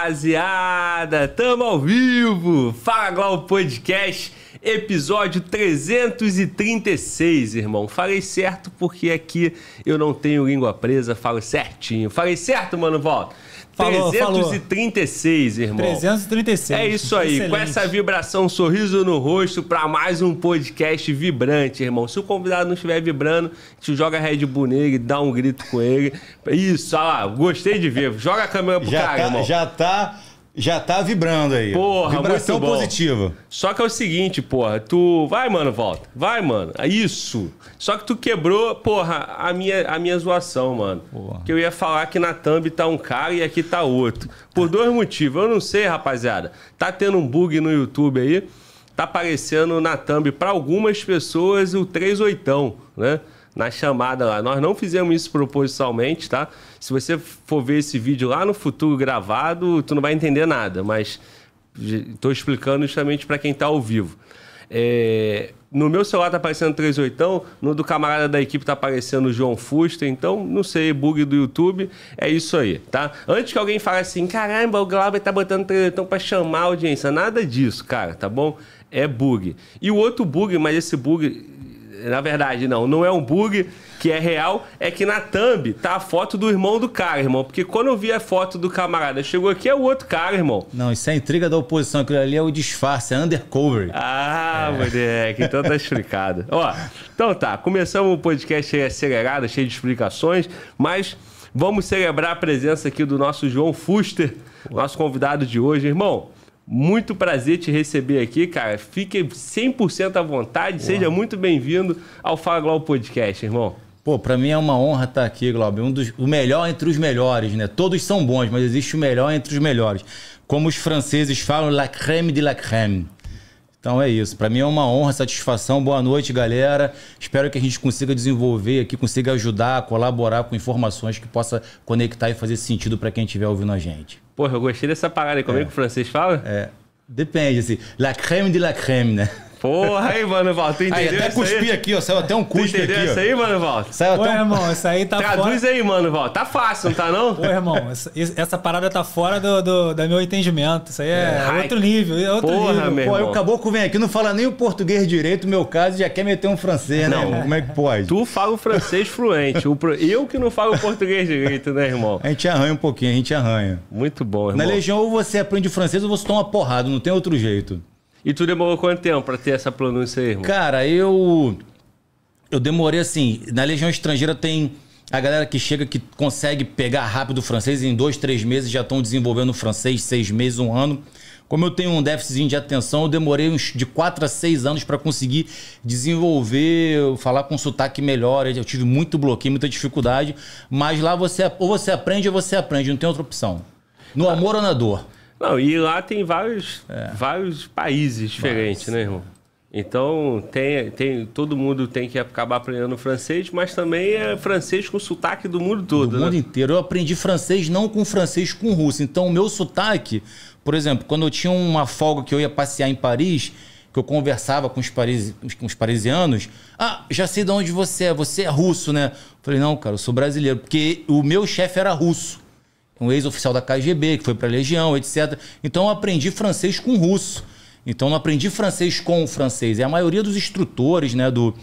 rapaziada! Tamo ao vivo! Fala Glau Podcast, episódio 336, irmão. Falei certo porque aqui eu não tenho língua presa, falo certinho. Falei certo, mano, volta. Falou, 336, falou. irmão. 336. É isso aí. Excelente. Com essa vibração, um sorriso no rosto para mais um podcast vibrante, irmão. Se o convidado não estiver vibrando, te joga Red Bull nele, dá um grito com ele. Isso, olha lá. Gostei de ver. Joga a câmera pro já cara, tá, irmão. Já tá já tá vibrando aí. Porra, Vibração muito bom. positiva. Só que é o seguinte, porra, tu vai, mano, volta. Vai, mano. É Isso. Só que tu quebrou, porra, a minha, a minha zoação, mano. Porra. Que eu ia falar que na thumb tá um cara e aqui tá outro. Por tá. dois motivos. Eu não sei, rapaziada. Tá tendo um bug no YouTube aí. Tá aparecendo na thumb para algumas pessoas o 3 oitão, né? na chamada lá. Nós não fizemos isso propositalmente, tá? Se você for ver esse vídeo lá no futuro gravado, tu não vai entender nada, mas estou explicando justamente para quem está ao vivo. É... no meu celular tá aparecendo 38, no do camarada da equipe tá aparecendo o João Fusta, então não sei, bug do YouTube, é isso aí, tá? Antes que alguém fale assim, caramba, o Glauber tá botando 38 para chamar a audiência, nada disso, cara, tá bom? É bug. E o outro bug, mas esse bug na verdade, não, não é um bug que é real, é que na thumb tá a foto do irmão do cara, irmão. Porque quando eu vi a foto do camarada, chegou aqui é o outro cara, irmão. Não, isso é intriga da oposição. Aquilo ali é o disfarce, é undercover. Ah, é. moleque, então tá explicado. Ó, então tá, começamos o podcast aí acelerado, cheio de explicações, mas vamos celebrar a presença aqui do nosso João Fuster, nosso convidado de hoje, irmão. Muito prazer te receber aqui, cara. Fique 100% à vontade. Uau. Seja muito bem-vindo ao Fala Globo Podcast, irmão. Pô, pra mim é uma honra estar aqui, Glauber. É um dos, o melhor entre os melhores, né? Todos são bons, mas existe o melhor entre os melhores. Como os franceses falam, la crème de la crème. Então é isso. Para mim é uma honra, satisfação. Boa noite, galera. Espero que a gente consiga desenvolver aqui, consiga ajudar, colaborar com informações que possa conectar e fazer sentido para quem estiver ouvindo a gente. Porra, eu gostei dessa parada aí. Como é, que o é. francês fala? É. Depende, assim. La creme de la creme, né? Porra, aí, mano, Valdo, tu entendeu? Aí, até cuspi aqui, ó. Saiu até um cuspe aqui. Entendeu isso aí, mano, Valdo? Saiu Pô, até um... irmão, isso aí tá Traduz fora... aí, mano, Valdo. Tá fácil, não tá não? Pô, irmão, essa, parada tá fora do, do, do, meu entendimento. Isso aí é, é outro nível, é outro Porra, nível. Meu Pô, irmão. o caboclo vem aqui, não fala nem o português direito, meu caso, já quer meter um francês, não. né, Não, Como é que pode? Tu fala o francês fluente. Eu que não falo o português direito, né, irmão? A gente arranha um pouquinho, a gente arranha. Muito bom, irmão. Na Legião, ou você aprende francês ou você toma porrada, não tem outro jeito. E tu demorou quanto tempo para ter essa pronúncia aí, irmão? Cara, eu. Eu demorei assim. Na Legião Estrangeira tem a galera que chega que consegue pegar rápido o francês. Em dois, três meses já estão desenvolvendo o francês, seis meses, um ano. Como eu tenho um déficit de atenção, eu demorei uns de quatro a seis anos para conseguir desenvolver, falar com sotaque melhor. Eu tive muito bloqueio, muita dificuldade. Mas lá você ou você aprende ou você aprende, não tem outra opção. No amor ou na dor. Não, e lá tem vários, é. vários países diferentes, né, irmão? Então, tem, tem, todo mundo tem que acabar aprendendo francês, mas também é francês com sotaque do mundo todo. Do né? mundo inteiro. Eu aprendi francês não com francês, com russo. Então, o meu sotaque, por exemplo, quando eu tinha uma folga que eu ia passear em Paris, que eu conversava com os, parisi, com os parisianos, ah, já sei de onde você é, você é russo, né? Eu falei, não, cara, eu sou brasileiro, porque o meu chefe era russo um ex-oficial da KGB, que foi para a Legião, etc. Então eu aprendi francês com russo. Então não aprendi francês com o francês. É a maioria dos instrutores, né, do,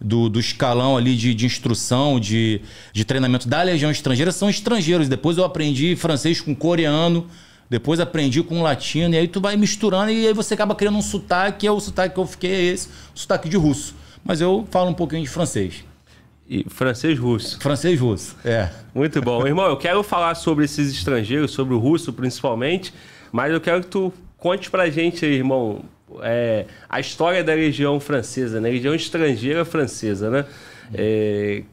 do, do escalão ali de, de instrução, de, de treinamento da Legião Estrangeira são estrangeiros. Depois eu aprendi francês com coreano, depois aprendi com latino, e aí tu vai misturando e aí você acaba criando um sotaque, e o sotaque que eu fiquei é esse, sotaque de russo. Mas eu falo um pouquinho de francês. E francês russo. Francês russo, é. Muito bom. Irmão, eu quero falar sobre esses estrangeiros, sobre o russo principalmente, mas eu quero que tu conte pra gente aí, irmão, é, a história da região francesa, né? Região estrangeira francesa, né? É,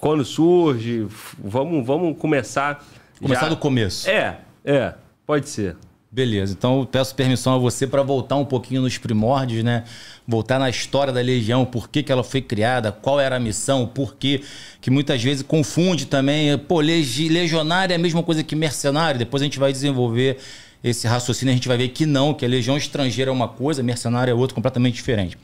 quando surge, vamos, vamos começar. Começar já... do começo. É, é, pode ser. Beleza, então eu peço permissão a você para voltar um pouquinho nos primórdios, né? Voltar na história da Legião, por que, que ela foi criada, qual era a missão, por que, que muitas vezes confunde também. Pô, legionário é a mesma coisa que mercenário, depois a gente vai desenvolver esse raciocínio, a gente vai ver que não, que a Legião estrangeira é uma coisa, mercenário é outra, completamente diferente.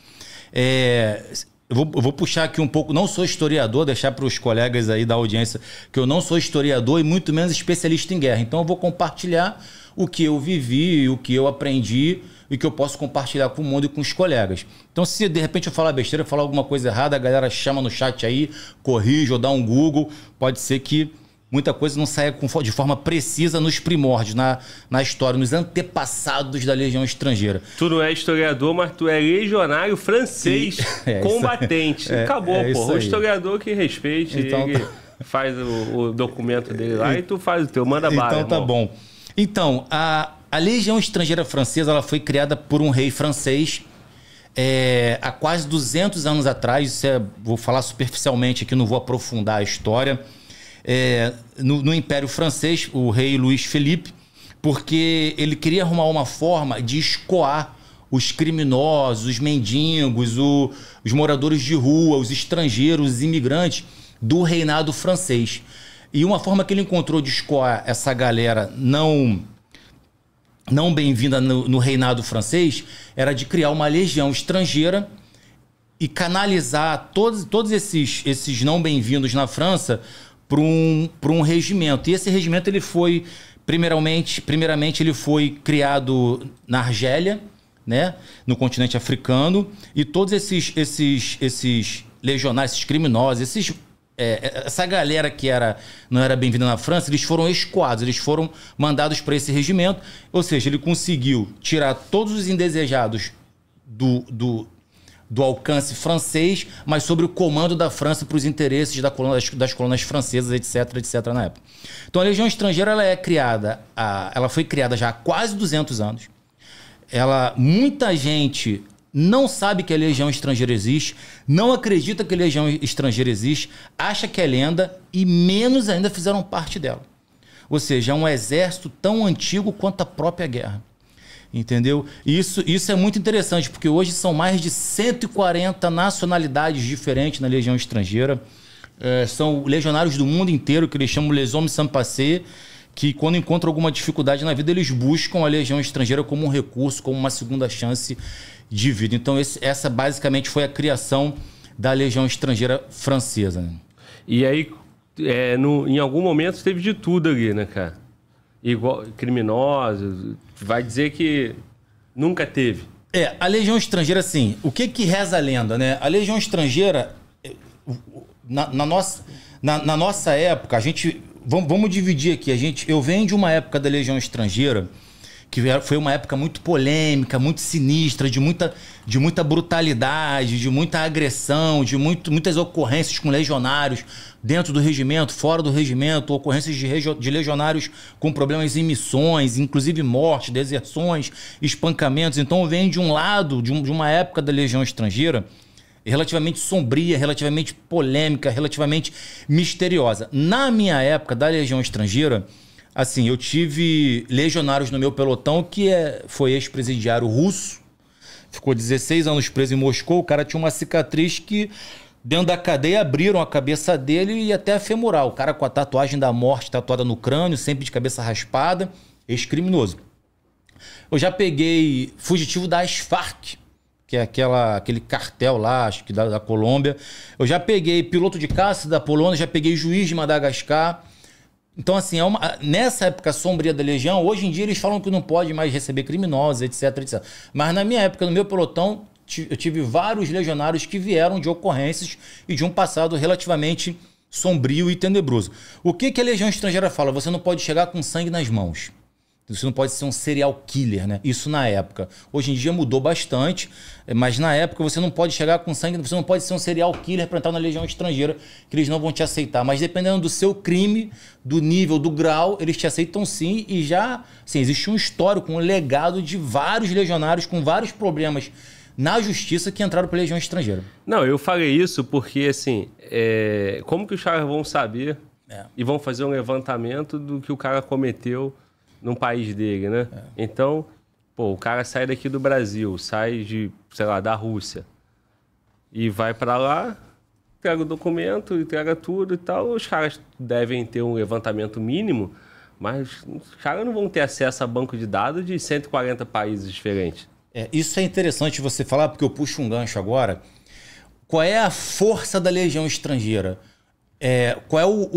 É, eu vou, eu vou, puxar aqui um pouco, não sou historiador, deixar para os colegas aí da audiência que eu não sou historiador e muito menos especialista em guerra. Então eu vou compartilhar o que eu vivi, o que eu aprendi e que eu posso compartilhar com o mundo e com os colegas. Então, se de repente eu falar besteira, falar alguma coisa errada, a galera chama no chat aí, corrige ou dá um Google, pode ser que muita coisa não saia de forma precisa nos primórdios, na, na história, nos antepassados da legião estrangeira. Tu não é historiador, mas tu é legionário francês, é, combatente. É, Acabou, é, pô. O historiador que respeite, então, ele tá... faz o, o, documento dele lá e, e tu faz o teu, manda então bala. Então tá irmão. bom. Então, a, a Legião Estrangeira Francesa ela foi criada por um rei francês é, há quase 200 anos atrás. Isso é, vou falar superficialmente aqui, não vou aprofundar a história. É, no, no Império Francês, o rei Luiz Felipe, porque ele queria arrumar uma forma de escoar os criminosos, os mendigos, o, os moradores de rua, os estrangeiros, os imigrantes do reinado francês. E uma forma que ele encontrou de escoar essa galera não não bem-vinda no, no reinado francês era de criar uma legião estrangeira e canalizar todos, todos esses, esses não bem-vindos na França para um, um regimento. E esse regimento ele foi primeiramente, primeiramente ele foi criado na Argélia, né, no continente africano, e todos esses esses esses legionários, esses criminosos, esses é, é, essa galera que era não era bem-vinda na França, eles foram escoados, eles foram mandados para esse regimento. Ou seja, ele conseguiu tirar todos os indesejados do, do, do alcance francês, mas sobre o comando da França para os interesses da coluna, das, das colônias francesas, etc, etc, na época. Então a Legião Estrangeira ela é criada, a, ela foi criada já há quase 200 anos. Ela, muita gente não sabe que a legião estrangeira existe, não acredita que a legião estrangeira existe, acha que é lenda e menos ainda fizeram parte dela. Ou seja, é um exército tão antigo quanto a própria guerra. Entendeu? Isso, isso é muito interessante, porque hoje são mais de 140 nacionalidades diferentes na legião estrangeira. É, são legionários do mundo inteiro, que eles chamam Les Hommes Sans passer que quando encontram alguma dificuldade na vida, eles buscam a legião estrangeira como um recurso, como uma segunda chance de vida. Então, esse, essa basicamente foi a criação da legião estrangeira francesa. Né? E aí, é, no, em algum momento, teve de tudo ali, né, cara? Igual, criminosos, vai dizer que nunca teve. É, a legião estrangeira, assim, o que que reza a lenda, né? A legião estrangeira, é, na, na nossa, na, na nossa época, a gente vamos, vamos dividir aqui. A gente, eu venho de uma época da Legião Estrangeira que foi uma época muito polêmica, muito sinistra, de muita, de muita brutalidade, de muita agressão, de muito, muitas ocorrências com legionários dentro do regimento, fora do regimento, ocorrências de, regio, de legionários com problemas em missões, inclusive mortes, deserções, espancamentos. Então venho de um lado, de, um, de uma época da Legião Estrangeira, relativamente sombria, relativamente polêmica, relativamente misteriosa. Na minha época da Legião Estrangeira, assim, eu tive legionários no meu pelotão que é, foi ex-presidiário russo, ficou 16 anos preso em Moscou, o cara tinha uma cicatriz que dentro da cadeia abriram a cabeça dele e até a femoral. O cara com a tatuagem da morte tatuada no crânio, sempre de cabeça raspada, ex-criminoso. Eu já peguei fugitivo das Farc, que é aquela, aquele cartel lá, acho que da, da Colômbia. Eu já peguei piloto de caça da Polônia, já peguei juiz de Madagascar. Então, assim, é uma, nessa época sombria da Legião, hoje em dia eles falam que não pode mais receber criminosos, etc, etc. Mas na minha época, no meu pelotão, eu tive vários legionários que vieram de ocorrências e de um passado relativamente sombrio e tenebroso. O que, que a Legião Estrangeira fala? Você não pode chegar com sangue nas mãos. Você não pode ser um serial killer, né? Isso na época. Hoje em dia mudou bastante, mas na época você não pode chegar com sangue, você não pode ser um serial killer para entrar na legião estrangeira, que eles não vão te aceitar. Mas dependendo do seu crime, do nível, do grau, eles te aceitam sim. E já, assim, existe um histórico, um legado de vários legionários com vários problemas na justiça que entraram para legião estrangeira. Não, eu falei isso porque, assim, é... como que os caras vão saber é. e vão fazer um levantamento do que o cara cometeu? num país dele, né? É. Então, pô, o cara sai daqui do Brasil, sai de, sei lá, da Rússia e vai para lá, entrega o documento, entrega tudo e tal. Os caras devem ter um levantamento mínimo, mas os caras não vão ter acesso a banco de dados de 140 países diferentes. É, isso é interessante você falar, porque eu puxo um gancho agora. Qual é a força da legião estrangeira? É, qual é o,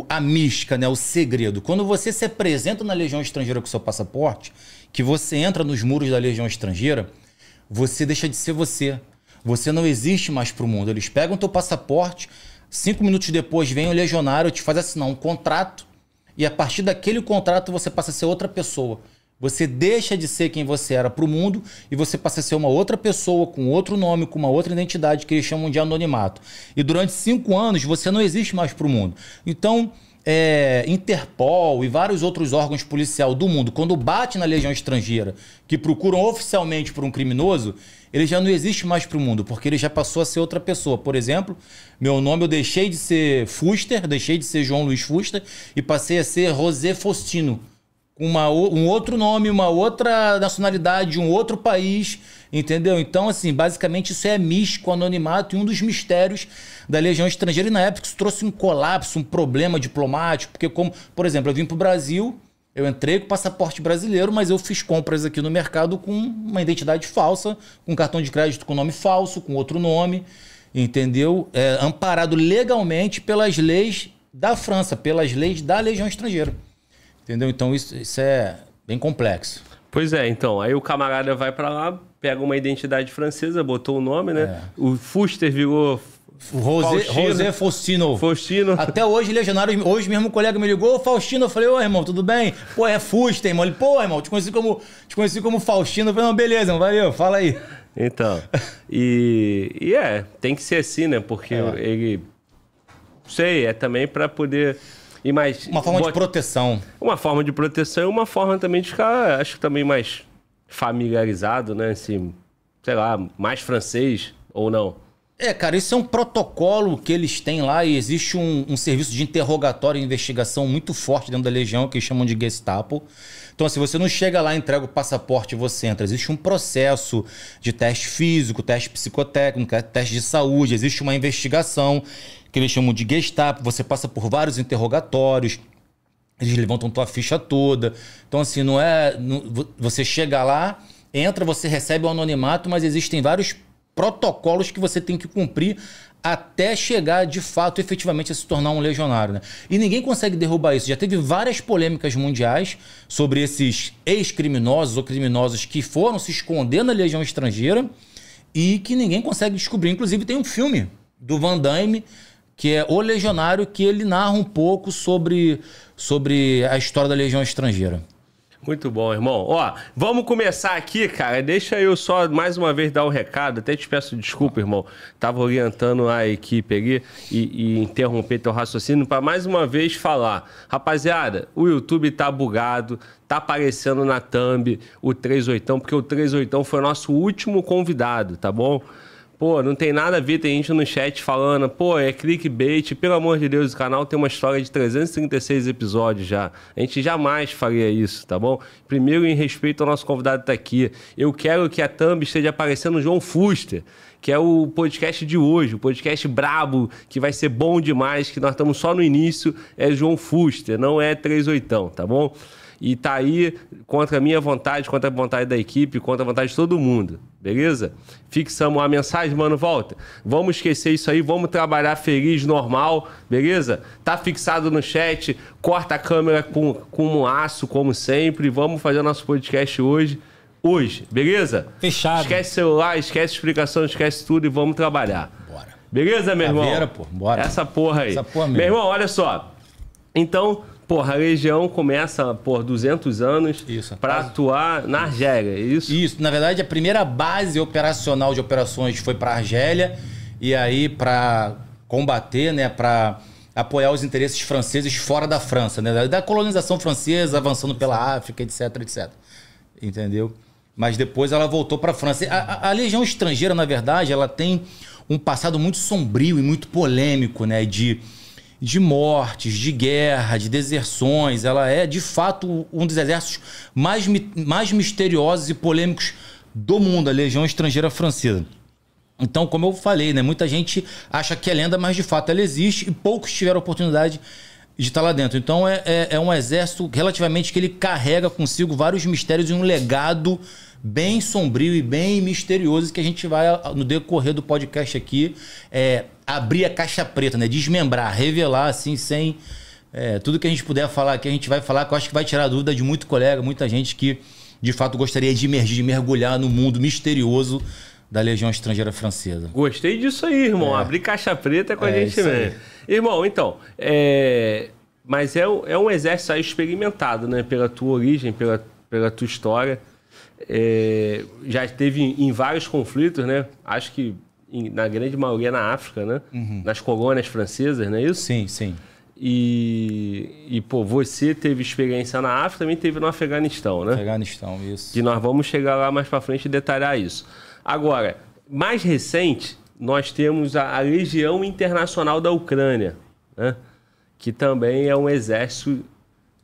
o, a mística, né, o segredo? Quando você se apresenta na Legião Estrangeira com seu passaporte, que você entra nos muros da Legião Estrangeira, você deixa de ser você. Você não existe mais para o mundo. Eles pegam teu passaporte, cinco minutos depois vem o legionário, te faz assinar um contrato, e a partir daquele contrato você passa a ser outra pessoa. Você deixa de ser quem você era para o mundo e você passa a ser uma outra pessoa, com outro nome, com uma outra identidade que eles chamam de anonimato. E durante cinco anos você não existe mais para o mundo. Então, é, Interpol e vários outros órgãos policiais do mundo, quando bate na legião estrangeira, que procuram oficialmente por um criminoso, ele já não existe mais para o mundo, porque ele já passou a ser outra pessoa. Por exemplo, meu nome eu deixei de ser Fuster, deixei de ser João Luiz Fuster e passei a ser José Faustino uma, um outro nome, uma outra nacionalidade, um outro país, entendeu? Então, assim, basicamente isso é místico, anonimato e um dos mistérios da Legião Estrangeira. E na época isso trouxe um colapso, um problema diplomático, porque, como, por exemplo, eu vim para o Brasil, eu entrei com passaporte brasileiro, mas eu fiz compras aqui no mercado com uma identidade falsa, com cartão de crédito com nome falso, com outro nome, entendeu? É, amparado legalmente pelas leis da França, pelas leis da Legião Estrangeira. Entendeu? Então isso, isso é bem complexo. Pois é, então. Aí o camarada vai para lá, pega uma identidade francesa, botou o nome, né? É. O Fuster virou Rosé, José Faustino. Faustino. Até hoje, Legionário. Hoje mesmo um colega me ligou, Faustino. Eu falei, ô irmão, tudo bem? Pô, é Fuster, irmão. Ele, pô, irmão, te conheci como, te conheci como Faustino. Eu falei, não, beleza, irmão, valeu, fala aí. Então. E, e é, tem que ser assim, né? Porque é. ele. Sei, é também para poder e mais. Uma forma bot... de proteção. Uma forma de proteção e uma forma também de ficar, acho que também mais familiarizado, né? Assim, sei lá, mais francês ou não. É, cara, isso é um protocolo que eles têm lá e existe um, um, serviço de interrogatório e investigação muito forte dentro da Legião que eles chamam de Gestapo. Então, se assim, você não chega lá, entrega o passaporte e você entra. Existe um processo de teste físico, teste psicotécnico, teste de saúde, existe uma investigação que eles chamam de Gestapo, você passa por vários interrogatórios, eles levantam tua ficha toda. Então, assim, não é. Não, você chega lá, entra, você recebe o anonimato, mas existem vários protocolos que você tem que cumprir até chegar de fato efetivamente a se tornar um legionário. Né? E ninguém consegue derrubar isso. Já teve várias polêmicas mundiais sobre esses ex-criminosos ou criminosos que foram se esconder na legião estrangeira e que ninguém consegue descobrir. Inclusive, tem um filme do Van Damme que é O Legionário, que ele narra um pouco sobre, sobre a história da Legião Estrangeira. Muito bom, irmão. Ó, vamos começar aqui, cara. Deixa eu só mais uma vez dar um recado. Até te peço desculpa, irmão. Tava orientando a equipe ali e, e interromper teu raciocínio para mais uma vez falar. Rapaziada, o YouTube tá bugado, tá aparecendo na thumb o 38, porque o 38 foi nosso último convidado, tá bom? Pô, não tem nada a ver, tem gente no chat falando, pô, é clickbait, pelo amor de Deus, o canal tem uma história de 336 episódios já. A gente jamais faria isso, tá bom? Primeiro, em respeito ao nosso convidado que tá aqui, eu quero que a thumb esteja aparecendo no João Fuster, que é o podcast de hoje, o podcast brabo, que vai ser bom demais, que nós estamos só no início, é João Fuster, não é 38, tá bom? e tá aí contra a minha vontade, contra a vontade da equipe, contra a vontade de todo mundo. Beleza? Fixamos a mensagem, mano, volta. Vamos esquecer isso aí, vamos trabalhar feliz, normal, beleza? Tá fixado no chat, corta a câmera com, com um aço, como sempre. Vamos fazer nosso podcast hoje hoje, beleza? Fechado. Esquece celular, esquece explicação, esquece tudo e vamos trabalhar. Bora. Beleza, meu irmão? pô. Bora. Essa porra aí. Essa porra mesmo. Meu irmão, olha só. Então, Porra, a Legião começa por 200 anos para atuar na Argélia, é isso? Isso. Na verdade, a primeira base operacional de operações foi para Argélia e aí para combater, né, para apoiar os interesses franceses fora da França, né, da colonização francesa, avançando pela África, etc, etc. Entendeu? Mas depois ela voltou para a França. A, a Legião Estrangeira, na verdade, ela tem um passado muito sombrio e muito polêmico, né, de de mortes, de guerra, de deserções. Ela é, de fato, um dos exércitos mais, mais misteriosos e polêmicos do mundo, a Legião Estrangeira Francesa. Então, como eu falei, né, muita gente acha que é lenda, mas de fato ela existe e poucos tiveram oportunidade de estar lá dentro. Então, é, é, é um exército relativamente que ele carrega consigo vários mistérios e um legado bem sombrio e bem misterioso que a gente vai, no decorrer do podcast aqui, é, abrir a caixa preta, né? Desmembrar, revelar, assim, sem. É, tudo que a gente puder falar aqui, a gente vai falar, que eu acho que vai tirar dúvida de muito colega, muita gente que de fato gostaria de emergir, de mergulhar no mundo misterioso da Legião Estrangeira Francesa. Gostei disso aí, irmão. É. Abrir caixa preta é com é, a gente mesmo. Aí. Irmão, então, é... mas é, é um exército experimentado, né? Pela tua origem, pela, pela tua história. É, já esteve em vários conflitos, né? Acho que em, na grande maioria na África, né? Uhum. Nas colônias francesas, não é isso? Sim, sim. E, e, pô, você teve experiência na África, também teve no Afeganistão, né? Afeganistão, isso. E nós vamos chegar lá mais para frente e detalhar isso. Agora, mais recente, nós temos a, a Legião Internacional da Ucrânia, né? que também é um exército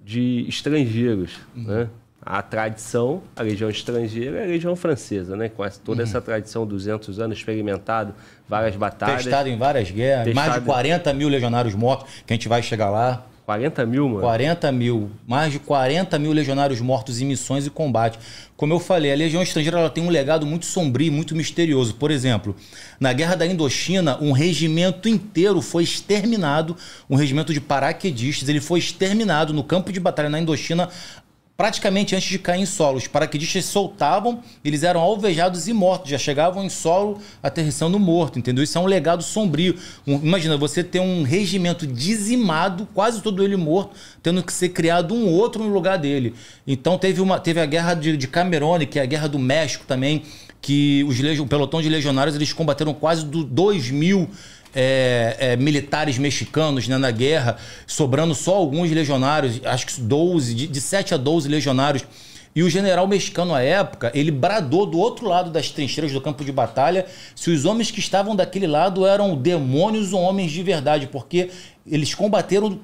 de estrangeiros, né? uhum. né? a tradição, a legião estrangeira e é a legião francesa, né? Com essa, toda uhum. essa tradição, 200 anos, experimentado, várias batalhas. Testado em várias guerras, testado... mais de 40 mil legionários mortos, que a gente vai chegar lá. 40 mil, mano? 40 mil. Mais de 40 mil legionários mortos em missões e combate. Como eu falei, a Legião Estrangeira ela tem um legado muito sombrio, muito misterioso. Por exemplo, na Guerra da Indochina, um regimento inteiro foi exterminado, um regimento de paraquedistas, ele foi exterminado no campo de batalha na Indochina praticamente antes de cair em solo. Os paraquedistas soltavam, eles eram alvejados e mortos, já chegavam em solo aterrissando morto, entendeu? Isso é um legado sombrio. Um, imagina, você ter um regimento dizimado, quase todo ele morto, tendo que ser criado um outro no lugar dele. Então teve, uma, teve a guerra de, de Camerone, que é a guerra do México também, que os, o pelotão de legionários eles combateram quase do 2 mil é, é, militares mexicanos né, na guerra, sobrando só alguns legionários, acho que 12, de, de 7 a 12 legionários. E o general mexicano à época, ele bradou do outro lado das trincheiras do campo de batalha se os homens que estavam daquele lado eram demônios ou homens de verdade, porque eles combateram,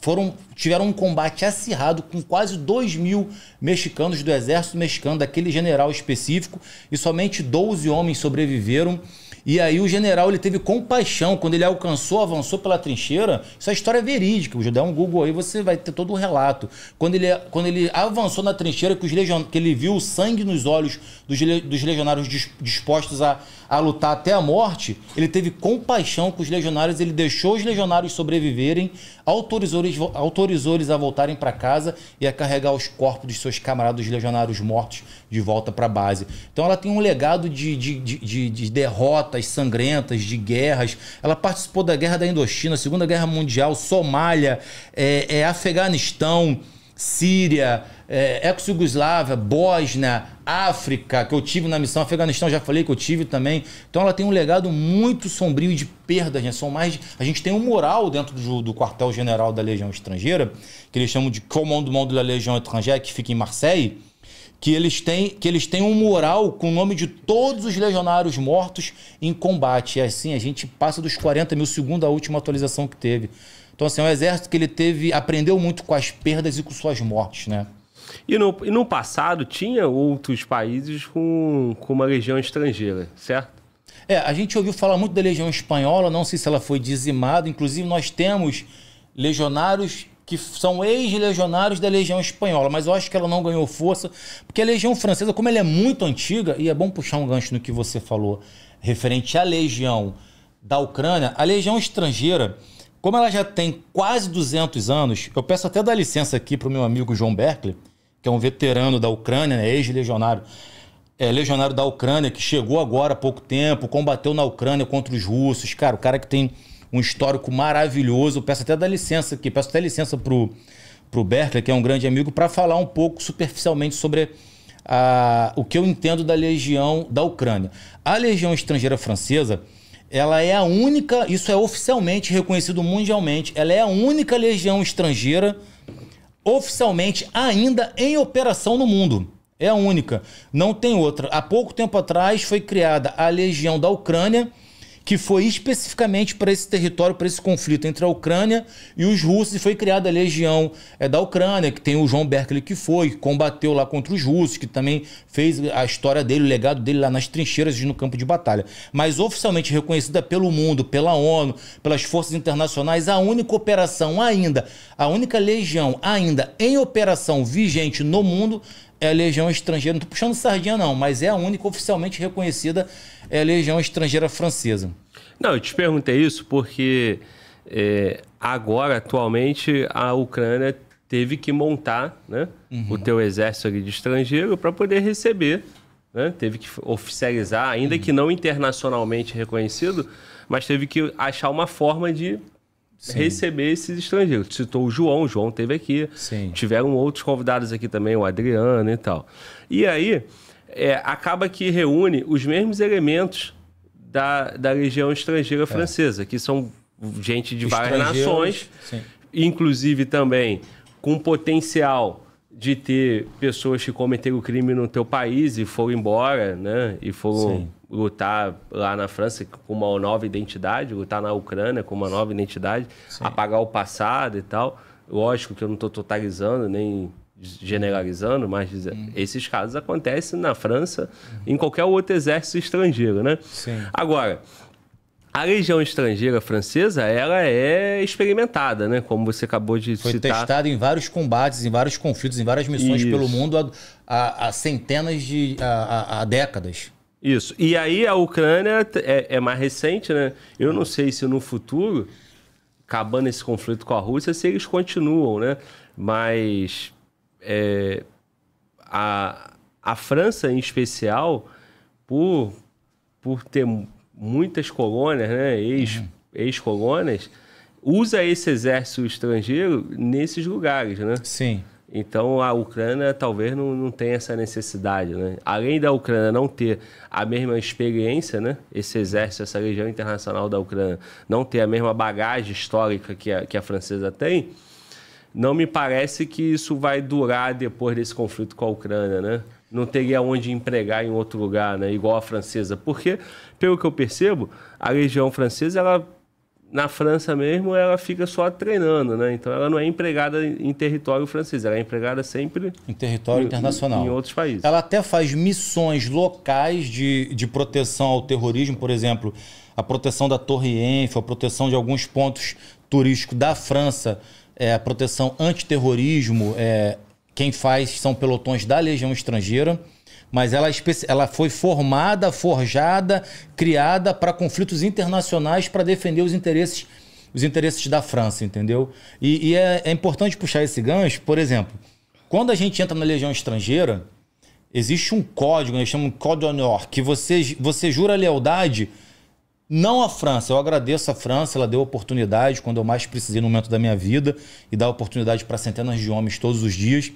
foram, tiveram um combate acirrado com quase 2 mil mexicanos do exército mexicano, daquele general específico, e somente 12 homens sobreviveram. E aí o general ele teve compaixão quando ele alcançou, avançou pela trincheira. Isso é história verídica. Se der é um Google aí, você vai ter todo o um relato. Quando ele, quando ele avançou na trincheira, que, os legion... que ele viu o sangue nos olhos dos, dos legionários dispostos a, a lutar até a morte, ele teve compaixão com os legionários, ele deixou os legionários sobreviverem autorizou eles, autorizou eles a voltarem para casa e a carregar os corpos dos seus camaradas legionários mortos de volta para a base. Então ela tem um legado de, de, de, de, derrotas sangrentas, de guerras. Ela participou da Guerra da Indochina, Segunda Guerra Mundial, Somália, é, é Afeganistão. Síria, é, ex-Yugoslávia, Bósnia, África, que eu tive na missão Afeganistão, já falei que eu tive também. Então ela tem um legado muito sombrio de perdas, né? São mais, a gente tem um moral dentro do, do quartel-general da Legião Estrangeira, que eles chamam de Commandement de la Legião Étrangère, que fica em Marseille, que eles têm que eles têm um mural com o nome de todos os legionários mortos em combate. E assim a gente passa dos 40 mil, segundo a última atualização que teve. Então, assim, é um exército que ele teve, aprendeu muito com as perdas e com suas mortes, né? E no, e no passado tinha outros países com, com uma legião estrangeira, certo? É, a gente ouviu falar muito da legião espanhola, não sei se ela foi dizimada, inclusive nós temos legionários que são ex-legionários da Legião Espanhola, mas eu acho que ela não ganhou força, porque a Legião Francesa, como ela é muito antiga, e é bom puxar um gancho no que você falou referente à Legião da Ucrânia, a Legião Estrangeira, como ela já tem quase 200 anos, eu peço até dar licença aqui para o meu amigo João Berkeley, que é um veterano da Ucrânia, né, ex-legionário, é, legionário da Ucrânia, que chegou agora há pouco tempo, combateu na Ucrânia contra os russos. Cara, o cara que tem um histórico maravilhoso. Eu peço até dar licença aqui, peço até licença para o Berkeley, que é um grande amigo, para falar um pouco superficialmente sobre a, o que eu entendo da Legião da Ucrânia. A Legião Estrangeira Francesa ela é a única, isso é oficialmente reconhecido mundialmente, ela é a única legião estrangeira oficialmente ainda em operação no mundo. É a única, não tem outra. Há pouco tempo atrás foi criada a Legião da Ucrânia, que foi especificamente para esse território, para esse conflito entre a Ucrânia e os russos, e foi criada a legião é, da Ucrânia, que tem o João Berkeley que foi, que combateu lá contra os russos, que também fez a história dele, o legado dele lá nas trincheiras e no campo de batalha. Mas oficialmente reconhecida pelo mundo, pela ONU, pelas forças internacionais, a única operação ainda, a única legião ainda em operação vigente no mundo é a Legião Estrangeira, não estou puxando sardinha não, mas é a única oficialmente reconhecida é a Legião Estrangeira Francesa. Não, eu te perguntei isso porque é, agora, atualmente, a Ucrânia teve que montar né, uhum. o teu exército de estrangeiro para poder receber, né? teve que oficializar, ainda uhum. que não internacionalmente reconhecido, mas teve que achar uma forma de Sim. receber esses estrangeiros. Citou o João, o João teve aqui. Sim. Tiveram outros convidados aqui também, o Adriano e tal. E aí, é, acaba que reúne os mesmos elementos da, da região estrangeira é. francesa, que são gente de várias nações, sim. inclusive também com potencial de ter pessoas que cometeram crime no teu país e foram embora, né? E foram... Sim lutar tá lá na França com uma nova identidade, lutar tá na Ucrânia com uma nova identidade, Sim. apagar o passado e tal. Lógico que eu não estou totalizando nem generalizando, mas hum. esses casos acontecem na França, hum. em qualquer outro exército estrangeiro, né? Sim. Agora, a legião estrangeira francesa, ela é experimentada, né? Como você acabou de Foi citar. Foi testada em vários combates, em vários conflitos, em várias missões Isso. pelo mundo há, há, há centenas de... há, há décadas. Isso. E aí a Ucrânia é, é, mais recente, né? Eu não sei se no futuro, acabando esse conflito com a Rússia, se eles continuam, né? Mas é, a, a França, em especial, por, por ter muitas colônias, né? Ex, uhum. Ex-colônias, usa esse exército estrangeiro nesses lugares, né? Sim. Então a Ucrânia talvez não, não tenha essa necessidade. Né? Além da Ucrânia não ter a mesma experiência, né? esse exército, essa legião internacional da Ucrânia não ter a mesma bagagem histórica que a, que a francesa tem, não me parece que isso vai durar depois desse conflito com a Ucrânia. Né? Não teria onde empregar em outro lugar, né? igual a francesa. Porque, pelo que eu percebo, a legião francesa ela na França mesmo, ela fica só treinando, né? Então ela não é empregada em território francês, ela é empregada sempre em território em, internacional. Em outros países. Ela até faz missões locais de, de proteção ao terrorismo, por exemplo, a proteção da Torre Eiffel, a proteção de alguns pontos turísticos da França, é, a proteção antiterrorismo, é, quem faz são pelotões da Legião Estrangeira mas ela, é ela foi formada, forjada, criada para conflitos internacionais para defender os interesses os interesses da França, entendeu? E, e é, é, importante puxar esse gancho, por exemplo, quando a gente entra na legião estrangeira, existe um código, eles né, chamam de Código Honor, que você, você jura lealdade não à França. Eu agradeço à França, ela deu oportunidade quando eu mais precisei no momento da minha vida e dá oportunidade para centenas de homens todos os dias.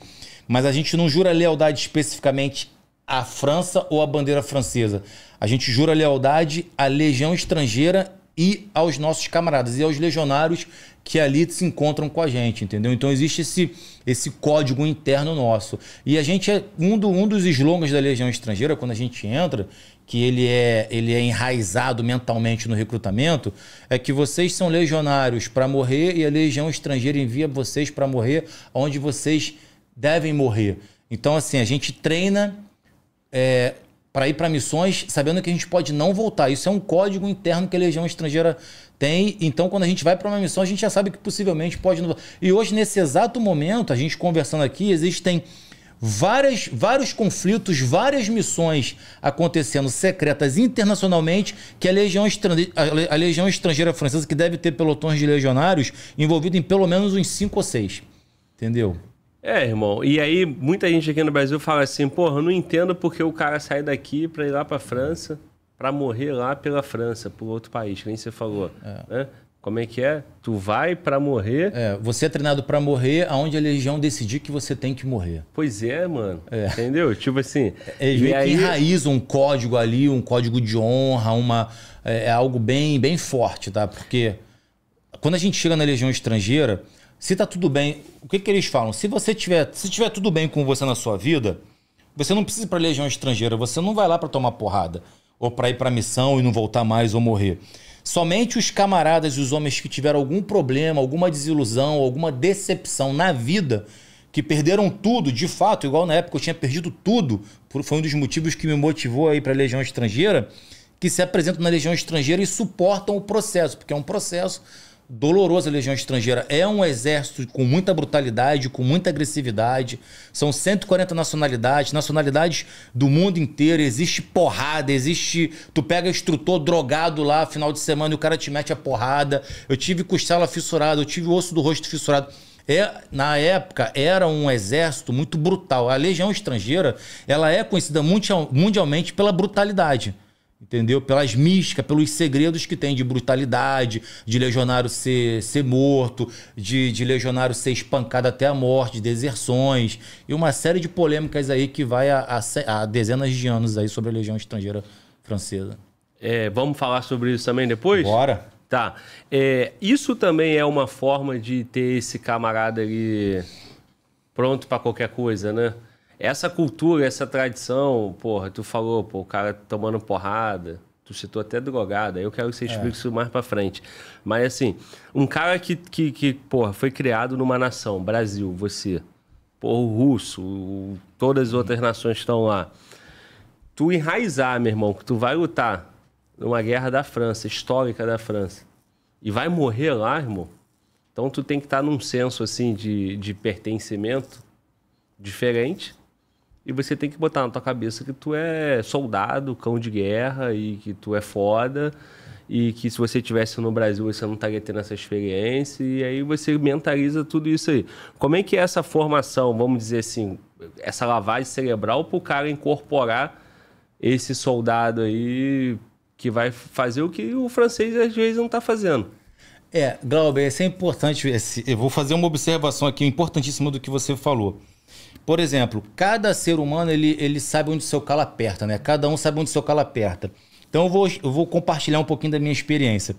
Mas a gente não jura lealdade especificamente a França ou a bandeira francesa. A gente jura lealdade à legião estrangeira e aos nossos camaradas e aos legionários que ali se encontram com a gente, entendeu? Então existe esse, esse código interno nosso. E a gente é um, do, um dos slogans da Legião Estrangeira, quando a gente entra, que ele é, ele é enraizado mentalmente no recrutamento, é que vocês são legionários para morrer e a Legião Estrangeira envia vocês para morrer onde vocês devem morrer. Então, assim, a gente treina é, para ir para missões, sabendo que a gente pode não voltar. Isso é um código interno que a Legião Estrangeira tem. Então, quando a gente vai para uma missão, a gente já sabe que possivelmente pode não. E hoje, nesse exato momento, a gente conversando aqui, existem várias, vários conflitos, várias missões acontecendo secretas internacionalmente que a Legião, Estrangeira, a Legião Estrangeira Francesa, que deve ter pelotões de legionários, envolvido em pelo menos uns cinco ou seis. Entendeu? É, irmão. E aí, muita gente aqui no Brasil fala assim: porra, eu não entendo porque o cara sai daqui pra ir lá pra França, pra morrer lá pela França, pro outro país, que nem você falou. É. Né? Como é que é? Tu vai para morrer. É, você é treinado para morrer aonde a legião decidir que você tem que morrer. Pois é, mano. É. Entendeu? Tipo assim. É, é Eles meio aí... que enraiza um código ali, um código de honra, uma. É, é algo bem, bem forte, tá? Porque quando a gente chega na legião estrangeira se tá tudo bem, o que, que eles falam? Se você tiver, se tiver tudo bem com você na sua vida, você não precisa ir pra legião estrangeira, você não vai lá para tomar porrada ou para ir para missão e não voltar mais ou morrer. Somente os camaradas e os homens que tiveram algum problema, alguma desilusão, alguma decepção na vida, que perderam tudo, de fato, igual na época eu tinha perdido tudo, foi um dos motivos que me motivou a ir para a Legião Estrangeira, que se apresentam na Legião Estrangeira e suportam o processo, porque é um processo Dolorosa a Legião Estrangeira. É um exército com muita brutalidade, com muita agressividade. São 140 nacionalidades, nacionalidades do mundo inteiro. Existe porrada, existe. Tu pega instrutor drogado lá final de semana e o cara te mete a porrada. Eu tive costela fissurada, eu tive osso do rosto fissurado. É, na época era um exército muito brutal. A legião estrangeira ela é conhecida mundial, mundialmente pela brutalidade entendeu? Pelas místicas, pelos segredos que tem de brutalidade, de legionário ser, ser morto, de, de legionário ser espancado até a morte, deserções, e uma série de polêmicas aí que vai há dezenas de anos aí sobre a legião estrangeira francesa. É, vamos falar sobre isso também depois? Bora. Tá. É, isso também é uma forma de ter esse camarada ali pronto para qualquer coisa, né? Essa cultura, essa tradição, porra, tu falou, pô, o cara tomando porrada, tu citou até drogada, eu quero que você é. explique é. isso mais pra frente. Mas assim, um cara que, que, que, porra, foi criado numa nação, Brasil, você, porra, o russo, o, todas as outras nações estão lá. Tu enraizar, meu irmão, que tu vai lutar numa guerra da França, histórica da França, e vai morrer lá, irmão, então tu tem que estar tá num senso assim de, de pertencimento diferente e você tem que botar na tua cabeça que tu é soldado, cão de guerra e que tu é foda e que se você tivesse no Brasil você não estaria tendo essa experiência e aí você mentaliza tudo isso aí. Como é que é essa formação, vamos dizer assim, essa lavagem cerebral para o cara incorporar esse soldado aí que vai fazer o que o francês às vezes não está fazendo? É, Glauber, isso é importante. Esse, eu vou fazer uma observação aqui importantíssima do que você falou. Por exemplo, cada ser humano ele, ele sabe onde seu calo aperta, né? Cada um sabe onde seu calo aperta. Então eu vou, eu vou compartilhar um pouquinho da minha experiência.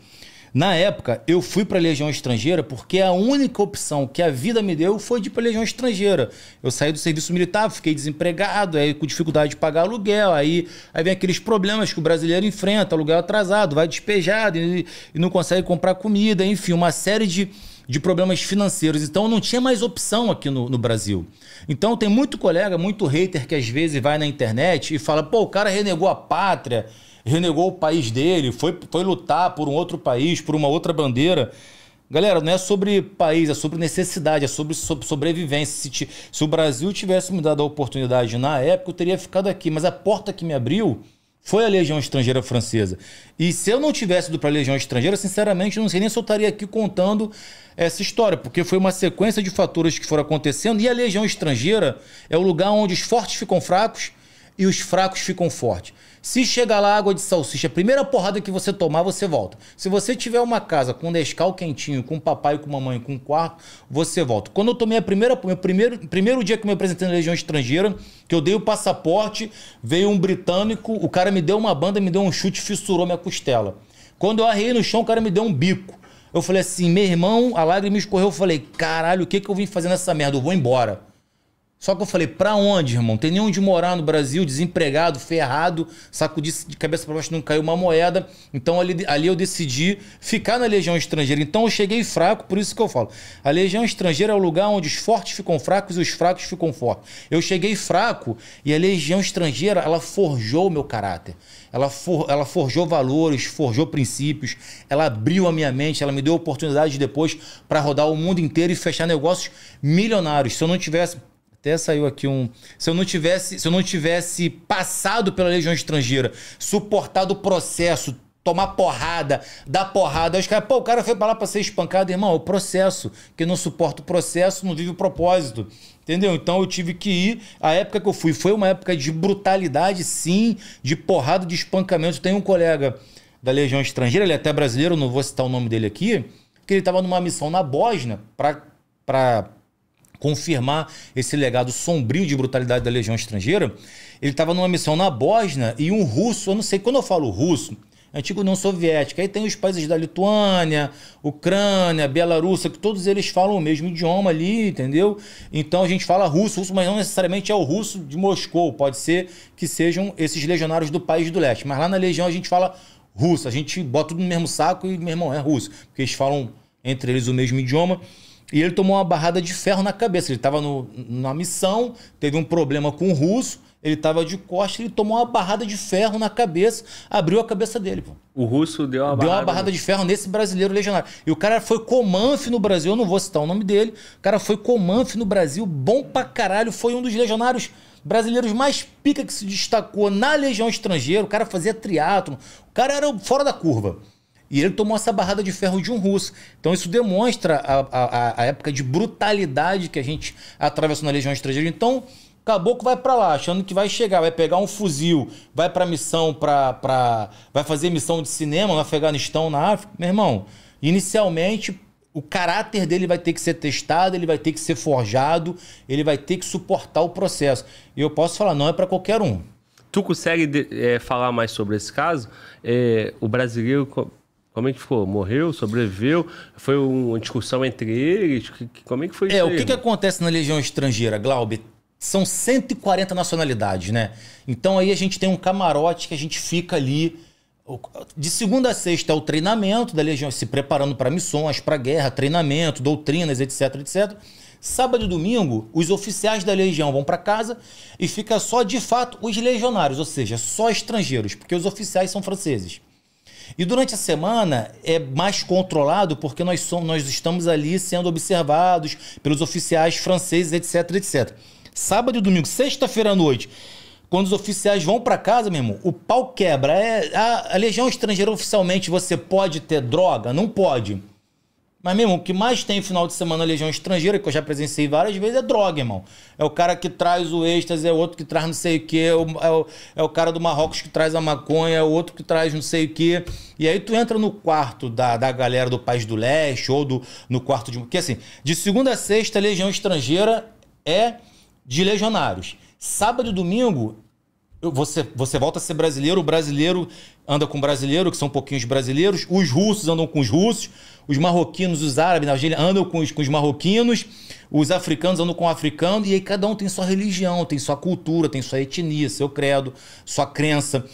Na época, eu fui para a Legião Estrangeira porque a única opção que a vida me deu foi de ir para a Legião Estrangeira. Eu saí do serviço militar, fiquei desempregado, aí com dificuldade de pagar aluguel, aí, aí vem aqueles problemas que o brasileiro enfrenta, aluguel atrasado, vai despejado e, e não consegue comprar comida, enfim, uma série de, de problemas financeiros. Então não tinha mais opção aqui no, no, Brasil. Então tem muito colega, muito hater que às vezes vai na internet e fala: pô, o cara renegou a pátria, renegou o país dele, foi, foi lutar por um outro país, por uma outra bandeira. Galera, não é sobre país, é sobre necessidade, é sobre, sobre sobrevivência. Se, te, se o Brasil tivesse me dado a oportunidade na época, eu teria ficado aqui. Mas a porta que me abriu foi a Legião Estrangeira Francesa. E se eu não tivesse ido para a Legião Estrangeira, sinceramente, eu não sei nem se eu estaria aqui contando essa história, porque foi uma sequência de fatores que foram acontecendo. E a Legião Estrangeira é o lugar onde os fortes ficam fracos e os fracos ficam fortes. Se chegar lá água de salsicha, a primeira porrada que você tomar, você volta. Se você tiver uma casa com Nescau quentinho, com papai, com mamãe, com quarto, você volta. Quando eu tomei a primeira, meu primeiro, primeiro dia que eu me apresentei na Legião Estrangeira, que eu dei o passaporte, veio um britânico, o cara me deu uma banda, me deu um chute, fissurou minha costela. Quando eu arrei no chão, o cara me deu um bico. Eu falei assim, meu irmão, a lágrima escorreu, eu falei, caralho, o que, que eu vim fazer nessa merda? Eu vou embora. Só que eu falei, pra onde, irmão? Tem nem onde morar no Brasil, desempregado, ferrado, sacudi de cabeça pra baixo, não caiu uma moeda. Então ali, ali eu decidi ficar na Legião Estrangeira. Então eu cheguei fraco, por isso que eu falo. A Legião Estrangeira é o lugar onde os fortes ficam fracos e os fracos ficam fortes. Eu cheguei fraco e a Legião Estrangeira, ela forjou o meu caráter. Ela, for, ela forjou valores, forjou princípios, ela abriu a minha mente, ela me deu oportunidade depois para rodar o mundo inteiro e fechar negócios milionários. Se eu não tivesse até saiu aqui um. Se eu não tivesse, se eu não tivesse passado pela legião estrangeira, suportado o processo, tomar porrada, dar porrada, os caras, pô, o cara foi pra lá pra ser espancado, irmão, é o processo. Quem não suporta o processo não vive o propósito. Entendeu? Então eu tive que ir. A época que eu fui foi uma época de brutalidade, sim, de porrada, de espancamento. Tem um colega da Legião Estrangeira, ele é até brasileiro, não vou citar o nome dele aqui, que ele estava numa missão na Bósnia para confirmar esse legado sombrio de brutalidade da Legião Estrangeira, ele estava numa missão na Bósnia e um russo, eu não sei, quando eu falo russo, antigo não soviético. aí tem os países da Lituânia, Ucrânia, Bielorrússia, que todos eles falam o mesmo idioma ali, entendeu? Então a gente fala russo, russo, mas não necessariamente é o russo de Moscou, pode ser que sejam esses legionários do país do leste, mas lá na Legião a gente fala russo, a gente bota tudo no mesmo saco e, meu irmão, é russo, porque eles falam entre eles o mesmo idioma. E ele tomou uma barrada de ferro na cabeça. Ele estava na missão, teve um problema com o russo, ele estava de costa, ele tomou uma barrada de ferro na cabeça, abriu a cabeça dele. Pô. O russo deu uma barrada. Deu uma barrada de ferro nesse brasileiro legionário. E o cara foi comanfe no Brasil, eu não vou citar o nome dele. O cara foi comanfe no Brasil, bom pra caralho, foi um dos legionários brasileiros mais pica que se destacou na legião estrangeira. O cara fazia triatlo, o cara era fora da curva. E ele tomou essa barrada de ferro de um russo. Então isso demonstra a, a, a época de brutalidade que a gente atravessou na Legião Estrangeira. Então, Caboclo vai para lá, achando que vai chegar, vai pegar um fuzil, vai para missão para pra... vai fazer missão de cinema no Afeganistão, na África. Meu irmão, inicialmente o caráter dele vai ter que ser testado, ele vai ter que ser forjado, ele vai ter que suportar o processo. E eu posso falar, não é para qualquer um. Tu consegue é, falar mais sobre esse caso? É, o brasileiro como é que ficou? Morreu? Sobreviveu? Foi uma discussão entre eles? Como é que foi é, isso? É, o que, que acontece na Legião Estrangeira, Glaube? São 140 nacionalidades, né? Então aí a gente tem um camarote que a gente fica ali. De segunda a sexta é o treinamento da Legião, se preparando para missões, para guerra, treinamento, doutrinas, etc, etc. Sábado e domingo, os oficiais da Legião vão para casa e fica só, de fato, os legionários, ou seja, só estrangeiros, porque os oficiais são franceses. E durante a semana é mais controlado porque nós, somos, nós estamos ali sendo observados pelos oficiais franceses, etc, etc. Sábado e domingo, sexta-feira à noite, quando os oficiais vão para casa, meu irmão, o pau quebra. É, a, a Legião Estrangeira oficialmente você pode ter droga? Não pode. Mas, mesmo o que mais tem final de semana Legião Estrangeira, que eu já presenciei várias vezes, é droga, irmão. É o cara que traz o êxtase, é outro que traz não sei o quê, é o, é o, é o cara do Marrocos que traz a maconha, é o outro que traz não sei o quê. E aí tu entra no quarto da, da galera do País do Leste ou do, no quarto de... Porque, assim, de segunda a sexta, Legião Estrangeira é de legionários. Sábado e domingo você, você volta a ser brasileiro, o brasileiro anda com o brasileiro, que são pouquinhos brasileiros, os russos andam com os russos, os marroquinos, os árabes na Argélia andam com os, com os marroquinos, os africanos andam com o africano, e aí cada um tem sua religião, tem sua cultura, tem sua etnia, seu credo, sua crença.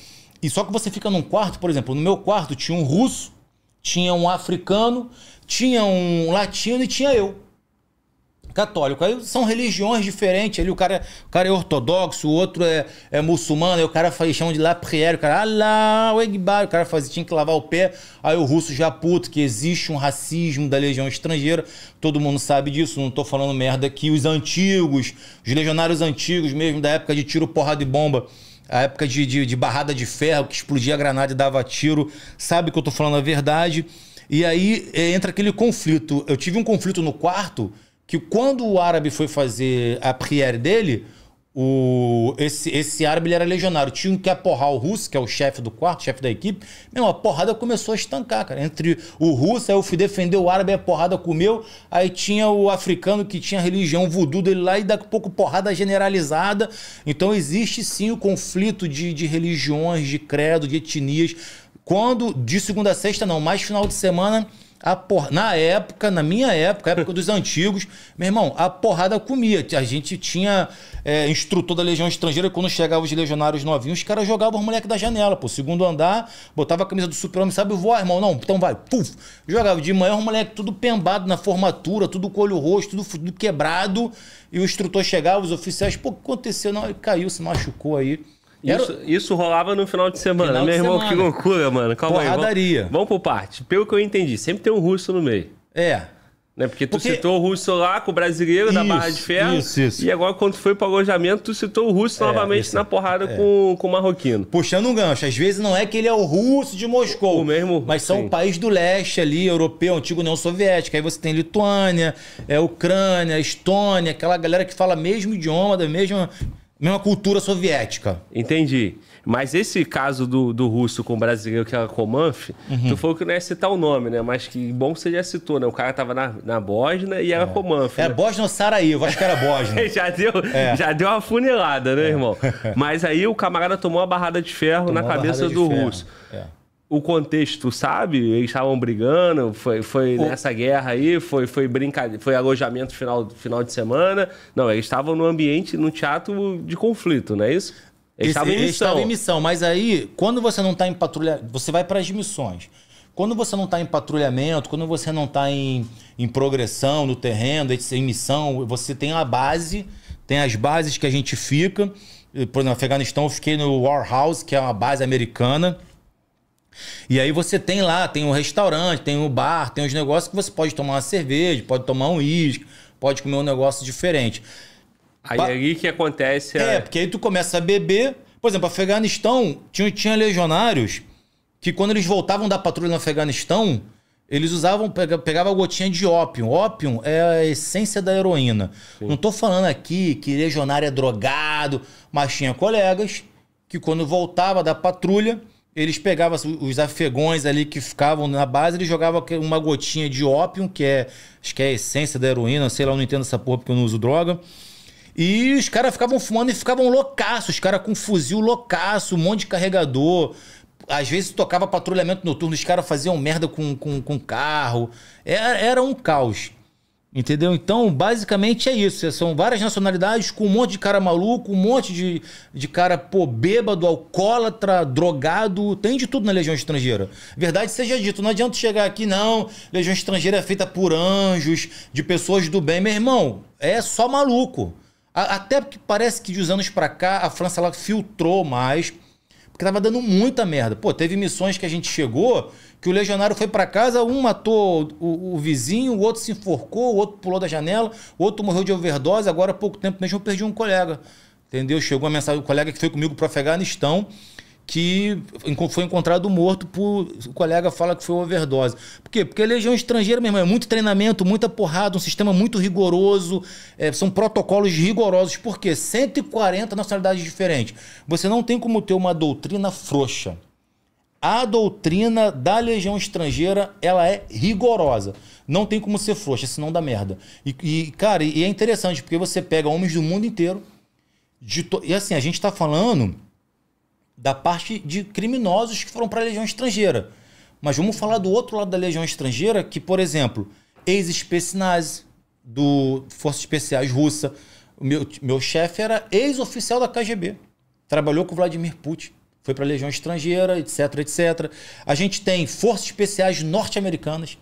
E só que você fica num quarto, por exemplo, no meu quarto tinha um russo, tinha um africano, tinha um latino e tinha eu católico. Aí são religiões diferentes. Ali o cara, o cara é ortodoxo, o outro é, é muçulmano, aí o cara faz chão de lá prière, o cara, Alá, o Egbar, o cara faz, tinha que lavar o pé. Aí o russo já puto, que existe um racismo da legião estrangeira. Todo mundo sabe disso, não tô falando merda aqui. Os antigos, os legionários antigos mesmo, da época de tiro, porrada e bomba. A época de, de, de barrada de ferro, que explodia a granada e dava tiro. Sabe que eu tô falando a verdade. E aí é, entra aquele conflito. Eu tive um conflito no quarto, que quando o árabe foi fazer a prière dele, o, esse, esse árabe era legionário. Tinha que é aporrar o russo, que é o chefe do quarto, chefe da equipe. Meu, a porrada começou a estancar, cara. Entre o russo, aí eu fui defender o árabe, a porrada comeu. Aí tinha o africano que tinha religião voodoo dele lá e daqui a pouco porrada generalizada. Então existe sim o conflito de, de religiões, de credo, de etnias. Quando, de segunda a sexta, não, mais final de semana a por... Na época, na minha época, época dos antigos, meu irmão, a porrada comia. A gente tinha é, instrutor da Legião Estrangeira, quando chegavam os legionários novinhos, os caras jogavam os moleques da janela, pô. Segundo andar, botava a camisa do super-homem, sabe voar, irmão? Não, então vai, puf. Jogava de manhã, os moleques tudo pembado na formatura, tudo com olho rosto tudo, tudo quebrado. E o instrutor chegava, os oficiais, pô, o que aconteceu? Não, ele caiu, se machucou aí. Era... Isso, rolava no final de semana. Final Meu de irmão, semana. que loucura, mano. Calma Porradaria. aí. Vamos, vamos por parte. Pelo que eu entendi, sempre tem um russo no meio. É. Né? Porque tu Porque... citou o russo lá com o brasileiro isso, da Barra de Ferro. Isso, isso. E agora, quando foi para alojamento, tu citou o russo é, novamente na porrada é. com, com o marroquino. Puxando um gancho. Às vezes não é que ele é o russo de Moscou. O mesmo. Mas são sim. o país do leste ali, europeu, antigo União Soviética. Aí você tem Lituânia, é, Ucrânia, Estônia, aquela galera que fala mesmo idioma, da mesma mesma cultura soviética. Entendi. Mas esse caso do, do russo com o brasileiro que era é Comanf, uhum. tu falou que não ia citar o nome, né? Mas que bom que você já citou, né? O cara tava na, na Bósnia e era é. Comanf. É né? Bósnia ou Sarajevo, acho que era Bósnia. já, deu, é. já deu uma funilada, né, é. irmão? Mas aí o camarada tomou a barrada de ferro tomou na cabeça do russo. É o contexto, sabe? Eles estavam brigando, foi, foi o... nessa guerra aí, foi, foi brincadeira, foi alojamento final, final de semana. Não, eles estavam no ambiente, no teatro de conflito, não é isso? Eles estavam em missão. Eles estavam em missão, mas aí, quando você não está em patrulha, você vai para as missões. Quando você não está em patrulhamento, quando você não está em, em progressão no terreno, em missão, você tem a base, tem as bases que a gente fica. Por exemplo, no Afeganistão eu fiquei no War House, que é uma base americana e aí você tem lá, tem um restaurante, tem um bar, tem uns negócios que você pode tomar uma cerveja, pode tomar um uísque, pode comer um negócio diferente. Aí pa... aí que acontece. É... é, porque aí tu começa a beber. Por exemplo, Afeganistão tinha, tinha legionários que quando eles voltavam da patrulha no Afeganistão, eles usavam, pegava gotinha de ópio. Ópio é a essência da heroína. Sim. Não estou falando aqui que legionário é drogado, mas tinha colegas que quando voltava da patrulha, eles pegavam os afegões ali que ficavam na base, eles jogavam uma gotinha de ópio, que é, acho que é a essência da heroína, sei lá, eu não entendo essa porra porque eu não uso droga. E os caras ficavam fumando e ficavam loucaços, os caras com fuzil loucaço, um monte de carregador. Às vezes tocava patrulhamento noturno, os caras faziam merda com, com, com carro. Era, era um caos. Entendeu? Então, basicamente é isso. São várias nacionalidades com um monte de cara maluco, um monte de, de cara pô, bêbado, alcoólatra, drogado. Tem de tudo na Legião Estrangeira. Verdade seja dito, não adianta chegar aqui, não. Legião Estrangeira é feita por anjos, de pessoas do bem. Meu irmão, é só maluco. A, até porque parece que de uns anos pra cá a França ela filtrou mais que tava dando muita merda. Pô, teve missões que a gente chegou, que o legionário foi para casa, um matou o, o, vizinho, o outro se enforcou, o outro pulou da janela, o outro morreu de overdose, agora há pouco tempo mesmo eu perdi um colega. Entendeu? Chegou a mensagem do colega que foi comigo pro Afeganistão que foi encontrado morto por. O colega fala que foi overdose. Por quê? Porque a legião é estrangeira, meu irmão, é muito treinamento, muita porrada, um sistema muito rigoroso, é, são protocolos rigorosos. Por quê? 140 nacionalidades diferentes. Você não tem como ter uma doutrina frouxa. A doutrina da legião estrangeira, ela é rigorosa. Não tem como ser frouxa, senão dá merda. E, e cara, e é interessante, porque você pega homens do mundo inteiro. De to... E assim, a gente está falando da parte de criminosos que foram para a legião estrangeira. Mas vamos falar do outro lado da legião estrangeira, que, por exemplo, ex-Spetsnaz, do Forças Especiais Russa, meu, meu chefe era ex-oficial da KGB, trabalhou com Vladimir Putin, foi para a legião estrangeira, etc, etc. A gente tem Forças Especiais norte-americanas,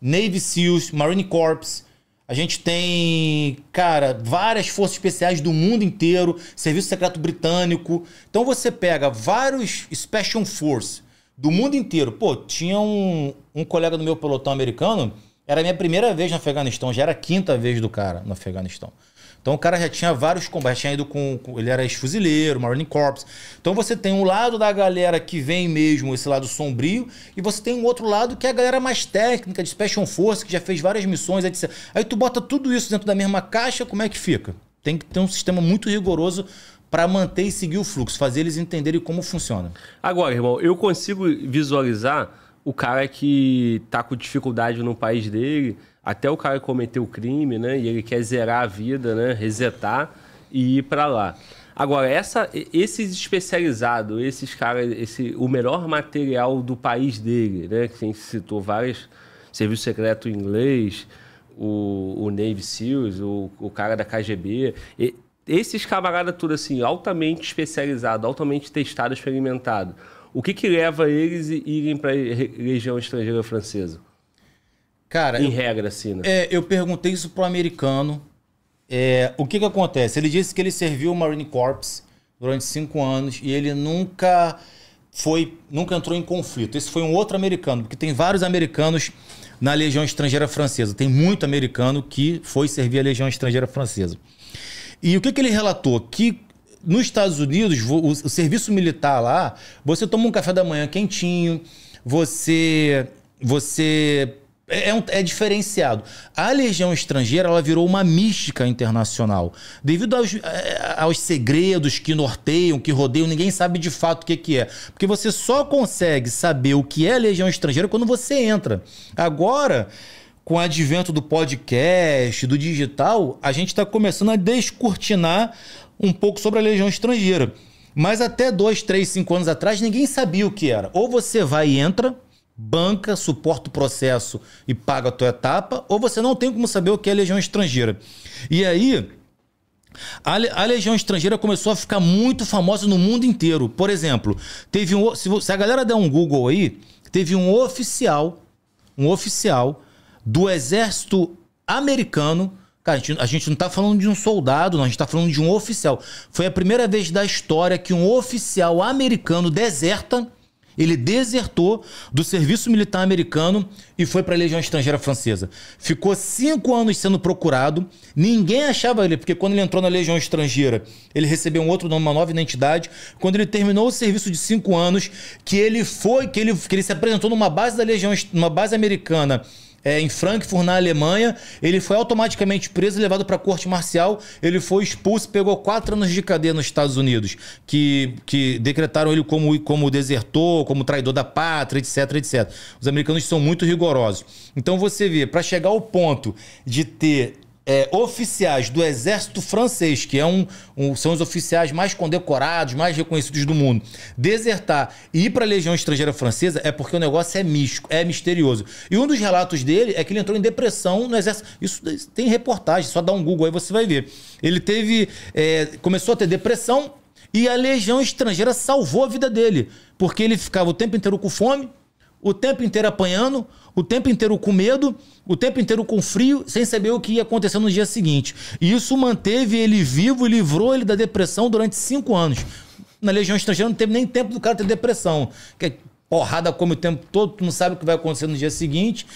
Navy SEALs, Marine Corps, a gente tem, cara, várias forças especiais do mundo inteiro, Serviço Secreto Britânico. Então você pega vários Special Force do mundo inteiro. Pô, tinha um, um colega do meu pelotão americano, era a minha primeira vez no Afeganistão, já era a quinta vez do cara no Afeganistão. Então o cara já tinha vários combates, tinha ido com, com ele era ex-fuzileiro, Marine Corps. Então você tem um lado da galera que vem mesmo, esse lado sombrio, e você tem um outro lado que é a galera mais técnica, de Special Force, que já fez várias missões, etc. Aí tu bota tudo isso dentro da mesma caixa, como é que fica? Tem que ter um sistema muito rigoroso para manter e seguir o fluxo, fazer eles entenderem como funciona. Agora, irmão, eu consigo visualizar o cara que tá com dificuldade no país dele, até o cara cometer o crime, né? E ele quer zerar a vida, né? Resetar e ir para lá. Agora, essa, esses especializados, esses caras, esse, o melhor material do país dele, né? Que a gente citou vários serviço secreto inglês, o, o Navy SEALs, o, o cara da KGB. E, esses camaradas tudo assim, altamente especializado, altamente testado, experimentado. O que que leva eles a irem para a região estrangeira francesa? Cara, em eu, regra, assim, né? É, eu perguntei isso pro americano. É, o que que acontece? Ele disse que ele serviu o Marine Corps durante cinco anos e ele nunca foi, nunca entrou em conflito. Esse foi um outro americano, porque tem vários americanos na Legião Estrangeira Francesa. Tem muito americano que foi servir a Legião Estrangeira Francesa. E o que, que ele relatou? Que nos Estados Unidos, o, o serviço militar lá, você toma um café da manhã quentinho, você você é, é, um, é, diferenciado. A legião estrangeira ela virou uma mística internacional. Devido aos, é, aos, segredos que norteiam, que rodeiam, ninguém sabe de fato o que, que é. Porque você só consegue saber o que é legião estrangeira quando você entra. Agora, com o advento do podcast, do digital, a gente está começando a descortinar um pouco sobre a legião estrangeira. Mas até dois, três, cinco anos atrás, ninguém sabia o que era. Ou você vai e entra banca, suporta o processo e paga a tua etapa, ou você não tem como saber o que é legião estrangeira. E aí, a, a legião estrangeira começou a ficar muito famosa no mundo inteiro. Por exemplo, teve um. Se, se a galera der um Google aí, teve um oficial, um oficial do exército americano Cara, a gente, a gente, não tá falando de um soldado, não, a gente tá falando de um oficial. Foi a primeira vez da história que um oficial americano deserta ele desertou do serviço militar americano e foi para a Legião Estrangeira Francesa. Ficou cinco anos sendo procurado, ninguém achava ele, porque quando ele entrou na Legião Estrangeira, ele recebeu um outro nome, uma nova identidade. Quando ele terminou o serviço de cinco anos, que ele foi, que ele, que ele se apresentou numa base da Legião, numa base americana é, em Frankfurt, na Alemanha. Ele foi automaticamente preso e levado para a corte marcial. Ele foi expulso pegou quatro anos de cadeia nos Estados Unidos, que, que decretaram ele como, como desertor, como traidor da pátria, etc, etc. Os americanos são muito rigorosos. Então você vê, para chegar ao ponto de ter é, oficiais do exército francês, que é um, um, são os oficiais mais condecorados, mais reconhecidos do mundo, desertar e ir para a Legião Estrangeira Francesa é porque o negócio é místico, é misterioso. E um dos relatos dele é que ele entrou em depressão no exército. Isso tem reportagem, só dá um Google aí você vai ver. Ele teve. É, começou a ter depressão e a Legião Estrangeira salvou a vida dele, porque ele ficava o tempo inteiro com fome, o tempo inteiro apanhando, o tempo inteiro com medo, o tempo inteiro com frio, sem saber o que ia acontecer no dia seguinte. E isso manteve ele vivo e livrou ele da depressão durante cinco anos. Na Legião Estrangeira não teve nem tempo do cara ter depressão. Que é porrada come o tempo todo, tu não sabe o que vai acontecer no dia seguinte.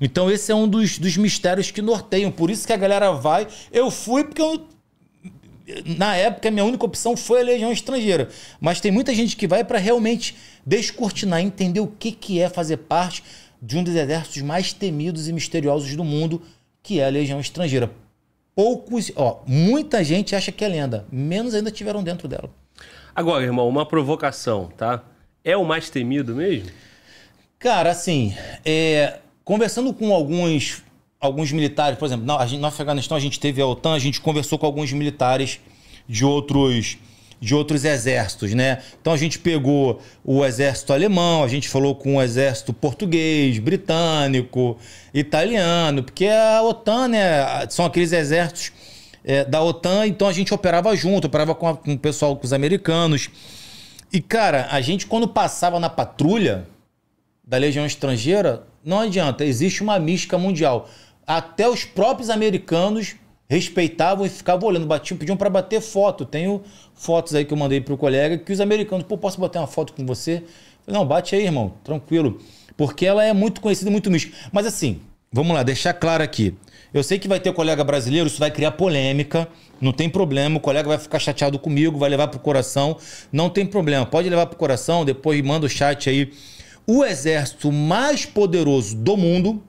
Então esse é um dos, dos mistérios que norteiam. Por isso que a galera vai. Eu fui porque eu na época, minha única opção foi a Legião Estrangeira. Mas tem muita gente que vai para realmente descortinar, entender o que, que é fazer parte de um dos exércitos mais temidos e misteriosos do mundo, que é a Legião Estrangeira. Poucos, ó, muita gente acha que é lenda, menos ainda tiveram dentro dela. Agora, irmão, uma provocação, tá? É o mais temido mesmo? Cara, assim, é, conversando com alguns, alguns militares, por exemplo, na, no Afeganistão a gente teve a OTAN, a gente conversou com alguns militares de outros de outros exércitos, né? Então a gente pegou o exército alemão, a gente falou com o exército português, britânico, italiano, porque a OTAN, né? São aqueles exércitos é, da OTAN, então a gente operava junto, operava com, a, com o pessoal, com os americanos. E cara, a gente quando passava na patrulha da Legião Estrangeira, não adianta, existe uma mística mundial. Até os próprios americanos respeitavam e ficavam olhando, batiam, pediam para bater foto. Tenho fotos aí que eu mandei para o colega que os americanos, pô, posso bater uma foto com você? Falei, não, bate aí, irmão, tranquilo. Porque ela é muito conhecida, muito mística. Mas assim, vamos lá, deixar claro aqui. Eu sei que vai ter colega brasileiro, isso vai criar polêmica, não tem problema, o colega vai ficar chateado comigo, vai levar pro coração, não tem problema. Pode levar pro coração, depois manda o chat aí. O exército mais poderoso do mundo,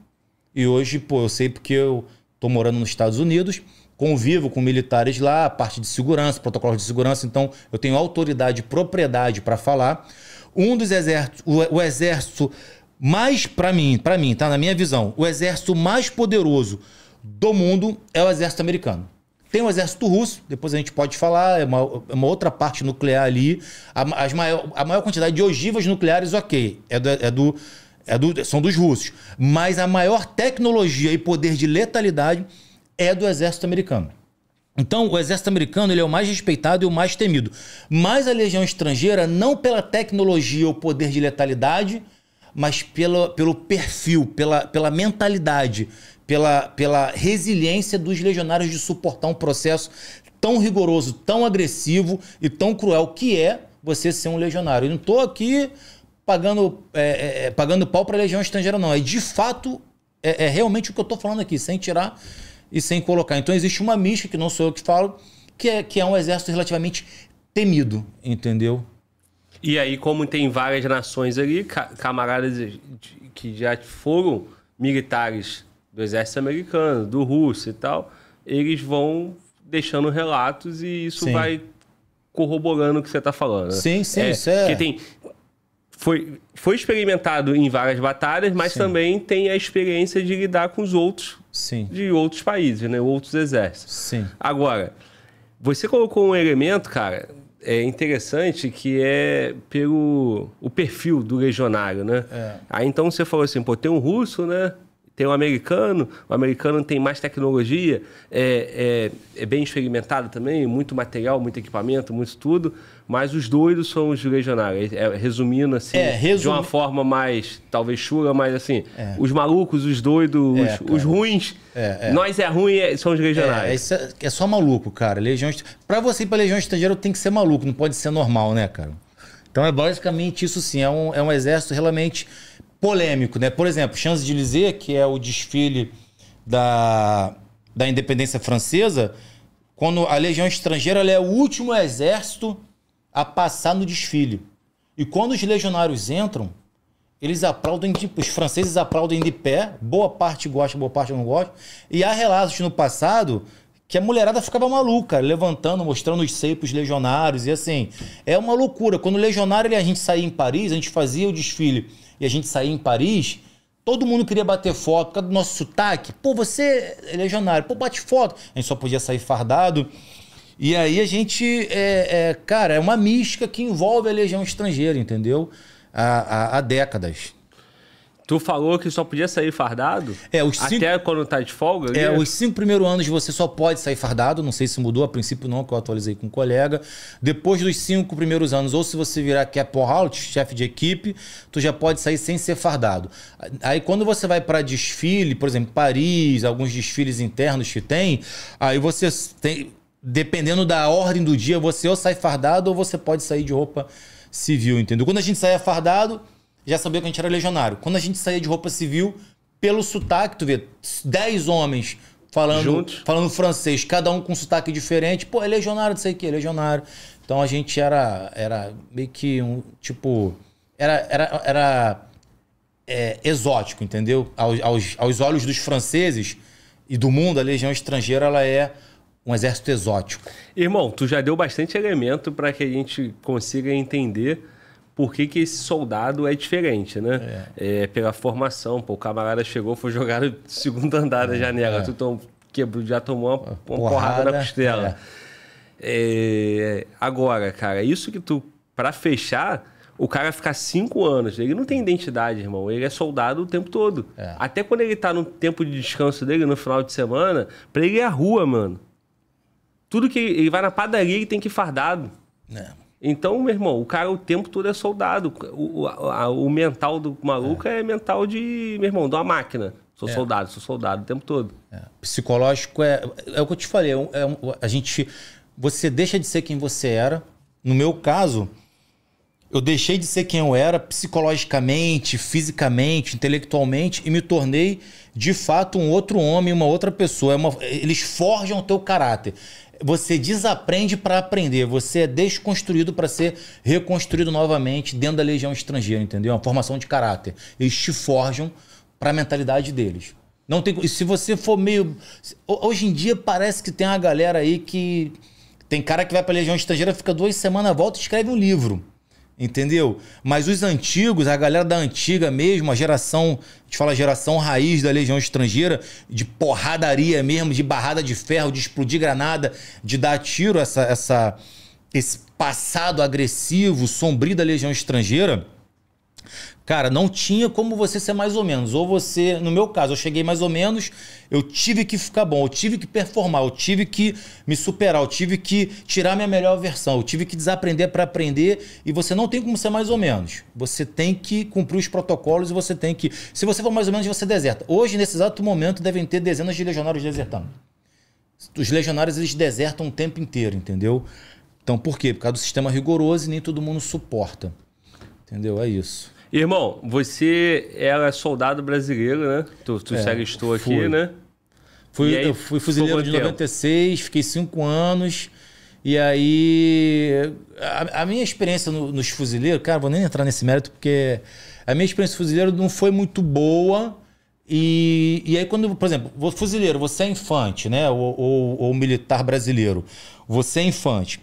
e hoje, pô, eu sei porque eu Estou morando nos Estados Unidos, convivo com militares lá, parte de segurança, protocolo de segurança, então eu tenho autoridade e propriedade para falar. Um dos exércitos, o, exército mais para mim, para mim, tá na minha visão, o exército mais poderoso do mundo é o exército americano. Tem o exército russo, depois a gente pode falar, é uma, é uma outra parte nuclear ali. A, maior, a maior quantidade de ogivas nucleares, ok, é do, é do é do, são dos russos. Mas a maior tecnologia e poder de letalidade é do exército americano. Então, o exército americano ele é o mais respeitado e o mais temido. Mas a legião estrangeira, não pela tecnologia ou poder de letalidade, mas pelo pelo perfil, pela, pela mentalidade, pela, pela resiliência dos legionários de suportar um processo tão rigoroso, tão agressivo e tão cruel que é você ser um legionário. Eu não estou aqui pagando, é, é, é, pagando pau para legião estrangeira, não. É de fato, é, é realmente o que eu estou falando aqui, sem tirar e sem colocar. Então existe uma mística, que não sou eu que falo, que é, que é um exército relativamente temido, entendeu? E aí, como tem várias nações ali, camaradas que já foram militares do exército americano, do russo e tal, eles vão deixando relatos e isso sim. vai corroborando o que você está falando. Né? Sim, sim, é, isso é... Porque tem, foi, foi experimentado em várias batalhas, mas Sim. também tem a experiência de lidar com os outros Sim. de outros países, né? Outros exércitos. Sim. Agora, você colocou um elemento, cara, é interessante que é pelo o perfil do legionário, né? É. Aí então você falou assim, pô, tem um russo, né? Tem um americano, o americano tem mais tecnologia, é, é, é bem experimentado também, muito material, muito equipamento, muito tudo. Mas os doidos são os legionários. É, é, resumindo assim, é, resum... de uma forma mais, talvez chula, mas assim, é. os malucos, os doidos, é, os, os ruins, nós é ruim, são os legionários. É, só maluco, cara. Legião... Pra você ir pra Legião Estrangeira tem que ser maluco, não pode ser normal, né, cara? Então é basicamente isso sim, é um, é um exército realmente polêmico, né? Por exemplo, Chance de Lisée, que é o desfile da, da independência francesa, quando a Legião Estrangeira é o último exército a passar no desfile. E quando os legionários entram, eles aplaudem, tipo, os franceses aplaudem de pé, boa parte gosta, boa parte não gosta. E há relatos no passado que a mulherada ficava maluca, levantando, mostrando os seios pros legionários e assim. É uma loucura. Quando o legionário, a gente saía em Paris, a gente fazia o desfile e a gente saía em Paris, todo mundo queria bater foto por causa do nosso sotaque. Pô, você é legionário, pô, bate foto. A gente só podia sair fardado. E aí a gente, é, é, cara, é uma mística que envolve a legião estrangeira, entendeu? Há, há, há décadas. Tu falou que só podia sair fardado? É, os cinco... Até quando tá de folga? É, os cinco primeiros anos você só pode sair fardado. Não sei se mudou, a princípio não, que eu atualizei com um colega. Depois dos cinco primeiros anos, ou se você virar que é chefe de equipe, tu já pode sair sem ser fardado. Aí quando você vai para desfile, por exemplo, Paris, alguns desfiles internos que tem, aí você tem, dependendo da ordem do dia, você ou sai fardado ou você pode sair de roupa civil, entendeu? Quando a gente saía fardado, já sabia que a gente era legionário. Quando a gente saía de roupa civil, pelo sotaque, tu vê, 10 homens falando, falando francês, cada um com sotaque diferente. Pô, é legionário, não sei o que, é legionário. Então a gente era, era meio que um, tipo, era, era, era é, exótico, entendeu? Aos, aos, aos olhos dos franceses e do mundo, a legião estrangeira, ela é um exército exótico. Irmão, tu já deu bastante elemento para que a gente consiga entender por que, que esse soldado é diferente, né? É. é pela formação, pô, o camarada chegou, foi jogado segundo andar da é, janela, é. tu tom, quebrou, já tomou uma, uma porrada, porrada, na costela. É. é. agora, cara, isso que tu, para fechar, o cara ficar cinco anos, ele não tem identidade, irmão. Ele é soldado o tempo todo. É. Até quando ele tá no tempo de descanso dele, no final de semana, pra ele é a rua, mano. Tudo que ele, ele vai na padaria, ele tem que ir fardado. É. Então, meu irmão, o cara o tempo todo é soldado. O, a, o mental do maluco é. é. mental de, meu irmão, de uma máquina. Sou é. soldado, sou soldado o tempo todo. É. Psicológico é, é o que eu te falei. É é um, a gente. Você deixa de ser quem você era. No meu caso, eu deixei de ser quem eu era psicologicamente, fisicamente, intelectualmente e me tornei de fato um outro homem, uma outra pessoa. É uma, eles forjam o teu caráter. Você desaprende para aprender, você é desconstruído para ser reconstruído novamente dentro da legião estrangeira, entendeu? É uma formação de caráter. Eles te forjam para a mentalidade deles. Não tem, se você for meio hoje em dia parece que tem uma galera aí que tem cara que vai para legião estrangeira, fica duas semanas, volta e escreve um livro. Entendeu? Mas os antigos, a galera da antiga mesmo, a geração, a gente fala geração raiz da Legião Estrangeira, de porradaria mesmo, de barrada de ferro, de explodir granada, de dar tiro, essa, essa, esse passado agressivo, sombrio da Legião Estrangeira Cara, não tinha como você ser mais ou menos. Ou você, no meu caso, eu cheguei mais ou menos, eu tive que ficar bom, eu tive que performar, eu tive que me superar, eu tive que tirar minha melhor versão, eu tive que desaprender para aprender. E você não tem como ser mais ou menos. Você tem que cumprir os protocolos e você tem que. Se você for mais ou menos, você deserta. Hoje, nesse exato momento, devem ter dezenas de legionários desertando. Os legionários, eles desertam o tempo inteiro, entendeu? Então, por quê? Por causa do sistema rigoroso e nem todo mundo suporta. Entendeu? É isso. Irmão, você era é soldado brasileiro, né? Tu, tu é, aqui, né? Fui, aí, eu fui fuzileiro de tempo? 96, fiquei cinco anos. E aí, a, a minha experiência no, nos fuzileiros, cara, vou nem entrar nesse mérito, porque a minha experiência fuzileiro não foi muito boa. E, e aí, quando, por exemplo, fuzileiro, você é infante, né? Ou, ou, ou militar brasileiro, você é infante.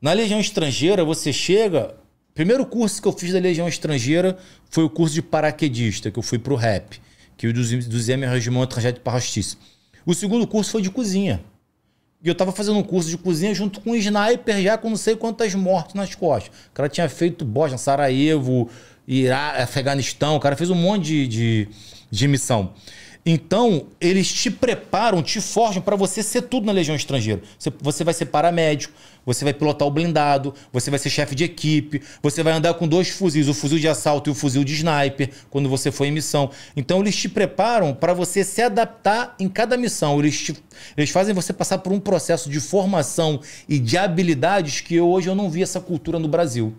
Na legião estrangeira, você chega, primeiro curso que eu fiz da Legião Estrangeira foi o curso de paraquedista, que eu fui pro rap, que o dos, dos M Regimão Trajeto para a Justiça. O segundo curso foi de cozinha. E eu tava fazendo um curso de cozinha junto com um sniper já com não sei quantas mortes nas costas. O cara tinha feito Bosnia, Sarajevo, Iraque, Afeganistão, o cara fez um monte de, de, de missão. Então, eles te preparam, te forjam para você ser tudo na Legião Estrangeira. Você, você vai ser paramédico, você vai pilotar o blindado, você vai ser chefe de equipe, você vai andar com dois fuzis, o fuzil de assalto e o fuzil de sniper, quando você for em missão. Então eles te preparam para você se adaptar em cada missão. Eles, te, eles fazem você passar por um processo de formação e de habilidades que eu, hoje eu não vi essa cultura no Brasil.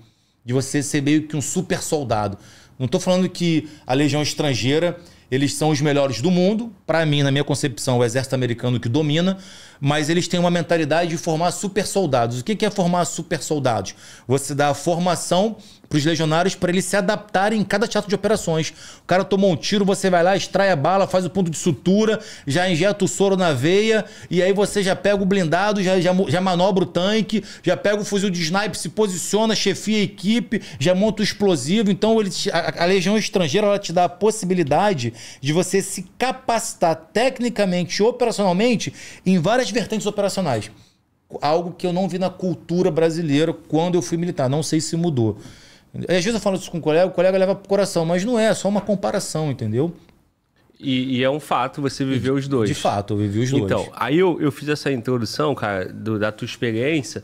De você ser meio que um super soldado. Não estou falando que a legião estrangeira eles são os melhores do mundo, para mim, na minha concepção, o exército americano que domina, mas eles têm uma mentalidade de formar super soldados. O que é formar super soldados? Você dá a formação os legionários para eles se adaptarem em cada teatro de operações. O cara tomou um tiro, você vai lá, extrai a bala, faz o ponto de sutura, já injeta o soro na veia, e aí você já pega o blindado, já, já, já manobra o tanque, já pega o fuzil de sniper, se posiciona, chefia a equipe, já monta o explosivo. Então ele, a, a legião estrangeira ela te dá a possibilidade de você se capacitar tecnicamente e operacionalmente em várias vertentes operacionais algo que eu não vi na cultura brasileira quando eu fui militar. Não sei se mudou. Às vezes eu falo isso com o um colega, o colega leva pro coração, mas não é, é só uma comparação, entendeu? E, e, é um fato, você viveu os dois. De fato, eu vivi os dois. Então, aí eu, eu fiz essa introdução, cara, do, da tua experiência,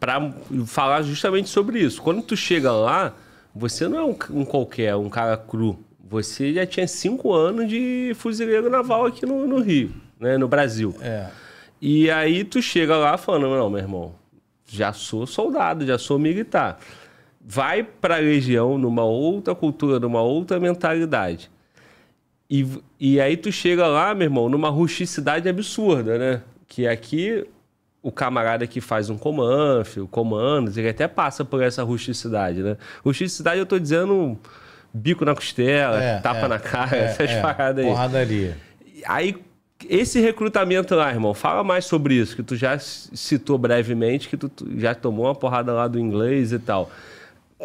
para falar justamente sobre isso. Quando tu chega lá, você não é um, um, qualquer, um cara cru. Você já tinha cinco anos de fuzileiro naval aqui no, no Rio, né, no Brasil. É. E aí tu chega lá falando, não, meu irmão, já sou soldado, já sou militar vai para a legião numa outra cultura, numa outra mentalidade. E, e aí tu chega lá, meu irmão, numa rusticidade absurda, né? Que aqui o camarada que faz um comando, o comandos, ele até passa por essa rusticidade, né? Rusticidade eu tô dizendo bico na costela, é, tapa é, na cara, é, essas é, paradas aí. Porradaria. Aí esse recrutamento lá, irmão, fala mais sobre isso, que tu já citou brevemente, que tu já tomou uma porrada lá do inglês e tal.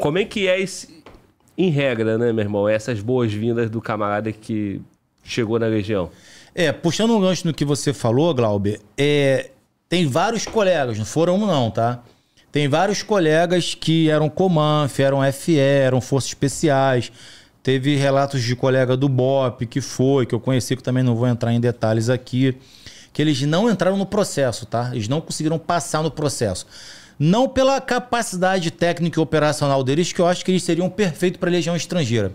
Como é que é esse. Em regra, né, meu irmão? Essas boas-vindas do camarada que chegou na região? É, puxando um gancho no que você falou, Glauber, é, tem vários colegas, não foram um não, tá? Tem vários colegas que eram Comanf, eram FE, eram Forças Especiais. Teve relatos de colega do BOP que foi, que eu conheci, que também não vou entrar em detalhes aqui, que eles não entraram no processo, tá? Eles não conseguiram passar no processo. Não pela capacidade técnica e operacional deles, que eu acho que eles seriam perfeitos para a legião estrangeira.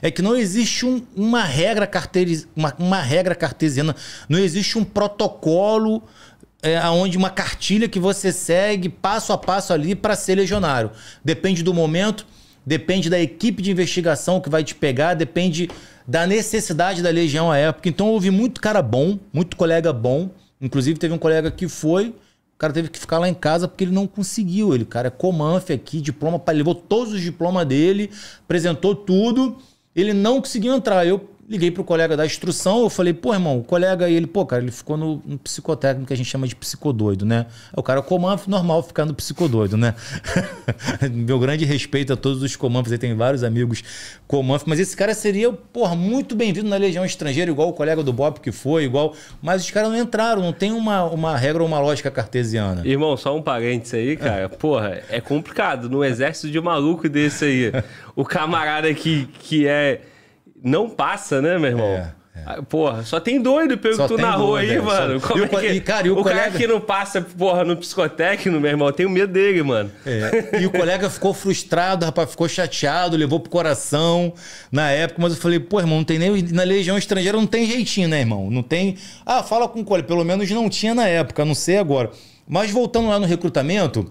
É que não existe um, uma, regra cartesiana, uma, uma, regra cartesiana, não existe um protocolo é, uma cartilha que você segue passo a passo ali para ser legionário. Depende do momento, depende da equipe de investigação que vai te pegar, depende da necessidade da legião à época. Então houve muito cara bom, muito colega bom. Inclusive teve um colega que foi cara teve que ficar lá em casa porque ele não conseguiu. Ele, cara, é Comanf aqui, diploma, levou todos os diplomas dele, apresentou tudo. Ele não conseguiu entrar. Eu liguei pro colega da instrução, eu falei, pô, irmão, o colega, e ele, pô, cara, ele ficou no, no psicotécnico que a gente chama de psicodoido, né? O cara comando normal ficar no psicodoido, né? Meu grande respeito a todos os comandos, aí tem vários amigos comandos, mas esse cara seria, porra, muito bem-vindo na Legião Estrangeira, igual o colega do Bob que foi, igual. Mas os caras não entraram, não tem uma, uma regra ou uma lógica cartesiana. Irmão, só um parênteses aí, cara. É. Porra, é complicado. No exército de maluco desse aí, o camarada que, que é não passa, né, meu irmão? É. É. Ah, porra, só tem doido pelo que tu narrou aí, mano. Só... Como e, é que... e, cara, e o, o colega... cara que não passa, porra, no psicotécnico, meu irmão, eu tenho medo dele, mano. É. E o colega ficou frustrado, rapaz, ficou chateado, levou pro coração na época, mas eu falei, pô, irmão, não tem nem. Na Legião Estrangeira não tem jeitinho, né, irmão? Não tem. Ah, fala com o colega. Pelo menos não tinha na época, não sei agora. Mas voltando lá no recrutamento.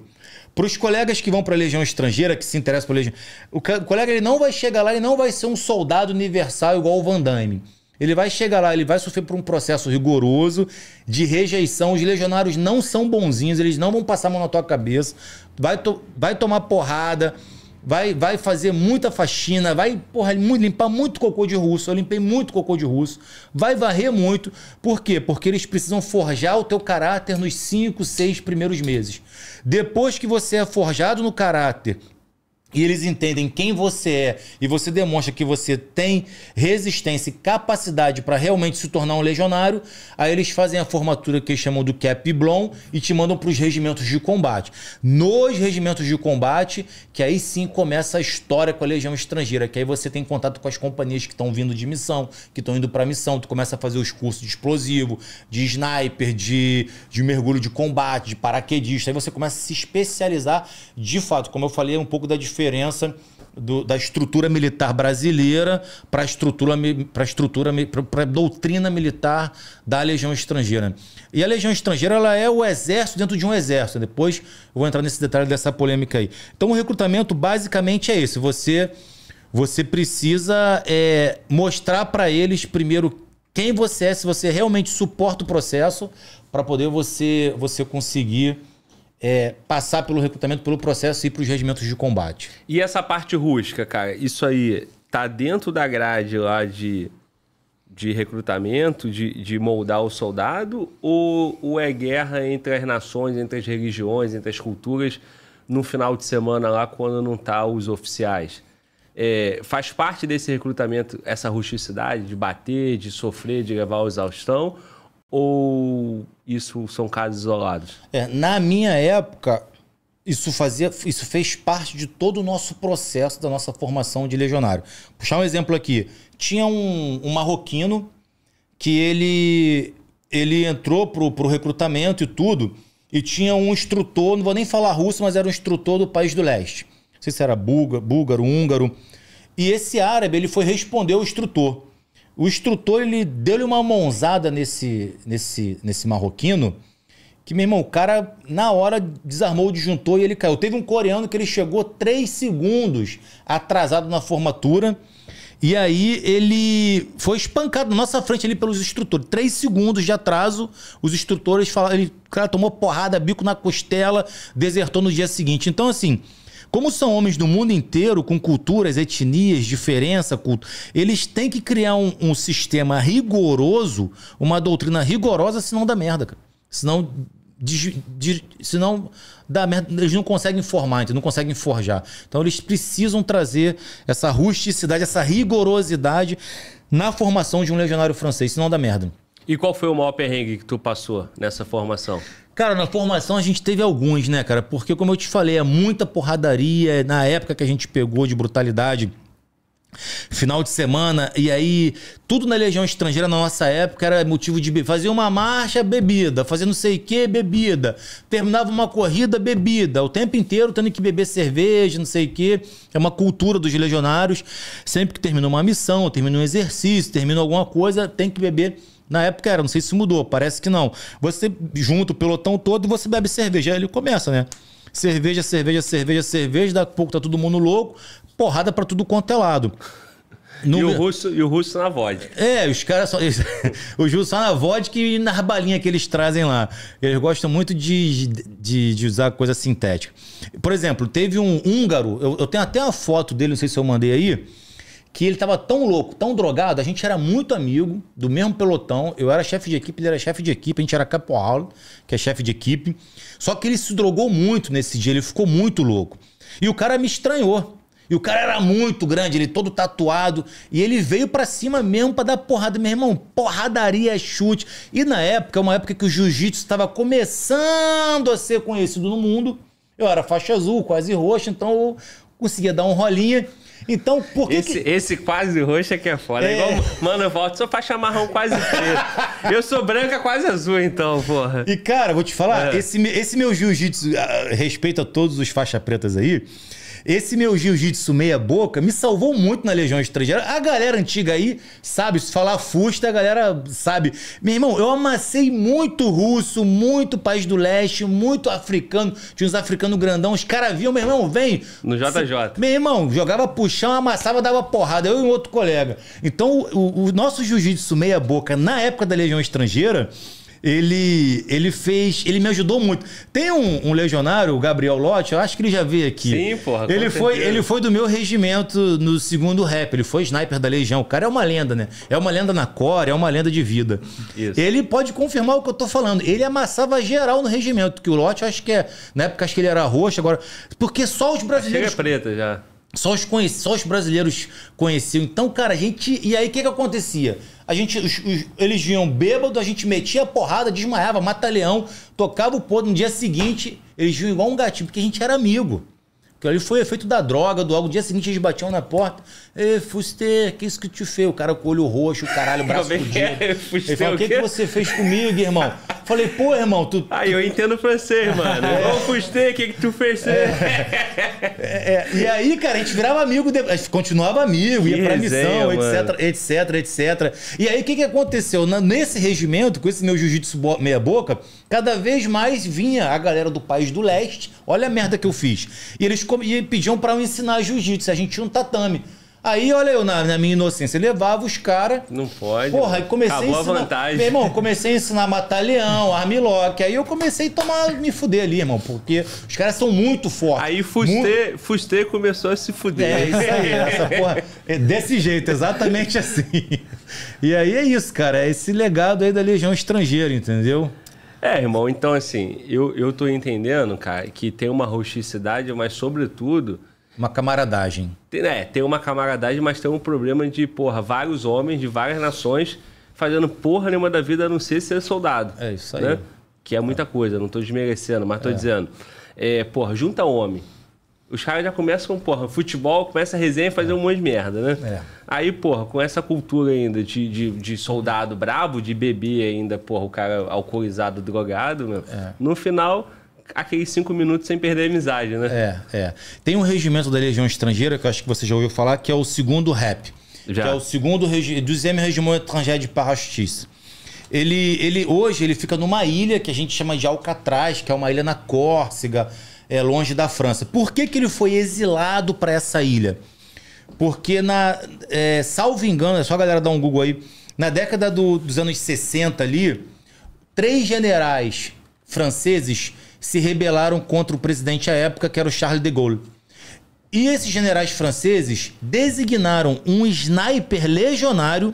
Para os colegas que vão para a legião estrangeira, que se interessam pela legião, o colega ele não vai chegar lá, ele não vai ser um soldado universal igual o Van Damme. Ele vai chegar lá, ele vai sofrer por um processo rigoroso de rejeição. Os legionários não são bonzinhos, eles não vão passar a mão na tua cabeça, vai, to vai tomar porrada, Vai, vai fazer muita faxina, vai porra, limpar muito cocô de russo. Eu limpei muito cocô de russo. Vai varrer muito. Por quê? Porque eles precisam forjar o teu caráter nos 5, 6 primeiros meses. Depois que você é forjado no caráter e eles entendem quem você é e você demonstra que você tem resistência e capacidade para realmente se tornar um legionário, aí eles fazem a formatura que eles chamam do cap blon e te mandam para os regimentos de combate. Nos regimentos de combate, que aí sim começa a história com a legião estrangeira, que aí você tem contato com as companhias que estão vindo de missão, que estão indo para missão, tu começa a fazer os cursos de explosivo, de sniper, de, de mergulho de combate, de paraquedista, aí você começa a se especializar de fato, como eu falei, é um pouco da diferença diferença do, da estrutura militar brasileira para a estrutura, para estrutura, para doutrina militar da legião estrangeira. E a legião estrangeira ela é o exército dentro de um exército. Depois eu vou entrar nesse detalhe dessa polêmica aí. Então o recrutamento basicamente é esse. Você você precisa é, mostrar para eles primeiro quem você é, se você realmente suporta o processo para poder você você conseguir é, passar pelo recrutamento, pelo processo e ir para os regimentos de combate. E essa parte rústica, cara, isso aí tá dentro da grade lá de, de recrutamento, de, de moldar o soldado, ou, ou é guerra entre as nações, entre as religiões, entre as culturas, no final de semana lá, quando não tá os oficiais? É, faz parte desse recrutamento essa rusticidade de bater, de sofrer, de levar ao exaustão? Ou isso são casos isolados? É, na minha época, isso fazia, isso fez parte de todo o nosso processo da nossa formação de legionário. Vou puxar um exemplo aqui. Tinha um, um marroquino que ele ele entrou pro, pro recrutamento e tudo, e tinha um instrutor, não vou nem falar russo, mas era um instrutor do país do leste. Não sei se era búlgaro, búlgaro húngaro. E esse árabe, ele foi responder o instrutor. O instrutor, ele deu-lhe uma mãozada nesse, nesse, nesse marroquino, que, meu irmão, o cara, na hora, desarmou o disjuntor e ele caiu. Teve um coreano que ele chegou 3 segundos atrasado na formatura. E aí ele foi espancado na nossa frente ali pelos instrutores. Três segundos de atraso, os instrutores falaram. Ele, cara, tomou porrada, bico na costela, desertou no dia seguinte. Então, assim, como são homens do mundo inteiro, com culturas, etnias, diferença, culto, eles têm que criar um, um sistema rigoroso, uma doutrina rigorosa, senão dá merda, cara. Senão de, de, senão dá merda, eles não conseguem formar, não conseguem forjar. Então eles precisam trazer essa rusticidade, essa rigorosidade na formação de um legionário francês, senão dá merda. E qual foi o maior perrengue que tu passou nessa formação? Cara, na formação a gente teve alguns, né, cara? Porque, como eu te falei, é muita porradaria. Na época que a gente pegou de brutalidade, final de semana, e aí tudo na Legião Estrangeira na nossa época era motivo de fazer uma marcha, bebida. fazer não sei o que, bebida. Terminava uma corrida, bebida. O tempo inteiro tendo que beber cerveja, não sei o que. É uma cultura dos legionários. Sempre que termina uma missão, termina um exercício, termina alguma coisa, tem que beber na época era, não sei se mudou, parece que não. Você junta o pelotão todo e você bebe cerveja. Aí ele começa, né? Cerveja, cerveja, cerveja, cerveja. Daqui a pouco tá todo mundo louco. Porrada para tudo quanto é lado. No... E, o russo, e o russo na vodka. É, os caras só. o russos só na vodka e nas balinhas que eles trazem lá. Eles gostam muito de, de, de usar coisa sintética. Por exemplo, teve um húngaro, eu, eu tenho até uma foto dele, não sei se eu mandei aí que ele estava tão louco, tão drogado, a gente era muito amigo, do mesmo pelotão. Eu era chefe de equipe, ele era chefe de equipe, a gente era caporal, que é chefe de equipe. Só que ele se drogou muito nesse dia, ele ficou muito louco. E o cara me estranhou. E o cara era muito grande, ele todo tatuado. E ele veio para cima mesmo para dar porrada. Meu irmão, porradaria, chute. E na época, é uma época que o jiu-jitsu estava começando a ser conhecido no mundo. Eu era faixa azul, quase roxa, então eu conseguia dar um rolinha. Então, por que esse, que... esse quase roxo é que é foda. É, é igual, mano, eu volto, sou faixa marrom quase preto. eu sou branca quase azul, então, porra. E, cara, vou te falar, é. esse, esse meu jiu-jitsu, ah, respeito a todos os faixa pretas aí, esse meu jiu-jitsu meia boca me salvou muito na Legião Estrangeira. A galera antiga aí sabe, se falar fusta, a galera sabe. Meu irmão, eu amassei muito russo, muito país do leste, muito africano. Tinha uns africanos grandão, os caras viam, meu irmão, vem. No JJ. Se, meu irmão, jogava puxão, amassava, dava porrada, eu e um outro colega. Então, o, o nosso jiu-jitsu meia boca na época da Legião Estrangeira ele, ele fez. Ele me ajudou muito. Tem um, um legionário, o Gabriel Lotti, eu acho que ele já veio aqui. Sim, porra. Ele foi, ele foi do meu regimento no segundo rap. Ele foi sniper da Legião. O cara é uma lenda, né? É uma lenda na core, é uma lenda de vida. Isso. Ele pode confirmar o que eu tô falando. Ele amassava geral no regimento, que o Lotti, acho que é. Na época, acho que ele era roxo, agora. Porque só os brasileiros. Chega preta já. Só os, só os brasileiros conheciam. Então, cara, a gente. E aí, o que, que acontecia? A gente, os, os, eles vinham bêbado, a gente metia a porrada, desmaiava, mata-leão, tocava o podre. No dia seguinte, eles vinham igual um gatinho, porque a gente era amigo. Porque ali foi o efeito da droga, do algo. No dia seguinte, eles batiam na porta. Ei, Fustê, que isso que te fez? O cara com o olho roxo, o caralho, o braço é é? fudido. É, Fuster, Ele falou, o que, que você fez comigo, irmão? Falei, pô, irmão, tu... Ah, eu entendo francês, mano. É. Ô, Fustê, o que que tu fez? É, é, e aí, cara, a gente virava amigo, a gente continuava amigo, que ia pra resenha, missão, mano. etc, etc, etc. E aí, o que que aconteceu? Nesse regimento, com esse meu jiu-jitsu meia boca, cada vez mais vinha a galera do país do leste, olha a merda que eu fiz. E eles e pediam para eu ensinar jiu-jitsu, a gente tinha um tatame. Aí, olha eu, na, na minha inocência, levava os caras. Não pode. Porra, aí comecei Acabou a ensinar. A vantagem. Meu irmão, comecei a ensinar a matar armilock. Aí eu comecei a tomar, me fuder ali, irmão, porque os caras são muito fortes. Aí Fustê, muito... Fustê começou a se fuder. É, isso aí, essa porra. É desse jeito, exatamente assim. E aí é isso, cara. É esse legado aí da Legião Estrangeira, entendeu? É, irmão, então assim, eu, eu tô entendendo, cara, que tem uma rusticidade, mas sobretudo uma camaradagem. Tem, é, tem uma camaradagem, mas tem um problema de, porra, vários homens de várias nações fazendo porra nenhuma da vida a não ser ser soldado. É isso aí. Né? Que é muita coisa, não estou desmerecendo, mas estou é. dizendo. É, porra, junta homem. Os caras já começam, porra, futebol, começa a resenha e fazer é. um monte de merda, né? É. Aí, porra, com essa cultura ainda de, de, de, soldado brabo, de bebê ainda, porra, o cara alcoolizado, drogado, meu, é. no final aqueles cinco minutos sem perder a amizade, né? É, é. Tem um regimento da Legião Estrangeira, que eu acho que você já ouviu falar, que é o segundo RAP. Já. Que é o segundo deuxième Regiment Estrangeiro de Parachutistes. Ele, ele, hoje ele fica numa ilha que a gente chama de Alcatraz, que é uma ilha na Córcega, é, longe da França. Por que, que ele foi exilado para essa ilha? Porque, na, é, salvo engano, é só a galera dar um Google aí, na década do, dos anos 60 ali, três generais franceses se rebelaram contra o presidente à época, que era o Charles de Gaulle. E esses generais franceses designaram um sniper legionário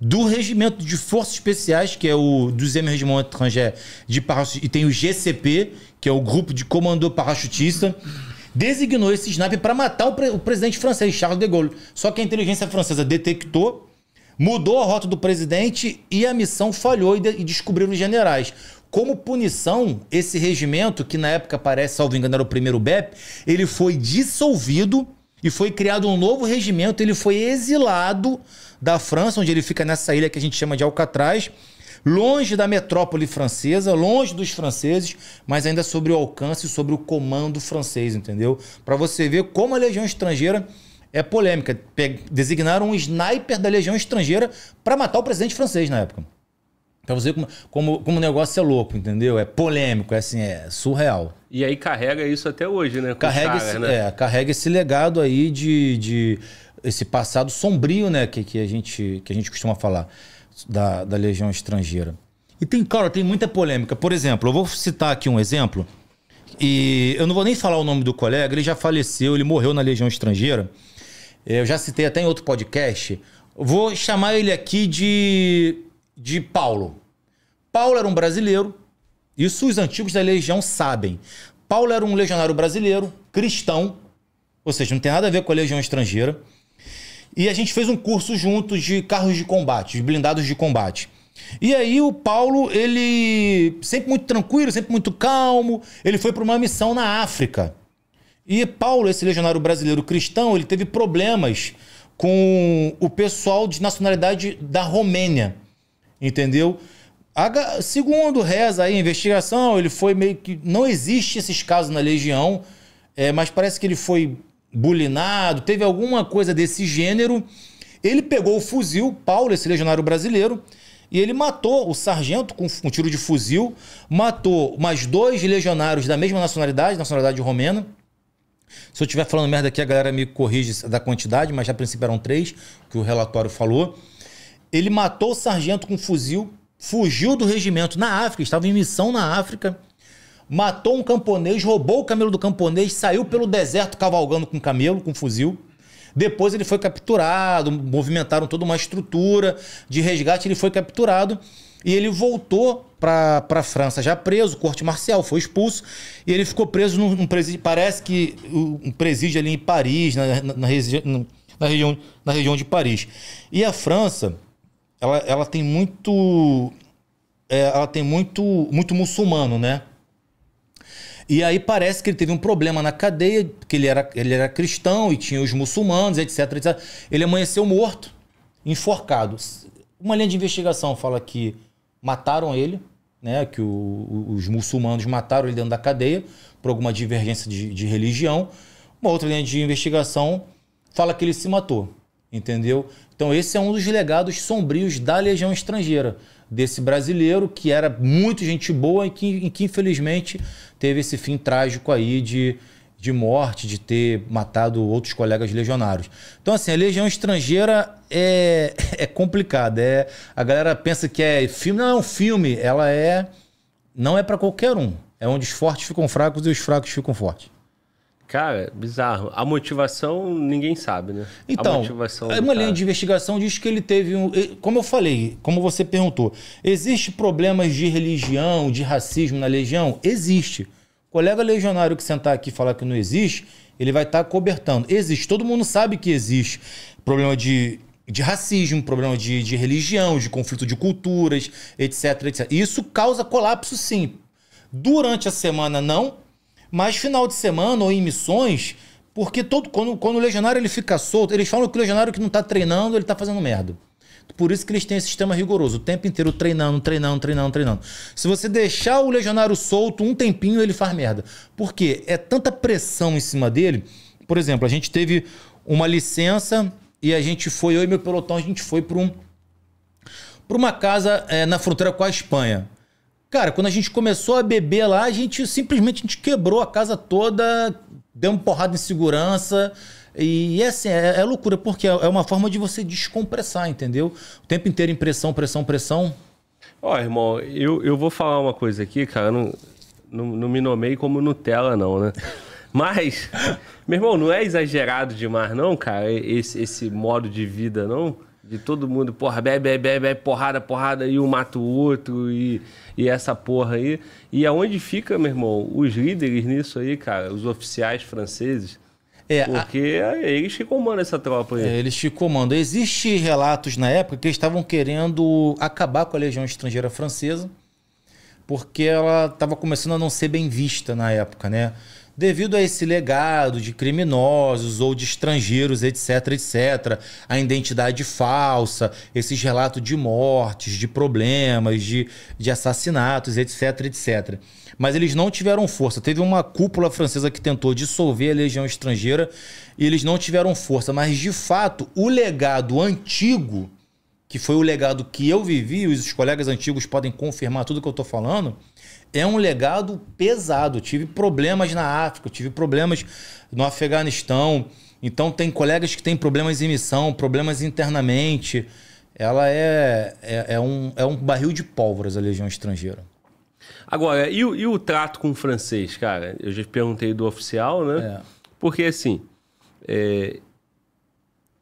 do regimento de forças especiais, que é o 2º Regiment Étranger de Parachutista, e tem o GCP, que é o Grupo de Comando Parachutista, designou esse sniper para matar o, pre o presidente francês, Charles de Gaulle. Só que a inteligência francesa detectou mudou a rota do presidente e a missão falhou e, de, e descobriram os generais. Como punição, esse regimento, que na época parece, salvo engano, era o primeiro BEP, ele foi dissolvido e foi criado um novo regimento. Ele foi exilado da França, onde ele fica nessa ilha que a gente chama de Alcatraz, longe da metrópole francesa, longe dos franceses, mas ainda sobre o alcance e sobre o comando francês, entendeu? Para você ver como a legião estrangeira é polêmica. Designaram um sniper da legião estrangeira para matar o presidente francês na época. Pra você como, como, como o negócio é louco, entendeu? É polêmico, é assim, é surreal. E aí carrega isso até hoje, né? carrega, esse, né? É, carrega esse legado aí de, de esse passado sombrio, né? Que, que, a, gente, que a gente costuma falar da, da Legião Estrangeira. E tem, cara, tem muita polêmica. Por exemplo, eu vou citar aqui um exemplo. E eu não vou nem falar o nome do colega, ele já faleceu, ele morreu na Legião Estrangeira. Eu já citei até em outro podcast. Vou chamar ele aqui de de Paulo. Paulo era um brasileiro, isso os antigos da legião sabem. Paulo era um legionário brasileiro, cristão, ou seja, não tem nada a ver com a legião estrangeira. E a gente fez um curso junto de carros de combate, de blindados de combate. E aí o Paulo, ele sempre muito tranquilo, sempre muito calmo, ele foi para uma missão na África. E Paulo, esse legionário brasileiro cristão, ele teve problemas com o pessoal de nacionalidade da Romênia. Entendeu? segundo reza aí, a investigação, ele foi meio que. Não existe esses casos na Legião, é, mas parece que ele foi bulinado, teve alguma coisa desse gênero. Ele pegou o fuzil, Paulo, esse legionário brasileiro, e ele matou o sargento com um tiro de fuzil, matou mais dois legionários da mesma nacionalidade, nacionalidade romena. Se eu estiver falando merda aqui, a galera me corrige da quantidade, mas a princípio eram três, que o relatório falou. Ele matou o sargento com fuzil, fugiu do regimento na África, estava em missão na África, matou um camponês, roubou o camelo do camponês, saiu pelo deserto cavalgando com camelo, com fuzil. Depois ele foi capturado, movimentaram toda uma estrutura de resgate, ele foi capturado e ele voltou para a França já preso, corte marcial, foi expulso e ele ficou preso num, num presídio, parece que um presídio ali em Paris, na, na, na, na, região, na região de Paris. E a França ela, ela tem muito. É, ela tem muito, muito muçulmano, né? E aí parece que ele teve um problema na cadeia, porque ele era, ele era cristão e tinha os muçulmanos, etc, etc. Ele amanheceu morto, enforcado. Uma linha de investigação fala que mataram ele, né? Que o, os muçulmanos mataram ele dentro da cadeia por alguma divergência de, de religião. Uma outra linha de investigação fala que ele se matou, entendeu? Então esse é um dos legados sombrios da Legião Estrangeira, desse brasileiro que era muito gente boa e que, que infelizmente teve esse fim trágico aí de, de morte, de ter matado outros colegas legionários. Então, assim, a legião estrangeira é, é complicada. É, a galera pensa que é filme. Não, é um filme. Ela é. Não é para qualquer um. É onde os fortes ficam fracos e os fracos ficam fortes. Cara, bizarro. A motivação ninguém sabe, né? Então, é uma linha de investigação diz que ele teve um. Como eu falei, como você perguntou, existe problemas de religião, de racismo na legião? Existe. O colega legionário que sentar aqui e falar que não existe, ele vai estar tá cobertando. Existe. Todo mundo sabe que existe problema de, de racismo, problema de, de religião, de conflito de culturas, etc, etc. Isso causa colapso, sim. Durante a semana, não mas final de semana ou em missões, porque todo, quando, quando o legionário ele fica solto, eles falam que o legionário que não está treinando, ele está fazendo merda. Por isso que eles têm esse sistema rigoroso, o tempo inteiro treinando, treinando, treinando, treinando. Se você deixar o legionário solto um tempinho, ele faz merda. Por quê? É tanta pressão em cima dele. Por exemplo, a gente teve uma licença e a gente foi, eu e meu pelotão, a gente foi para um, uma casa é, na fronteira com a Espanha. Cara, quando a gente começou a beber lá, a gente simplesmente a gente quebrou a casa toda, deu uma porrada em segurança. E é assim, é, é loucura, porque é uma forma de você descompressar, entendeu? O tempo inteiro em pressão, pressão, pressão. Ó, oh, irmão, eu, eu vou falar uma coisa aqui, cara. Não, não, não me nomei como Nutella, não, né? Mas, meu irmão, não é exagerado demais, não, cara, esse, esse modo de vida, não? de todo mundo, porra, bebe, bebe, bebe, porrada, porrada, e um mata o outro, e, e essa porra aí. E aonde fica, meu irmão, os líderes nisso aí, cara, os oficiais franceses, é, porque a... eles que comandam essa tropa aí. É, eles que comandam. Existem relatos na época que eles estavam querendo acabar com a legião estrangeira francesa, porque ela estava começando a não ser bem vista na época, né? Devido a esse legado de criminosos ou de estrangeiros, etc, etc, a identidade falsa, esses relatos de mortes, de problemas, de, de assassinatos, etc, etc. Mas eles não tiveram força. Teve uma cúpula francesa que tentou dissolver a legião estrangeira e eles não tiveram força. Mas, de fato, o legado antigo que foi o legado que eu vivi, os colegas antigos podem confirmar tudo que eu estou falando, é um legado pesado. Tive problemas na África, tive problemas no Afeganistão. Então tem colegas que têm problemas em missão, problemas internamente. Ela é, é, é um, é um barril de pólvoras a Legião Estrangeira. Agora, e o, e o trato com o francês, cara? Eu já perguntei do oficial, né? É. Porque assim, é,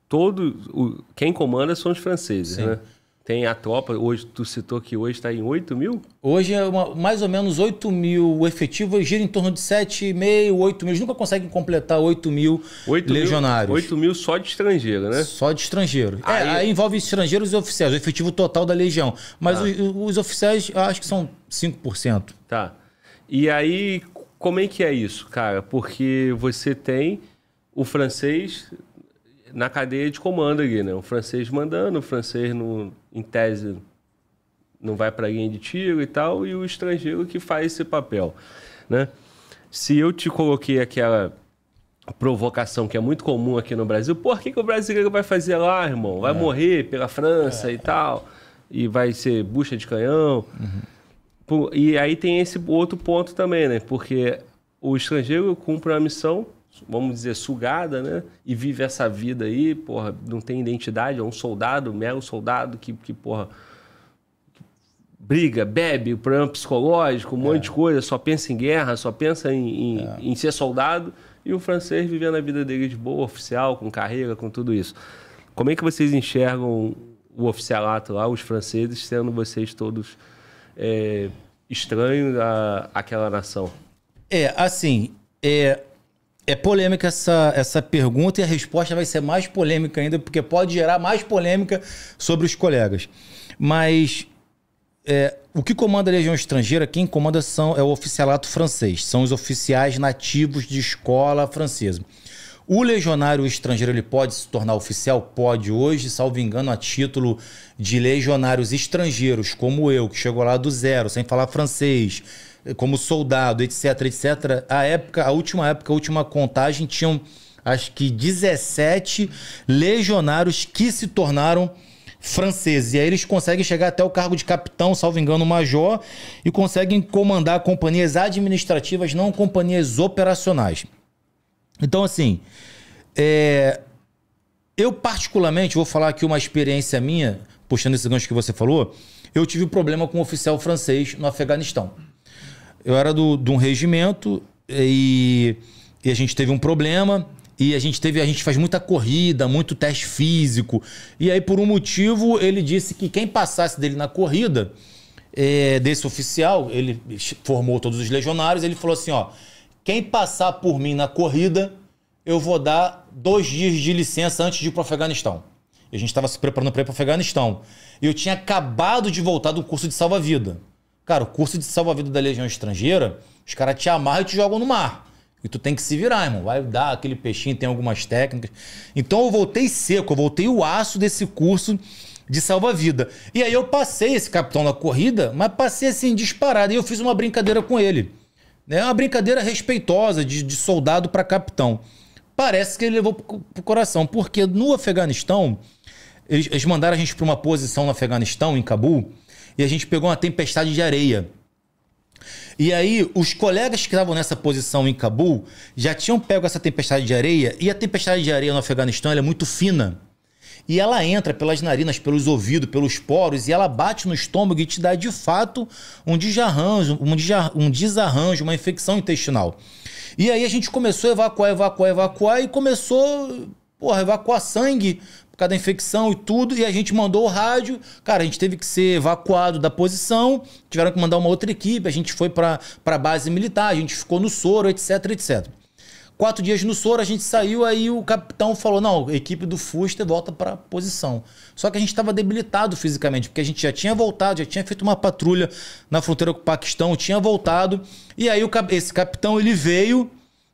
todo o, quem comanda são os franceses, Sim. né? Tem a tropa, hoje tu citou que hoje está em 8 mil? Hoje é uma, mais ou menos 8 mil. O efetivo gira em torno de 7,5, 8 mil. Eles nunca conseguem completar 8 mil 8 legionários. Mil, 8 mil só de estrangeiro, né? Só de estrangeiro. É, aí... É, aí envolve estrangeiros e oficiais, o efetivo total da legião. Mas ah. Tá. os, os, oficiais, acho que são 5%. Tá. E aí, como é que é isso, cara? Porque você tem o francês na cadeia de comando aqui, né? O francês mandando, o francês, no, em tese, não vai para a linha de tiro e tal, e o estrangeiro que faz esse papel, né? Se eu te coloquei aquela provocação que é muito comum aqui no Brasil, por que, que o brasileiro vai fazer lá, irmão? Vai é. morrer pela França é. e tal, e vai ser bucha de canhão. Uhum. E aí tem esse outro ponto também, né? Porque o estrangeiro cumpre uma missão vamos dizer, sugada, né? E vive essa vida aí, porra, não tem identidade, é um soldado, mero soldado que, que porra, briga, bebe, problema psicológico, um é. monte de coisa, só pensa em guerra, só pensa em, em, é. em, ser soldado. E o francês vivendo a vida dele de boa, oficial, com carreira, com tudo isso. Como é que vocês enxergam o oficialato lá, os franceses, sendo vocês todos é, estranhos à, àquela nação? É, assim, é, é polêmica essa, essa pergunta e a resposta vai ser mais polêmica ainda, porque pode gerar mais polêmica sobre os colegas. Mas é, o que comanda a Legião Estrangeira, quem comanda são, é o oficialato francês, são os oficiais nativos de escola francesa. O legionário estrangeiro ele pode se tornar oficial? Pode hoje, salvo engano, a título de legionários estrangeiros, como eu, que chegou lá do zero, sem falar francês, como soldado, etc, etc. A época, a última época, a última contagem, tinham acho que 17 legionários que se tornaram franceses. E aí eles conseguem chegar até o cargo de capitão, salvo engano, major, e conseguem comandar companhias administrativas, não companhias operacionais. Então, assim, é... eu particularmente vou falar aqui uma experiência minha, puxando esse gancho que você falou, eu tive problema com um oficial francês no Afeganistão. Eu era do, de um regimento e, e a gente teve um problema. E a gente teve, a gente faz muita corrida, muito teste físico. E aí, por um motivo, ele disse que quem passasse dele na corrida, é, desse oficial, ele formou todos os legionários, ele falou assim: ó, quem passar por mim na corrida, eu vou dar dois dias de licença antes de ir para o Afeganistão. E a gente estava se preparando para ir para o Afeganistão. E eu tinha acabado de voltar do curso de salva-vida. Cara, o curso de salva-vida da Legião Estrangeira, os caras te amarram e te jogam no mar. E tu tem que se virar, irmão. Vai dar aquele peixinho, tem algumas técnicas. Então eu voltei seco, eu voltei o aço desse curso de salva-vida. E aí eu passei esse capitão na corrida, mas passei assim disparado. E eu fiz uma brincadeira com ele. Né? Uma brincadeira respeitosa, de, de soldado para capitão. Parece que ele levou pro, pro coração, porque no Afeganistão, eles, eles mandaram a gente para uma posição no Afeganistão, em Cabul e a gente pegou uma tempestade de areia. E aí, os colegas que estavam nessa posição em Cabul já tinham pego essa tempestade de areia, e a tempestade de areia no Afeganistão é muito fina. E ela entra pelas narinas, pelos ouvidos, pelos poros, e ela bate no estômago e te dá de fato um desarranjo, um, um desarranjo, uma infecção intestinal. E aí a gente começou a evacuar, evacuar, evacuar, e começou porra, evacuar sangue por causa da infecção e tudo, e a gente mandou o rádio. Cara, a gente teve que ser evacuado da posição, tiveram que mandar uma outra equipe, a gente foi para a base militar, a gente ficou no soro, etc, etc. Quatro dias no soro, a gente saiu, aí o capitão falou: não, a equipe do Fuster volta para a posição. Só que a gente estava debilitado fisicamente, porque a gente já tinha voltado, já tinha feito uma patrulha na fronteira com o Paquistão, tinha voltado. E aí o, esse capitão ele veio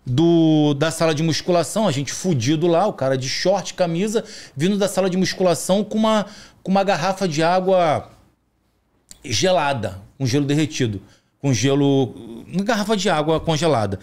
do da sala de musculação, a gente fudido lá, o cara de short, camisa, vindo da sala de musculação com uma, com uma garrafa de água gelada, com gelo derretido, com gelo, uma garrafa de água congelada.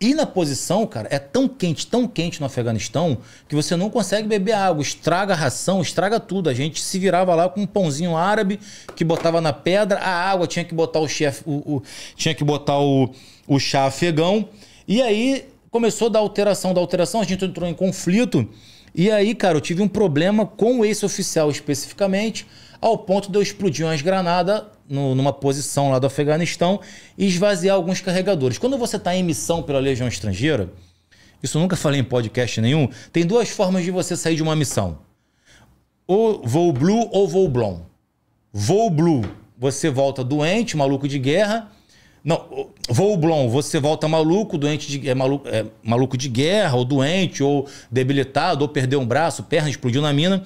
E na posição, cara, é tão quente, tão quente no Afeganistão, que você não consegue beber água, estraga a ração, estraga tudo. A gente se virava lá com um pãozinho árabe que botava na pedra, a água tinha que botar o chefe, o, o, tinha que botar o, o chá afegão. E aí começou da alteração, da alteração, a gente entrou em conflito. E aí, cara, eu tive um problema com esse oficial especificamente, ao ponto de eu explodir umas granadas no, numa posição lá do Afeganistão e esvaziar alguns carregadores. Quando você está em missão pela Legião Estrangeira, isso eu nunca falei em podcast nenhum, tem duas formas de você sair de uma missão. Ou voo blue ou voo blom. Voo blue, você volta doente, maluco de guerra, não, Volblon, você volta maluco, doente de, é, maluco, é, maluco de guerra, ou doente, ou debilitado, ou perdeu um braço, perna, explodiu na mina.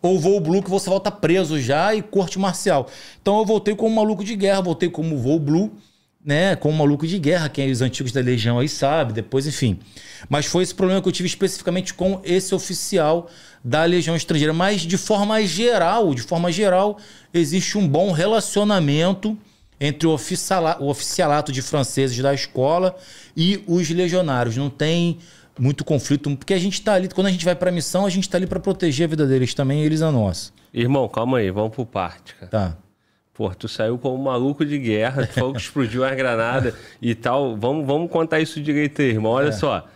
Ou voo blue que você volta preso já e corte marcial. Então eu voltei como maluco de guerra, voltei como voo blue, né? Como maluco de guerra, quem é os antigos da legião aí sabe, depois enfim. Mas foi esse problema que eu tive especificamente com esse oficial da legião estrangeira. Mas de forma geral, de forma geral, existe um bom relacionamento entre o, oficiala, o oficialato de franceses da escola e os legionários. Não tem muito conflito, porque a gente está ali, quando a gente vai para a missão, a gente está ali para proteger a vida deles também e eles a nossa. Irmão, calma aí, vamos por parte, cara. Tá. Pô, tu saiu como um maluco de guerra, tu falou que explodiu uma granada e tal. Vamos, vamos contar isso direito aí, irmão. Olha é. só.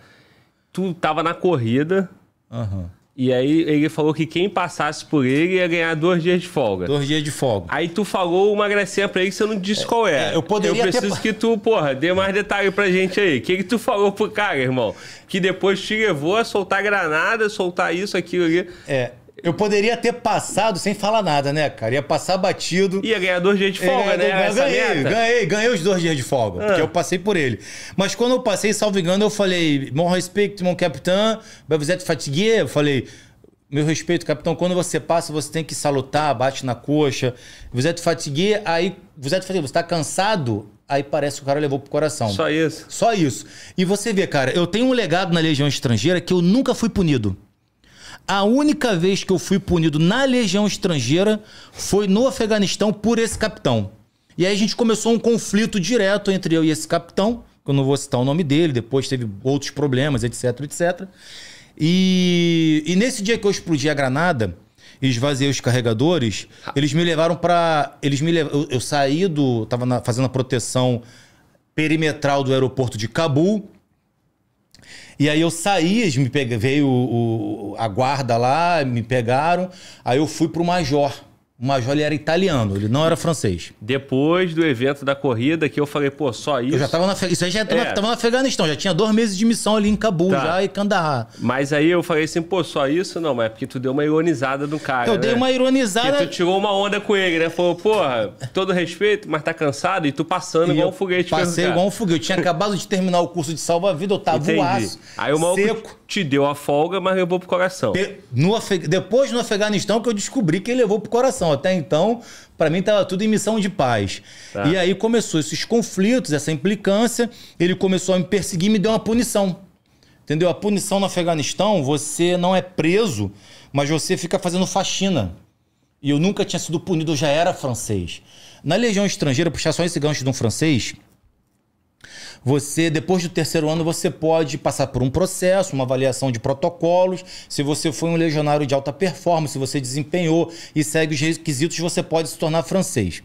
Tu tava na corrida. Aham. Uhum e aí ele falou que quem passasse por ele ia ganhar dois dias de folga. Dois dias de folga. Aí tu falou uma gracinha pra ele que você não disse é, qual é. é. Eu poderia Eu preciso ter... que tu, porra, dê mais é. detalhe pra gente aí. O que que tu falou pro cara, irmão? Que depois te levou a soltar granada, soltar isso, aquilo ali. É, eu poderia ter passado sem falar nada, né, cara? Ia passar batido. Ia ganhar dois dias de folga, né? Ganhei, ganhei, ganhei, ganhei os dois dias de folga, ah. porque eu passei por ele. Mas quando eu passei, salvo engano, eu falei, mon respeito, mon capitão, vous êtes fatigué? Eu falei, meu respeito, capitão, quando você passa, você tem que salutar, bate na coxa. Vous êtes fatigué, aí, vous êtes fatigué, você tá cansado? Aí parece que o cara levou pro coração. Só isso. Só isso. E você vê, cara, eu tenho um legado na Legião Estrangeira que eu nunca fui punido. A única vez que eu fui punido na legião estrangeira foi no Afeganistão por esse capitão. E aí a gente começou um conflito direto entre eu e esse capitão, que eu não vou citar o nome dele, depois teve outros problemas, etc, etc. E, e nesse dia que eu explodi a granada, e esvaziei os carregadores, eles me levaram para, eles me lev... eu, eu saí do, tava na, fazendo a proteção perimetral do aeroporto de Cabul e aí eu saí, me peguei, veio o, o, a guarda lá, me pegaram. Aí eu fui pro major. O Major ele era italiano, ele não era francês. Depois do evento da corrida, que eu falei, pô, só isso. Eu já tava na Isso aí já tava, é. tava no Afeganistão, já tinha dois meses de missão ali em Cabul, tá. já e Kandahar. Mas aí eu falei assim, pô, só isso não, mas é porque tu deu uma ironizada no cara. Eu né? dei uma ironizada. E tu tirou uma onda com ele, né? Falou, porra, todo respeito, mas tá cansado e tu passando e igual um foguete. Passei igual um foguete. Eu tinha acabado de terminar o curso de salva-vida, eu tava Entendi. voaço, aí o maluco... seco te deu a folga, mas levou pro coração. no Afeg... Depois no Afeganistão que eu descobri que ele levou pro coração. Até então, para mim estava tudo em missão de paz. Tá. E aí começou esses conflitos, essa implicância. Ele começou a me perseguir e me deu uma punição. Entendeu? A punição no Afeganistão, você não é preso, mas você fica fazendo faxina. E eu nunca tinha sido punido, eu já era francês. Na Legião Estrangeira, puxar só esse gancho de um francês, você, depois do terceiro ano, você pode passar por um processo, uma avaliação de protocolos. Se você foi um legionário de alta performance, se você desempenhou e segue os requisitos, você pode se tornar francês.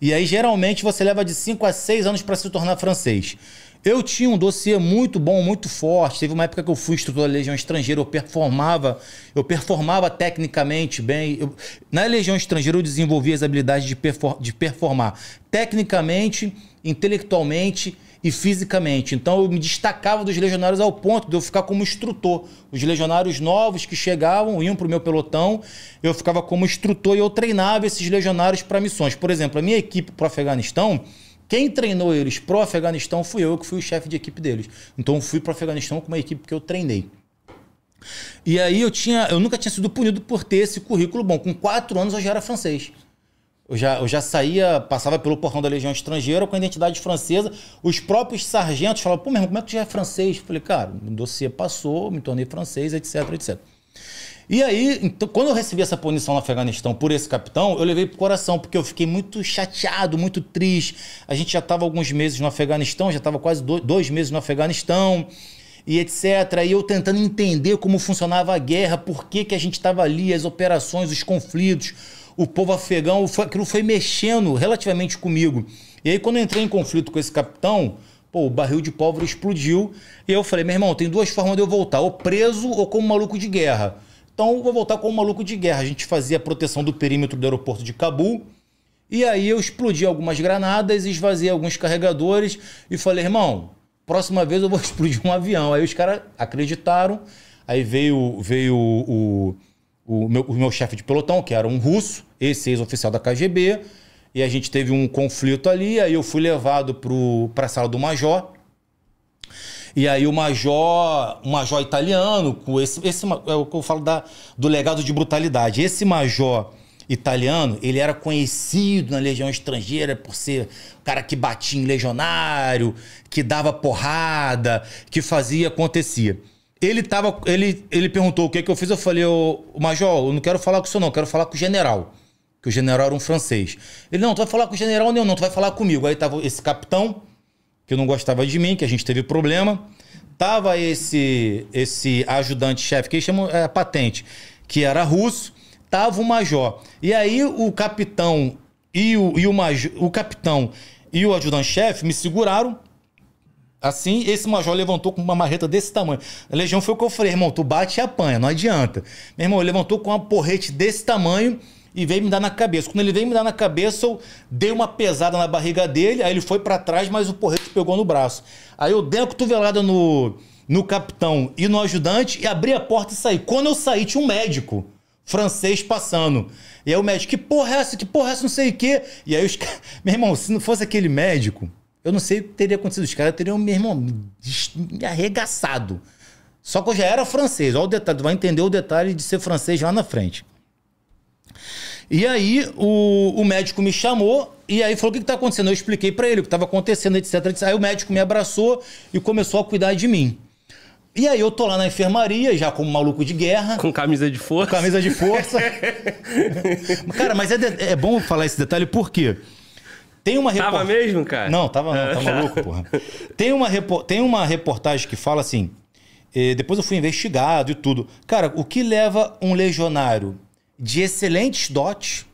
E aí, geralmente, você leva de 5 a 6 anos para se tornar francês. Eu tinha um dossiê muito bom, muito forte. Teve uma época que eu fui instrutor da Legião Estrangeira, eu performava, eu performava tecnicamente bem. Eu, na Legião Estrangeira eu desenvolvi as habilidades de, perfor, de performar tecnicamente, intelectualmente e fisicamente. Então eu me destacava dos legionários ao ponto de eu ficar como instrutor. Os legionários novos que chegavam, iam para o meu pelotão, eu ficava como instrutor e eu treinava esses legionários para missões. Por exemplo, a minha equipe para o Afeganistão, quem treinou eles pro Afeganistão fui eu, que fui o chefe de equipe deles. Então fui pro Afeganistão com uma equipe que eu treinei. E aí eu tinha, eu nunca tinha sido punido por ter esse currículo bom. Com quatro anos eu já era francês. Eu já, eu já saía, passava pelo portão da Legião Estrangeira com a identidade francesa. Os próprios sargentos falavam, pô, meu irmão, como é que tu já é francês? Eu falei, cara, o dossiê passou, me tornei francês, etc, etc. E aí, então, quando eu recebi essa punição no Afeganistão por esse capitão, eu levei pro coração, porque eu fiquei muito chateado, muito triste. A gente já estava alguns meses no Afeganistão, já estava quase dois, dois meses no Afeganistão e etc. E eu tentando entender como funcionava a guerra, por que, que a gente estava ali, as operações, os conflitos, o povo afegão, foi, aquilo foi mexendo relativamente comigo. E aí, quando eu entrei em conflito com esse capitão, pô, o barril de pólvora explodiu. E eu falei, meu irmão, tem duas formas de eu voltar: ou preso ou como maluco de guerra. Então, eu vou voltar como maluco de guerra. A gente fazia a proteção do perímetro do aeroporto de Cabul. E aí, eu explodi algumas granadas, esvaziei alguns carregadores e falei, irmão, próxima vez eu vou explodir um avião. Aí os caras acreditaram. Aí veio, veio o, o o meu, o meu chefe de pelotão, que era um russo, esse ex-oficial da KGB, e a gente teve um conflito ali, aí eu fui levado para a sala do major, e aí o major, o major italiano, com esse, esse é o que eu falo da, do legado de brutalidade. Esse major italiano, ele era conhecido na legião estrangeira por ser o cara que batia em legionário, que dava porrada, que fazia acontecia. Ele tava. Ele, ele perguntou o que, é que eu fiz. Eu falei, o Major, eu não quero falar com o senhor, não, eu quero falar com o general. Que o general era um francês. Ele, não, tu vai falar com o general, não, não, tu vai falar comigo. Aí tava esse capitão, que não gostava de mim, que a gente teve problema. Tava esse esse ajudante-chefe, que eles chamam é, patente, que era russo. Tava o major. E aí o capitão e o, e o, major, o capitão e o ajudante-chefe me seguraram Assim, esse major levantou com uma marreta desse tamanho. A legião foi o que eu falei, irmão, tu bate e apanha, não adianta. Meu irmão, ele levantou com uma porrete desse tamanho e veio me dar na cabeça. Quando ele veio me dar na cabeça, eu dei uma pesada na barriga dele, aí ele foi para trás, mas o porrete pegou no braço. Aí eu dei uma cotovelada no, no capitão e no ajudante e abri a porta e saí. Quando eu saí, tinha um médico francês passando. E aí o médico, que porra é essa? Que porra é essa? Não sei o quê. E aí os Meu irmão, se não fosse aquele médico eu não sei o que teria acontecido. Os caras teriam, meu irmão, me arregaçado. Só que eu já era francês. Olha o detalhe. Tu vai entender o detalhe de ser francês lá na frente. E aí o, o médico me chamou e aí falou o que está acontecendo. Eu expliquei para ele o que estava acontecendo, etc, etc. Aí o médico me abraçou e começou a cuidar de mim. E aí eu tô lá na enfermaria, já como maluco de guerra. Com camisa de força. Com camisa de força. Cara, mas é, de, é bom falar esse detalhe por quê? Porque tem uma Tava mesmo, cara? Não, tava não, tá maluco, porra. Tem uma, repor... Tem uma reportagem que fala assim. Eh, depois eu fui investigado e tudo. Cara, o que leva um legionário de excelentes dotes,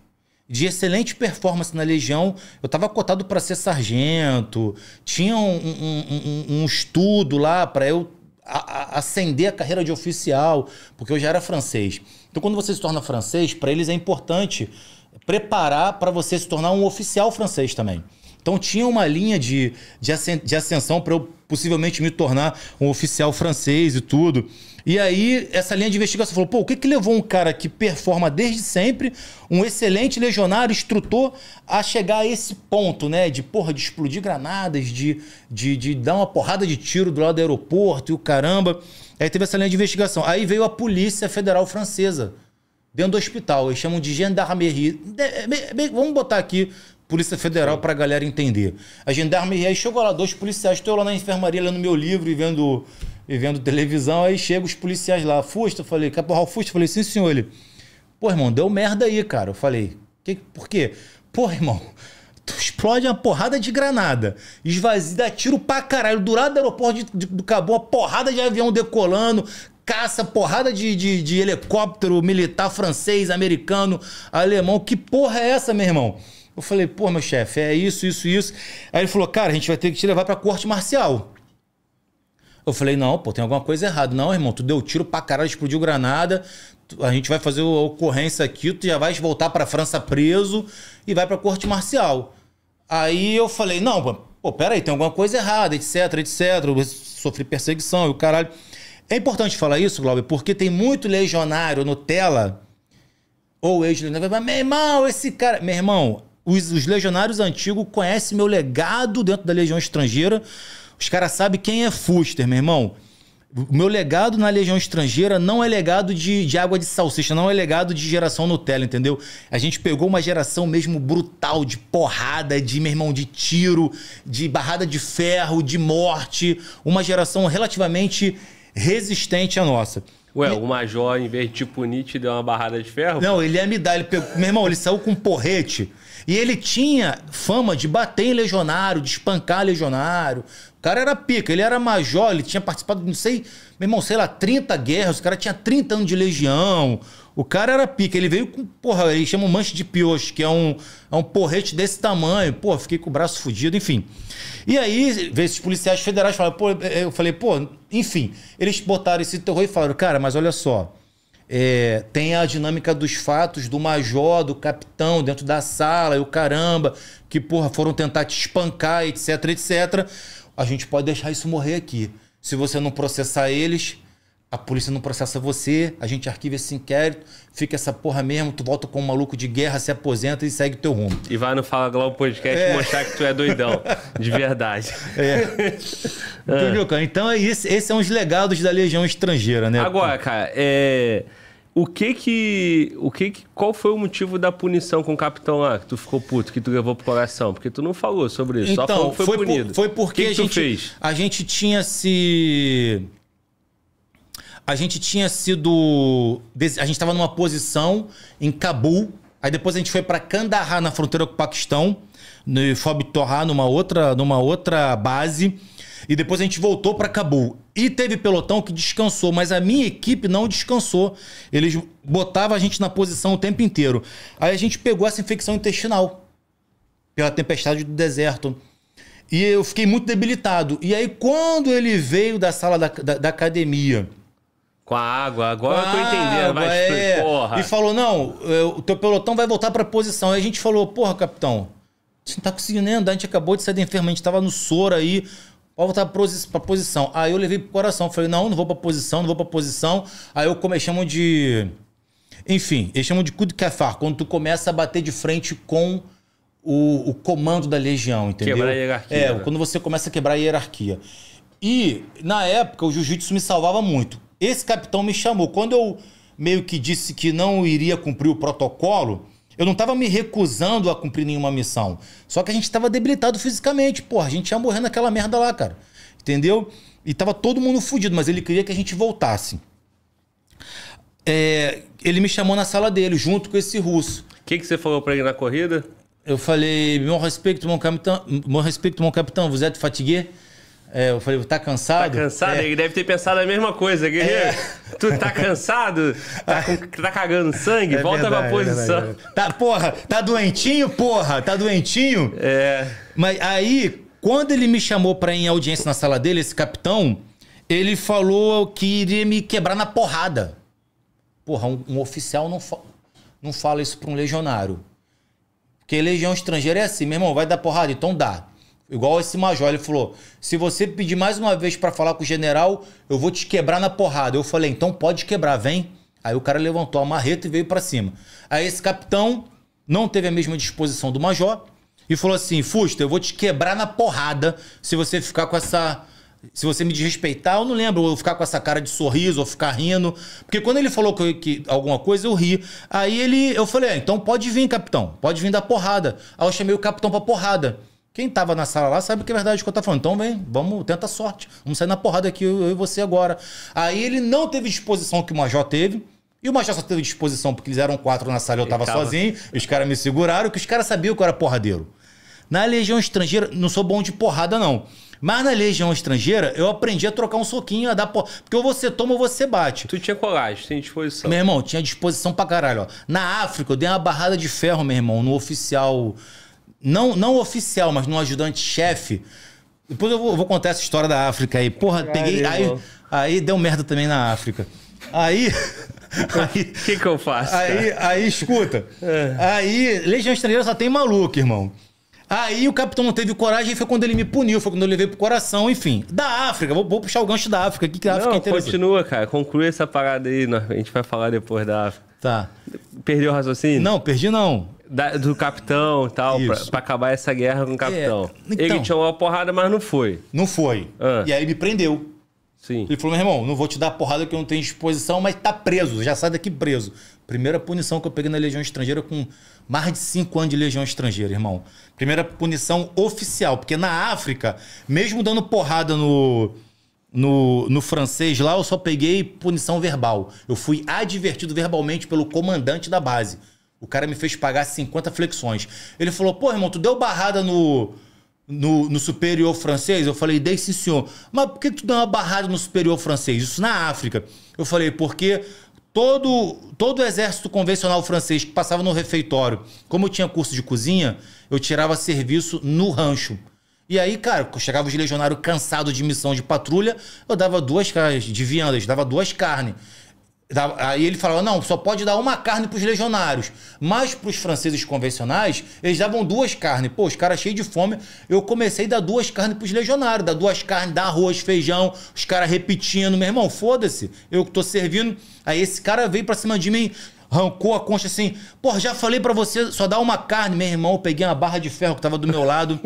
de excelente performance na Legião. Eu tava cotado para ser sargento, tinha um, um, um, um estudo lá para eu acender a, ascender a carreira de oficial, porque eu já era francês. Então, quando você se torna francês, para eles é importante preparar para você se tornar um oficial francês também. Então tinha uma linha de, de, ascensão para eu possivelmente me tornar um oficial francês e tudo. E aí, essa linha de investigação falou: pô, o que, que levou um cara que performa desde sempre, um excelente legionário, instrutor, a chegar a esse ponto, né? De porra, de explodir granadas, de, de, de dar uma porrada de tiro do lado do aeroporto e o caramba. Aí teve essa linha de investigação. Aí veio a Polícia Federal Francesa dentro do hospital. Eles chamam de gendarmerie. vamos botar aqui Polícia Federal para a galera entender. A gendarmerie aí chegou lá, dois policiais. Estou lá na enfermaria lendo meu livro e vendo, e vendo televisão. Aí chegam os policiais lá. Fusta, falei, Caporal Fusta. Falei, sim, senhor. Ele, pô, irmão, deu merda aí, cara. Eu falei, que, por quê? Pô, irmão, tu explode uma porrada de granada, esvazia, dá tiro pra caralho, do lado do aeroporto de, de, do Cabo, uma porrada de avião decolando, caça, porrada de, de, de helicóptero militar francês, americano, alemão. Que porra é essa, meu irmão? Eu falei, pô, meu chefe, é isso, isso, isso. Aí ele falou, cara, a gente vai ter que te levar pra corte marcial. Eu falei, não, pô, tem alguma coisa errada. Não, irmão, tu deu tiro pra caralho, explodiu granada. A gente vai fazer a ocorrência aqui, tu já vai voltar pra França preso e vai pra corte marcial. Aí eu falei, não, pô, peraí, tem alguma coisa errada, etc, etc. Eu sofri perseguição e o caralho. É importante falar isso, Glauber, porque tem muito legionário Nutella ou ex-legionário. Meu irmão, esse cara. Meu irmão, os, os legionários antigos conhecem meu legado dentro da legião estrangeira. Os caras sabem quem é Fuster, meu irmão. O meu legado na Legião Estrangeira não é legado de, de, água de salsicha, não é legado de geração Nutella, entendeu? A gente pegou uma geração mesmo brutal, de porrada, de, meu irmão, de tiro, de barrada de ferro, de morte. Uma geração relativamente resistente à nossa. Ué, e... o Major, em vez de te punir, te deu uma barrada de ferro? Não, pô. ele ia me dar. Ele pegou... Meu irmão, ele saiu com um porrete. E ele tinha fama de bater em legionário, de espancar legionário. O cara era pica, ele era major, ele tinha participado, não sei, meu irmão, sei lá, 30 guerras, o cara tinha 30 anos de legião. O cara era pica, ele veio com, porra, ele chama um manche de pioche, que é um, é um porrete desse tamanho, pô, fiquei com o braço fudido, enfim. E aí, veio esses policiais federais falaram, pô, eh, eh, eu falei, pô, enfim, eles botaram esse terror e falaram, cara, mas olha só, é, tem a dinâmica dos fatos do major, do capitão dentro da sala, e o caramba, que, porra, foram tentar te espancar, etc, etc. A gente pode deixar isso morrer aqui. Se você não processar eles, a polícia não processa você, a gente arquiva esse inquérito, fica essa porra mesmo, tu volta com um maluco de guerra, se aposenta e segue teu rumo. E vai no Fala Globo Podcast é. mostrar que tu é doidão, de verdade. É. Entendeu, é. cara? Então, esse, é esse é um dos legados da Legião Estrangeira, né? Agora, cara, é... O que que, o que que, qual foi o motivo da punição com o capitão lá que tu ficou puto, que tu levou pro coração? Porque tu não falou sobre isso, então, só falou que foi, foi punido. Por, foi porque que a, que fez? a gente tinha se a gente tinha sido. A gente estava numa posição em Cabul. Aí depois a gente foi para Kandahar, na fronteira com o Paquistão, no Fob numa outra, numa outra base. E depois a gente voltou para Cabul. E teve pelotão que descansou, mas a minha equipe não descansou. Eles botavam a gente na posição o tempo inteiro. Aí a gente pegou essa infecção intestinal pela tempestade do deserto. E eu fiquei muito debilitado. E aí, quando ele veio da sala da, da, da academia com a água, agora com eu tô entendendo. Água, mas, é... porra. E falou: não, o teu pelotão vai voltar pra posição. Aí a gente falou: porra, capitão, você não tá conseguindo nem andar, a gente acabou de sair da enfermagem, a gente tava no soro aí. Pode tá voltar pra posição. Aí eu levei pro coração. Falei, não, não vou pra posição, não vou pra posição. Aí eu como eles chamam de. Enfim, eles chamam de coup kefar, quando tu começa a bater de frente com o, o comando da legião, entendeu? Quebrar a hierarquia. É, quando você começa a quebrar a hierarquia. E, na época, o jiu-jitsu me salvava muito. Esse capitão me chamou. Quando eu meio que disse que não iria cumprir o protocolo, eu não estava me recusando a cumprir nenhuma missão. Só que a gente estava debilitado fisicamente. Porra, a gente ia morrer naquela merda lá, cara. Entendeu? E tava todo mundo fudido, mas ele queria que a gente voltasse. É, ele me chamou na sala dele, junto com esse russo. O que, que você falou para ele na corrida? Eu falei, meu respeito, meu capitão, meu respeito, meu capitão, vous de fatigué? É, eu falei, tá cansado? Tá cansado? É. Ele deve ter pensado a mesma coisa, guerreiro. É. Tu tá cansado? Tá, com, tá cagando sangue? É Volta verdade, pra é posição. É verdade. Tá, porra, tá doentinho, porra? Tá doentinho? É. Mas aí, quando ele me chamou pra ir em audiência na sala dele, esse capitão, ele falou que iria me quebrar na porrada. Porra, um, um oficial não, fa não fala isso pra um legionário. Porque legião estrangeira é assim, meu irmão, vai dar porrada? Então dá. Igual esse major, ele falou: se você pedir mais uma vez para falar com o general, eu vou te quebrar na porrada. Eu falei: então pode quebrar, vem. Aí o cara levantou a marreta e veio para cima. Aí esse capitão não teve a mesma disposição do major e falou assim: Fusta, eu vou te quebrar na porrada se você ficar com essa. Se você me desrespeitar, eu não lembro, ou ficar com essa cara de sorriso, ou ficar rindo. Porque quando ele falou que, que alguma coisa, eu ri. Aí ele, eu falei: ah, então pode vir, capitão, pode vir dar porrada. Aí eu chamei o capitão pra porrada. Quem estava na sala lá sabe que é verdade o que eu tô falando. Então, vem, vamos, tenta a sorte. Vamos sair na porrada aqui, eu, eu e você agora. Aí ele não teve disposição que o Major teve. E o Major só teve disposição porque eles eram quatro na sala, eu estava sozinho. Os caras me seguraram, que os caras sabiam que eu era porradeiro. Na legião estrangeira, não sou bom de porrada, não. Mas na legião estrangeira, eu aprendi a trocar um soquinho, a dar porrada. Porque ou você toma ou você bate. Tu tinha coragem, tinha disposição. Meu irmão, tinha disposição pra caralho. Ó. Na África, eu dei uma barrada de ferro, meu irmão, no oficial não, não oficial, mas num ajudante-chefe. Depois eu vou, vou, contar essa história da África aí. Porra, Caramba. peguei. Aí, aí deu merda também na África. Aí. O que, que eu faço? Aí, aí, aí escuta. É. Aí, Legião Estrangeira só tem maluco, irmão. Aí o capitão não teve coragem e foi quando ele me puniu, foi quando eu levei pro coração, enfim. Da África, vou, vou puxar o gancho da África. O que, a África não, Continua, cara, conclui essa parada aí, né? a gente vai falar depois da África. Tá. Perdeu o raciocínio? Não, perdi não da, do capitão e tal, pra, pra, acabar essa guerra com o é, capitão. É, então, ele tinha uma porrada, mas não foi. Não foi. Ah. E aí me prendeu. Sim. Ele falou, meu irmão, não vou te dar porrada que eu não tenho disposição, mas tá preso, já sai daqui preso. Primeira punição que eu peguei na Legião Estrangeira com mais de cinco anos de Legião Estrangeira, irmão. Primeira punição oficial, porque na África, mesmo dando porrada no, no, no francês lá, eu só peguei punição verbal. Eu fui advertido verbalmente pelo comandante da base. O cara me fez pagar 50 flexões. Ele falou, pô, irmão, tu deu barrada no, no, no superior francês? Eu falei, dei sim, senhor. Mas por que tu deu uma barrada no superior francês? Isso na África. Eu falei, porque todo, todo o exército convencional francês que passava no refeitório, como eu tinha curso de cozinha, eu tirava serviço no rancho. E aí, cara, chegava os legionários cansados de missão de patrulha, eu dava duas de viandas, dava duas carnes. Aí ele falava, não, só pode dar uma carne para os legionários. Mas para os franceses convencionais, eles davam duas carnes. Pô, os caras cheios de fome. Eu comecei a dar duas carnes para os legionários. Dar duas carnes, dar arroz, feijão. Os caras repetindo. Meu irmão, foda-se. Eu que estou servindo. Aí esse cara veio para cima de mim arrancou a concha assim. Pô, já falei para você só dar uma carne, meu irmão. Eu peguei uma barra de ferro que tava do meu lado.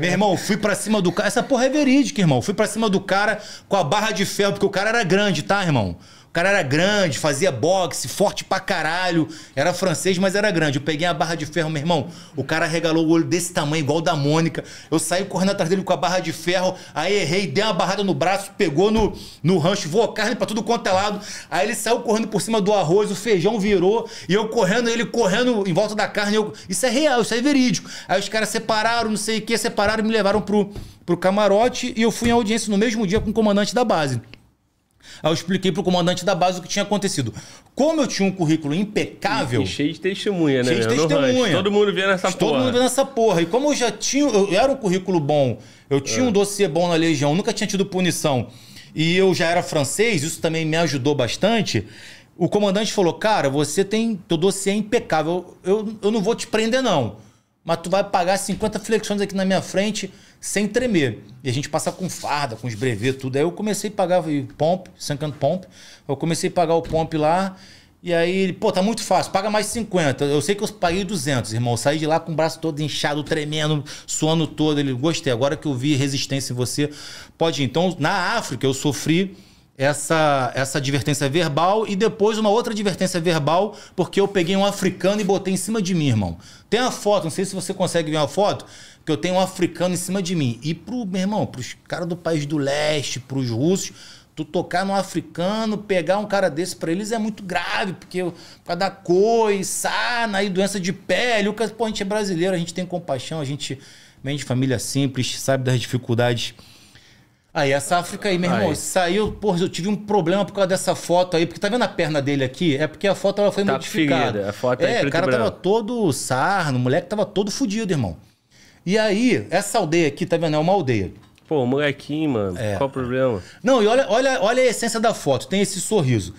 meu irmão, fui para cima do cara. Essa porra é verídica, irmão. Fui para cima do cara com a barra de ferro, porque o cara era grande, tá, irmão? cara era grande, fazia boxe, forte pra caralho. Era francês, mas era grande. Eu peguei a barra de ferro, meu irmão. O cara regalou o olho desse tamanho, igual da Mônica. Eu saí correndo atrás dele com a barra de ferro. Aí errei, dei uma barrada no braço, pegou no, no rancho, voou carne pra tudo quanto é lado. Aí ele saiu correndo por cima do arroz, o feijão virou. E eu correndo, ele correndo em volta da carne. Eu... Isso é real, isso é verídico. Aí os caras separaram, não sei o que, separaram e me levaram pro, pro camarote. E eu fui em audiência no mesmo dia com o comandante da base. Aí eu expliquei pro comandante da base o que tinha acontecido. Como eu tinha um currículo impecável. E cheio de testemunha, né? Cheio de testemunha. Todo mundo vendo essa todo porra. Todo mundo vendo essa porra. E como eu já tinha. Eu era um currículo bom, eu tinha é. um dossiê bom na Legião, nunca tinha tido punição. E eu já era francês, isso também me ajudou bastante. O comandante falou: Cara, você tem. Teu dossiê é impecável. Eu, eu não vou te prender, não mas tu vai pagar 50 flexões aqui na minha frente sem tremer. E a gente passa com farda, com os brevet, tudo. Aí eu comecei a pagar o pomp, second pomp. Eu comecei a pagar o pomp lá. E aí ele, pô, tá muito fácil, paga mais 50. Eu sei que eu paguei 200, irmão. Eu saí de lá com o braço todo inchado, tremendo, suando todo. Ele, gostei, agora que eu vi resistência em você, pode ir. Então, na África, eu sofri essa, essa advertência verbal e depois uma outra advertência verbal, porque eu peguei um africano e botei em cima de mim, irmão. Tem a foto, não sei se você consegue ver a foto, que eu tenho um africano em cima de mim. E pro, meu irmão, pros caras do país do leste, pros russos, tu tocar num africano, pegar um cara desse para eles é muito grave, porque por causa da cor, sana, e doença de pele, o que, pô, a gente é brasileiro, a gente tem compaixão, a gente vem de família simples, sabe das dificuldades Aí essa África aí, meu irmão, aí. saiu, porra, eu tive um problema por causa dessa foto aí, porque tá vendo a perna dele aqui? É porque a foto ela foi tá modificada. A foto é, é o cara tava todo sarno, o moleque tava todo fudido, irmão. E aí, essa aldeia aqui, tá vendo? É uma aldeia. Pô, molequinho, mano, é. qual o problema? Não, e olha, olha, olha a essência da foto, tem esse sorriso.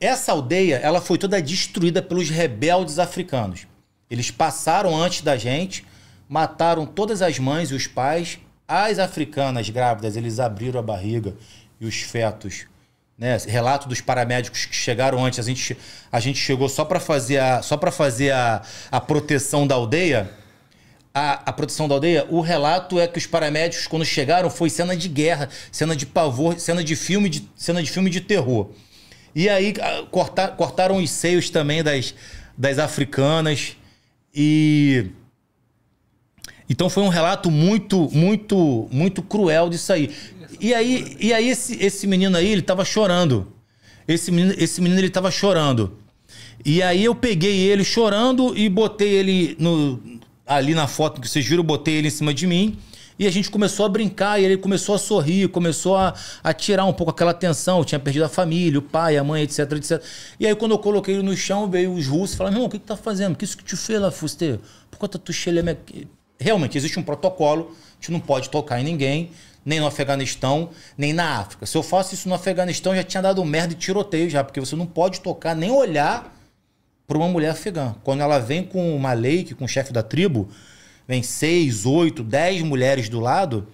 Essa aldeia, ela foi toda destruída pelos rebeldes africanos. Eles passaram antes da gente, mataram todas as mães e os pais as africanas grávidas, eles abriram a barriga e os fetos. Né? Relato dos paramédicos que chegaram antes. A gente, a gente chegou só para fazer, a, só fazer a, a proteção da aldeia. A, a, proteção da aldeia, o relato é que os paramédicos, quando chegaram, foi cena de guerra, cena de pavor, cena de filme de, cena de, filme de terror. E aí ah, a, cortaram os seios também das, das africanas. E então foi um relato muito, muito, muito cruel disso aí. E aí, e aí esse, esse menino aí, ele tava chorando. Esse menino, esse menino, ele tava chorando. E aí eu peguei ele chorando e botei ele no, ali na foto que vocês viram, botei ele em cima de mim. E a gente começou a brincar, e ele começou a sorrir, começou a, a tirar um pouco aquela tensão. Eu tinha perdido a família, o pai, a mãe, etc, etc. E aí, quando eu coloquei ele no chão, veio os russos e falaram: irmão, o que, que tá fazendo? O que isso que te fez lá, Fuste? Por que tu xelemeque? realmente existe um protocolo, a gente não pode tocar em ninguém, nem no Afeganistão, nem na África. Se eu faço isso no Afeganistão, já tinha dado merda e tiroteio já, porque você não pode tocar nem olhar para uma mulher afegã. Quando ela vem com uma lei, que com o chefe da tribo, vem seis, oito, dez mulheres do lado,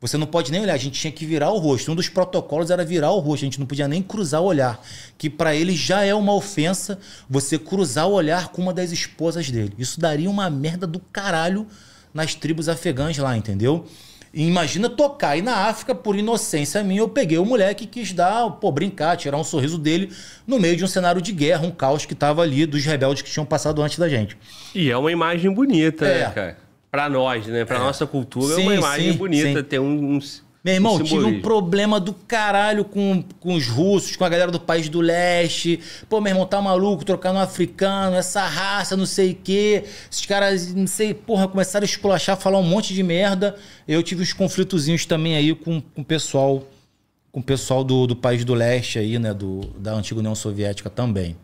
você não pode nem olhar, a gente tinha que virar o rosto. Um dos protocolos era virar o rosto, a gente não podia nem cruzar o olhar, que para ele já é uma ofensa você cruzar o olhar com uma das esposas dele. Isso daria uma merda do caralho nas tribos afegãs lá, entendeu? E imagina tocar. aí na África, por inocência minha, eu peguei o moleque que quis dar, pô, brincar, tirar um sorriso dele no meio de um cenário de guerra, um caos que tava ali dos rebeldes que tinham passado antes da gente. E é uma imagem bonita, é. né, cara? Pra nós, né? Pra é. nossa cultura sim, é uma imagem sim, bonita. Sim. Ter uns meu irmão, tive um problema do caralho com, com os russos, com a galera do país do leste. Pô, meu irmão, tá maluco, trocando no africano, essa raça, não sei o quê. Esses caras, não sei, porra, começaram a esculachar, falar um monte de merda. Eu tive uns conflitozinhos também aí com, com o pessoal, com o pessoal do, do país do leste aí, né? Do, da antiga União Soviética também.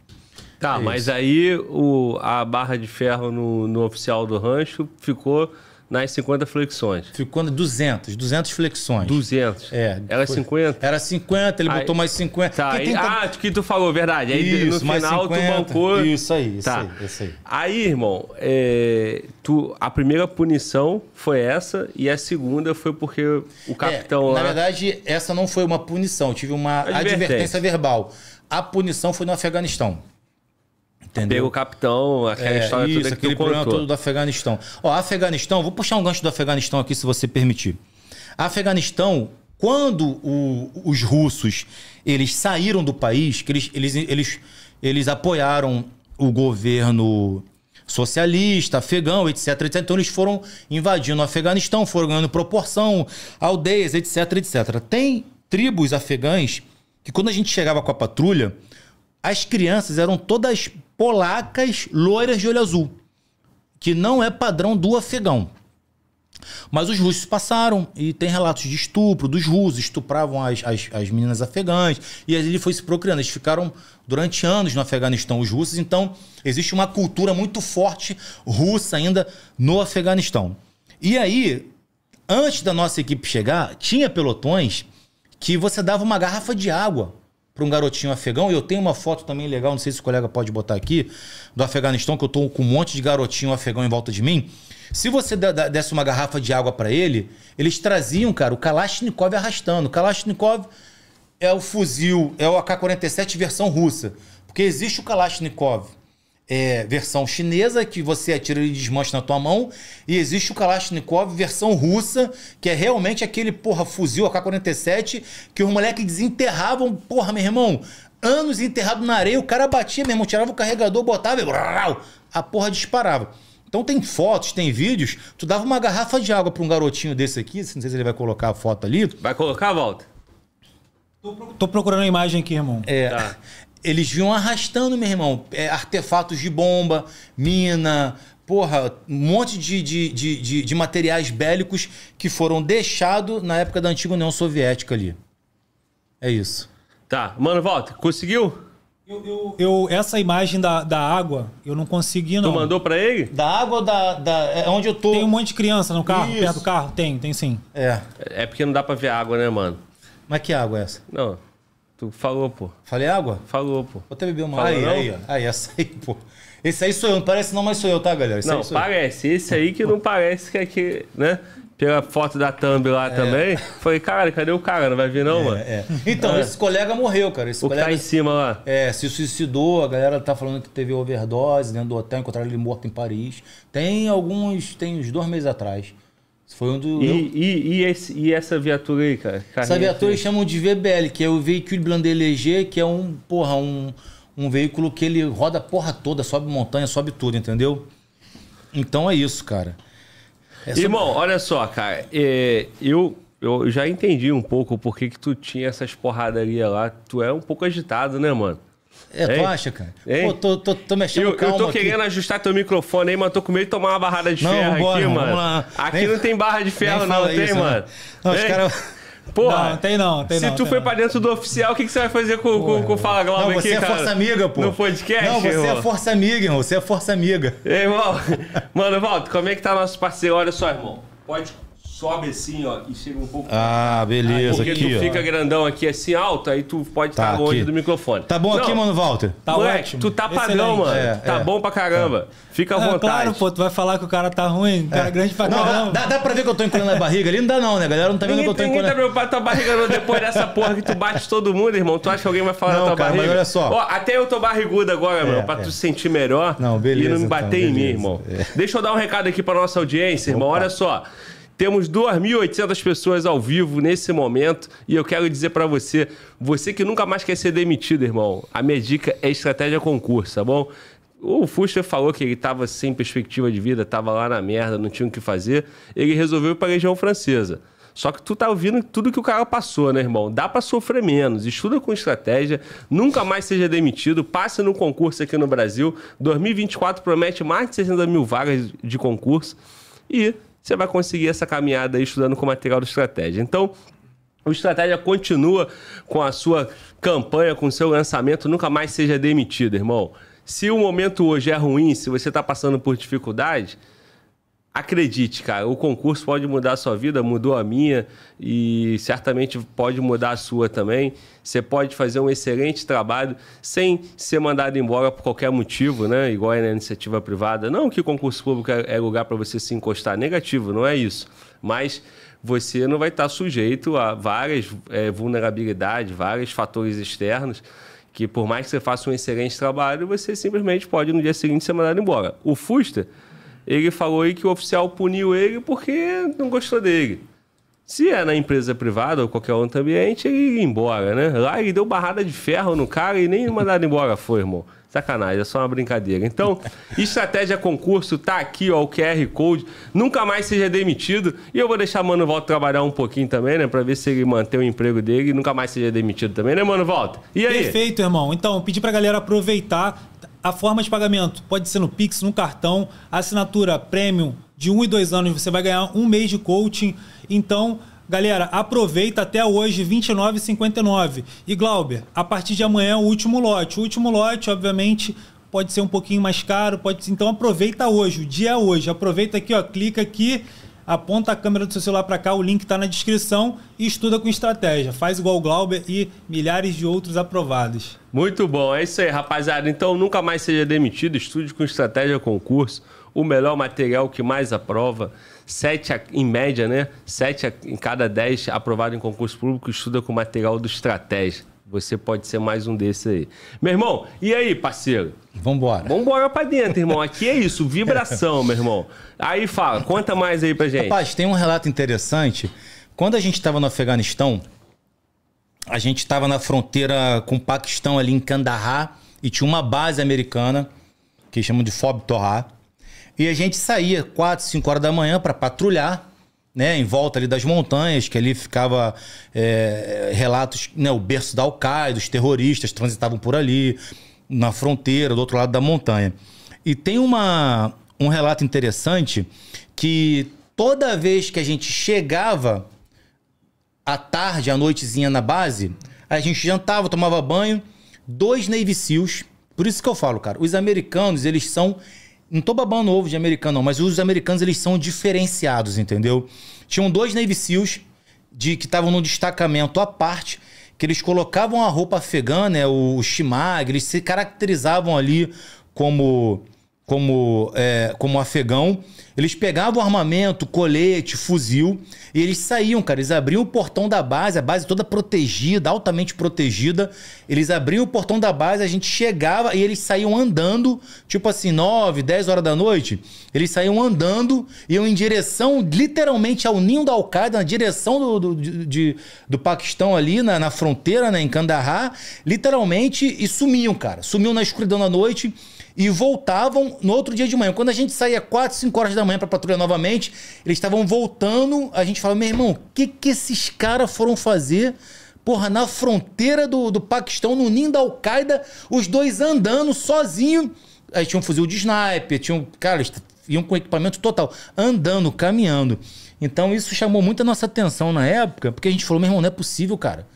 Tá, é mas aí o, a barra de ferro no, no oficial do rancho ficou nas 50 flexões. Ficou 200, 200 flexões. 200? É. Era foi, 50? Era 50, ele aí, botou mais 50. Tá, aí, tenta... Ah, que tu falou, verdade. Aí isso, no final 50, tu bancou. Isso aí, isso, tá. aí, isso aí. Aí, irmão, é, tu, a primeira punição foi essa e a segunda foi porque o é, capitão é, lá... Na verdade, essa não foi uma punição, tive uma advertência verbal. A punição foi no Afeganistão. Entendeu? Pega o capitão, aquela é, história isso, toda que aquele problema contou. todo do Afeganistão. Ó, Afeganistão, vou puxar um gancho do Afeganistão aqui, se você permitir. Afeganistão, quando o, os russos eles saíram do país, que eles, eles, eles, eles apoiaram o governo socialista, afegão, etc, etc. Então eles foram invadindo o Afeganistão, foram ganhando proporção, aldeias, etc, etc. Tem tribos afegãs que quando a gente chegava com a patrulha, as crianças eram todas polacas loiras de olho azul, que não é padrão do afegão. Mas os russos passaram e tem relatos de estupro dos russos, estupravam as, as, as meninas afegãs e ele foi se procriando. Eles ficaram durante anos no Afeganistão, os russos, então existe uma cultura muito forte russa ainda no Afeganistão. E aí, antes da nossa equipe chegar, tinha pelotões que você dava uma garrafa de água para um garotinho afegão. E eu tenho uma foto também legal, não sei se o colega pode botar aqui, do Afeganistão, que eu estou com um monte de garotinho afegão em volta de mim. Se você desse uma garrafa de água para ele, eles traziam, cara, o Kalashnikov arrastando. O Kalashnikov é o fuzil, é o AK-47 versão russa. Porque existe o Kalashnikov é, versão chinesa, que você atira e desmancha na tua mão. E existe o Kalashnikov versão russa, que é realmente aquele, porra, fuzil AK-47 que os moleques desenterravam, porra, meu irmão, anos enterrado na areia, o cara batia mesmo, tirava o carregador, botava e brrr, a porra disparava. Então tem fotos, tem vídeos. Tu dava uma garrafa de água para um garotinho desse aqui, não sei se ele vai colocar a foto ali. Vai colocar, volta Tô procurando a imagem aqui, irmão. É, tá. eles vinham arrastando, meu irmão, é, artefatos de bomba, mina, porra, um monte de, de, de, de, de materiais bélicos que foram deixados na época da antiga União Soviética ali. É isso. Tá, mano, volta. Conseguiu? Eu, eu, eu, essa imagem da, da água, eu não consegui, não. Tu mandou pra ele? Da água ou da, da. É onde eu tô. Tem um monte de criança no carro, Isso. perto do carro? Tem, tem sim. É. É porque não dá pra ver água, né, mano? Mas que água é essa? Não. Tu falou, pô. Falei água? Falou, pô. Vou até beber uma Falou, água. Aí, não? aí, ó. aí, essa aí, pô. Esse aí sou eu, não parece não, mas sou eu, tá, galera? Esse não, parece. Eu. Esse aí que não parece que é que, né? Pela foto da thumb lá é. também. Falei, caralho, cadê o cara? Não vai vir não, é, mano? É. Então, ah. esse colega morreu, cara. Esse o colega, que tá em cima lá. É, se suicidou. A galera tá falando que teve overdose dentro do hotel. Encontraram ele morto em Paris. Tem alguns... Tem uns dois meses atrás. Foi um do. E, e, e, esse, e, essa viatura aí, cara? Essa viatura eles chamam de VBL, que é o veículo Blandelegé, que é um, porra, um, um veículo que ele roda a porra toda, sobe montanha, sobe tudo, entendeu? Então é isso, cara. É sobre... Irmão, olha só, cara. É, eu, eu já entendi um pouco por que, que tu tinha essas porradarias lá. Tu é um pouco agitado, né, mano? É, tu acha, cara? Hein? Pô, tô, tô, tô mexendo eu, calma Eu tô querendo aqui. ajustar teu microfone aí, mas tô com medo de tomar uma barrada de não, ferro bora, aqui, mano. Lá. Aqui nem, não tem barra de ferro, não, tem, isso, né? mano. Não, os caras... Porra, não, tem não, tem se não. tu foi não. pra dentro do oficial, o que, que você vai fazer com, porra, com, com o Fala Globo aqui, Não, você é força amiga, pô. No podcast, Não, você é irmão. é força amiga, irmão. Você é força amiga. Ei, irmão. Mano, Walter, como é que tá nosso parceiro? Olha só, irmão. Pode sobe assim, ó, e chega um pouco. Ah, beleza. Ah, porque aqui, tu ó. fica grandão aqui é assim alto, aí tu pode estar tá tá longe aqui. do microfone. Tá bom Não, aqui, mano, Walter? Tá moleque, ótimo. Tu tá pagão, mano. É, tá é. bom pra caramba. É. Fica à vontade. É, Claro, pô, tu vai falar que o cara tá ruim, o cara é grande pra não, caramba. Dá, dá pra ver que eu tô encolhendo a barriga ali? Não dá, não, né, galera? Não tá vendo ninguém, que eu tô encolhendo. Ninguém tá preocupado tua barriga não, depois dessa porra que tu bate todo mundo, irmão. Tu acha que alguém vai falar não, da tua cara, barriga? Mas olha só. Ó, até eu tô barrigudo agora, mano, é, pra tu é. sentir melhor não, beleza, e não me bater então, em mim, irmão. Deixa eu dar um recado aqui pra nossa audiência, irmão. Olha só. Temos 2.800 pessoas ao vivo nesse momento e eu quero dizer para você, você que nunca mais quer ser demitido, irmão, a minha dica é estratégia concurso, tá bom? O Fuster falou que ele estava sem perspectiva de vida, estava lá na merda, não tinha o que fazer. Ele resolveu ir para a região francesa. Só que tu tá ouvindo tudo que o cara passou, né, irmão? Dá para sofrer menos, estuda com estratégia, nunca mais seja demitido, passe no concurso aqui no Brasil. 2024 promete mais de 60 mil vagas de concurso. E você vai conseguir essa caminhada aí estudando com o material do Estratégia. Então, o Estratégia continua com a sua campanha, com o seu lançamento, nunca mais seja demitido, irmão. Se o momento hoje é ruim, se você está passando por dificuldade, acredite, cara, o concurso pode mudar a sua vida, mudou a minha e certamente pode mudar a sua também. Você pode fazer um excelente trabalho sem ser mandado embora por qualquer motivo, né? Igual é na iniciativa privada. Não que o concurso público é, é lugar para você se encostar, negativo, não é isso. Mas você não vai estar tá sujeito a várias é, vulnerabilidades, vários fatores externos que por mais que você faça um excelente trabalho, você simplesmente pode no dia seguinte ser mandado embora. O Fusta ele falou aí que o oficial puniu ele porque não gostou dele. Se é na empresa privada ou qualquer outro ambiente, ele ia embora, né? Lá ele deu barrada de ferro no cara e nem mandado embora foi, irmão. Sacanagem, é só uma brincadeira. Então, estratégia concurso, tá aqui, ó, o QR Code. Nunca mais seja demitido. E eu vou deixar Mano Volta trabalhar um pouquinho também, né? Pra ver se ele mantém o emprego dele e nunca mais seja demitido também, né, Mano Volta? E aí? Perfeito, irmão. Então, pedi pra galera aproveitar a forma de pagamento pode ser no Pix, no cartão, assinatura premium de 1 um e 2 anos, você vai ganhar um mês de coaching. Então, galera, aproveita até hoje, 29,59. E Glauber, a partir de amanhã, o último lote. O último lote, obviamente, pode ser um pouquinho mais caro, pode Então aproveita hoje, o dia é hoje. Aproveita aqui, ó, clica aqui aponta a câmera do seu celular para cá, o link está na descrição e estuda com estratégia. Faz igual o Glauber e milhares de outros aprovados. Muito bom, é isso aí, rapaziada. Então nunca mais seja demitido, estude com estratégia concurso, o melhor material que mais aprova. Sete em média, né? Sete em cada 10 aprovado em concurso público estuda com material do estratégia. Você pode ser mais um desses aí. Meu irmão, e aí, parceiro? Vambora. Vambora pra dentro, irmão. Aqui é isso, vibração, meu irmão. Aí fala, conta mais aí pra gente. Rapaz, tem um relato interessante. Quando a gente estava no Afeganistão, a gente estava na fronteira com o Paquistão ali em Kandahar e tinha uma base americana que chamam de Fob Torra. E a gente saía 4, 5 horas da manhã para patrulhar né, em volta ali das montanhas, que ali ficava é, relatos, né, o berço da Al-Qaeda, os terroristas transitavam por ali, na fronteira, do outro lado da montanha. E tem uma, um relato interessante que toda vez que a gente chegava à tarde, à noitezinha na base, a gente jantava, tomava banho, dois Navy Seals. Por isso que eu falo, cara, os americanos, eles são não tô babando ovo de americano, não, mas os americanos eles são diferenciados, entendeu? Tinham dois Navy Seals de, que estavam num destacamento à parte, que eles colocavam a roupa afegã, né? O, o shimag, eles se caracterizavam ali como como, é, como afegão, eles pegavam armamento, colete, fuzil, e eles saíam, cara. Eles abriam o portão da base, a base toda protegida, altamente protegida. Eles abriam o portão da base, a gente chegava e eles saíam andando, tipo assim, 9, 10 horas da noite. Eles saíam andando, iam em direção, literalmente, ao ninho da Al-Qaeda, na direção do, do, de, do Paquistão ali, na, na fronteira, né, em Kandahar, literalmente, e sumiam, cara. Sumiam na escuridão da noite e voltavam no outro dia de manhã. Quando a gente saía 4, 5 horas da manhã para patrulha novamente, eles estavam voltando. A gente falava, meu irmão, o que, que esses caras foram fazer? Porra, na fronteira do, do Paquistão, no ninho da Al-Qaeda, os dois andando sozinho. Aí tinha um fuzil de sniper, tinha um. Cara, eles iam com equipamento total, andando, caminhando. Então isso chamou muito a nossa atenção na época, porque a gente falou, meu irmão, não é possível, cara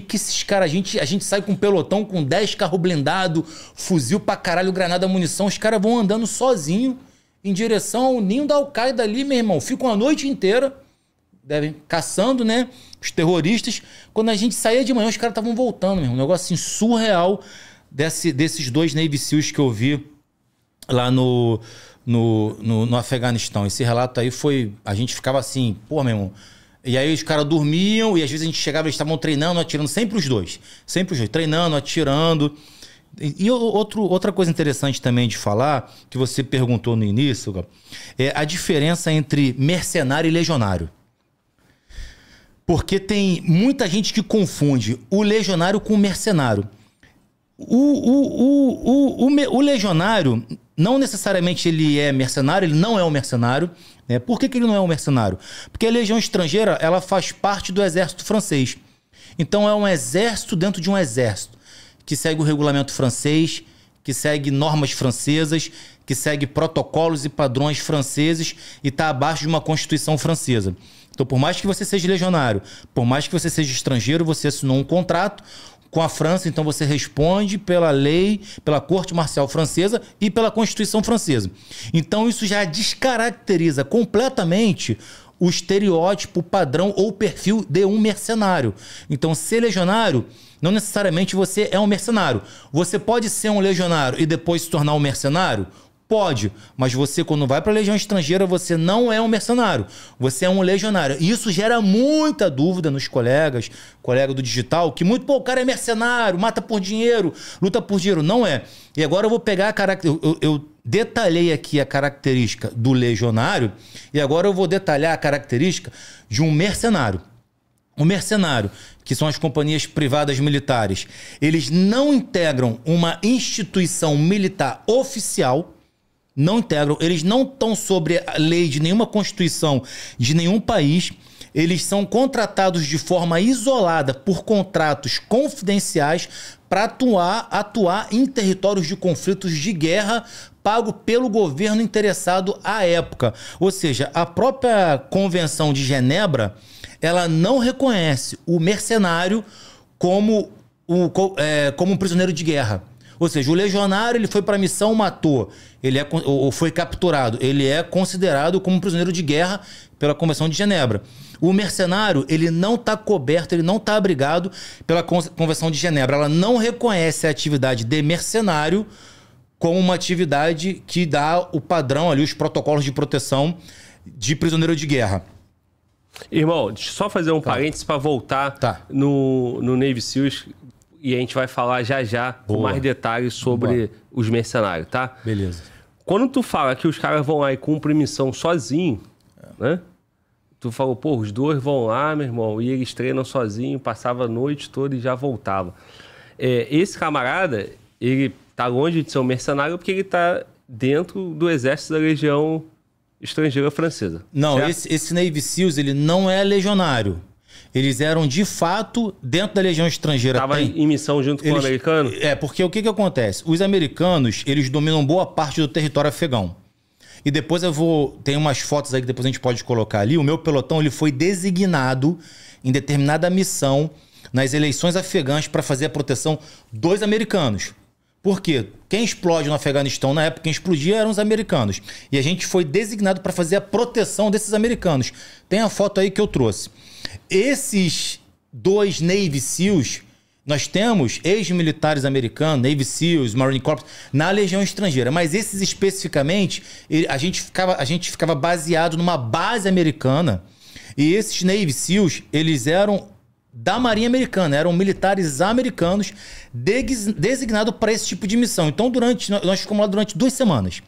que que esses caras... A gente, a gente sai com um pelotão com 10 carros blindados, fuzil pra caralho, granada, munição. Os caras vão andando sozinho em direção ao ninho da Al-Qaeda ali, meu irmão. Ficam a noite inteira devem caçando, né? Os terroristas. Quando a gente saía de manhã, os caras estavam voltando, meu. Um negócio assim, surreal desse, desses dois Navy Seals que eu vi lá no, no, no, no Afeganistão. Esse relato aí foi. A gente ficava assim, pô, meu irmão e aí os caras dormiam e às vezes a gente chegava, eles estavam treinando, atirando, sempre os dois. Sempre os dois, treinando, atirando. E, e outro, outra coisa interessante também de falar, que você perguntou no início, é a diferença entre mercenário e legionário. Porque tem muita gente que confunde o legionário com o mercenário. O, o, o, o, o, o legionário, não necessariamente ele é mercenário, ele não é um mercenário. Né? Por que, que ele não é um mercenário? Porque a legião estrangeira ela faz parte do exército francês. Então é um exército dentro de um exército que segue o regulamento francês, que segue normas francesas, que segue protocolos e padrões franceses e está abaixo de uma constituição francesa. Então, por mais que você seja legionário, por mais que você seja estrangeiro, você assinou um contrato com a França, então você responde pela lei, pela corte marcial francesa e pela Constituição francesa. Então isso já descaracteriza completamente o estereótipo, padrão ou perfil de um mercenário. Então, ser legionário, não necessariamente você é um mercenário. Você pode ser um legionário e depois se tornar um mercenário? Pode, mas você quando vai para a legião estrangeira, você não é um mercenário, você é um legionário. Isso gera muita dúvida nos colegas, colega do digital, que muito, pô, o cara é mercenário, mata por dinheiro, luta por dinheiro. Não é. E agora eu vou pegar a característica, eu, eu detalhei aqui a característica do legionário e agora eu vou detalhar a característica de um mercenário. O mercenário, que são as companhias privadas militares, eles não integram uma instituição militar oficial, não integram. Eles não estão sobre a lei de nenhuma constituição de nenhum país. Eles são contratados de forma isolada por contratos confidenciais para atuar, atuar em territórios de conflitos de guerra pago pelo governo interessado à época. Ou seja, a própria Convenção de Genebra ela não reconhece o mercenário como, o, é, como um prisioneiro de guerra. Ou seja, o legionário ele foi para a missão, matou ele é, ou, foi capturado, ele é considerado como prisioneiro de guerra pela Convenção de Genebra. O mercenário, ele não está coberto, ele não está abrigado pela Convenção de Genebra. Ela não reconhece a atividade de mercenário como uma atividade que dá o padrão ali, os protocolos de proteção de prisioneiro de guerra. Irmão, deixa eu só fazer um tá. parênteses para voltar tá. no, no Navy SEALs e a gente vai falar já já Boa. com mais detalhes sobre Boa. os mercenários, tá? Beleza. Quando tu fala que os caras vão lá e cumprem missão sozinho, é. né? Tu falou, pô, os dois vão lá, meu irmão, e eles treinam sozinho, passava a noite toda e já voltava. É, esse camarada, ele tá longe de ser um mercenário porque ele tá dentro do exército da legião estrangeira francesa. Não, esse, esse, Navy Seals, ele não é legionário. Eles eram de fato dentro da legião estrangeira. Tava tem, em missão junto eles, com o americano? É, porque o que, que acontece? Os americanos, eles dominam boa parte do território afegão. E depois eu vou. Tem umas fotos aí que depois a gente pode colocar ali. O meu pelotão ele foi designado em determinada missão nas eleições afegãs para fazer a proteção dos americanos. Porque quem explode no Afeganistão na época, quem explodia eram os americanos. E a gente foi designado para fazer a proteção desses americanos. Tem a foto aí que eu trouxe. Esses dois Navy SEALs, nós temos ex-militares americanos, Navy SEALs, Marine Corps, na legião estrangeira. Mas esses especificamente, a gente ficava, a gente ficava baseado numa base americana. E esses Navy SEALs, eles eram da Marinha Americana, eram militares americanos designados para esse tipo de missão. Então, durante nós ficamos lá durante duas semanas.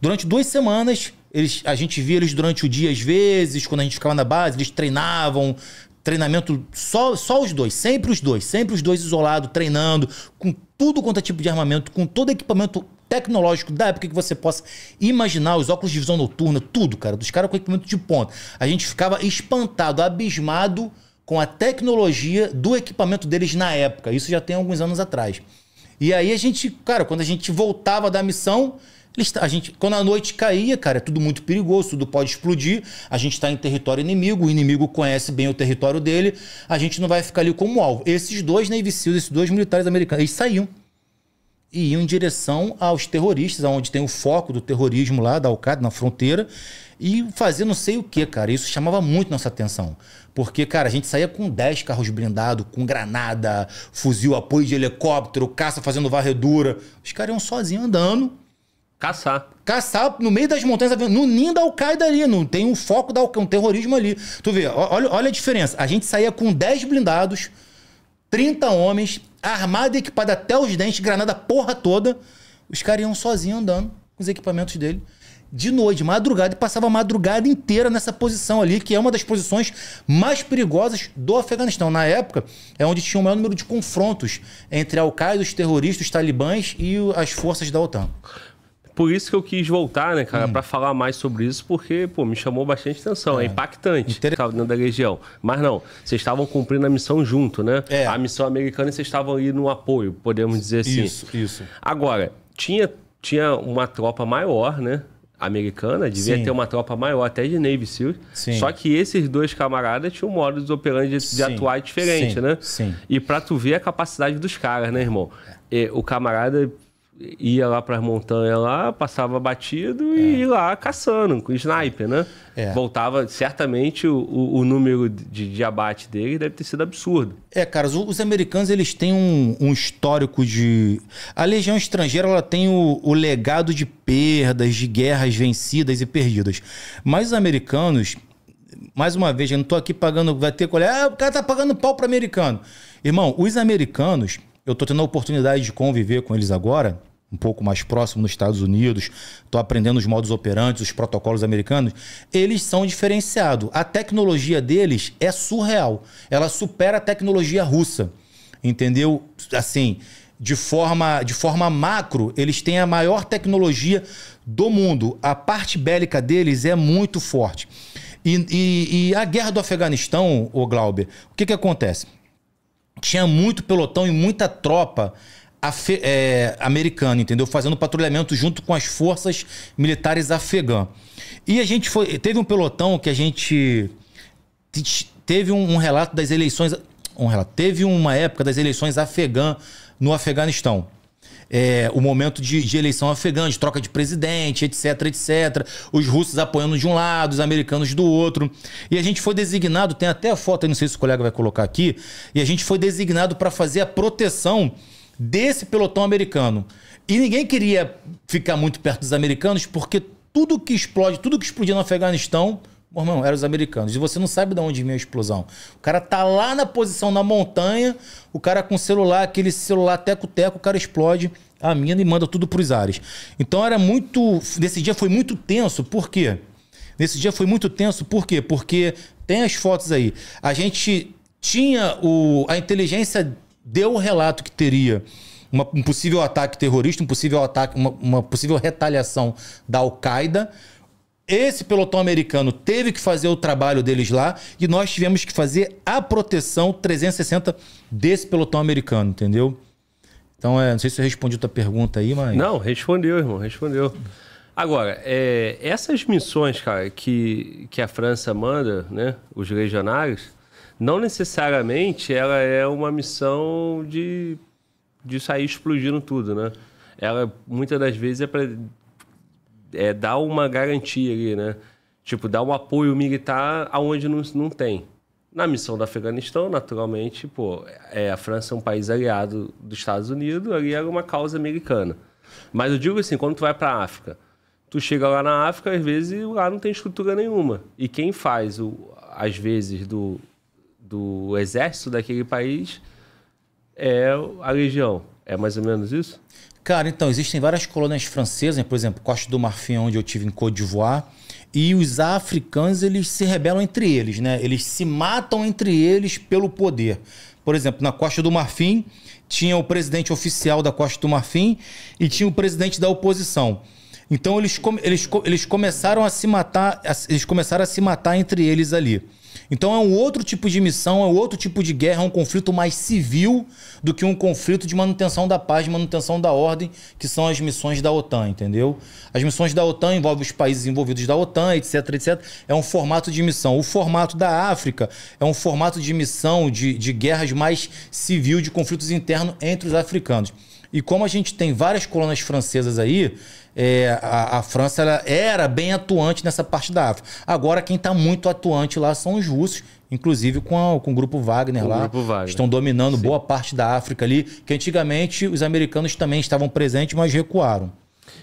Durante duas semanas, eles, a gente via eles durante o dia às vezes, quando a gente ficava na base, eles treinavam, treinamento só, só os dois, sempre os dois, sempre os dois isolados, treinando, com tudo quanto é tipo de armamento, com todo equipamento tecnológico da época que você possa imaginar, os óculos de visão noturna, tudo, cara, dos caras com equipamento de ponta. A gente ficava espantado, abismado com a tecnologia do equipamento deles na época. Isso já tem alguns anos atrás. E aí a gente, cara, quando a gente voltava da missão, a gente, quando a noite caía, cara, é tudo muito perigoso, tudo pode explodir. A gente está em território inimigo, o inimigo conhece bem o território dele, a gente não vai ficar ali como alvo. Esses dois Navy Seals, esses dois militares americanos, eles saíam e iam em direção aos terroristas, onde tem o foco do terrorismo lá, da Al-Qaeda, na fronteira, e fazer não sei o que, cara. Isso chamava muito nossa atenção. Porque, cara, a gente saía com 10 carros blindados, com granada, fuzil, apoio de helicóptero, caça fazendo varredura. Os caras iam sozinhos andando. Caçar. Caçar no meio das montanhas, no ninho da Al-Qaeda ali, não tem um foco da um terrorismo ali. Tu vê, olha, olha a diferença. A gente saía com 10 blindados, 30 homens, armado e equipado até os dentes, granada porra toda. Os caras iam sozinhos andando com os equipamentos dele de noite, madrugada, e passava a madrugada inteira nessa posição ali, que é uma das posições mais perigosas do Afeganistão. Na época, é onde tinha o maior número de confrontos entre Al-Qaeda, os terroristas, os talibãs e as forças da OTAN. Por isso que eu quis voltar, né, cara, hum. para falar mais sobre isso, porque, pô, me chamou bastante atenção. É, é impactante Inter... ficar dentro da região. Mas não, vocês estavam cumprindo a missão junto, né? É. A missão americana e vocês estavam aí no apoio, podemos dizer assim. Isso, isso. Agora, tinha tinha uma tropa maior, né? americana devia Sim. ter uma tropa maior, até de Navy SEALs. Só que esses dois camaradas tinham um modo de operando de, de atuar diferente, Sim. né? Sim. E pra tu ver a capacidade dos caras, né, irmão? E, é. é, o camarada ia lá para as montanhas lá, passava batido é. e ia lá caçando com sniper, né? É. Voltava, certamente o, o número de, de, abate dele deve ter sido absurdo. É, cara, os, os americanos eles têm um, um, histórico de. A legião estrangeira ela tem o, o legado de perdas, de guerras vencidas e perdidas. Mas os americanos, mais uma vez, eu não tô aqui pagando, vai ter colher, ah, o cara tá pagando pau para americano. Irmão, os americanos eu estou tendo a oportunidade de conviver com eles agora, um pouco mais próximo nos Estados Unidos, estou aprendendo os modos operantes, os protocolos americanos, eles são diferenciados. A tecnologia deles é surreal. Ela supera a tecnologia russa. Entendeu? Assim, de forma, de forma macro, eles têm a maior tecnologia do mundo. A parte bélica deles é muito forte. E, e, e a guerra do Afeganistão, o Glauber, o que, que acontece? tinha muito pelotão e muita tropa afe, é, americana, entendeu? Fazendo patrulhamento junto com as forças militares afegã. E a gente foi. Teve um pelotão que a gente. Teve um, um relato das eleições. Um relato, teve uma época das eleições afegã no Afeganistão é, o momento de, de, eleição afegã, de troca de presidente, etc, etc. Os russos apoiando de um lado, os americanos do outro. E a gente foi designado, tem até a foto, não sei se o colega vai colocar aqui, e a gente foi designado para fazer a proteção desse pelotão americano. E ninguém queria ficar muito perto dos americanos, porque tudo que explode, tudo que explodia no Afeganistão irmão, eram os americanos. E você não sabe de onde vem a explosão. O cara tá lá na posição na montanha, o cara com celular, aquele celular teco-teco, o cara explode a mina e manda tudo pros ares. Então era muito. Nesse dia foi muito tenso, por quê? Nesse dia foi muito tenso, por quê? Porque tem as fotos aí. A gente tinha o. A inteligência deu o relato que teria uma, um possível ataque terrorista, um possível ataque, uma, uma possível retaliação da Al-Qaeda esse pelotão americano teve que fazer o trabalho deles lá e nós tivemos que fazer a proteção 360 desse pelotão americano, entendeu? Então, é, não sei se eu respondi a tua pergunta aí, mas. Não, respondeu, irmão, respondeu. Agora, é, essas missões, cara, que, que a França manda, né, os legionários, não necessariamente ela é uma missão de, de sair explodindo tudo, né? Ela, muitas das vezes, é para é, dar uma garantia ali, né? Tipo, dar um apoio militar aonde não, não tem. Na missão do Afeganistão, naturalmente, pô, é, a França é um país aliado dos Estados Unidos, ali era uma causa americana. Mas eu digo assim, quando tu vai para a África, tu chega lá na África, às vezes lá não tem estrutura nenhuma. E quem faz, o, às vezes, do, do exército daquele país é a legião. É mais ou menos isso? Cara, então, existem várias colônias francesas, né? por exemplo, Costa do Marfim, onde eu tive em Côte d'Ivoire, e os africanos, eles se rebelam entre eles, né? Eles se matam entre eles pelo poder. Por exemplo, na Costa do Marfim, tinha o presidente oficial da Costa do Marfim e tinha o presidente da oposição. Então, eles, eles, eles começaram a se matar, eles começaram a se matar entre eles ali. Então é um outro tipo de missão, é um outro tipo de guerra, é um conflito mais civil do que um conflito de manutenção da paz, de manutenção da ordem, que são as missões da OTAN, entendeu? As missões da OTAN envolvem os países envolvidos da OTAN, etc, etc. É um formato de missão. O formato da África é um formato de missão de, de guerras mais civil, de conflitos internos entre os africanos. E como a gente tem várias colônias francesas aí, é, a, a, França ela era bem atuante nessa parte da África. Agora, quem está muito atuante lá são os russos, inclusive com, a, com o grupo Wagner o lá. Grupo Wagner. Estão dominando Sim. boa parte da África ali, que antigamente os americanos também estavam presentes, mas recuaram.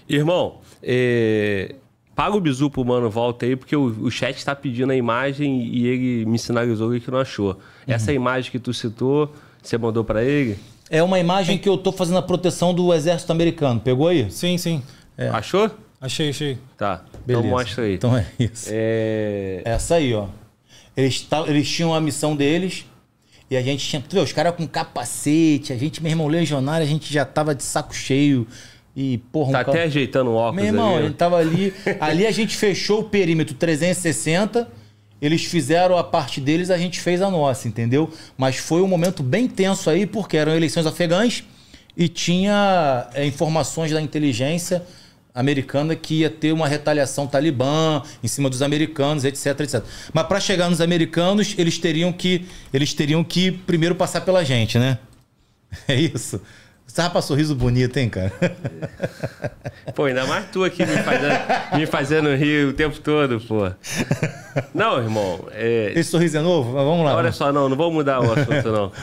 Irmão, é... paga o bizu pro mano, volta aí, porque o, o chat está pedindo a imagem e ele me sinalizou que não achou. Uhum. Essa imagem que tu citou, você mandou para ele? É uma imagem que eu tô fazendo a proteção do exército americano. Pegou aí? Sim, sim. É. Achou? Achei, achei. Tá. Então Beleza. Então mostra aí. Então é isso. É... é essa aí, ó. Eles, eles tinham a missão deles. E a gente tinha. Tu vê, os caras com capacete. A gente, meu irmão, legionário, a gente já tava de saco cheio. E, porra, um Tá cara... até ajeitando o óculos. Meu irmão, ali, né? ele tava ali. ali a gente fechou o perímetro 360. Eles fizeram a parte deles, a gente fez a nossa, entendeu? Mas foi um momento bem tenso aí, porque eram eleições afegãs e tinha é, informações da inteligência americana que ia ter uma retaliação talibã em cima dos americanos, etc, etc. Mas para chegar nos americanos, eles teriam que eles teriam que primeiro passar pela gente, né? É isso. Estava pra sorriso bonito, hein, cara? Pô, ainda mais tu aqui me fazendo, me fazendo rir o tempo todo, pô. Não, irmão. É... Esse sorriso é novo? Vamos lá. Olha só, não, não vou mudar o assunto, não.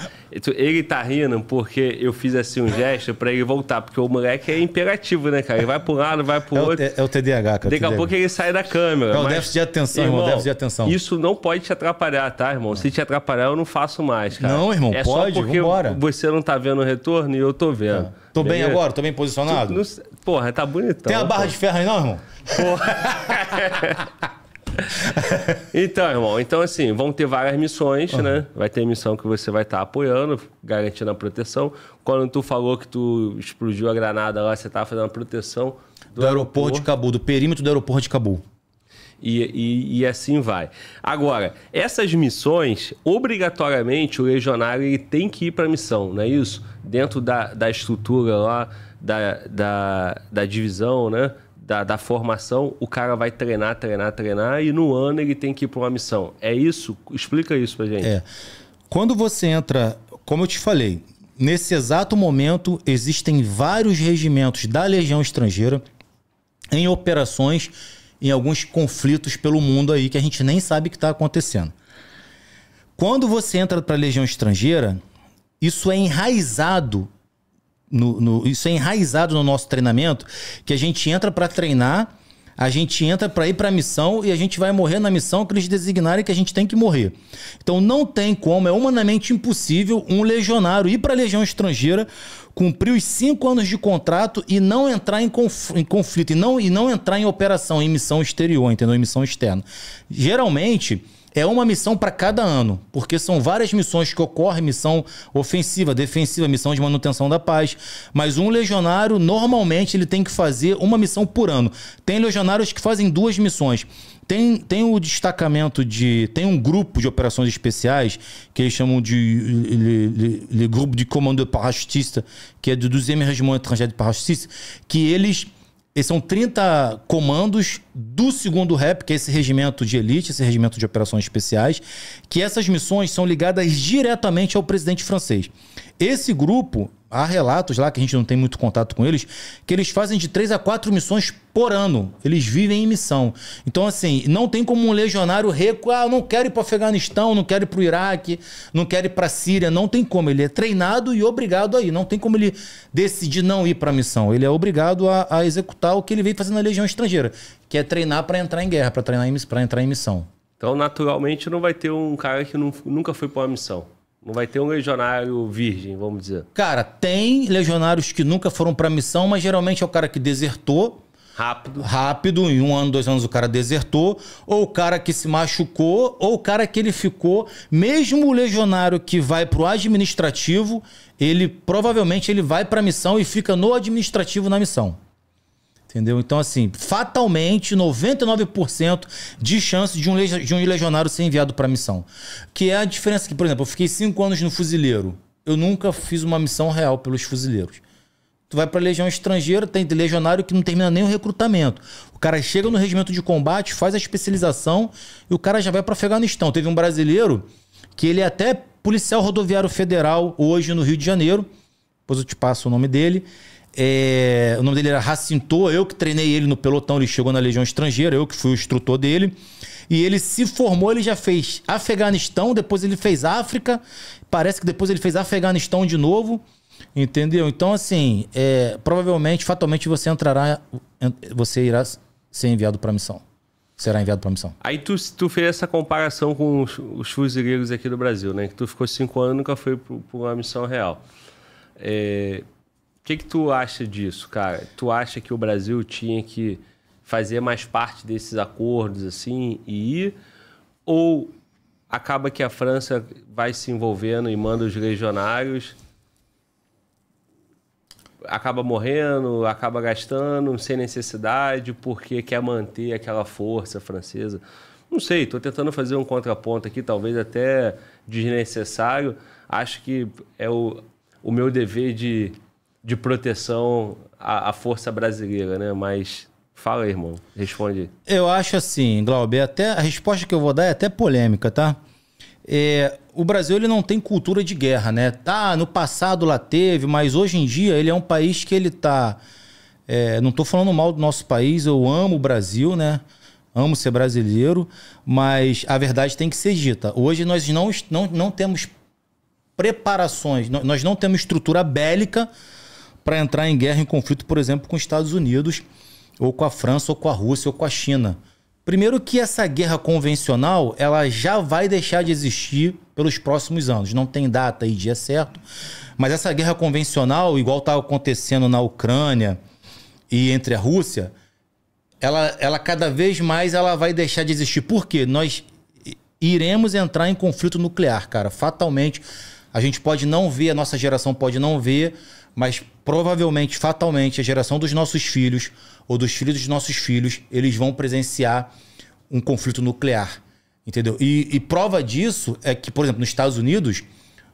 Ele tá rindo porque eu fiz assim um gesto pra ele voltar, porque o moleque é imperativo, né, cara? Ele vai pra um lado, vai pro é outro. O, é, o TDAH, cara. Daqui TDAH. a pouco ele sai da câmera. É o mas... déficit de atenção, irmão, irmão. se de atenção. Isso não pode te atrapalhar, tá, irmão? Se te atrapalhar, eu não faço mais, cara. Não, irmão, é pode, só porque vambora. você não tá vendo o retorno e eu tô Tá. Tô bem Beleza? agora? Tô bem posicionado? Tu, não, porra, tá bonitão. Tem a barra pô. de ferro aí não, irmão? Porra. então, irmão, então assim, vão ter várias missões, uhum. né? Vai ter missão que você vai estar tá apoiando, garantindo a proteção. Quando tu falou que tu explodiu a granada lá, você tava tá fazendo a proteção do, do aeroporto, aeroporto de Cabul, do perímetro do aeroporto de Cabul e, e, e, assim vai. Agora, essas missões, obrigatoriamente o legionário ele tem que ir para a missão, não é isso? Dentro da, da estrutura lá, da, da, da divisão, né? Da, da, formação, o cara vai treinar, treinar, treinar e no ano ele tem que ir para uma missão. É isso? Explica isso pra gente. É. Quando você entra, como eu te falei, nesse exato momento existem vários regimentos da Legião Estrangeira em operações em alguns conflitos pelo mundo aí que a gente nem sabe que está acontecendo. Quando você entra para a legião estrangeira, isso é enraizado no, no, isso é enraizado no nosso treinamento, que a gente entra para treinar, a gente entra para ir para a missão e a gente vai morrer na missão que eles designarem que a gente tem que morrer. Então não tem como, é humanamente impossível um legionário ir para a legião estrangeira cumprir os cinco anos de contrato e não entrar em, conflito, em conflito e não, e não entrar em operação, em missão exterior, entendeu? Em missão externa. Geralmente, é uma missão para cada ano, porque são várias missões que ocorrem, missão ofensiva, defensiva, missão de manutenção da paz, mas um legionário normalmente ele tem que fazer uma missão por ano. Tem legionários que fazem duas missões. Tem, tem o destacamento de. Tem um grupo de operações especiais que eles chamam de le, le, le Grupo de Comando Parachutista, que é do 2 e Regiment Étranger de Parachutista, que eles. Eles são 30 comandos do segundo REP, que é esse regimento de elite, esse regimento de operações especiais, que essas missões são ligadas diretamente ao presidente francês. Esse grupo, há relatos lá que a gente não tem muito contato com eles, que eles fazem de três a quatro missões por ano. Eles vivem em missão. Então, assim, não tem como um legionário recuar. Ah, não quero ir para o Afeganistão, não quero ir para o Iraque, não quero ir para a Síria. Não tem como. Ele é treinado e obrigado a ir. Não tem como ele decidir não ir para a missão. Ele é obrigado a, a, executar o que ele veio fazendo na legião estrangeira, que é treinar para entrar em guerra, para treinar para entrar em missão. Então, naturalmente, não vai ter um cara que não, nunca foi para uma missão. Não vai ter um legionário virgem, vamos dizer. Cara, tem legionários que nunca foram para missão, mas geralmente é o cara que desertou. Rápido. Rápido, em um ano, dois anos o cara desertou, ou o cara que se machucou, ou o cara que ele ficou. Mesmo o legionário que vai pro administrativo, ele provavelmente ele vai pra missão e fica no administrativo na missão. Entendeu? Então, assim, fatalmente, 99% de chance de um, de um legionário ser enviado para missão. Que é a diferença que, por exemplo, eu fiquei cinco anos no fuzileiro. Eu nunca fiz uma missão real pelos fuzileiros. Tu vai pra legião estrangeira, tem legionário que não termina nem o recrutamento. O cara chega no regimento de combate, faz a especialização e o cara já vai para Afeganistão. Teve um brasileiro que ele é até policial rodoviário federal hoje no Rio de Janeiro. Depois eu te passo o nome dele é, o nome dele era Racinto, eu que treinei ele no pelotão, ele chegou na Legião Estrangeira, eu que fui o instrutor dele. E ele se formou, ele já fez Afeganistão, depois ele fez África, parece que depois ele fez Afeganistão de novo, entendeu? Então, assim, é, provavelmente, fatalmente você entrará, você irá ser enviado para a missão. Será enviado para a missão. Aí tu, tu fez essa comparação com os, os fuzileiros aqui do Brasil, né? Que tu ficou cinco anos e nunca foi para uma missão real. É, que, que tu acha disso, cara? Tu acha que o Brasil tinha que fazer mais parte desses acordos assim e ir? Ou acaba que a França vai se envolvendo e manda os legionários acaba morrendo, acaba gastando sem necessidade, porque quer manter aquela força francesa. Não sei, estou tentando fazer um contraponto aqui, talvez até desnecessário. Acho que é o, o meu dever de de proteção à, à força brasileira, né? Mas fala aí, irmão, responde. Eu acho assim, Glauber, até a resposta que eu vou dar é até polêmica, tá? É, o Brasil ele não tem cultura de guerra, né? Tá, no passado lá teve, mas hoje em dia ele é um país que ele tá. É, não estou falando mal do nosso país, eu amo o Brasil, né? Amo ser brasileiro, mas a verdade tem que ser dita. Hoje nós não, não, não temos preparações, nós não temos estrutura bélica para entrar em guerra, em conflito, por exemplo, com os Estados Unidos, ou com a França, ou com a Rússia, ou com a China. Primeiro que essa guerra convencional, ela já vai deixar de existir pelos próximos anos. Não tem data e dia certo, mas essa guerra convencional, igual está acontecendo na Ucrânia e entre a Rússia, ela, ela cada vez mais ela vai deixar de existir. Por quê? Nós iremos entrar em conflito nuclear, cara. Fatalmente, a gente pode não ver, a nossa geração pode não ver, mas provavelmente, fatalmente, a geração dos nossos filhos ou dos filhos dos nossos filhos, eles vão presenciar um conflito nuclear. Entendeu? E, e prova disso é que, por exemplo, nos Estados Unidos,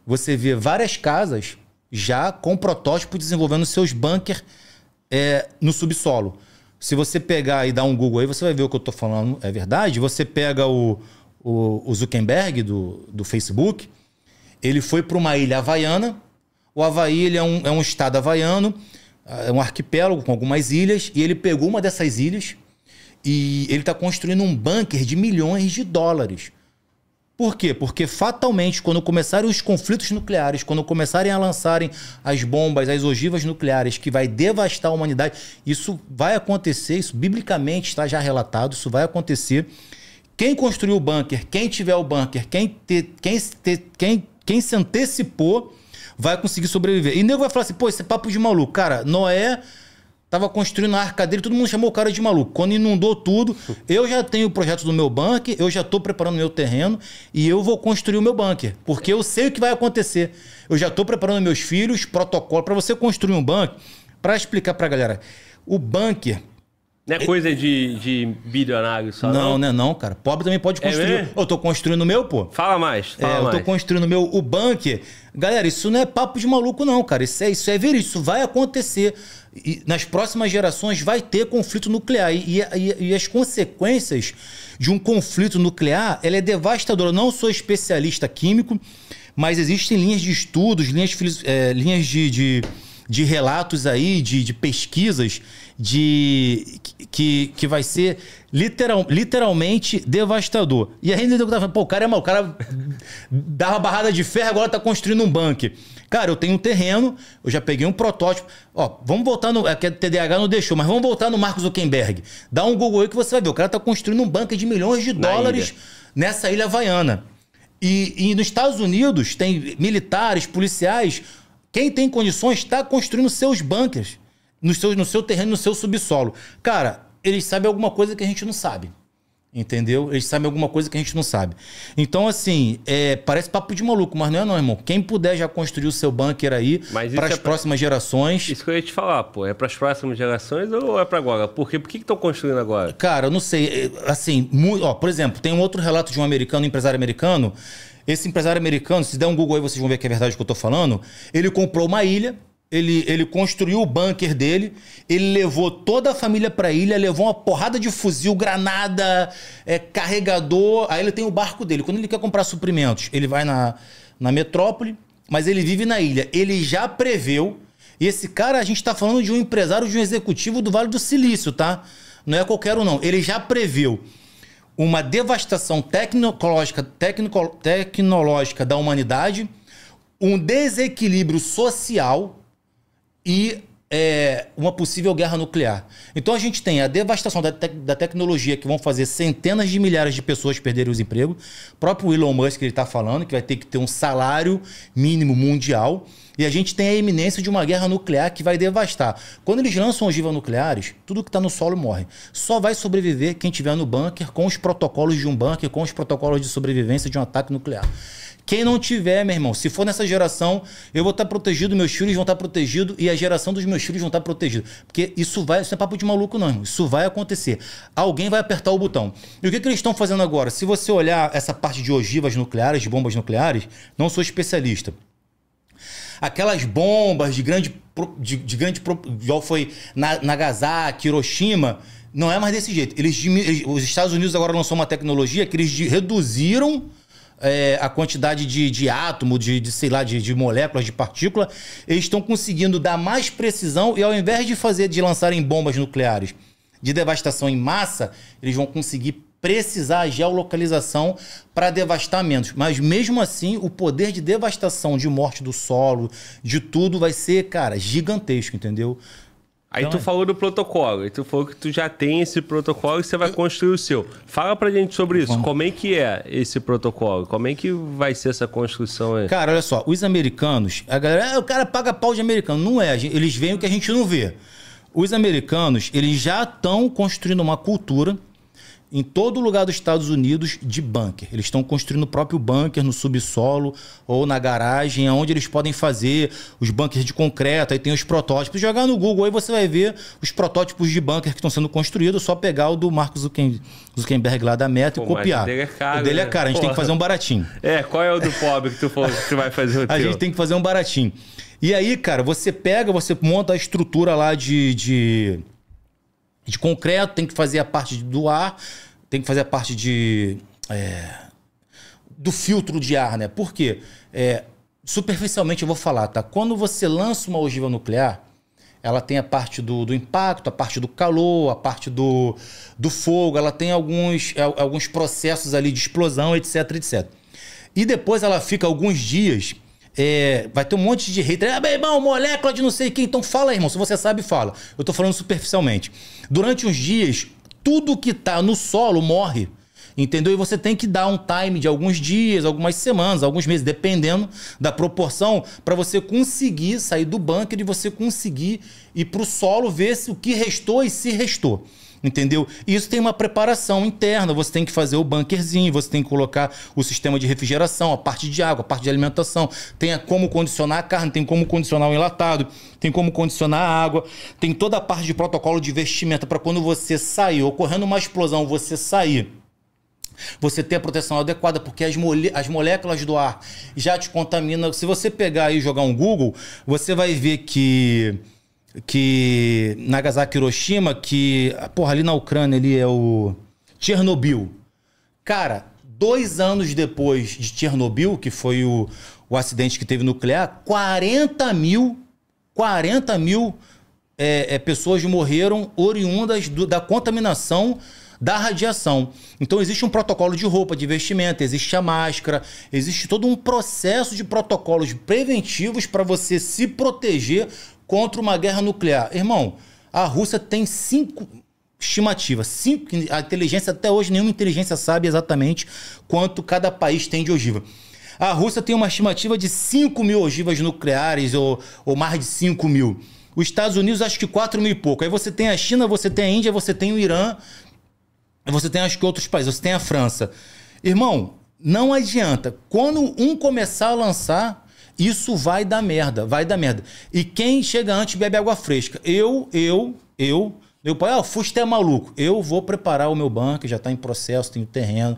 você vê várias casas já com protótipo desenvolvendo seus bunkers é, no subsolo. Se você pegar e dar um Google aí, você vai ver o que eu estou falando é verdade. Você pega o, o, o Zuckerberg do, do Facebook, ele foi para uma ilha havaiana o Havaí é um, é um estado havaiano, é um arquipélago com algumas ilhas, e ele pegou uma dessas ilhas e ele está construindo um bunker de milhões de dólares. Por quê? Porque fatalmente, quando começarem os conflitos nucleares, quando começarem a lançarem as bombas, as ogivas nucleares, que vai devastar a humanidade, isso vai acontecer, isso biblicamente está já relatado, isso vai acontecer. Quem construiu o bunker, quem tiver o bunker, quem, te, quem, te, quem, quem se antecipou vai conseguir sobreviver. E nego vai falar assim, pô, esse é papo de maluco. Cara, Noé tava construindo a arca dele, todo mundo chamou o cara de maluco. Quando inundou tudo, eu já tenho o projeto do meu bunker, eu já estou preparando meu terreno e eu vou construir o meu bunker, porque eu sei o que vai acontecer. Eu já estou preparando meus filhos, protocolo para você construir um bunker, para explicar para a galera. O bunker não é coisa de, de bilionário só. Não, não, não é não, cara. Pobre também pode é construir. É eu tô construindo o meu, pô. Fala mais. É, fala é, eu tô mais. construindo o meu, o bunker. Galera, isso não é papo de maluco, não, cara. Isso é, isso é ver isso, vai acontecer. E nas próximas gerações vai ter conflito nuclear. E, e, e as consequências de um conflito nuclear ela é devastadora. Eu não sou especialista químico, mas existem linhas de estudos, linhas, é, linhas de, de, de relatos aí, de, de pesquisas de que, que vai ser literal, literalmente devastador. E aí o nego falando, pô, o cara é mal o cara dava barrada de ferro, agora tá construindo um bunker. Cara, eu tenho um terreno, eu já peguei um protótipo. Ó, vamos voltar no. É que a TDH não deixou, mas vamos voltar no Marcos Zuckerberg. Dá um Google aí que você vai ver. O cara tá construindo um bunker de milhões de dólares ilha. nessa ilha havaiana. E, e nos Estados Unidos tem militares, policiais. Quem tem condições está construindo seus bunkers no seu, no seu terreno, no seu subsolo. Cara, eles sabem alguma coisa que a gente não sabe. Entendeu? Eles sabem alguma coisa que a gente não sabe. Então, assim, é, parece papo de maluco, mas não é não, irmão. Quem puder já construir o seu bunker aí para as é próximas pra... gerações. Isso que eu ia te falar, pô. É para as próximas gerações ou é para agora? Por quê? Por que estão construindo agora? Cara, eu não sei. É, assim, muito... Ó, por exemplo, tem um outro relato de um americano, um empresário americano. Esse empresário americano, se der um Google aí, vocês vão ver que é verdade o que eu estou falando. Ele comprou uma ilha ele, ele construiu o bunker dele, ele levou toda a família para a ilha, levou uma porrada de fuzil, granada, é, carregador. Aí ele tem o barco dele. Quando ele quer comprar suprimentos, ele vai na, na metrópole, mas ele vive na ilha. Ele já preveu. E esse cara, a gente está falando de um empresário, de um executivo do Vale do Silício, tá? Não é qualquer um, não. Ele já preveu uma devastação tecnológica, tecno, tecnológica da humanidade, um desequilíbrio social e é, uma possível guerra nuclear. Então a gente tem a devastação da, te da tecnologia que vão fazer centenas de milhares de pessoas perderem os empregos. O próprio Elon Musk ele está falando que vai ter que ter um salário mínimo mundial. E a gente tem a iminência de uma guerra nuclear que vai devastar. Quando eles lançam ogivas nucleares, tudo que está no solo morre. Só vai sobreviver quem estiver no bunker, com os protocolos de um bunker, com os protocolos de sobrevivência de um ataque nuclear. Quem não tiver, meu irmão, se for nessa geração, eu vou estar tá protegido, meus filhos vão estar tá protegidos e a geração dos meus filhos vão estar tá protegidos. Porque isso vai, isso não é papo de maluco, não, irmão. Isso vai acontecer. Alguém vai apertar o botão. E o que, que eles estão fazendo agora? Se você olhar essa parte de ogivas nucleares, de bombas nucleares, não sou especialista. Aquelas bombas de grande. de, de grande. igual foi Nagasaki, Hiroshima. Não é mais desse jeito. Eles, eles, os Estados Unidos agora lançou uma tecnologia que eles reduziram é, a quantidade de, de átomo, de, de sei lá, de, de, moléculas, de partícula, eles estão conseguindo dar mais precisão e ao invés de fazer, de lançarem bombas nucleares de devastação em massa, eles vão conseguir precisar a geolocalização para devastar menos. Mas mesmo assim, o poder de devastação, de morte do solo, de tudo vai ser, cara, gigantesco, entendeu? Aí então, tu é. falou do protocolo, aí tu falou que tu já tem esse protocolo e você vai construir o seu. Fala pra gente sobre isso. Como é que é esse protocolo? Como é que vai ser essa construção aí? Cara, olha só, os americanos, a galera, ah, o cara paga pau de americano. Não é, eles veem o que a gente não vê. Os americanos, eles já estão construindo uma cultura em todo lugar dos Estados Unidos de bunker. Eles estão construindo o próprio bunker no subsolo ou na garagem, onde eles podem fazer os bunkers de concreto. Aí tem os protótipos. Jogar no Google aí você vai ver os protótipos de bunker que estão sendo construídos. Só pegar o do Marcos Zuckerberg lá da Meta Pô, e copiar. O dele é caro. O dele é né? caro. A gente tem que fazer um baratinho. É, qual é o do pobre que tu, for, que tu vai fazer o teu? A gente tem que fazer um baratinho. E aí, cara, você pega, você monta a estrutura lá de, de de concreto, tem que fazer a parte do ar, tem que fazer a parte de. É, do filtro de ar, né? Por quê? É, superficialmente eu vou falar, tá? Quando você lança uma ogiva nuclear, ela tem a parte do, do impacto, a parte do calor, a parte do, do fogo, ela tem alguns, é, alguns processos ali de explosão, etc, etc. E depois ela fica alguns dias é, vai ter um monte de hater. Ah, meu irmão, molécula de não sei quem. Então fala, irmão. Se você sabe, fala. Eu tô falando superficialmente. Durante uns dias, tudo que tá no solo morre. Entendeu? E você tem que dar um time de alguns dias, algumas semanas, alguns meses, dependendo da proporção, para você conseguir sair do bunker e você conseguir ir pro solo, ver se o que restou e se restou entendeu? E isso tem uma preparação interna, você tem que fazer o bunkerzinho, você tem que colocar o sistema de refrigeração, a parte de água, a parte de alimentação, tem como condicionar a carne, tem como condicionar o enlatado, tem como condicionar a água, tem toda a parte de protocolo de vestimenta para quando você sair, ocorrendo uma explosão, você sair você ter a proteção adequada, porque as, mole as moléculas do ar já te contaminam. Se você pegar e jogar um Google, você vai ver que que Nagasaki Hiroshima, que, porra, ali na Ucrânia ali é o Chernobyl. Cara, dois anos depois de Chernobyl, que foi o, o acidente que teve nuclear, 40 mil, 40 mil é, é, pessoas morreram oriundas do, da contaminação da radiação. Então existe um protocolo de roupa, de vestimenta, existe a máscara, existe todo um processo de protocolos preventivos para você se proteger contra uma guerra nuclear. Irmão, a Rússia tem cinco estimativas, cinco a inteligência até hoje nenhuma inteligência sabe exatamente quanto cada país tem de ogiva. A Rússia tem uma estimativa de 5 mil ogivas nucleares ou, ou mais de 5 mil. Os Estados Unidos, acho que 4 mil e pouco. Aí você tem a China, você tem a Índia, você tem o Irã, você tem acho que outros países, você tem a França. Irmão, não adianta. Quando um começar a lançar, isso vai dar merda, vai dar merda. E quem chega antes bebe água fresca. Eu, eu, eu. Meu pai, ó, oh, Fusta é maluco. Eu vou preparar o meu banco, já está em processo, tem o terreno,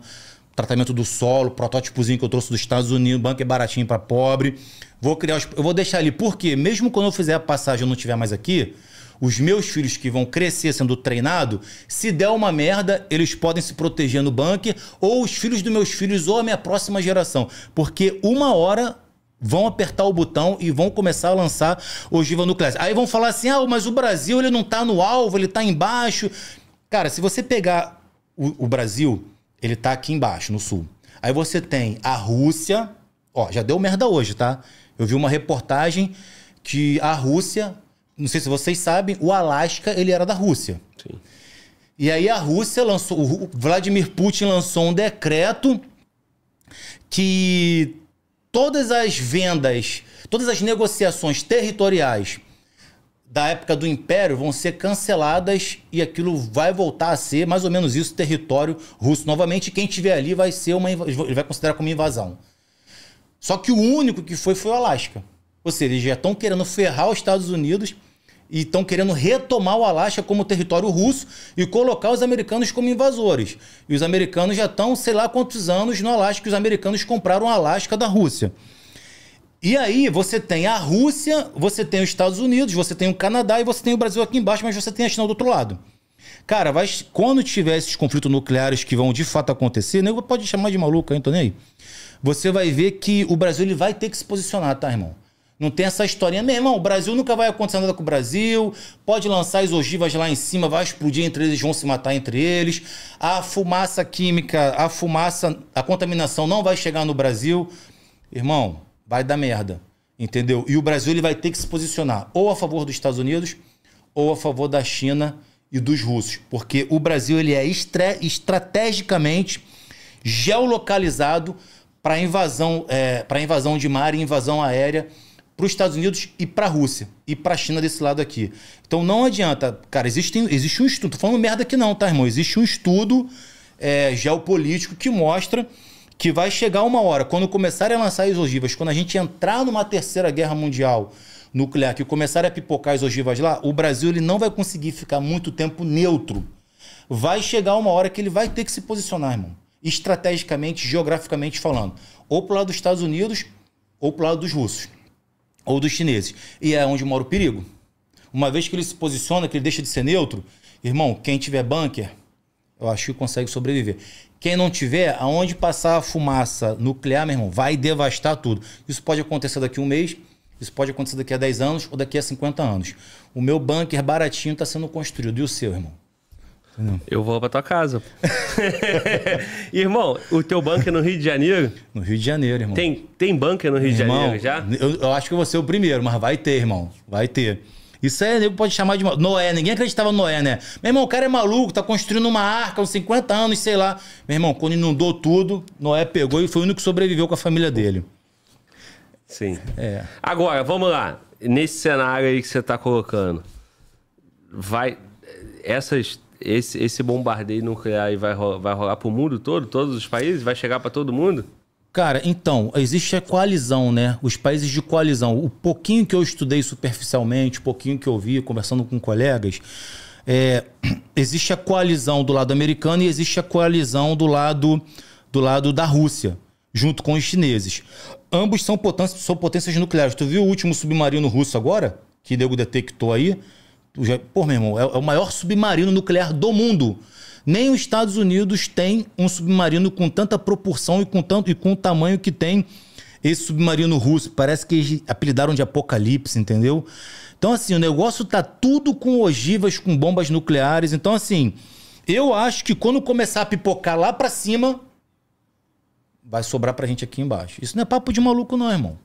tratamento do solo, protótipozinho que eu trouxe dos Estados Unidos, banco é baratinho para pobre. Vou criar os... Eu vou deixar ali, porque mesmo quando eu fizer a passagem e eu não tiver mais aqui, os meus filhos que vão crescer sendo treinado, se der uma merda, eles podem se proteger no bunker, ou os filhos dos meus filhos, ou a minha próxima geração. Porque uma hora vão apertar o botão e vão começar a lançar ogiva nuclear. Aí vão falar assim: "Ah, mas o Brasil ele não está no alvo, ele está embaixo". Cara, se você pegar o, o Brasil, ele está aqui embaixo, no sul. Aí você tem a Rússia, ó, já deu merda hoje, tá? Eu vi uma reportagem que a Rússia, não sei se vocês sabem, o Alasca, ele era da Rússia. Sim. E aí a Rússia lançou, o Vladimir Putin lançou um decreto que todas as vendas, todas as negociações territoriais da época do Império vão ser canceladas e aquilo vai voltar a ser mais ou menos isso território russo novamente. Quem tiver ali vai ser uma ele vai considerar como invasão. Só que o único que foi foi o Alasca. Ou seja, eles já estão querendo ferrar os Estados Unidos e estão querendo retomar o Alasca como território russo e colocar os americanos como invasores. E os americanos já estão, sei lá quantos anos no Alasca, que os americanos compraram o Alasca da Rússia. E aí você tem a Rússia, você tem os Estados Unidos, você tem o Canadá e você tem o Brasil aqui embaixo, mas você tem a China do outro lado. Cara, vai, quando tiver esses conflitos nucleares que vão de fato acontecer, nego né? pode chamar de maluco, hein, Tony? Você vai ver que o Brasil ele vai ter que se posicionar, tá, irmão? Não tem essa historinha. Meu irmão, o Brasil nunca vai acontecer nada com o Brasil. Pode lançar as ogivas lá em cima, vai explodir entre eles, vão se matar entre eles. A fumaça química, a fumaça, a contaminação não vai chegar no Brasil. Irmão, vai dar merda. Entendeu? E o Brasil ele vai ter que se posicionar ou a favor dos Estados Unidos ou a favor da China e dos russos. Porque o Brasil ele é estra estrategicamente geolocalizado para invasão, é, invasão de mar e invasão aérea para os Estados Unidos e para a Rússia e para a China desse lado aqui. Então não adianta, cara, existe, existe um estudo, tô falando merda aqui não, tá, irmão? Existe um estudo é, geopolítico que mostra que vai chegar uma hora, quando começarem a lançar as ogivas, quando a gente entrar numa terceira guerra mundial nuclear, que começarem a pipocar as ogivas lá, o Brasil ele não vai conseguir ficar muito tempo neutro. Vai chegar uma hora que ele vai ter que se posicionar, irmão. Estrategicamente, geograficamente falando. Ou pro lado dos Estados Unidos, ou pro lado dos russos ou dos chineses. E é onde mora o perigo. Uma vez que ele se posiciona, que ele deixa de ser neutro, irmão, quem tiver bunker, eu acho que consegue sobreviver. Quem não tiver, aonde passar a fumaça nuclear, meu irmão, vai devastar tudo. Isso pode acontecer daqui a um mês, isso pode acontecer daqui a 10 anos ou daqui a 50 anos. O meu bunker baratinho está sendo construído. E o seu, irmão? Eu vou pra tua casa. irmão, o teu banco é no Rio de Janeiro? No Rio de Janeiro, irmão. Tem, tem bunker no Rio irmão, de Janeiro já? Eu, eu, acho que eu vou ser o primeiro, mas vai ter, irmão. Vai ter. Isso aí nego pode chamar de Noé. Ninguém acreditava no Noé, né? Meu irmão, o cara é maluco, tá construindo uma arca uns 50 anos, sei lá. Meu irmão, quando inundou tudo, Noé pegou e foi o único que sobreviveu com a família dele. Sim. É. Agora, vamos lá. Nesse cenário aí que você tá colocando, vai. Essas esse, esse bombardeio nuclear vai, rolar, vai rolar para o mundo todo, todos os países? Vai chegar para todo mundo? Cara, então, existe a coalizão, né? Os países de coalizão. O pouquinho que eu estudei superficialmente, o pouquinho que eu vi conversando com colegas, é, existe a coalizão do lado americano e existe a coalizão do lado, do lado da Rússia, junto com os chineses. Ambos são potências, são potências nucleares. Tu viu o último submarino russo agora? Que nego detectou aí? Pô, meu irmão, é, é, o maior submarino nuclear do mundo. Nem os Estados Unidos tem um submarino com tanta proporção e com, tanto, e com o tamanho que tem esse submarino russo. Parece que eles apelidaram de Apocalipse, entendeu? Então, assim, o negócio tá tudo com ogivas, com bombas nucleares. Então, assim, eu acho que quando começar a pipocar lá para cima, vai sobrar pra gente aqui embaixo. Isso não é papo de maluco, não, irmão.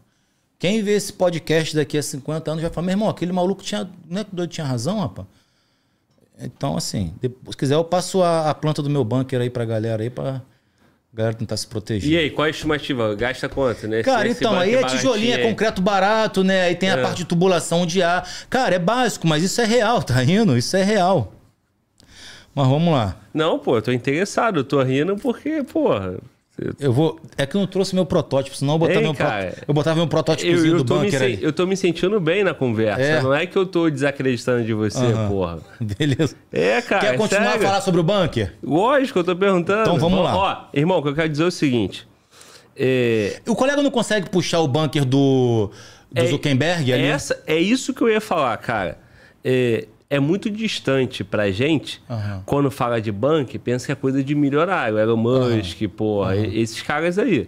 Quem vê esse podcast daqui a 50 anos vai falar, meu irmão, aquele maluco tinha. Não é que o doido tinha razão, rapaz? Então, assim, se quiser, eu passo a, a planta do meu bunker aí pra galera aí pra galera tentar se proteger. E aí, qual é a estimativa? Gasta quanto, né? Cara, Esse então, aí é, é tijolinho, é, é concreto barato, né? Aí tem é. a parte de tubulação de ar. Cara, é básico, mas isso é real, tá rindo? Isso é real. Mas vamos lá. Não, pô, eu tô interessado, eu tô rindo porque, porra. Eu vou. É que eu não trouxe meu protótipo, senão eu botava, Ei, meu, cara, pro... eu botava meu protótipozinho do bunker aí. Eu tô me sentindo bem na conversa. É. Não é que eu tô desacreditando de você, uhum. porra. Beleza. É, cara. Quer continuar sério? a falar sobre o bunker? Lógico, eu tô perguntando. Então vamos lá. Ó, ó irmão, o que eu quero dizer é o seguinte. É... O colega não consegue puxar o bunker do, do é, Zuckerberg ali? Essa, é isso que eu ia falar, cara. É, é muito distante pra gente uhum. quando fala de bank pensa que é coisa de milionário, Elon Musk, uhum. porra, uhum. esses caras aí.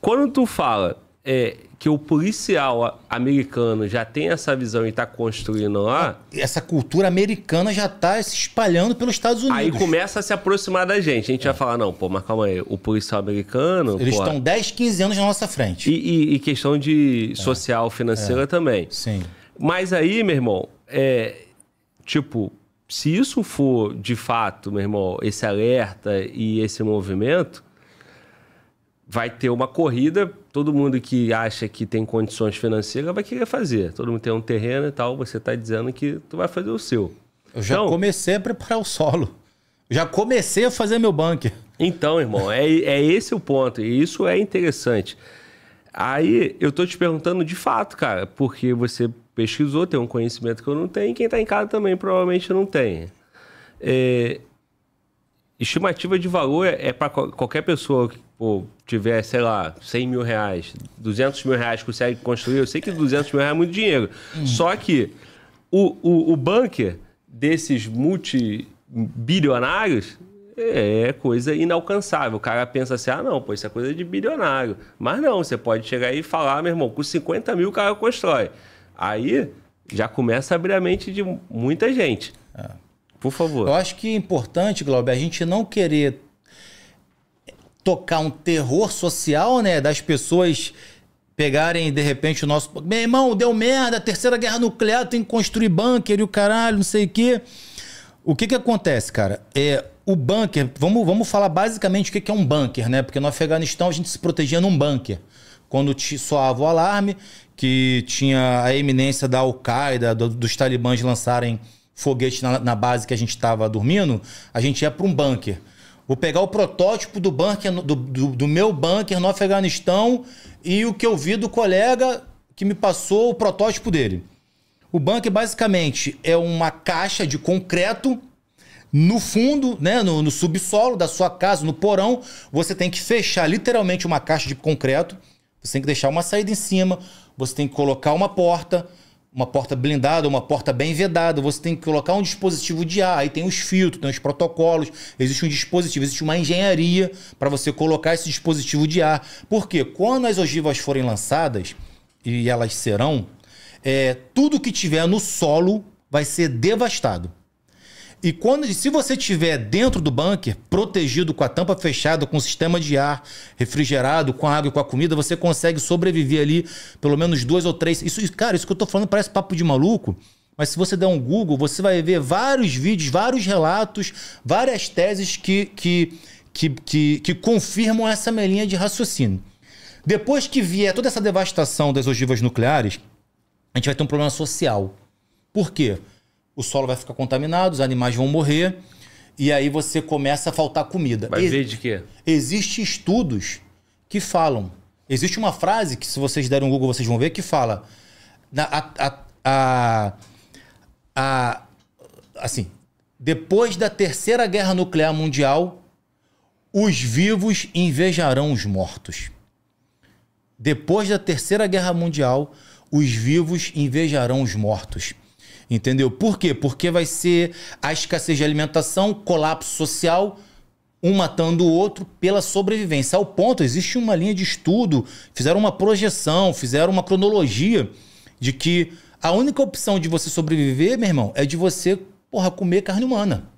Quando tu fala é, que o policial americano já tem essa visão e tá construindo lá. É, essa cultura americana já tá se espalhando pelos Estados Unidos. Aí começa a se aproximar da gente. A gente é. vai falar, não, pô, mas calma aí, o policial americano. Eles pô, estão 10, 15 anos na nossa frente. E, e, e questão de é. social, financeira é. também. Sim. Mas aí, meu irmão, é, Tipo, se isso for de fato, meu irmão, esse alerta e esse movimento, vai ter uma corrida. Todo mundo que acha que tem condições financeiras vai querer fazer. Todo mundo tem um terreno e tal. Você está dizendo que tu vai fazer o seu. Eu já então, comecei a preparar o solo. já comecei a fazer meu bunker. Então, irmão, é, é esse o ponto. E isso é interessante. Aí eu tô te perguntando de fato, cara, porque você pesquisou, tem um conhecimento que eu não tenho, e quem está em casa também provavelmente não tem. É, estimativa de valor é, é para qualquer pessoa que pô, tiver, sei lá, 100 mil reais, 200 mil reais consegue construir. Eu sei que 200 mil reais é muito dinheiro. Hum. Só que o, o, o bunker desses multibilionários é, é coisa inalcançável. O cara pensa assim, ah, não, pô, isso é coisa de bilionário. Mas não, você pode chegar aí e falar, ah, meu irmão, com 50 mil o cara constrói. Aí já começa a abrir a mente de muita gente. É. Por favor. Eu acho que é importante, Glauber, a gente não querer tocar um terror social, né? Das pessoas pegarem, de repente, o nosso. Meu irmão, deu merda, terceira guerra nuclear, tem que construir bunker e o caralho, não sei o quê. O que que acontece, cara? É, o bunker, vamos, vamos falar basicamente o que, que é um bunker, né? Porque no Afeganistão a gente se protegia num bunker quando soava o alarme, que tinha a eminência da Al-Qaeda, do, dos talibãs lançarem foguete na, na base que a gente estava dormindo, a gente ia para um bunker. Vou pegar o protótipo do bunker, do, do, do, meu bunker no Afeganistão e o que eu vi do colega que me passou o protótipo dele. O bunker basicamente é uma caixa de concreto no fundo, né, no, no subsolo da sua casa, no porão. Você tem que fechar literalmente uma caixa de concreto você tem que deixar uma saída em cima, você tem que colocar uma porta, uma porta blindada, uma porta bem vedada, você tem que colocar um dispositivo de ar, aí tem os filtros, tem os protocolos, existe um dispositivo, existe uma engenharia para você colocar esse dispositivo de ar. Porque quando as ogivas forem lançadas, e elas serão, é, tudo que tiver no solo vai ser devastado. E quando, se você estiver dentro do bunker, protegido com a tampa fechada, com o sistema de ar refrigerado, com a água e com a comida, você consegue sobreviver ali pelo menos duas ou três. Isso, cara, isso que eu tô falando parece papo de maluco. Mas se você der um Google, você vai ver vários vídeos, vários relatos, várias teses que, que, que, que, que confirmam essa melinha de raciocínio. Depois que vier toda essa devastação das ogivas nucleares, a gente vai ter um problema social. Por quê? o solo vai ficar contaminado, os animais vão morrer, e aí você começa a faltar comida. Vai ver de quê? Existem estudos que falam. Existe uma frase que, se vocês derem um Google, vocês vão ver, que fala. a, a, a, assim, depois da Terceira Guerra Nuclear Mundial, os vivos invejarão os mortos. Depois da Terceira Guerra Mundial, os vivos invejarão os mortos. Entendeu? Por quê? Porque vai ser a escassez de alimentação, colapso social, um matando o outro pela sobrevivência. Ao ponto, existe uma linha de estudo, fizeram uma projeção, fizeram uma cronologia de que a única opção de você sobreviver, meu irmão, é de você, porra, comer carne humana.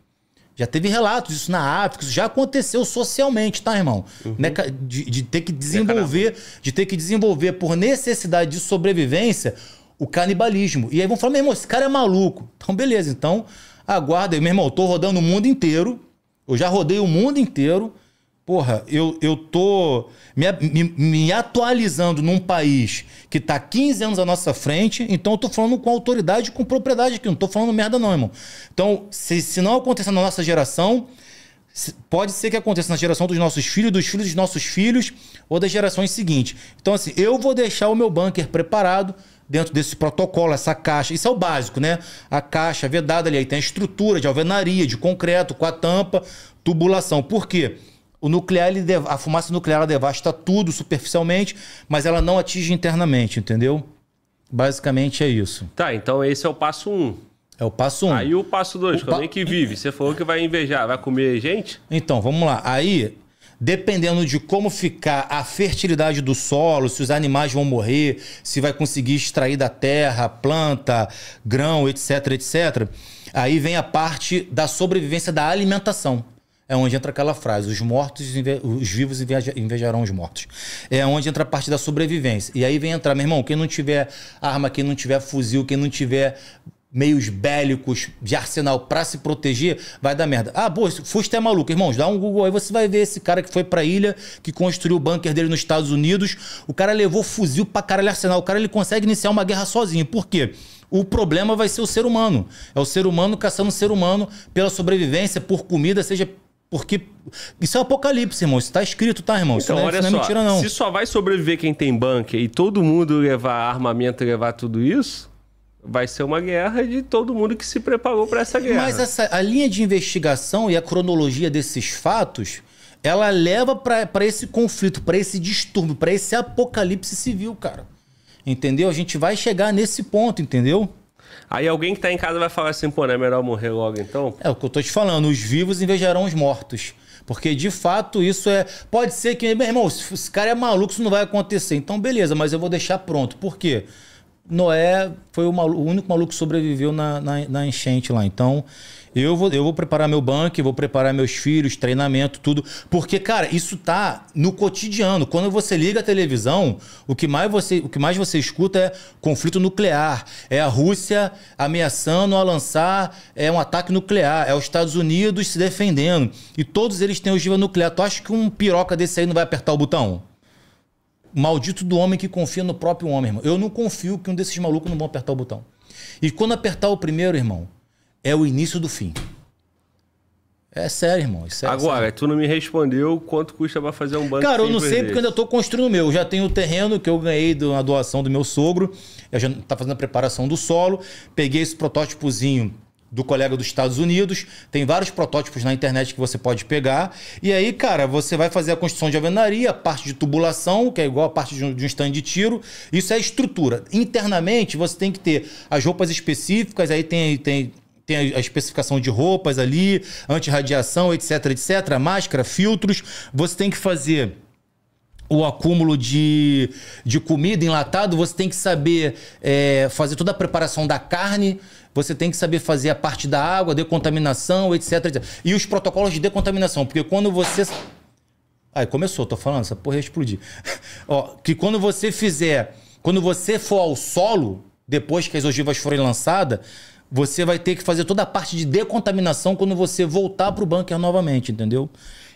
Já teve relatos disso na África, isso já aconteceu socialmente, tá, irmão? Uhum. Né, de, de, ter que desenvolver, de ter que desenvolver por necessidade de sobrevivência o canibalismo. E aí vão falar, meu irmão, esse cara é maluco. Então, beleza, então aguarda aí. Meu irmão, eu tô rodando o mundo inteiro. Eu já rodei o mundo inteiro. Porra, eu, eu tô me, me, me atualizando num país que tá 15 anos à nossa frente, então eu tô falando com autoridade com propriedade aqui, não tô falando merda não, irmão. Então, se, se não acontecer na nossa geração, pode ser que aconteça na geração dos nossos filhos, dos filhos dos nossos filhos ou das gerações seguintes. Então, assim, eu vou deixar o meu bunker preparado dentro desse protocolo, essa caixa. Isso é o básico, né? A caixa vedada ali, aí tem a estrutura de alvenaria, de concreto, com a tampa, tubulação. Por quê? O nuclear, ele, a fumaça nuclear devasta tudo superficialmente, mas ela não atinge internamente, entendeu? Basicamente é isso. Tá, então esse é o passo 1. Um. É o passo 1. Um. Aí o passo 2, como é pa... é que vive? Você falou que vai invejar, vai comer gente? Então, vamos lá. Aí dependendo de como ficar a fertilidade do solo, se os animais vão morrer, se vai conseguir extrair da terra planta, grão, etc, etc. Aí vem a parte da sobrevivência da alimentação. É onde entra aquela frase: os mortos, os vivos invejarão os mortos. É onde entra a parte da sobrevivência. E aí vem entrar, meu irmão, quem não tiver arma, quem não tiver fuzil, quem não tiver meios bélicos de arsenal para se proteger, vai dar merda. Ah, pô, Fusta é maluco. Irmãos, dá um Google aí, você vai ver esse cara que foi pra ilha, que construiu o bunker dele nos Estados Unidos. O cara levou fuzil pra caralho arsenal. O cara ele consegue iniciar uma guerra sozinho. Por quê? O problema vai ser o ser humano. É o ser humano caçando o ser humano pela sobrevivência, por comida, seja porque isso é um apocalipse, irmão. Isso tá escrito, tá, irmão? Então, é- isso, olha não é só, mentira, não. Se só vai sobreviver quem tem bunker e todo mundo levar armamento e levar tudo isso, Vai ser uma guerra de todo mundo que se preparou para essa guerra. Mas essa, a linha de investigação e a cronologia desses fatos, ela leva para esse conflito, para esse distúrbio, para esse apocalipse civil, cara. Entendeu? A gente vai chegar nesse ponto, entendeu? Aí alguém que tá em casa vai falar assim, pô, não é melhor morrer logo então? É o que eu tô te falando, os vivos invejarão os mortos. Porque de fato isso é. Pode ser que, meu irmão, esse cara é maluco, isso não vai acontecer. Então beleza, mas eu vou deixar pronto. Por quê? Porque Noé foi o, maluco, o, único maluco que sobreviveu na, na, na, enchente lá. Então, eu vou, eu vou preparar meu banco, vou preparar meus filhos, treinamento, tudo. Porque, cara, isso tá no cotidiano. Quando você liga a televisão, o que mais você, o que mais você escuta é conflito nuclear. É a Rússia ameaçando a lançar é um ataque nuclear. É os Estados Unidos se defendendo. E todos eles têm ogiva nuclear. Tu acha que um piroca desse aí não vai apertar o botão? Maldito do homem que confia no próprio homem, irmão. Eu não confio que um desses malucos não vão apertar o botão. E quando apertar o primeiro, irmão, é o início do fim. É sério, irmão. É sério, Agora, sério. tu não me respondeu quanto custa pra fazer um banco. Cara, eu não sei porque ainda estou construindo o meu. Eu já tenho o terreno que eu ganhei da doação do meu sogro. Eu já tá fazendo a preparação do solo. Peguei esse protótipozinho do colega dos Estados Unidos. Tem vários protótipos na internet que você pode pegar. E aí, cara, você vai fazer a construção de alvenaria, a parte de tubulação, que é igual a parte de um, stand de tiro. Isso é estrutura. Internamente, você tem que ter as roupas específicas, aí tem, tem tem a especificação de roupas ali, antirradiação, etc, etc, máscara, filtros. Você tem que fazer o acúmulo de, de comida enlatado, você tem que saber é, fazer toda a preparação da carne você tem que saber fazer a parte da água, decontaminação, etc, etc. E os protocolos de decontaminação, porque quando você. Aí começou, tô falando, essa porra ia explodir. Ó, que quando você fizer. Quando você for ao solo, depois que as ogivas forem lançadas, você vai ter que fazer toda a parte de decontaminação quando você voltar para o bunker novamente, entendeu?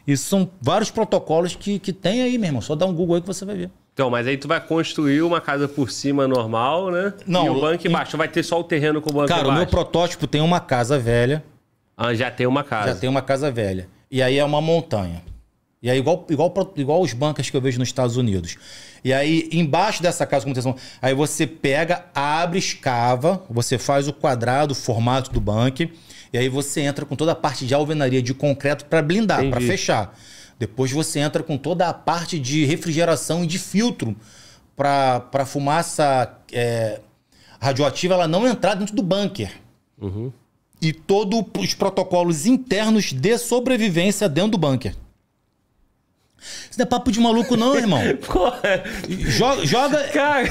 Isso são vários protocolos que, que tem aí mesmo. Só dá um Google aí que você vai ver. Então, mas aí tu vai construir uma casa por cima normal, né? Não, e o banco embaixo. Em... Vai ter só o terreno com o banco Cara, embaixo. Cara, o meu protótipo tem uma casa velha. Ah, já tem uma casa. Já tem uma casa velha. E aí é uma montanha. E aí, igual, igual, igual os bancos que eu vejo nos Estados Unidos. E aí, embaixo dessa casa, como vocês aí você pega, abre, escava, você faz o quadrado, o formato do banco, e aí você entra com toda a parte de alvenaria de concreto para blindar, para fechar. Depois você entra com toda a parte de refrigeração e de filtro para a fumaça é, radioativa ela não entrar dentro do bunker. Uhum. E todos os protocolos internos de sobrevivência dentro do bunker. Isso não é papo de maluco, não, irmão. Porra. Joga. Joga. Cara,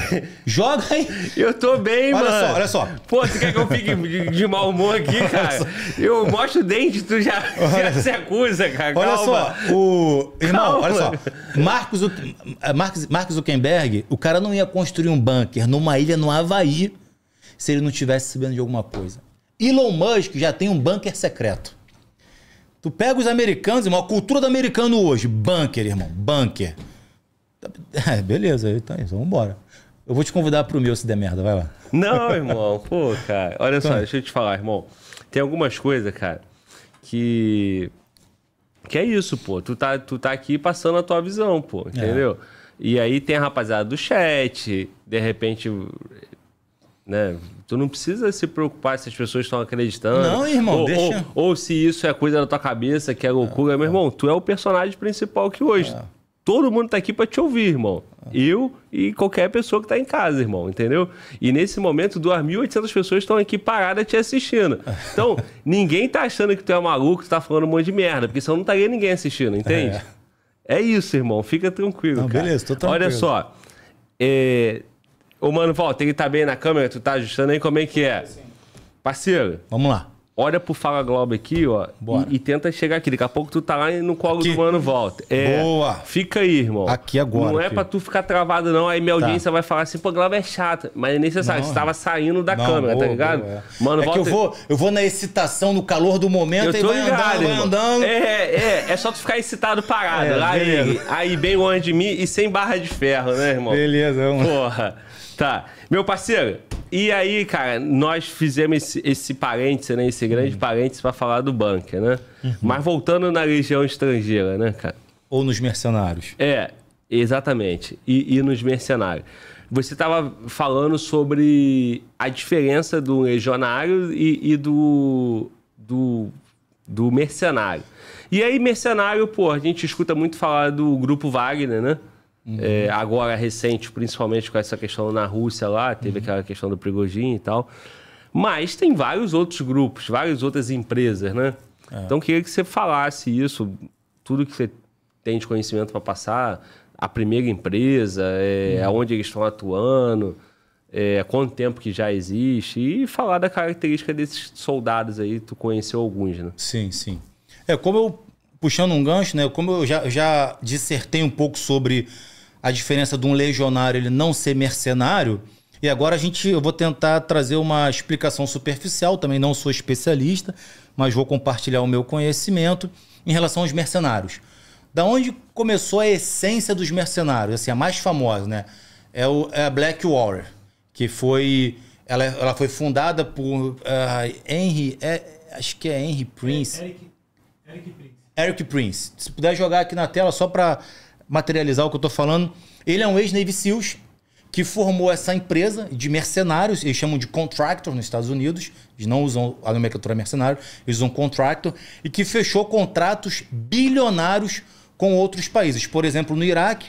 joga aí. Eu tô bem, olha mano. Olha só, olha só. Pô, você quer que eu fique de, de mau humor aqui, olha cara? Só. Eu mostro o dente, tu já, já se acusa, cara. Olha Calma. só. O... Irmão, Calma. olha só. Marcos, eh, Marcos, Marcos Zuckerberg, o cara não ia construir um bunker numa ilha no Havaí se ele não tivesse sabendo de alguma coisa. Elon Musk já tem um bunker secreto. Tu pega os americanos, irmão, a cultura do americano hoje, bunker, irmão, bunker. É, beleza, então é isso, vambora. Eu vou te convidar pro meu se der merda, vai lá. Não, irmão, pô, cara, olha então, só, tá. deixa eu te falar, irmão. Tem algumas coisas, cara, que. Que é isso, pô. Tu tá, tu tá aqui passando a tua visão, pô, é. entendeu? É. E aí tem a rapaziada do chat, de repente, né, Tu não precisa se preocupar se as pessoas estão acreditando. Não, irmão, ou, deixa. Ou, ou, se isso é coisa da tua cabeça, que é loucura. Ah, Meu é. irmão, tu é o personagem principal que hoje. Ah. Todo mundo tá aqui para te ouvir, irmão. Ah. Eu e qualquer pessoa que tá em casa, irmão, entendeu? E nesse momento, 2.800 pessoas estão aqui paradas te assistindo. Então, ninguém tá achando que tu é maluco, que tu tá falando um monte de merda, porque senão não estaria tá ninguém assistindo, entende? É. é. isso, irmão. Fica tranquilo, não, cara. Beleza, tô tranquilo. Olha só. É, Ô, mano, volta, tem que estar tá bem na câmera, tu tá ajustando aí como é que é. Parceiro. Vamos lá. Olha pro Fala Globo aqui, ó. E, e, tenta chegar aqui. Daqui a pouco tu tá lá no colo aqui. do mano volta. É, Boa! Fica aí, irmão. Aqui agora. Não é filho. pra tu ficar travado, não. Aí minha tá. audiência tá. vai falar assim, pô, Globo é chata. Mas é necessário. Não, Você tava é. saindo da não, câmera, tá boa, tá ligado? Boa, é. Mano, é volta. Que eu vou, eu vou na excitação, no calor do momento, eu e vai ligado, andando, vai andando. É, é, é só tu ficar excitado parado. É, lá aí, aí, bem longe de mim e sem barra de ferro, né, irmão? Beleza, mano. Porra. Tá. Meu parceiro, e aí, cara, nós fizemos esse, esse né? Esse grande uhum. parêntese para falar do bunker, né? Uhum. Mas voltando na região estrangeira, né, cara? Ou nos mercenários. É, exatamente. E, e nos mercenários. Você estava falando sobre a diferença do legionário e, e do, do, do mercenário. E aí, mercenário, pô, a gente escuta muito falar do grupo Wagner, né? Uhum. É, agora, recente, principalmente com essa questão na Rússia lá, teve uhum. aquela questão do Prigogine e tal. Mas tem vários outros grupos, várias outras empresas, né? É. Então, queria que você falasse isso, tudo que você tem de conhecimento para passar, a primeira empresa, é, uhum. eles estão atuando, é, quanto tempo que já existe, e falar da característica desses soldados aí, tu conheceu alguns, né? Sim, sim. É, como eu, puxando um gancho, né? Como eu já, já dissertei um pouco sobre a diferença de um legionário ele não ser mercenário. E agora a gente, eu vou tentar trazer uma explicação superficial, também não sou especialista, mas vou compartilhar o meu conhecimento em relação aos mercenários. Da onde começou a essência dos mercenários, assim, a mais famosa, né? É, o, é a Black Warrior, que foi ela, ela foi fundada por uh, Henry, é, acho que é Henry Prince. Eric, Eric Prince. Eric Prince. Se puder jogar aqui na tela só para materializar o que eu estou falando, ele é um ex-Navy SEALs que formou essa empresa de mercenários, eles chamam de contractor nos Estados Unidos, eles não usam a nomenclatura mercenário, eles usam contractor, e que fechou contratos bilionários com outros países. Por exemplo, no Iraque,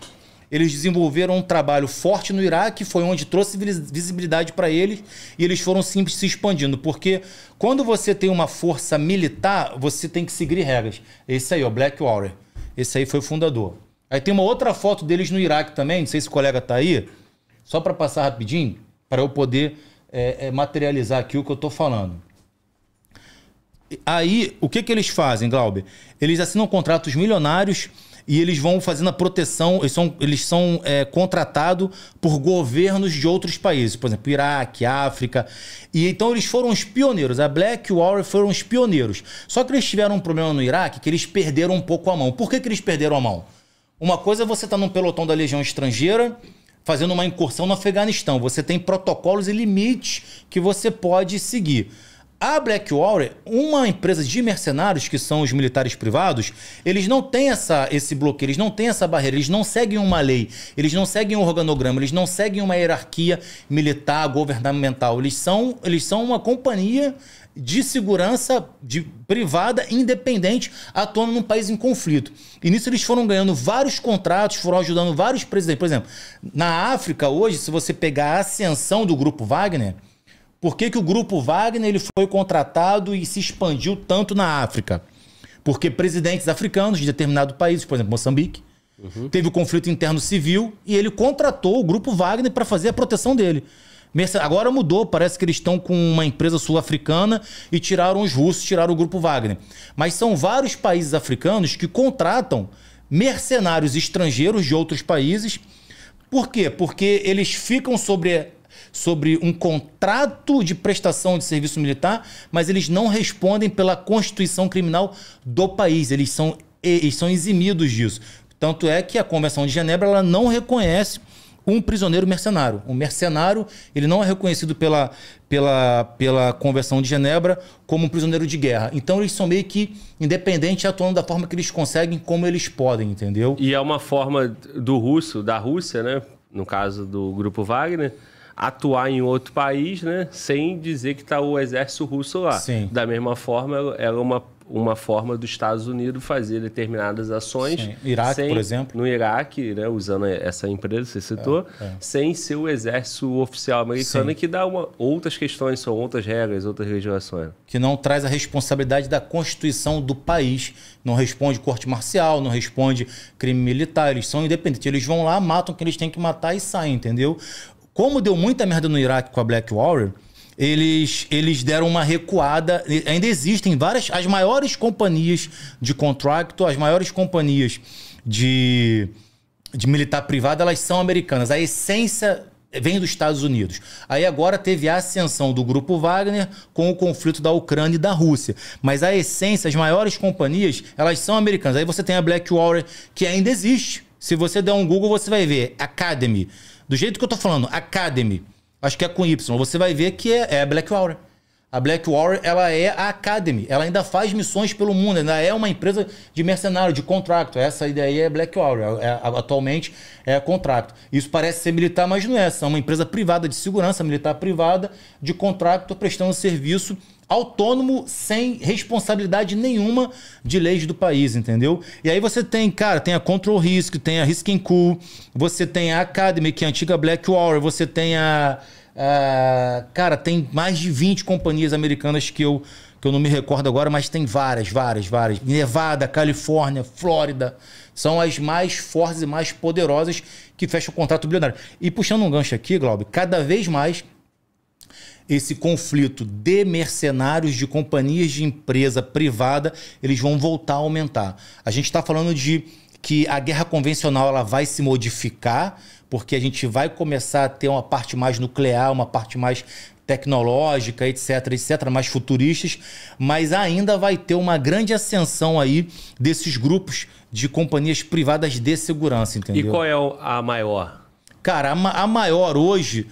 eles desenvolveram um trabalho forte no Iraque, foi onde trouxe visibilidade para eles e eles foram simples se expandindo. Porque quando você tem uma força militar, você tem que seguir regras. Esse aí, o Blackwater, esse aí foi o fundador. Aí tem uma outra foto deles no Iraque também, não sei se o colega tá aí, só para passar rapidinho, para eu poder é, é, materializar aqui o que eu tô falando. Aí, o que que eles fazem, Glauber? Eles assinam contratos milionários e eles vão fazendo a proteção, eles são, eles são é, contratados por governos de outros países, por exemplo, Iraque, África. E então eles foram os pioneiros, a Blackwater foram os pioneiros. Só que eles tiveram um problema no Iraque que eles perderam um pouco a mão. Por que, que eles perderam a mão? Uma coisa é você estar tá num pelotão da Legião Estrangeira fazendo uma incursão no Afeganistão. Você tem protocolos e limites que você pode seguir. A Blackwater, uma empresa de mercenários, que são os militares privados, eles não têm essa, esse bloqueio, eles não têm essa barreira, eles não seguem uma lei, eles não seguem um organograma, eles não seguem uma hierarquia militar, governamental. Eles são, eles são uma companhia de segurança de privada independente atuando num país em conflito. E nisso eles foram ganhando vários contratos, foram ajudando vários presidentes. Por exemplo, na África hoje, se você pegar a ascensão do grupo Wagner, por que, que o grupo Wagner ele foi contratado e se expandiu tanto na África? Porque presidentes africanos de determinado país, por exemplo, Moçambique, uhum. teve o um conflito interno civil e ele contratou o grupo Wagner para fazer a proteção dele. Agora mudou, parece que eles estão com uma empresa sul-africana e tiraram os russos, tiraram o grupo Wagner. Mas são vários países africanos que contratam mercenários estrangeiros de outros países. Por quê? Porque eles ficam sobre sobre um contrato de prestação de serviço militar, mas eles não respondem pela constituição criminal do país. Eles são, eles são eximidos disso. Tanto é que a Convenção de Genebra ela não reconhece um prisioneiro mercenário. Um mercenário, ele não é reconhecido pela, pela, pela Convenção de Genebra como um prisioneiro de guerra. Então eles são meio que independentes, atuando da forma que eles conseguem, como eles podem, entendeu? E é uma forma do russo, da Rússia, né? No caso do grupo Wagner, atuar em outro país, né? Sem dizer que está o exército russo lá. Sim. Da mesma forma, ela é uma uma forma dos Estados Unidos fazer determinadas ações. Sim. Iraque, sem, por exemplo. No Iraque, né, usando essa empresa você citou, é, é. sem ser o exército oficial americano, Sim. que dá uma, outras questões, são outras regras, outras legislações. Que não traz a responsabilidade da constituição do país. Não responde corte marcial, não responde crime militar, eles são independentes. Eles vão lá, matam o que eles têm que matar e saem, entendeu? Como deu muita merda no Iraque com a Black Warrior, eles, eles deram uma recuada. Ainda existem várias. As maiores companhias de contrato, as maiores companhias de, de militar privada, elas são americanas. A essência vem dos Estados Unidos. Aí agora teve a ascensão do grupo Wagner com o conflito da Ucrânia e da Rússia. Mas a essência, as maiores companhias, elas são americanas. Aí você tem a Blackwater, que ainda existe. Se você der um Google, você vai ver Academy. Do jeito que eu tô falando, Academy Acho que é com Y. Você vai ver que é, é Blackwater. A Black Warrior, ela é a Academy. Ela ainda faz missões pelo mundo. Ainda é uma empresa de mercenário, de contrato. Essa ideia é Black Warrior. É, é atualmente é contrato. Isso parece ser militar, mas não é. É uma empresa privada de segurança, militar privada, de contrato, prestando serviço autônomo, sem responsabilidade nenhuma de leis do país, entendeu? E aí você tem, cara, tem a Control Risk, tem a Risk Cool, você tem a Academy, que é a antiga Black Warrior, você tem a Uh, cara, tem mais de 20 companhias americanas que eu, que eu não me recordo agora, mas tem várias, várias, várias. Nevada, Califórnia, Flórida. São as mais fortes e mais poderosas que fecham o contrato bilionário. E puxando um gancho aqui, Glaube, cada vez mais esse conflito de mercenários, de companhias de empresa privada, eles vão voltar a aumentar. A gente está falando de que a guerra convencional ela vai se modificar porque a gente vai começar a ter uma parte mais nuclear, uma parte mais tecnológica, etc, etc, mais futuristas, mas ainda vai ter uma grande ascensão aí desses grupos de companhias privadas de segurança, entendeu? E qual é a maior? Cara, a, ma a maior hoje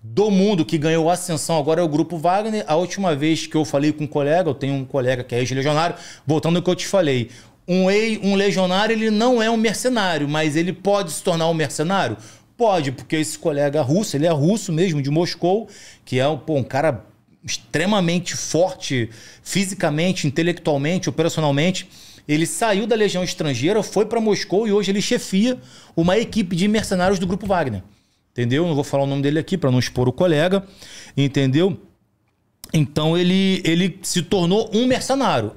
do mundo que ganhou ascensão agora é o Grupo Wagner. A última vez que eu falei com um colega, eu tenho um colega que é ex-legionário, voltando ao que eu te falei. Um, um legionário, ele não é um mercenário, mas ele pode se tornar um mercenário? Pode, porque esse colega russo, ele é russo mesmo, de Moscou, que é pô, um cara extremamente forte fisicamente, intelectualmente, operacionalmente. Ele saiu da legião estrangeira, foi para Moscou e hoje ele chefia uma equipe de mercenários do grupo Wagner. Entendeu? Não vou falar o nome dele aqui para não expor o colega, entendeu? Então ele, ele se tornou um mercenário.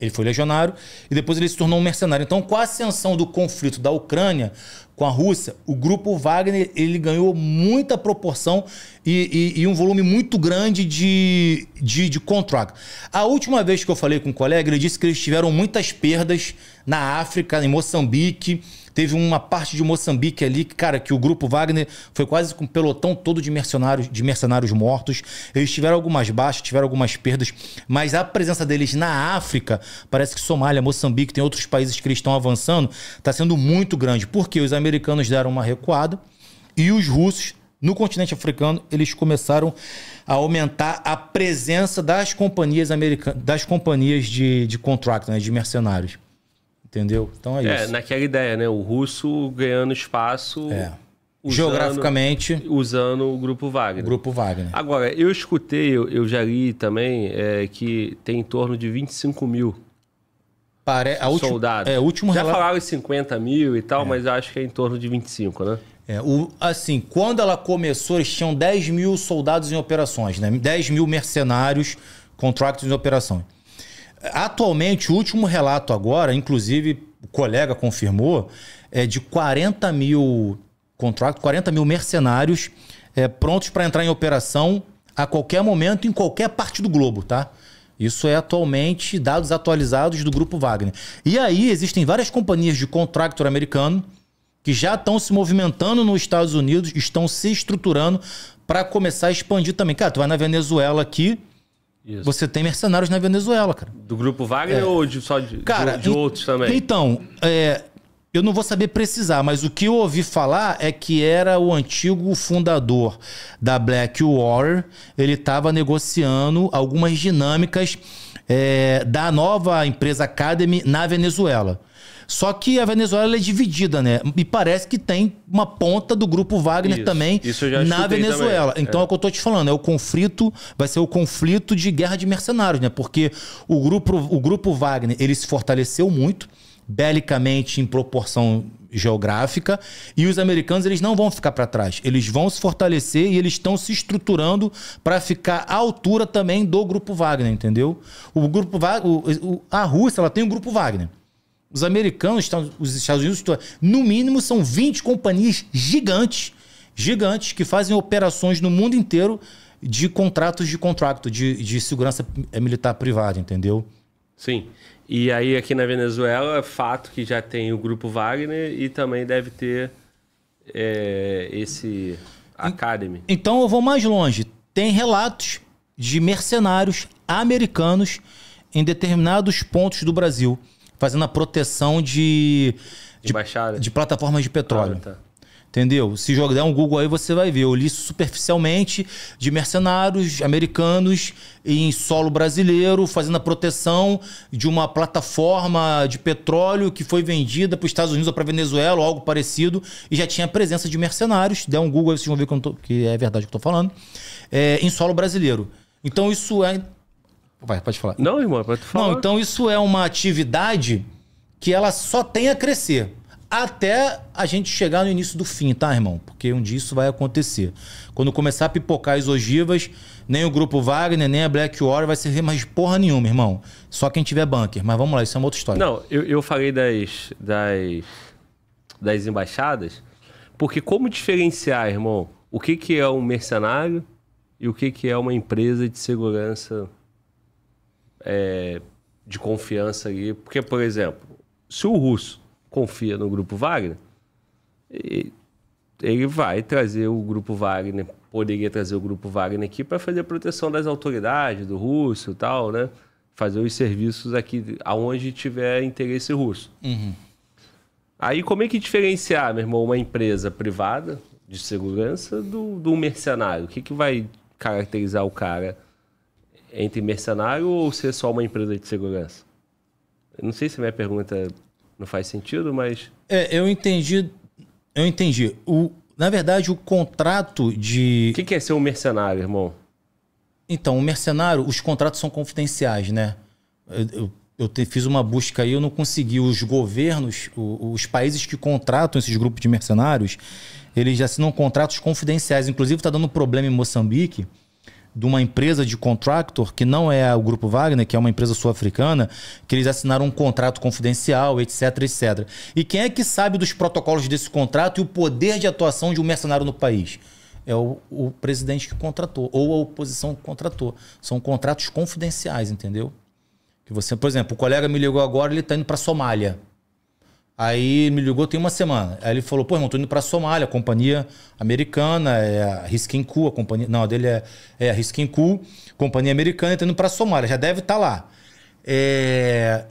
Ele foi legionário e depois ele se tornou um mercenário. Então, com a ascensão do conflito da Ucrânia, com a Rússia, o grupo Wagner ele ganhou muita proporção e, e, e um volume muito grande de, de, de contrato. A última vez que eu falei com um colega, ele disse que eles tiveram muitas perdas na África, em Moçambique, Teve uma parte de Moçambique ali, cara, que o grupo Wagner foi quase com um pelotão todo de mercenários, de mercenários mortos. Eles tiveram algumas baixas, tiveram algumas perdas, mas a presença deles na África, parece que Somália, Moçambique, tem outros países que eles estão avançando, está sendo muito grande. Porque os americanos deram uma recuada e os russos no continente africano, eles começaram a aumentar a presença das companhias americanas, das companhias de, de contract, né, de mercenários. Entendeu? Então é, é isso. naquela ideia, né? O russo ganhando espaço. É. Usando, Geograficamente. Usando o Grupo Wagner. O Grupo Wagner. Agora, eu escutei, eu, já li também, é, que tem em torno de 25 mil Pare... a última... soldados. É, último já relato... falaram em 50 mil e tal, é. mas acho que é em torno de 25, né? É, o, assim, quando ela começou, eles tinham 10 mil soldados em operações, né? 10 mil mercenários, contratos em operações. Atualmente, o último relato agora, inclusive o colega confirmou, é de 40 mil contratos, 40 mil mercenários é, prontos para entrar em operação a qualquer momento, em qualquer parte do globo, tá? Isso é atualmente dados atualizados do grupo Wagner. E aí existem várias companhias de contractor americano que já estão se movimentando nos Estados Unidos, estão se estruturando para começar a expandir também. Cara, tu vai na Venezuela aqui, isso. Você tem mercenários na Venezuela, cara. Do grupo Wagner é. ou de, só de, cara, de, de e, outros também? Então, é, eu não vou saber precisar, mas o que eu ouvi falar é que era o antigo fundador da War, Ele estava negociando algumas dinâmicas é, da nova empresa Academy na Venezuela. Só que a Venezuela é dividida, né? E parece que tem uma ponta do grupo Wagner isso, também isso na Venezuela. Também. Então é. é. o que eu tô te falando, é o conflito, vai ser o conflito de guerra de mercenários, né? Porque o grupo, o grupo Wagner, ele se fortaleceu muito belicamente em proporção geográfica e os americanos eles não vão ficar para trás eles vão se fortalecer e eles estão se estruturando para ficar à altura também do grupo Wagner entendeu o grupo Wagner a Rússia ela tem o grupo Wagner os americanos, os Estados Unidos, no mínimo são 20 companhias gigantes, gigantes, que fazem operações no mundo inteiro de contratos de contrato, de, de segurança eh, militar privada, entendeu? Sim. E aí aqui na Venezuela é fato que já tem o grupo Wagner e também deve ter é, esse Academy. Então eu vou mais longe. Tem relatos de mercenários americanos em determinados pontos do Brasil fazendo a proteção de, de, de, de plataformas de petróleo. Ah, tá. Entendeu? Se jogar um Google aí, você vai ver. Eu li superficialmente de mercenários americanos em solo brasileiro, fazendo a proteção de uma plataforma de petróleo que foi vendida para os Estados Unidos ou para a Venezuela, ou algo parecido, e já tinha a presença de mercenários. Der um Google aí, vocês vão ver que, tô, que é verdade o que eu estou falando. É, em solo brasileiro. Então, isso é Vai, pode falar. Não, irmão, é pode falar. Não, então isso é uma atividade que ela só tem a crescer. Até a gente chegar no início do fim, tá, irmão? Porque um dia isso vai acontecer. Quando começar a pipocar as ogivas, nem o grupo Wagner, nem a Black War vai servir mais porra nenhuma, irmão. Só quem tiver bunker. Mas vamos lá, isso é uma outra história. Não, eu, eu falei das, das, das embaixadas, porque como diferenciar, irmão, o que, que é um mercenário e o que, que é uma empresa de segurança é, de confiança aí. Porque, por exemplo, se o russo confia no grupo Wagner, ele vai trazer o grupo Wagner, poderia trazer o grupo Wagner aqui para fazer a proteção das autoridades, do russo e tal, né? Fazer os serviços aqui aonde tiver interesse russo. Uhum. Aí como é que diferenciar, meu irmão, uma empresa privada de segurança do, do mercenário? O que, que vai caracterizar o cara? entre é mercenário ou ser só uma empresa de segurança? Eu não sei se minha pergunta não faz sentido, mas. É, eu entendi. Eu entendi. O, na verdade, o contrato de. O que, que é ser um mercenário, irmão? Então, o um mercenário, os contratos são confidenciais, né? Eu, eu, te, fiz uma busca aí, eu não consegui. Os governos, o, os países que contratam esses grupos de mercenários, eles assinam contratos confidenciais. Inclusive, está dando problema em Moçambique de uma empresa de contractor, que não é o Grupo Wagner, que é uma empresa sul-africana, que eles assinaram um contrato confidencial, etc, etc. E quem é que sabe dos protocolos desse contrato e o poder de atuação de um mercenário no país? É o, o presidente que contratou, ou a oposição que contratou. São contratos confidenciais, entendeu? Que você, por exemplo, o colega me ligou agora, ele está indo para Somália. Aí me ligou tem uma semana. Aí ele falou, pô, irmão, tô indo pra Somália, companhia americana, é a Riskin Cool, a companhia... Não, a dele é, é a Riskin Cool, companhia americana, tô tá indo pra Somália, já deve estar tá lá. É...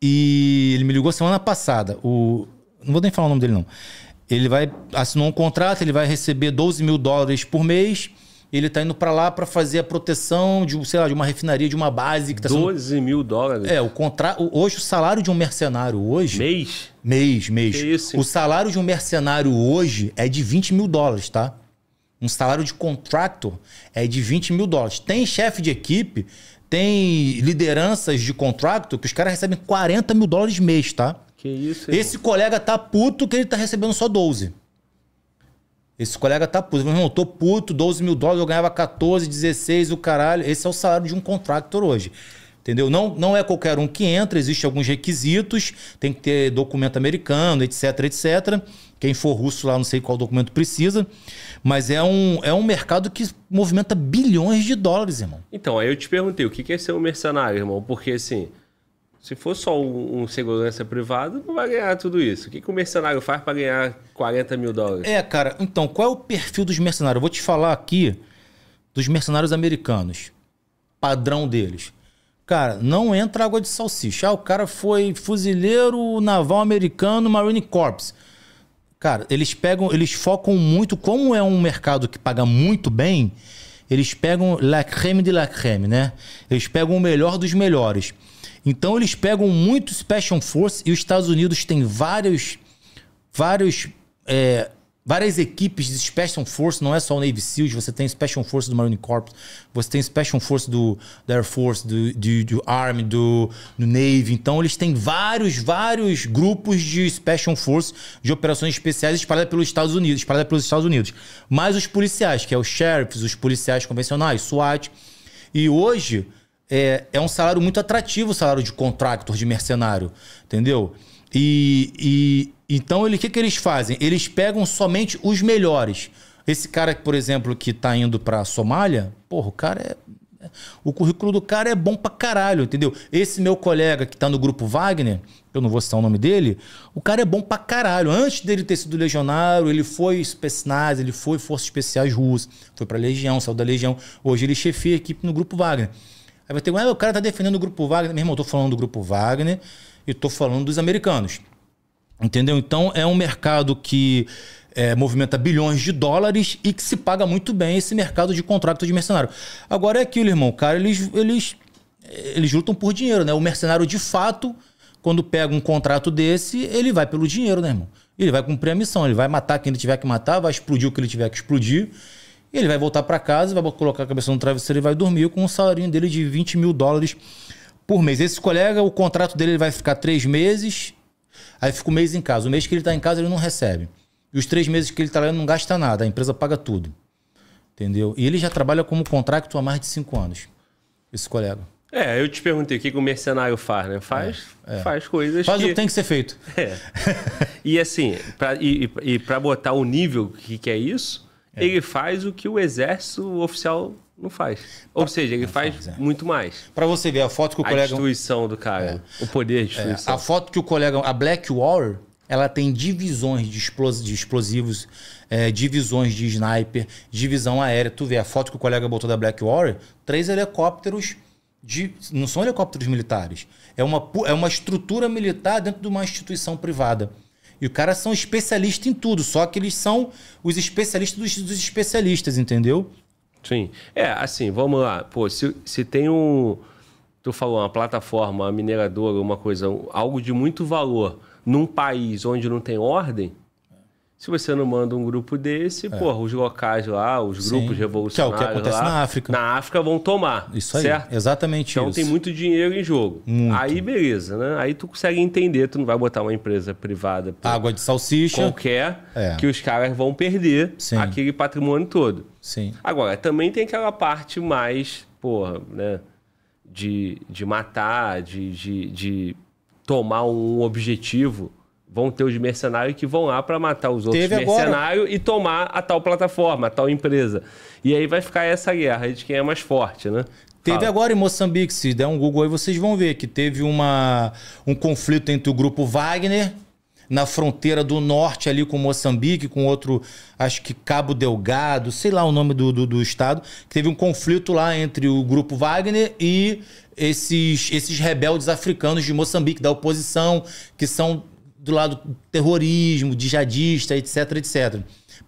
E ele me ligou semana passada. O... Não vou nem falar o nome dele, não. Ele vai... Assinou um contrato, ele vai receber 12 mil dólares por mês ele tá indo para lá para fazer a proteção de, sei lá, de uma refinaria, de uma base que tá 12 sendo... mil dólares. É, o contrato. Hoje, o salário de um mercenário hoje. Mês? Mês, mês. Que isso, o salário de um mercenário hoje é de 20 mil dólares, tá? Um salário de contrato é de 20 mil dólares. Tem chefe de equipe, tem lideranças de contrato que os caras recebem 40 mil dólares mês, tá? Que isso, hein? Esse colega tá puto que ele tá recebendo só 12. Esse colega tá puto. Meu irmão, tô puto, 12 mil dólares, eu ganhava 14, 16, o caralho. Esse é o salário de um contractor hoje. Entendeu? Não, não é qualquer um que entra, existem alguns requisitos, tem que ter documento americano, etc, etc. Quem for russo lá, não sei qual documento precisa. Mas é um, é um mercado que movimenta bilhões de dólares, irmão. Então, aí eu te perguntei, o que é ser um mercenário, irmão? Porque, assim, se for só um, um, segurança privado, não vai ganhar tudo isso. O que, que o mercenário faz para ganhar 40 mil dólares? É, cara, então, qual é o perfil dos mercenários? Eu vou te falar aqui dos mercenários americanos. Padrão deles. Cara, não entra água de salsicha. Ah, o cara foi fuzileiro naval americano, Marine Corps. Cara, eles pegam, eles focam muito, como é um mercado que paga muito bem, eles pegam la creme de la creme, né? Eles pegam o melhor dos melhores. Então eles pegam muito Special Force e os Estados Unidos tem vários, vários, é, várias equipes de Special Force, não é só o Navy SEALs, você tem Special Force do Marine Corps, você tem Special Force do, do Air Force, do, do, do Army, do, do Navy. Então eles têm vários, vários grupos de Special Force, de operações especiais espalhadas pelos Estados Unidos, espalhadas pelos Estados Unidos. Mas os policiais, que é os sheriffs, os policiais convencionais, SWAT. E hoje é, é um salário muito atrativo o salário de contractor, de mercenário, entendeu? E, e então ele, o que, que eles fazem? Eles pegam somente os melhores. Esse cara, por exemplo, que tá indo pra Somália, porra, o cara é o currículo do cara é bom pra caralho, entendeu? Esse meu colega que tá no grupo Wagner, eu não vou citar o nome dele, o cara é bom pra caralho. Antes dele ter sido legionário, ele foi Spetsnaz, ele foi Forças Especiais Russas, foi pra Legião, saiu da Legião. Hoje ele chefia a equipe no grupo Wagner. Aí vai ter, ah, o cara tá defendendo o grupo Wagner. Meu irmão, eu tô falando do grupo Wagner e tô falando dos americanos. Entendeu? Então é um mercado que é, movimenta bilhões de dólares e que se paga muito bem esse mercado de contrato de mercenário. Agora é aquilo, irmão, O cara, eles, eles, eles lutam por dinheiro, né? O mercenário, de fato, quando pega um contrato desse, ele vai pelo dinheiro, né, irmão? Ele vai cumprir a missão, ele vai matar quem ele tiver que matar, vai explodir o que ele tiver que explodir. E ele vai voltar para casa, vai colocar a cabeça no travesseiro e vai dormir com um salário dele de 20 mil dólares por mês. Esse colega, o contrato dele vai ficar três meses, aí fica o um mês em casa. O mês que ele está em casa, ele não recebe. E os três meses que ele está lá ele não gasta nada, a empresa paga tudo. Entendeu? E ele já trabalha como contrato há mais de cinco anos, esse colega. É, eu te perguntei o que, que o mercenário faz, né? Faz, é, é. faz coisas. Faz que... o que tem que ser feito. É. e assim, pra, e, e para botar o nível que, que é isso, é. Ele faz o que o exército oficial não faz. Ou seja, ele faz, faz é. muito mais. Para você ver a foto que o a colega. A instituição do cara, é. o poder de é, destruição. É. A foto que o colega. A Black War, ela tem divisões de, de explosivos, é, divisões de sniper, divisão aérea. Tu vê a foto que o colega botou da Black War, três helicópteros. De, não são helicópteros militares. É uma, é uma estrutura militar dentro de uma instituição privada. E os caras são especialistas em tudo, só que eles são os especialistas dos, dos especialistas, entendeu? Sim. É, assim, vamos lá. Pô, se, se tem um. Tu falou, uma plataforma, uma mineradora, uma coisa, algo de muito valor num país onde não tem ordem, se você não manda um grupo desse, é. porra, os locais lá, os grupos Sim. revolucionários. Que é o que acontece lá, na África. Na África vão tomar. Isso aí. Certo? Exatamente então, isso. Então tem muito dinheiro em jogo. Muito. Aí beleza, né? Aí tu consegue entender, tu não vai botar uma empresa privada. Água de salsicha. Qualquer, é. que os caras vão perder Sim. aquele patrimônio todo. Sim. Agora, também tem aquela parte mais, porra, né? De, de matar, de, de, de tomar um objetivo vão ter os mercenários que vão lá para matar os outros Teve mercenários agora. e tomar a tal plataforma, a tal empresa. E aí vai ficar essa guerra de quem é mais forte, né? Teve Fala. agora em Moçambique, se der um Google aí vocês vão ver que teve uma, um conflito entre o grupo Wagner na fronteira do norte ali com Moçambique, com outro, acho que Cabo Delgado, sei lá o nome do, do, do estado, que teve um conflito lá entre o grupo Wagner e esses, esses rebeldes africanos de Moçambique, da oposição, que são do lado do terrorismo, jihadista, etc, etc.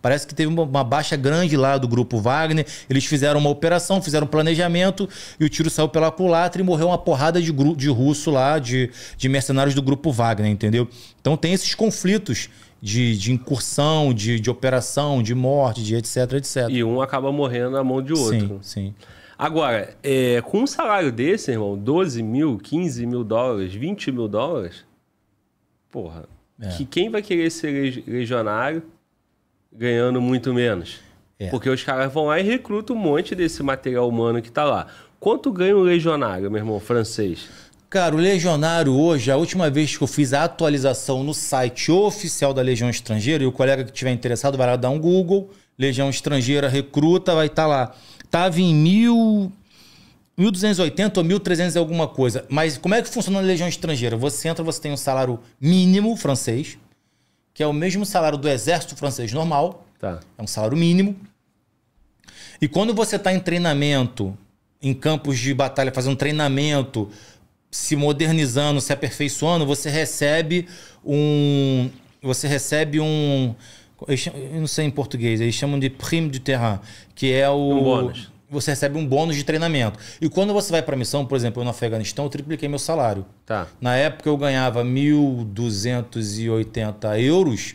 Parece que teve uma baixa grande lá do grupo Wagner. Eles fizeram uma operação, fizeram um planejamento e o tiro saiu pela culatra e morreu uma porrada de, de russo lá, de, de mercenários do grupo Wagner, entendeu? Então tem esses conflitos de, de incursão, de, de operação, de morte, de etc, etc. E um acaba morrendo na mão de outro. Sim, sim. Agora, é, com um salário desse, irmão, 12 mil, 15 mil dólares, 20 mil dólares, Porra, é. que quem vai querer ser legionário ganhando muito menos? É. Porque os caras vão lá e recrutam um monte desse material humano que tá lá. Quanto ganha um legionário, meu irmão, francês? Cara, o legionário hoje, a última vez que eu fiz a atualização no site oficial da Legião Estrangeira, e o colega que tiver interessado vai lá dar um Google, Legião Estrangeira Recruta, vai estar tá lá. Tava em mil 1280 ou 1300 é alguma coisa. Mas como é que funciona na legião estrangeira? Você entra, você tem um salário mínimo francês, que é o mesmo salário do exército francês normal. Tá. É um salário mínimo. E quando você está em treinamento, em campos de batalha, fazendo treinamento, se modernizando, se aperfeiçoando, você recebe um. Você recebe um. Eu não sei em português, eles chamam de prime de terrain, que é o. Um bônus você recebe um bônus de treinamento. E quando você vai para missão, por exemplo, eu no Afeganistão, eu tripliquei meu salário. Tá. Na época eu ganhava 1.280 euros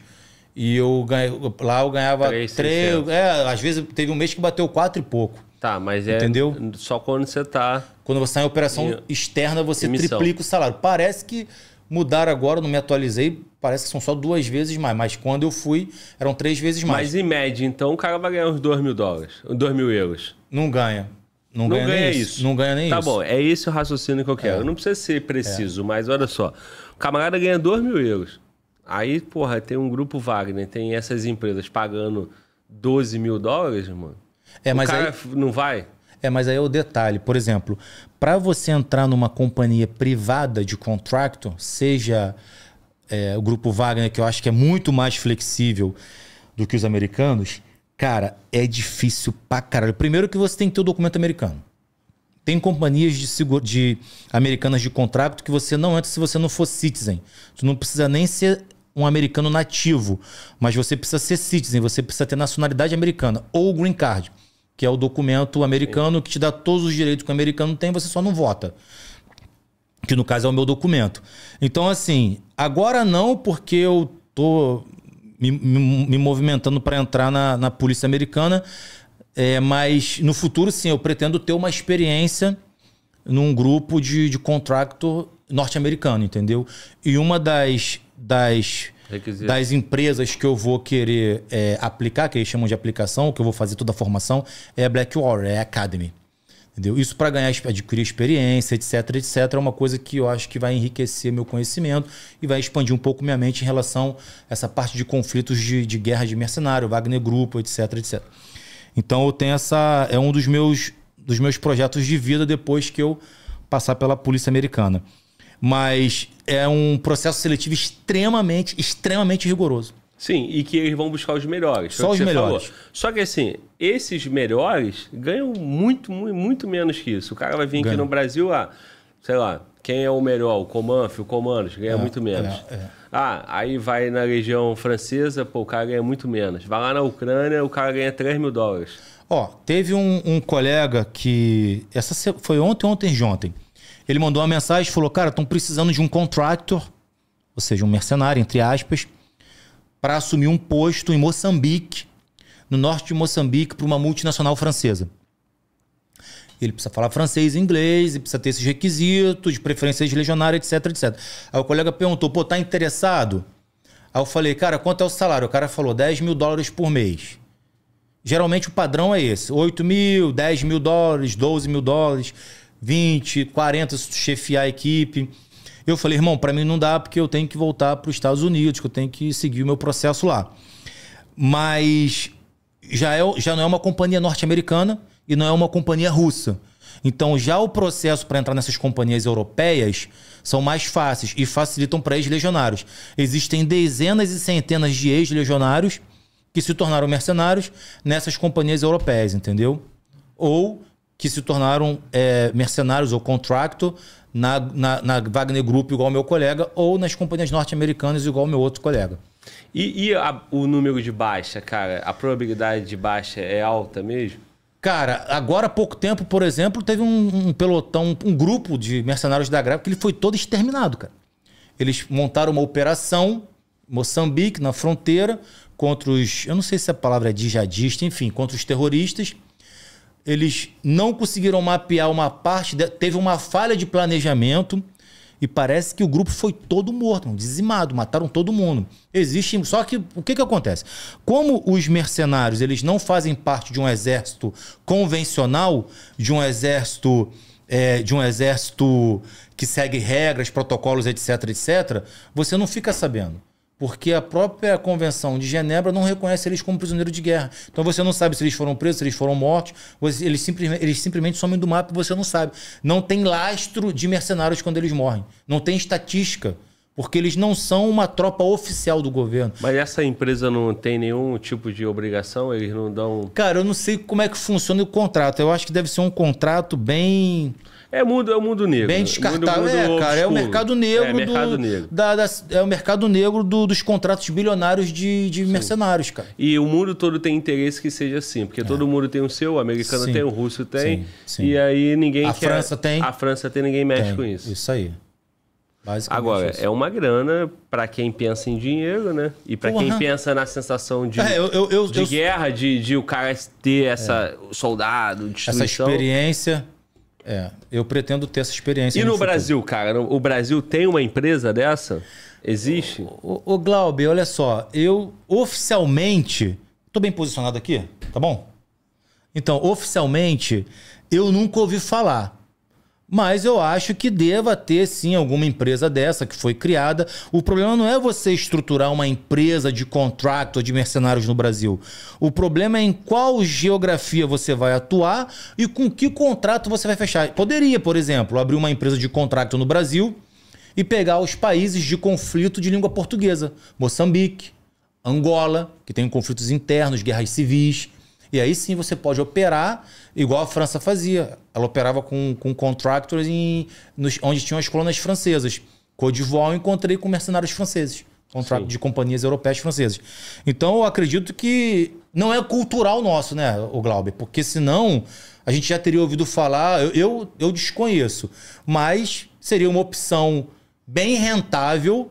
e eu ganhei, lá eu ganhava 3, é, às vezes teve um mês que bateu 4 e pouco. Tá, mas é Entendeu? só quando você tá quando você está em operação e, externa, você triplica o salário. Parece que Mudaram agora, não me atualizei, parece que são só duas vezes mais. Mas quando eu fui, eram três vezes mais. Mas em média, então, o cara vai ganhar uns 2 mil dólares, 2 mil euros. Não ganha. Não, não ganha, ganha isso. isso. Não ganha nem tá isso. Tá bom, é esse o raciocínio que eu quero. É. Eu não precisa ser preciso, é. mas olha só. O camarada ganha 2 mil euros. Aí, porra, tem um grupo Wagner, tem essas empresas pagando 12 mil dólares, mano. É, mas o cara aí... não vai? É, mas aí é o detalhe. Por exemplo, para você entrar numa companhia privada de contrato, seja é, o grupo Wagner, que eu acho que é muito mais flexível do que os americanos, cara, é difícil pra caralho. Primeiro que você tem que ter o documento americano. Tem companhias de, seguro, de americanas de contrato que você não entra se você não for citizen. Você não precisa nem ser um americano nativo, mas você precisa ser citizen, você precisa ter nacionalidade americana ou green card que é o documento americano que te dá todos os direitos que o americano tem, você só não vota. Que no caso é o meu documento. Então, assim, agora não, porque eu tô me, me, me movimentando para entrar na, na polícia americana, é, mas no futuro, sim, eu pretendo ter uma experiência num grupo de, de contractor norte-americano, entendeu? E uma das, das Requisito. das empresas que eu vou querer é, aplicar, que eles chamam de aplicação, que eu vou fazer toda a formação, é Blackwater, é Academy. Entendeu? Isso para ganhar, adquirir experiência, etc, etc, é uma coisa que eu acho que vai enriquecer meu conhecimento e vai expandir um pouco minha mente em relação a essa parte de conflitos de, de guerra de mercenário, Wagner Grupo, etc, etc. Então eu tenho essa. É um dos meus, dos meus projetos de vida depois que eu passar pela polícia americana. Mas é um processo seletivo extremamente, extremamente rigoroso. Sim, e que eles vão buscar os melhores. Só os melhores. Falou. Só que assim, esses melhores ganham muito, muito, muito menos que isso. O cara vai vir Ganha. aqui no Brasil, ah, sei lá, quem é o melhor? O Comanf, o Comandos, ganha é, muito é, menos. É, é. Ah, aí vai na região francesa, pô, o cara ganha muito menos. Vai lá na Ucrânia, o cara ganha 3 mil dólares. Ó, teve um, um colega que. Essa foi ontem, ontem, de ontem. Ele mandou uma mensagem, falou: "Cara, estão precisando de um contractor, ou seja, um mercenário entre aspas, para assumir um posto em Moçambique, no norte de Moçambique, para uma multinacional francesa. Ele precisa falar francês e inglês, e precisa ter esses requisitos, de preferência de legionário, etc, etc. Aí o colega perguntou: "Pô, tá interessado?" Aí eu falei: "Cara, quanto é o salário?" O cara falou: 10 mil dólares por mês." Geralmente o padrão é esse: 8 mil, 10 mil dólares, 12 mil dólares. 20, 40 se tu chefiar a equipe. Eu falei, irmão, para mim não dá porque eu tenho que voltar para os Estados Unidos, que eu tenho que seguir o meu processo lá. Mas já, é, já não é uma companhia norte-americana e não é uma companhia russa. Então já o processo para entrar nessas companhias europeias são mais fáceis e facilitam para ex-legionários. Existem dezenas e centenas de ex-legionários que se tornaram mercenários nessas companhias europeias, entendeu? Ou que se tornaram é, mercenários ou contrato na, na, na, Wagner Group, igual meu colega, ou nas companhias norte-americanas, igual meu outro colega. E, e a, o número de baixa, cara? A probabilidade de baixa é alta mesmo? Cara, agora há pouco tempo, por exemplo, teve um, um pelotão, um grupo de mercenários da Grécia que ele foi todo exterminado, cara. Eles montaram uma operação Moçambique, na fronteira, contra os. Eu não sei se a palavra é jihadista, enfim, contra os terroristas eles não conseguiram mapear uma parte, de... teve uma falha de planejamento e parece que o grupo foi todo morto, dizimado, mataram todo mundo. Existe, só que o que, que acontece? Como os mercenários, eles não fazem parte de um exército convencional, de um exército é, de um exército que segue regras, protocolos, etc, etc, você não fica sabendo. Porque a própria Convenção de Genebra não reconhece eles como prisioneiros de guerra. Então você não sabe se eles foram presos, se eles foram mortos, eles, simplesmente, eles simplesmente somem do mapa e você não sabe. Não tem lastro de mercenários quando eles morrem. Não tem estatística porque eles não são uma tropa oficial do governo. Mas essa empresa não tem nenhum tipo de obrigação? Eles não dão. Cara, eu não sei como é que funciona o contrato. Eu acho que deve ser um contrato bem. É o mundo, é o mundo negro. Bem descartável, mundo, mundo é, cara. É o mercado negro. É, mercado negro. Da, da, é o mercado negro do, dos contratos bilionários de, de mercenários, cara. E o mundo todo tem interesse que seja assim, porque é. todo mundo tem o seu, o americano sim. tem, o russo tem, sim, sim. e aí ninguém a quer... França tem. A França tem, ninguém mexe tem. com isso. Isso aí. Agora, isso. é uma grana para quem pensa em dinheiro, né? E para quem pensa na sensação de, é, eu, eu, eu, de guerra, de, de o cara ter essa é. soldado, destruição. Essa experiência. É, eu pretendo ter essa experiência. E no, no Brasil, cara? O Brasil tem uma empresa dessa? Existe? O, o, o Glaube, olha só, eu oficialmente. Tô bem posicionado aqui, tá bom? Então, oficialmente, eu nunca ouvi falar. Mas eu acho que deva ter sim alguma empresa dessa que foi criada. O problema não é você estruturar uma empresa de contrato de mercenários no Brasil. O problema é em qual geografia você vai atuar e com que contrato você vai fechar. Poderia, por exemplo, abrir uma empresa de contrato no Brasil e pegar os países de conflito de língua portuguesa: Moçambique, Angola, que tem conflitos internos, guerras civis. E aí sim você pode operar, igual a França fazia. Ela operava com, com contractors em, nos, onde tinham as colônias francesas. Codival eu encontrei com mercenários franceses. Contrato de companhias europeias francesas. Então eu acredito que não é cultural nosso, né, o Glauber? Porque senão a gente já teria ouvido falar, eu, eu, eu desconheço. Mas seria uma opção bem rentável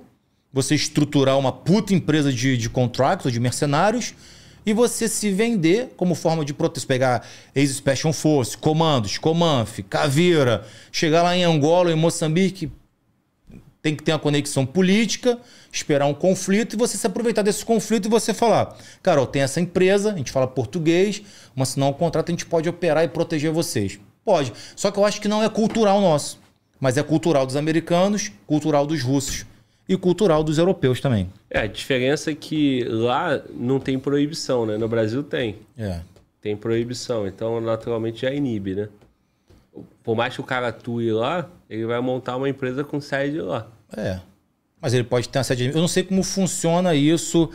você estruturar uma puta empresa de, de contratos, de mercenários e você se vender como forma de proteger, Pegar ex-Special Force, Comandos, Comanf, Caveira, chegar lá em Angola, em Moçambique, tem que ter uma conexão política, esperar um conflito e você se aproveitar desse conflito e você falar: cara, eu tenho essa empresa, a gente fala português, mas se não o é contrato, a gente pode operar e proteger vocês. Pode. Só que eu acho que não é cultural nosso, mas é cultural dos americanos, cultural dos russos e cultural dos europeus também. É, a diferença é que lá não tem proibição, né? No Brasil tem. É. Tem proibição, então naturalmente já inibe, né? Por mais que o cara atue lá, ele vai montar uma empresa com sede lá. É. Mas ele pode ter uma sede. Eu não sei como funciona isso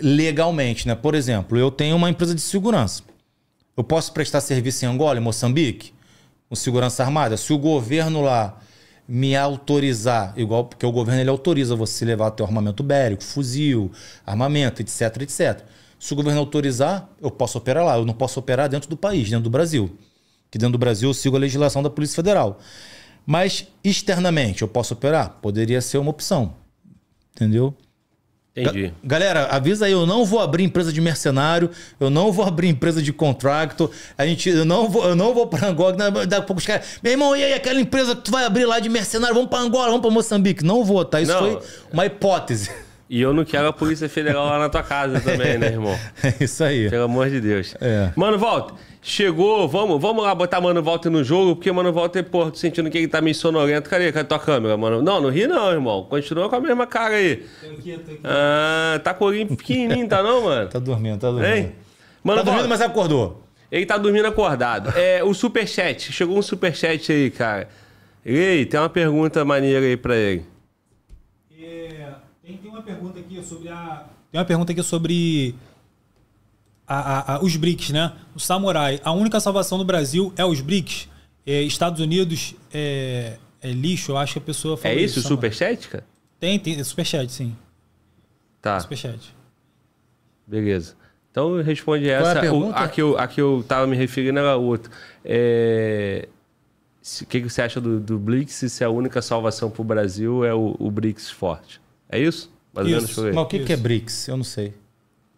legalmente, né? Por exemplo, eu tenho uma empresa de segurança. Eu posso prestar serviço em Angola, em Moçambique, com segurança armada. Se o governo lá me autorizar, igual porque o governo ele autoriza você levar teu armamento bélico, fuzil, armamento, etc, etc. Se o governo autorizar, eu posso operar lá. Eu não posso operar dentro do país, dentro do Brasil. Que dentro do Brasil eu sigo a legislação da Polícia Federal. Mas externamente eu posso operar? Poderia ser uma opção. Entendeu? Entendi. galera, avisa aí, eu não vou abrir empresa de mercenário, eu não vou abrir empresa de contractor, a gente, eu não vou, eu não vou para Angola, daqui a pouco os caras, meu irmão, e aí aquela empresa que tu vai abrir lá de mercenário, vamos para Angola, vamos para Moçambique. Não vou, tá? Isso não. foi uma hipótese. E eu não quero a Polícia Federal lá na tua casa também, né, irmão? É isso aí. Pelo amor de Deus. É. Mano, volta. Chegou, vamos, vamos lá botar Mano Volta no jogo, porque Mano Walter, pô, sentindo que ele tá meio sonolento. Cadê? Cadê tua câmera, mano? Não, não ri não, irmão. Continua com a mesma cara aí. Tô aqui, tô aqui. Ah, tá com o olhinho pequenininho, tá não, mano? tá dormindo, tá dormindo. Hein? Mano, tá dormindo, mas acordou. Ele tá dormindo acordado. É, o superchat. Chegou um superchat aí, cara. Ei, tem uma pergunta maneira aí pra ele. Tem uma pergunta aqui sobre a. Tem uma pergunta aqui sobre. A, a, a, os BRICS, né? O samurai. A única salvação do Brasil é os BRICS. É, Estados Unidos é, é, lixo, eu acho que a pessoa é fala. É isso, isso superchat, cara? Tem, tem, é superchat, sim. Tá. Superchat. Beleza. Então responde é essa. É o, a, que eu, a que eu tava me referindo era a outra. É. O que, que, você acha do, do BRICS? Se a única salvação para o Brasil é o, o BRICS forte? É isso? isso. Mas o que, que é BRICS? Eu não sei.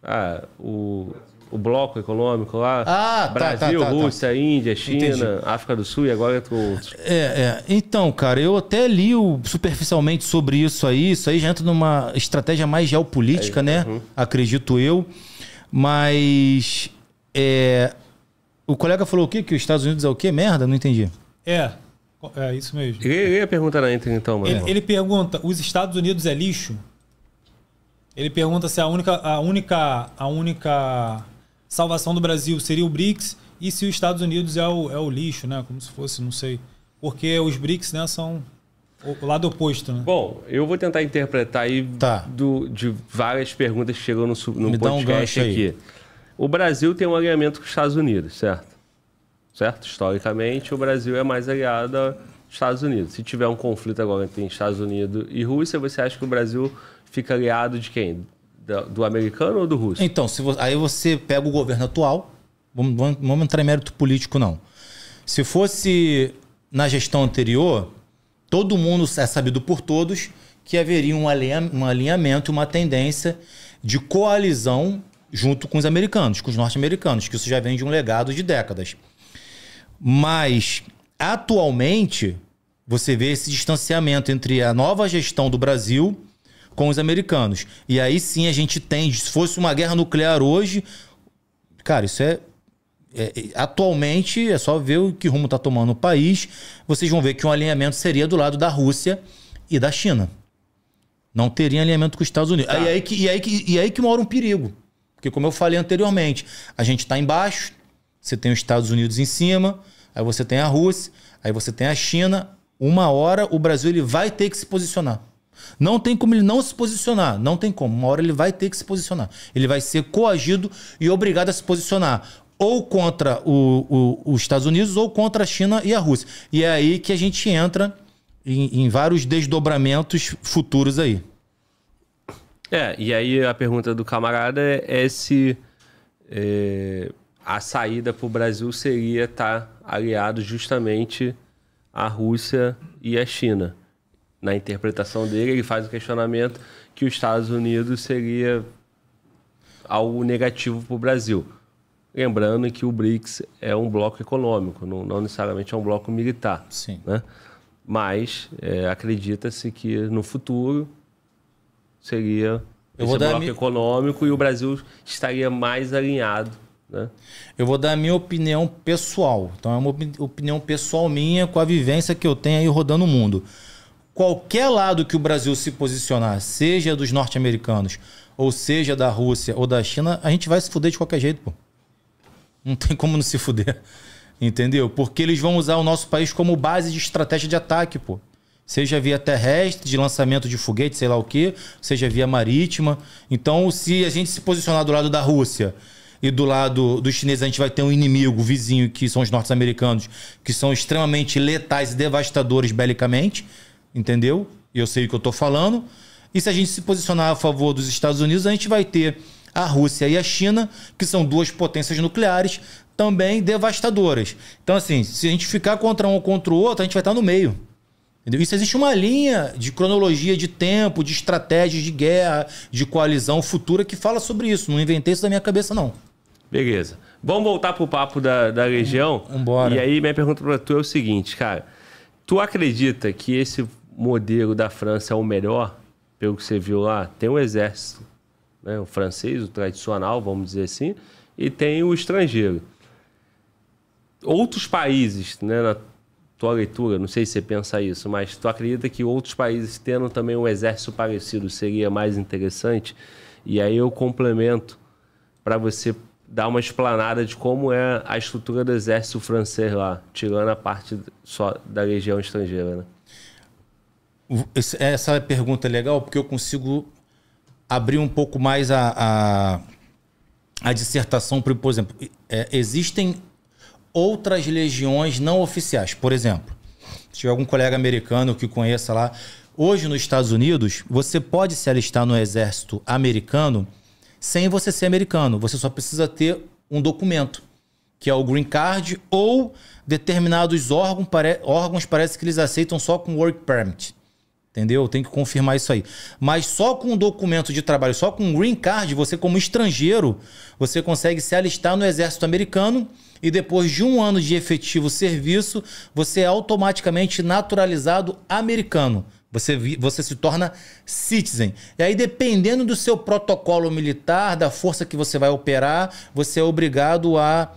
Ah, o, o bloco econômico lá. Ah, tá, tá, tá, Brasil, tá, tá, tá, Rússia, Índia, China, Entendi. África do Sul e agora é outros. É, é. Então, cara, eu até li o, superficialmente sobre isso aí. Isso aí já entra numa estratégia mais geopolítica, né? Uhum. Acredito eu. Mas. É, o colega falou o quê? Que os Estados Unidos é o quê? Merda? Não entendi. É, é isso mesmo. Eu, eu ia perguntar na Inter então, mano. Ele, ele, pergunta: os Estados Unidos é lixo? Ele pergunta se a única, a única, a única salvação do Brasil seria o BRICS e se os Estados Unidos é o, é o lixo, né? Como se fosse, não sei. Porque os BRICS, né, são o lado oposto, né? Bom, eu vou tentar interpretar aí tá. do, de várias perguntas que chegam no, no Me podcast um aqui. Aí. O Brasil tem um alinhamento com os Estados Unidos, certo? certo? Historicamente, o Brasil é mais aliado aos Estados Unidos. Se tiver um conflito agora entre Estados Unidos e Rússia, você acha que o Brasil fica aliado de quem? Do, do americano ou do russo? Então, se você, aí você pega o governo atual, vamos, vamos, entrar em mérito político, não. Se fosse na gestão anterior, todo mundo é sabido por todos que haveria um, alinha, um alinhamento, uma tendência de coalizão junto com os americanos, com os norte-americanos, que isso já vem de um legado de décadas. Mas, atualmente, você vê esse distanciamento entre a nova gestão do Brasil com os americanos. E aí sim a gente tem, se fosse uma guerra nuclear hoje, cara, isso é é, atualmente é só ver o que rumo está tomando o país. Vocês vão ver que um alinhamento seria do lado da Rússia e da China. Não teria alinhamento com os Estados Unidos. Tá. E, aí que, e, aí que, e aí que mora um perigo. Porque, como eu falei anteriormente, a gente está embaixo, você tem os Estados Unidos em cima, aí você tem a Rússia, aí você tem a China. Uma hora o Brasil ele vai ter que se posicionar. Não tem como ele não se posicionar. Não tem como. Uma hora ele vai ter que se posicionar. Ele vai ser coagido e obrigado a se posicionar. Ou contra o, o, os Estados Unidos, ou contra a China e a Rússia. E é aí que a gente entra em, em vários desdobramentos futuros aí. É, e aí a pergunta do camarada é, é se é, a saída para o Brasil seria estar tá aliados justamente à Rússia e à China. Na interpretação dele, ele faz o questionamento que os Estados Unidos seria algo negativo para o Brasil. Lembrando que o BRICS é um bloco econômico, não, não necessariamente é um bloco militar. Sim. Né? Mas é, acredita-se que no futuro seria Eu esse bloco econômico e o Brasil estaria mais alinhado né? Eu vou dar a minha opinião pessoal. Então, é uma opinião pessoal minha com a vivência que eu tenho aí rodando o mundo. Qualquer lado que o Brasil se posicionar, seja dos norte-americanos, ou seja da Rússia ou da China, a gente vai se fuder de qualquer jeito, pô. Não tem como não se fuder. Entendeu? Porque eles vão usar o nosso país como base de estratégia de ataque, pô. Seja via terrestre, de lançamento de foguete, sei lá o quê, seja via marítima. Então, se a gente se posicionar do lado da Rússia e do lado dos chineses a gente vai ter um inimigo vizinho, que são os norte-americanos, que são extremamente letais e devastadores belicamente, entendeu? E eu sei o que eu estou falando. E se a gente se posicionar a favor dos Estados Unidos, a gente vai ter a Rússia e a China, que são duas potências nucleares também devastadoras. Então, assim, se a gente ficar contra um ou contra o outro, a gente vai estar no meio. Entendeu? Isso existe uma linha de cronologia de tempo, de estratégias de guerra, de coalizão futura que fala sobre isso. Não inventei isso da minha cabeça, não. Beleza. Vamos voltar pro papo da, da região. Vambora. E aí minha pergunta para tu é o seguinte, cara. Tu acredita que esse modelo da França é o melhor? Pelo que você viu lá, tem o um exército, né? o francês, o tradicional, vamos dizer assim, e tem o estrangeiro. Outros países, né, na tua leitura, não sei se você pensa isso, mas tu acredita que outros países tendo também um exército parecido seria mais interessante? E aí eu complemento para você dar uma explanada de como é a estrutura do exército francês lá, tirando a parte só da legião estrangeira, né? Essa pergunta é legal porque eu consigo abrir um pouco mais a, a, a dissertação. Por exemplo, é, existem outras legiões não oficiais. Por exemplo, se tiver algum colega americano que conheça lá, hoje nos Estados Unidos, você pode se alistar no exército americano sem você ser americano. Você só precisa ter um documento, que é o green card, ou determinados órgãos, pare... órgãos parece que eles aceitam só com work permit. Entendeu? Tem que confirmar isso aí. Mas só com documento de trabalho, só com green card, você como estrangeiro, você consegue se alistar no exército americano e depois de um ano de efetivo serviço, você é automaticamente naturalizado americano. Você, você se torna citizen. E aí, dependendo do seu protocolo militar, da força que você vai operar, você é obrigado a,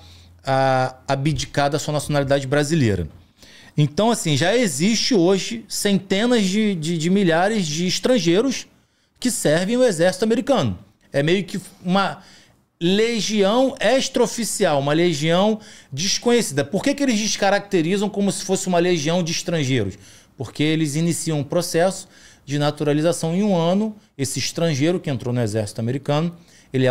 a abdicar da sua nacionalidade brasileira. Então, assim, já existe hoje centenas de, de, de milhares de estrangeiros que servem o exército americano. É meio que uma legião extraoficial, uma legião desconhecida. Por que, que eles descaracterizam como se fosse uma legião de estrangeiros? porque eles iniciam um processo de naturalização em um ano. Esse estrangeiro que entrou no exército americano, ele é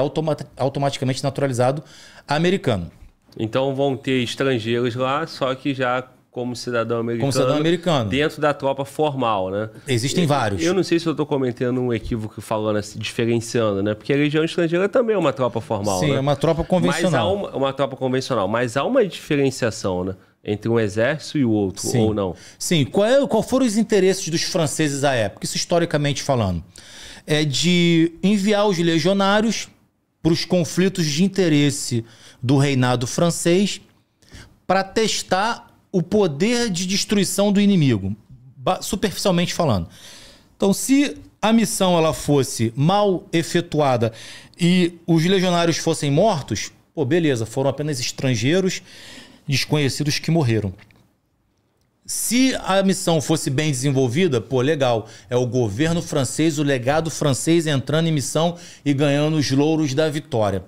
automaticamente naturalizado americano. Então vão ter estrangeiros lá, só que já como cidadão americano. Como cidadão americano. Dentro da tropa formal, né? Existem eu, vários. Eu não sei se eu estou cometendo um equívoco falando assim, diferenciando, né? Porque a legião estrangeira também é uma tropa formal. Sim, né? é uma tropa convencional. Mas há uma, uma tropa convencional, mas há uma diferenciação, né? entre um exército e o outro, Sim. ou não? Sim. Qual, é, qual foram os interesses dos franceses à época, isso historicamente falando? É de enviar os legionários para os conflitos de interesse do reinado francês para testar o poder de destruição do inimigo, superficialmente falando. Então, se a missão ela fosse mal efetuada e os legionários fossem mortos, pô, beleza, foram apenas estrangeiros desconhecidos que morreram. Se a missão fosse bem desenvolvida, pô, legal. É o governo francês, o legado francês entrando em missão e ganhando os louros da vitória.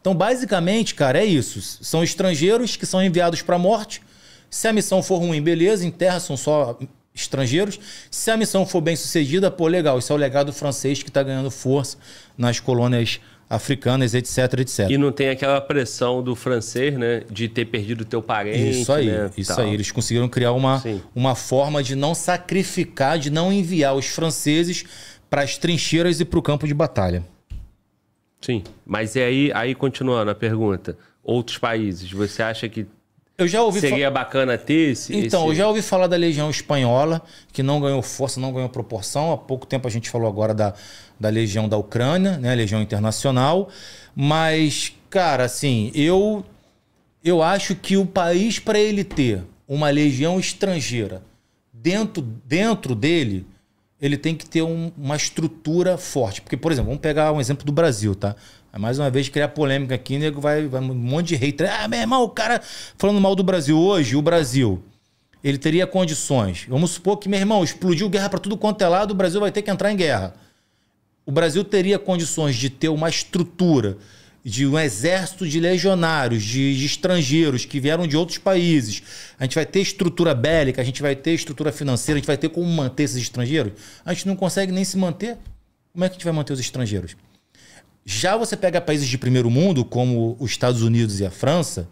Então, basicamente, cara, é isso. São estrangeiros que são enviados para a morte. Se a missão for ruim, beleza, em terra são só estrangeiros. Se a missão for bem sucedida, pô, legal. Isso é o legado francês que está ganhando força nas colônias africanas, etc, etc. E não tem aquela pressão do francês, né? De ter perdido o teu parente. Isso aí, né? isso Tal. aí. Eles conseguiram criar uma, uma forma de não sacrificar, de não enviar os franceses para as trincheiras e para o campo de batalha. Sim, mas e aí, aí continuando a pergunta, outros países, você acha que eu já ouvi Seria bacana ter esse. Então, esse... eu já ouvi falar da Legião Espanhola, que não ganhou força, não ganhou proporção. Há pouco tempo a gente falou agora da, da Legião da Ucrânia, né? Legião Internacional. Mas, cara, assim, eu, eu acho que o país, para ele ter uma legião estrangeira dentro, dentro dele, ele tem que ter um, uma estrutura forte. Porque, por exemplo, vamos pegar um exemplo do Brasil, tá? É mais uma vez criar polêmica aqui, nego vai, vai um monte de hater. Ah, meu irmão, o cara falando mal do Brasil hoje, o Brasil. Ele teria condições. Vamos supor que, meu irmão, explodiu guerra para tudo quanto é lado, o Brasil vai ter que entrar em guerra. O Brasil teria condições de ter uma estrutura, de um exército de legionários, de, de estrangeiros que vieram de outros países. A gente vai ter estrutura bélica, a gente vai ter estrutura financeira, a gente vai ter como manter esses estrangeiros. A gente não consegue nem se manter. Como é que a gente vai manter os estrangeiros? Já você pega países de primeiro mundo, como os Estados Unidos e a França,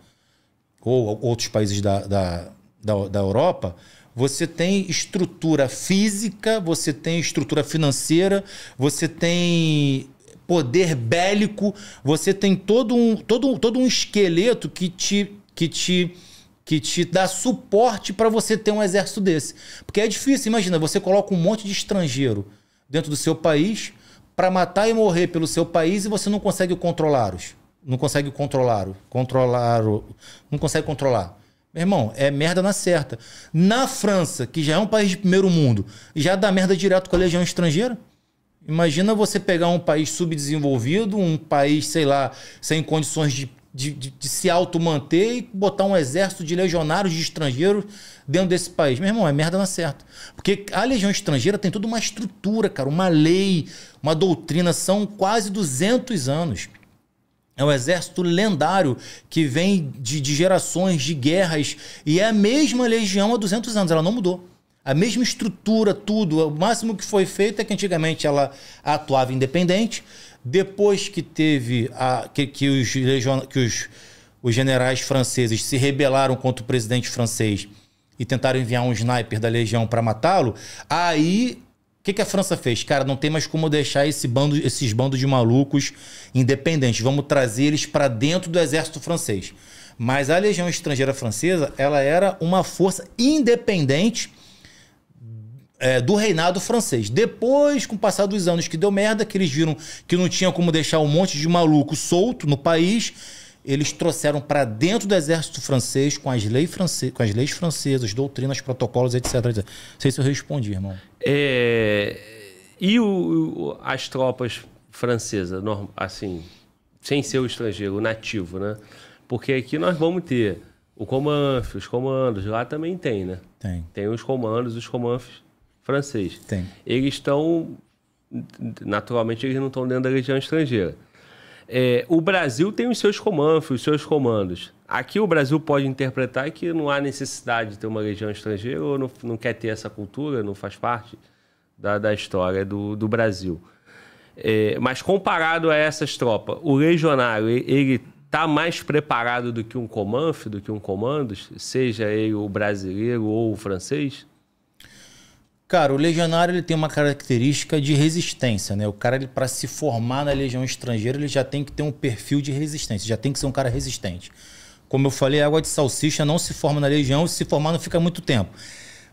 ou outros países da, da, da, da Europa, você tem estrutura física, você tem estrutura financeira, você tem poder bélico, você tem todo um, todo, todo um esqueleto que te, que te que te dá suporte para você ter um exército desse. Porque é difícil, imagina, você coloca um monte de estrangeiro dentro do seu país, para matar e morrer pelo seu país e você não consegue controlá-los. Não consegue controlar, controlar, não consegue controlar. Meu irmão, é merda na certa. Na França, que já é um país de primeiro mundo, já dá merda direto com a legião estrangeira? Imagina você pegar um país subdesenvolvido, um país, sei lá, sem condições de de, de, de se automanter e botar um exército de legionários de estrangeiros dentro desse país. Meu irmão, é merda na certa. Porque a legião estrangeira tem toda uma estrutura, cara, uma lei, uma doutrina, são quase 200 anos. É um exército lendário que vem de, de gerações de guerras e é a mesma legião há 200 anos, ela não mudou. A mesma estrutura, tudo. O máximo que foi feito é que antigamente ela atuava independente, depois que teve a, que, que, os, que os, os generais franceses se rebelaram contra o presidente francês e tentaram enviar um sniper da legião para matá-lo, aí o que, que a França fez? Cara, não tem mais como deixar esse bando, esses bandos de malucos independentes. Vamos trazer eles para dentro do exército francês. Mas a Legião Estrangeira Francesa, ela era uma força independente é, do reinado francês. Depois, com o passar dos anos que deu merda, que eles viram que não tinha como deixar um monte de maluco solto no país, eles trouxeram para dentro do exército francês com as, leis com as leis francesas, doutrinas, protocolos, etc, etc. Não sei se eu respondi, irmão. É... E o, as tropas francesas, assim, sem ser o estrangeiro, o nativo, né? Porque aqui nós vamos ter o Comanf, os comandos, lá também tem, né? Tem. Tem os comandos, os comanfes francês. Tem. Eles estão, naturalmente, eles não estão dentro da legião estrangeira. É, o Brasil tem os seus comandos, os seus comandos. Aqui o Brasil pode interpretar que não há necessidade de ter uma legião estrangeira ou não, não quer ter essa cultura, não faz parte da, da história do, do Brasil. É, mas comparado a essas tropas, o legionário, ele está mais preparado do que um comanf, do que um comandos, seja ele o brasileiro ou o francês? Cara, o legionário ele tem uma característica de resistência, né? O cara ele para se formar na legião estrangeira, ele já tem que ter um perfil de resistência, já tem que ser um cara resistente. Como eu falei, água de salsicha não se forma na legião, se formar não fica muito tempo.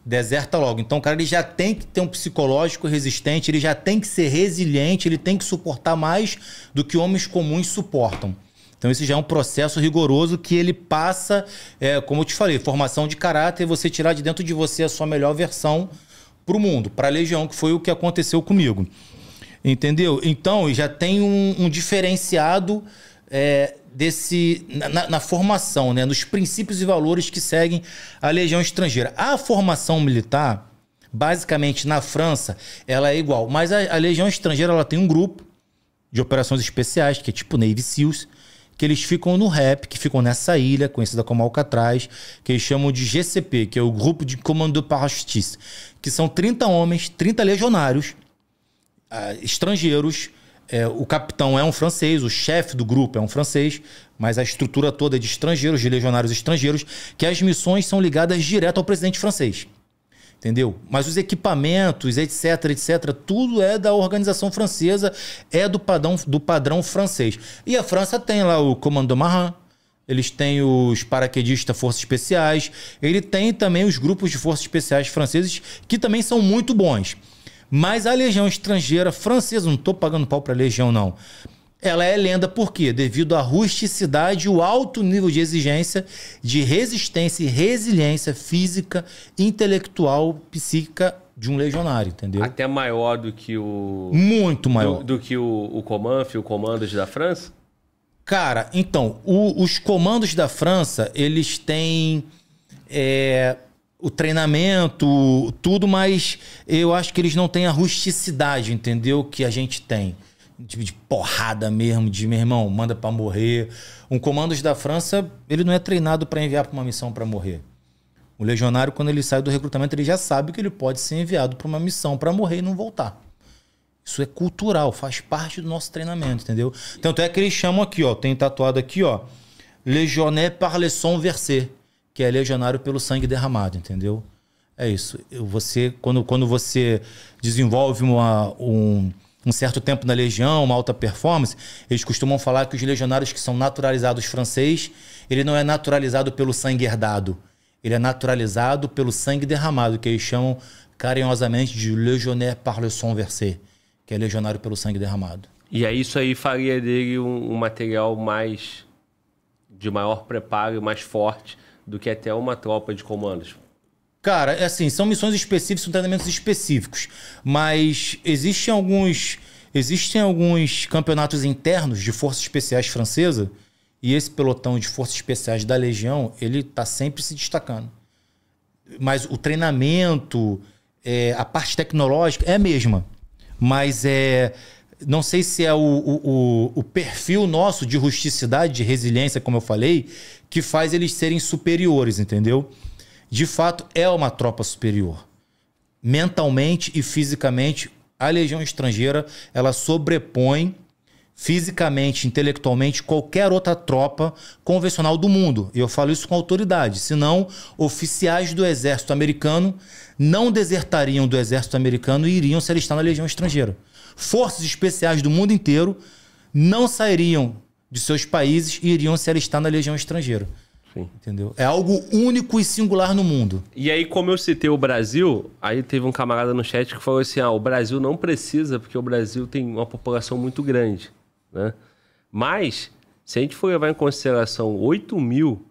Deserta logo. Então o cara ele já tem que ter um psicológico resistente, ele já tem que ser resiliente, ele tem que suportar mais do que homens comuns suportam. Então, esse já é um processo rigoroso que ele passa, é, como eu te falei, formação de caráter, você tirar de dentro de você a sua melhor versão para o mundo, para a legião, que foi o que aconteceu comigo. Entendeu? Então, já tem um, um diferenciado é, desse na, na, formação, né? nos princípios e valores que seguem a legião estrangeira. A formação militar, basicamente na França, ela é igual, mas a, a legião estrangeira ela tem um grupo de operações especiais, que é tipo Navy SEALs, que eles ficam no REP, que ficam nessa ilha, conhecida como Alcatraz, que eles chamam de GCP, que é o Grupo de Comando para a Justiça, que são 30 homens, 30 legionários uh, estrangeiros. É, o capitão é um francês, o chefe do grupo é um francês, mas a estrutura toda é de estrangeiros, de legionários estrangeiros, que as missões são ligadas direto ao presidente francês. Entendeu? Mas os equipamentos, etc, etc, tudo é da organização francesa, é do padrão, do padrão francês. E a França tem lá o Comando Marin, eles têm os paraquedistas Forças Especiais, ele tem também os grupos de Forças Especiais franceses, que também são muito bons. Mas a Legião Estrangeira Francesa, não estou pagando pau para a Legião, não. Ela é lenda por quê? Devido à rusticidade e o alto nível de exigência de resistência e resiliência física, intelectual, psíquica de um legionário, entendeu? Até maior do que o. Muito maior. Do, do que o, o Comanf, o Comandos da França? Cara, então, o, os comandos da França, eles têm é, o treinamento, tudo, mas eu acho que eles não têm a rusticidade, entendeu? Que a gente tem. Tipo de porrada mesmo, de meu irmão, manda para morrer. Um comandos da França, ele não é treinado para enviar para uma missão para morrer. O legionário, quando ele sai do recrutamento, ele já sabe que ele pode ser enviado para uma missão para morrer e não voltar. Isso é cultural, faz parte do nosso treinamento, entendeu? Tanto é que eles chamam aqui, ó, tem tatuado aqui, ó, Legionnaire par le sang versé, que é legionário pelo sangue derramado, entendeu? É isso. Você, quando, quando você desenvolve uma, um, um certo tempo na legião, uma alta performance, eles costumam falar que os legionários que são naturalizados francês, ele não é naturalizado pelo sangue herdado. Ele é naturalizado pelo sangue derramado, que eles chamam carinhosamente de Legionnaire par le sang versé que é Legionário pelo Sangue Derramado. E aí isso aí faria dele um, um material mais de maior preparo, mais forte do que até uma tropa de comandos. Cara, é assim, são missões específicas, são treinamentos específicos, mas existem alguns existem alguns campeonatos internos de forças especiais francesa e esse pelotão de forças especiais da Legião ele está sempre se destacando. Mas o treinamento, é, a parte tecnológica é a mesma mas é não sei se é o, o, o, perfil nosso de rusticidade, de resiliência, como eu falei, que faz eles serem superiores, entendeu? De fato, é uma tropa superior. Mentalmente e fisicamente, a legião estrangeira ela sobrepõe fisicamente, intelectualmente, qualquer outra tropa convencional do mundo. E eu falo isso com autoridade. Senão, oficiais do exército americano não desertariam do exército americano e iriam se alistar na legião estrangeira. Forças especiais do mundo inteiro não sairiam de seus países e iriam se alistar na legião estrangeira. Sim. Entendeu? É algo único e singular no mundo. E aí, como eu citei o Brasil, aí teve um camarada no chat que falou assim: ah, o Brasil não precisa, porque o Brasil tem uma população muito grande. Né? Mas, se a gente for levar em consideração 8 mil,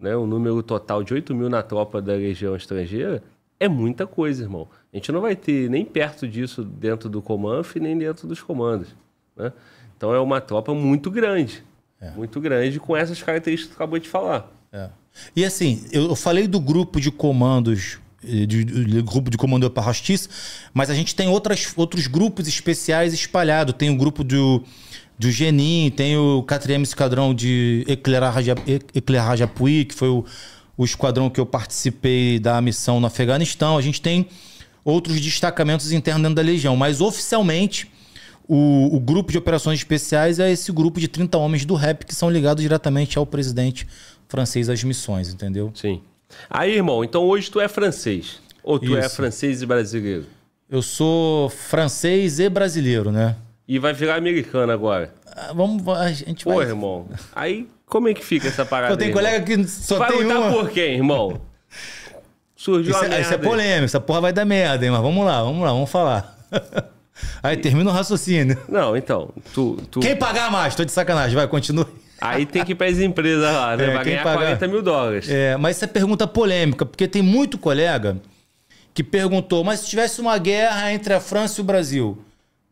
né, o um número total de 8 mil na tropa da legião estrangeira, é muita coisa, irmão. A gente não vai ter nem perto disso dentro do Comanf, nem dentro dos comandos. Né? Então é uma tropa muito grande. É. Muito grande, com essas características que tu acabou de falar. É. E assim, eu falei do grupo de comandos eh, de, de, grupo de comando para justiça, mas a gente tem outras, outros grupos especiais espalhados. Tem o um grupo do, do Genin, tem o 4 Esquadrão de Rajapui, que foi o, o esquadrão que eu participei da missão no Afeganistão. A gente tem outros destacamentos internos dentro da Legião, mas oficialmente o, o grupo de operações especiais é esse grupo de 30 homens do REP que são ligados diretamente ao presidente francês às missões, entendeu? Sim. Aí, irmão, então hoje tu é francês. Ou tu é Isso. é francês e brasileiro? Eu sou francês e brasileiro, né? E vai virar americano agora. Ah, vamos, a gente Pô, vai... irmão, aí como é que fica essa parada Eu tenho aí, colega irmão? que só vai tem lutar uma. por quem, irmão? Surgiu isso, a merda. É, isso é polêmico, essa porra vai dar merda, hein? Mas vamos lá, vamos lá, vamos falar. Aí termina o raciocínio. Não, então, tu, tu... Quem pagar mais? Tô de sacanagem, vai, continue. Aí tem que ir para as empresas lá, né? É, vai ganhar pagar... 40 mil dólares. É, mas essa é pergunta polêmica, porque tem muito colega que perguntou, mas se tivesse uma guerra entre a França e o Brasil,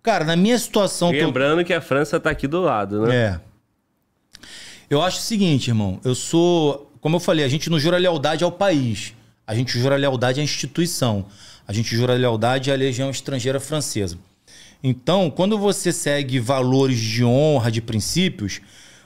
Cara, na minha situação. Lembrando que, que a França tá aqui do lado, né? É. Eu acho o seguinte, irmão. Eu sou. Como eu falei, a gente não jura lealdade ao país. A gente jura lealdade à instituição. A gente jura lealdade à legião estrangeira francesa. Então, quando você segue valores de honra, de princípios,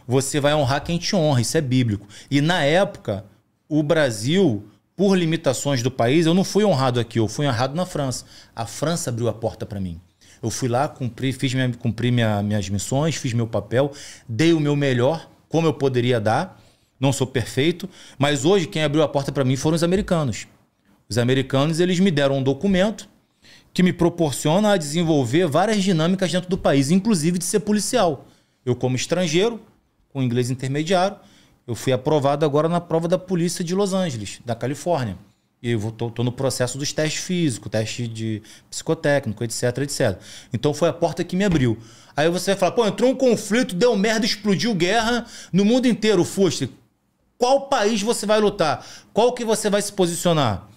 você vai honrar quem te honra. Isso é bíblico. E na época, o Brasil, por limitações do país, eu não fui honrado aqui, eu fui honrado na França. A França abriu a porta para mim. Eu fui lá, cumpri, fiz minha, cumpri minha, minhas missões, fiz meu papel, dei o meu melhor, como eu poderia dar. Não sou perfeito, mas hoje quem abriu a porta para mim foram os americanos. Os americanos eles me deram um documento que me proporciona a desenvolver várias dinâmicas dentro do país, inclusive de ser policial. Eu como estrangeiro, com inglês intermediário, eu fui aprovado agora na prova da polícia de Los Angeles, da Califórnia. E estou no processo dos testes físicos, teste de psicotécnico, etc, etc. Então foi a porta que me abriu. Aí você vai falar, pô, entrou um conflito, deu merda, explodiu guerra no mundo inteiro, Fuste. Qual país você vai lutar? Qual que você vai se posicionar?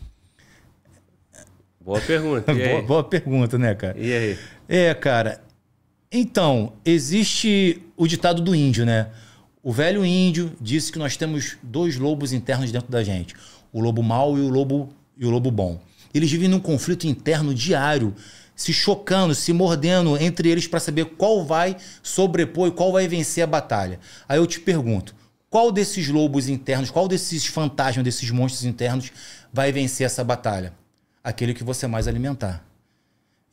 Boa pergunta. boa, boa pergunta, né, cara? E aí? É, cara. Então, existe o ditado do índio, né? O velho índio disse que nós temos dois lobos internos dentro da gente o lobo mau e o lobo, e o lobo bom. Eles vivem num conflito interno diário, se chocando, se mordendo entre eles para saber qual vai sobrepor e qual vai vencer a batalha. Aí eu te pergunto, qual desses lobos internos, qual desses fantasmas, desses monstros internos vai vencer essa batalha? Aquele que você mais alimentar.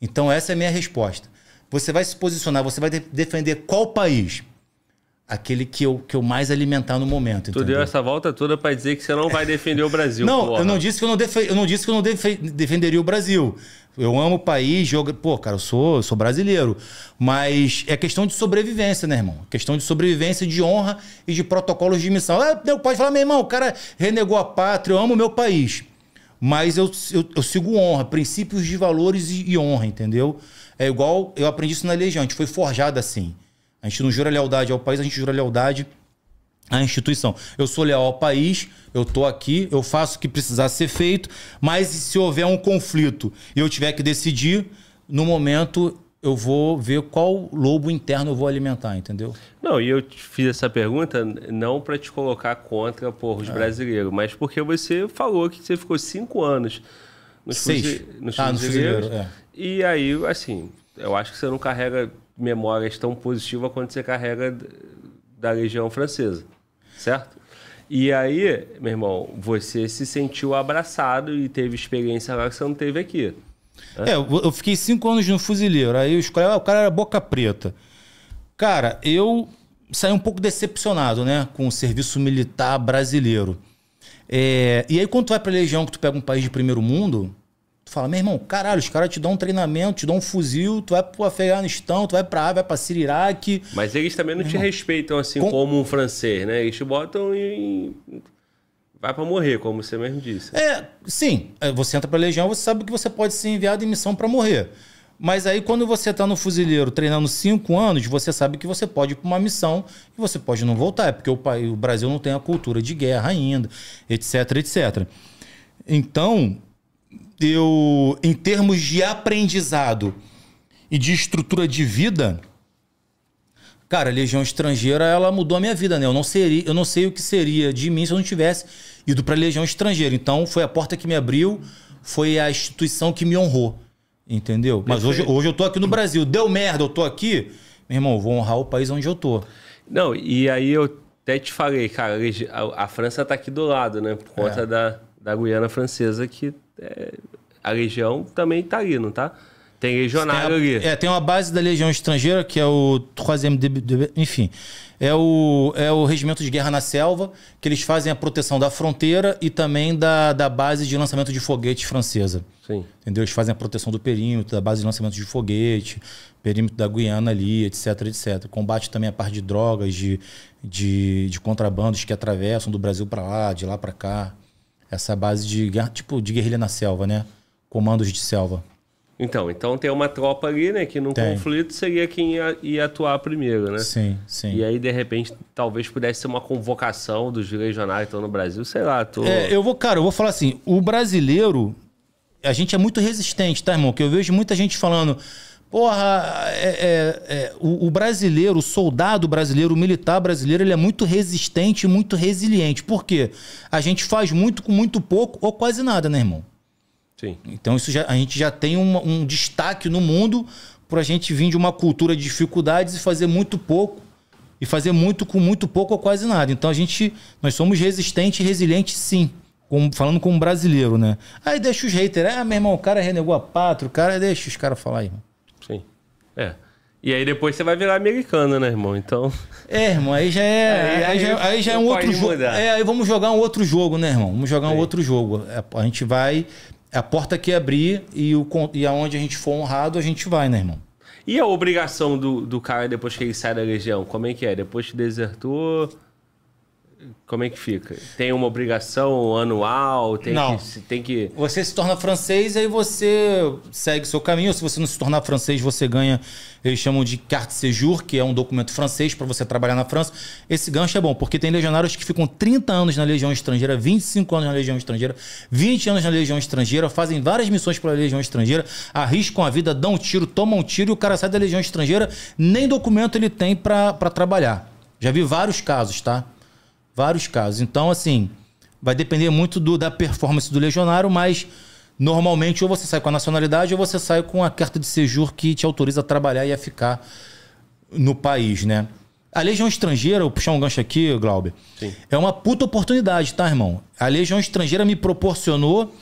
Então essa é a minha resposta. Você vai se posicionar, você vai defender qual país? aquele que eu, que eu mais alimentar no momento. Tu entendeu? deu essa volta toda para dizer que você não vai defender o Brasil. não, porra. eu não disse que eu não, defe... eu não disse que eu não defenderia o Brasil. Eu amo o país, jogo... pô, cara, eu sou, eu sou brasileiro. Mas é questão de sobrevivência, né, irmão? Questão de sobrevivência, de honra e de protocolos de missão. Ah, meu pai fala, meu irmão, o cara renegou a pátria, eu amo o meu país. Mas eu, eu, eu sigo honra, princípios de valores e, e honra, entendeu? É igual eu aprendi isso na Legião, a gente foi forjado assim. A gente não jura lealdade ao país, a gente jura lealdade à instituição. Eu sou leal ao país, eu tô aqui, eu faço o que precisar ser feito, mas se houver um conflito e eu tiver que decidir, no momento eu vou ver qual lobo interno eu vou alimentar, entendeu? Não, e eu fiz essa pergunta não para te colocar contra porra, os é. brasileiros, mas porque você falou que você ficou cinco anos nos, Seis. Fuzi, nos brasileiros. Ah, no fuzileiro, é. E aí, assim, eu acho que você não carrega memórias tão positiva quando você carrega da legião francesa, certo? E aí, meu irmão, você se sentiu abraçado e teve experiência lá que você não teve aqui. Né? É, eu fiquei cinco anos no fuzileiro, aí o cara era boca preta. Cara, eu saí um pouco decepcionado, né, com o serviço militar brasileiro. É, e aí quando tu vai pra legião, que tu pega um país de primeiro mundo, Fala, meu irmão, caralho, os caras te dão um treinamento, te dão um fuzil, tu vai pro Afeganistão, tu vai pra África, vai pra iraque Mas eles também não meu te irmão, respeitam assim com... como um francês, né? Eles te botam em. Vai pra morrer, como você mesmo disse. É, sim. É, você entra pra legião, você sabe que você pode ser enviado em missão para morrer. Mas aí, quando você está no fuzileiro treinando cinco anos, você sabe que você pode ir pra uma missão e você pode não voltar, é porque o, país, o Brasil não tem a cultura de guerra ainda, etc, etc. Então, em termos de aprendizado e de estrutura de vida, cara, a Legião Estrangeira, ela mudou a minha vida, né? Eu não, seria, eu não sei o que seria de mim se eu não tivesse ido para Legião Estrangeira. Então, foi a porta que me abriu, foi a instituição que me honrou, entendeu? Mas hoje, hoje eu tô aqui no Brasil. Deu merda, eu tô aqui. Meu irmão, vou honrar o país onde eu tô. Não, e aí eu até te falei, cara, a, a França tá aqui do lado, né? Por conta é. da, da Guiana Francesa, que é a Legião também tá ali, não tá? Tem legionário tem a, ali. É, tem uma base da Legião Estrangeira, que é o 3 enfim. É o, é o Regimento de Guerra na Selva, que eles fazem a proteção da fronteira e também da, da base de lançamento de foguete francesa. Sim. Entendeu? Eles fazem a proteção do perímetro, da base de lançamento de foguete, perímetro da Guiana ali, etc, etc. Combate também a parte de drogas, de, de, de contrabandos que atravessam do Brasil para lá, de lá para cá. Essa base de guerra, tipo, de guerrilha na selva, né? comandos de selva. Então, então tem uma tropa ali, né? Que num tem. conflito seria quem ia, ia, atuar primeiro, né? Sim, sim. E aí, de repente, talvez pudesse ser uma convocação dos legionários que estão no Brasil, sei lá. Tô... É, eu vou, cara, eu vou falar assim: o brasileiro, a gente é muito resistente, tá, irmão? Que eu vejo muita gente falando. Porra, é, é, é, o, o, brasileiro, o soldado brasileiro, o militar brasileiro, ele é muito resistente e muito resiliente. Por quê? A gente faz muito com muito pouco ou quase nada, né, irmão? Sim. Então isso já, a gente já tem um, um destaque no mundo para a gente vir de uma cultura de dificuldades e fazer muito pouco e fazer muito com muito pouco ou quase nada. Então a gente nós somos resistente e resiliente sim. Como, falando como brasileiro, né? Aí deixa os haters. Ah, meu irmão, o cara renegou a pátria, o cara deixa os caras falar aí, irmão. Sim. É. E aí depois você vai virar americana, né, irmão? Então. É, irmão, aí já é. Aí, aí, aí já, é, aí já é um outro jogo. É, aí vamos jogar um outro jogo, né, irmão? Vamos jogar Sim. um outro jogo. É, a gente vai é a porta que abrir e, o, e aonde a gente for honrado, a gente vai, né, irmão? E a obrigação do, do cara depois que ele sai da legião? Como é que é? Depois que desertou. Como é que fica? Tem uma obrigação anual? Tem não. Que, tem que... Você se torna francês, aí você segue seu caminho. Se você não se tornar francês, você ganha, eles chamam de carte séjour, que é um documento francês para você trabalhar na França. Esse gancho é bom, porque tem legionários que ficam 30 anos na Legião Estrangeira, 25 anos na Legião Estrangeira, 20 anos na Legião Estrangeira, fazem várias missões pela Legião Estrangeira, arriscam a vida, dão um tiro, tomam um tiro e o cara sai da Legião Estrangeira, nem documento ele tem para trabalhar. Já vi vários casos, tá? Vários casos. Então, assim, vai depender muito do, da performance do legionário, mas normalmente ou você sai com a nacionalidade ou você sai com a carta de sejur que te autoriza a trabalhar e a ficar no país, né? A legião estrangeira, eu puxar um gancho aqui, Glauber, Sim. é uma puta oportunidade, tá, irmão? A legião estrangeira me proporcionou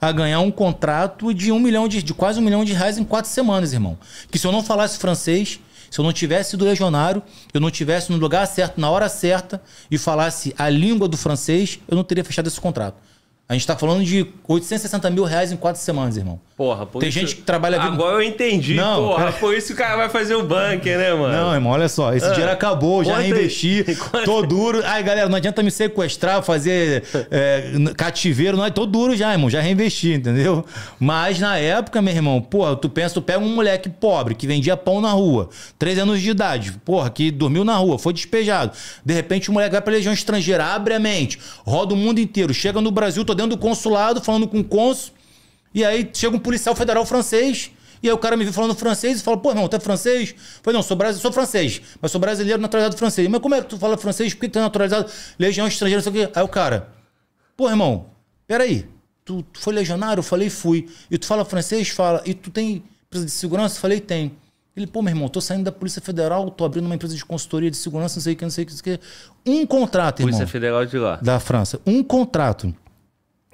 a ganhar um contrato de um milhão de, de quase um milhão de reais em quatro semanas, irmão. Que se eu não falasse francês, se eu não tivesse do legionário, eu não tivesse no lugar certo, na hora certa, e falasse a língua do francês, eu não teria fechado esse contrato. A gente tá falando de 860 mil reais em quatro semanas, irmão. Porra, por Tem isso... gente que trabalha... Agora eu entendi, não, porra. Cara... Por isso o cara vai fazer o bunker, né, mano? Não, irmão, olha só. Esse ah, dinheiro acabou, já reinvesti, tô duro. Ai, galera, não adianta me sequestrar, fazer é, cativeiro. Não, tô duro já, irmão. Já reinvesti, entendeu? Mas na época, meu irmão, porra, tu pensa, tu pega um moleque pobre que vendia pão na rua, três anos de idade, porra, que dormiu na rua, foi despejado. De repente o moleque vai pra legião estrangeira, abre a mente, roda o mundo inteiro, chega no Brasil, tô dentro do consulado, falando com o cônsul. E aí chega um policial federal francês. E aí o cara me viu falando francês e fala, pô, irmão, tu é francês? Eu falei, não, sou, brasileiro, sou francês, mas sou brasileiro naturalizado francês. Mas como é que tu fala francês? Por que tu é naturalizado? Legião estrangeira, não sei o quê. Aí o cara, pô, irmão, peraí, tu, tu foi legionário? Eu falei, fui. E tu fala francês? Fala. E tu tem empresa de segurança? Eu falei, tem. Ele, pô, meu irmão, tô saindo da Polícia Federal, tô abrindo uma empresa de consultoria de segurança, não sei o que, não sei o que, não sei o que. Um contrato, irmão. Polícia Federal de lá. Da França. Um contrato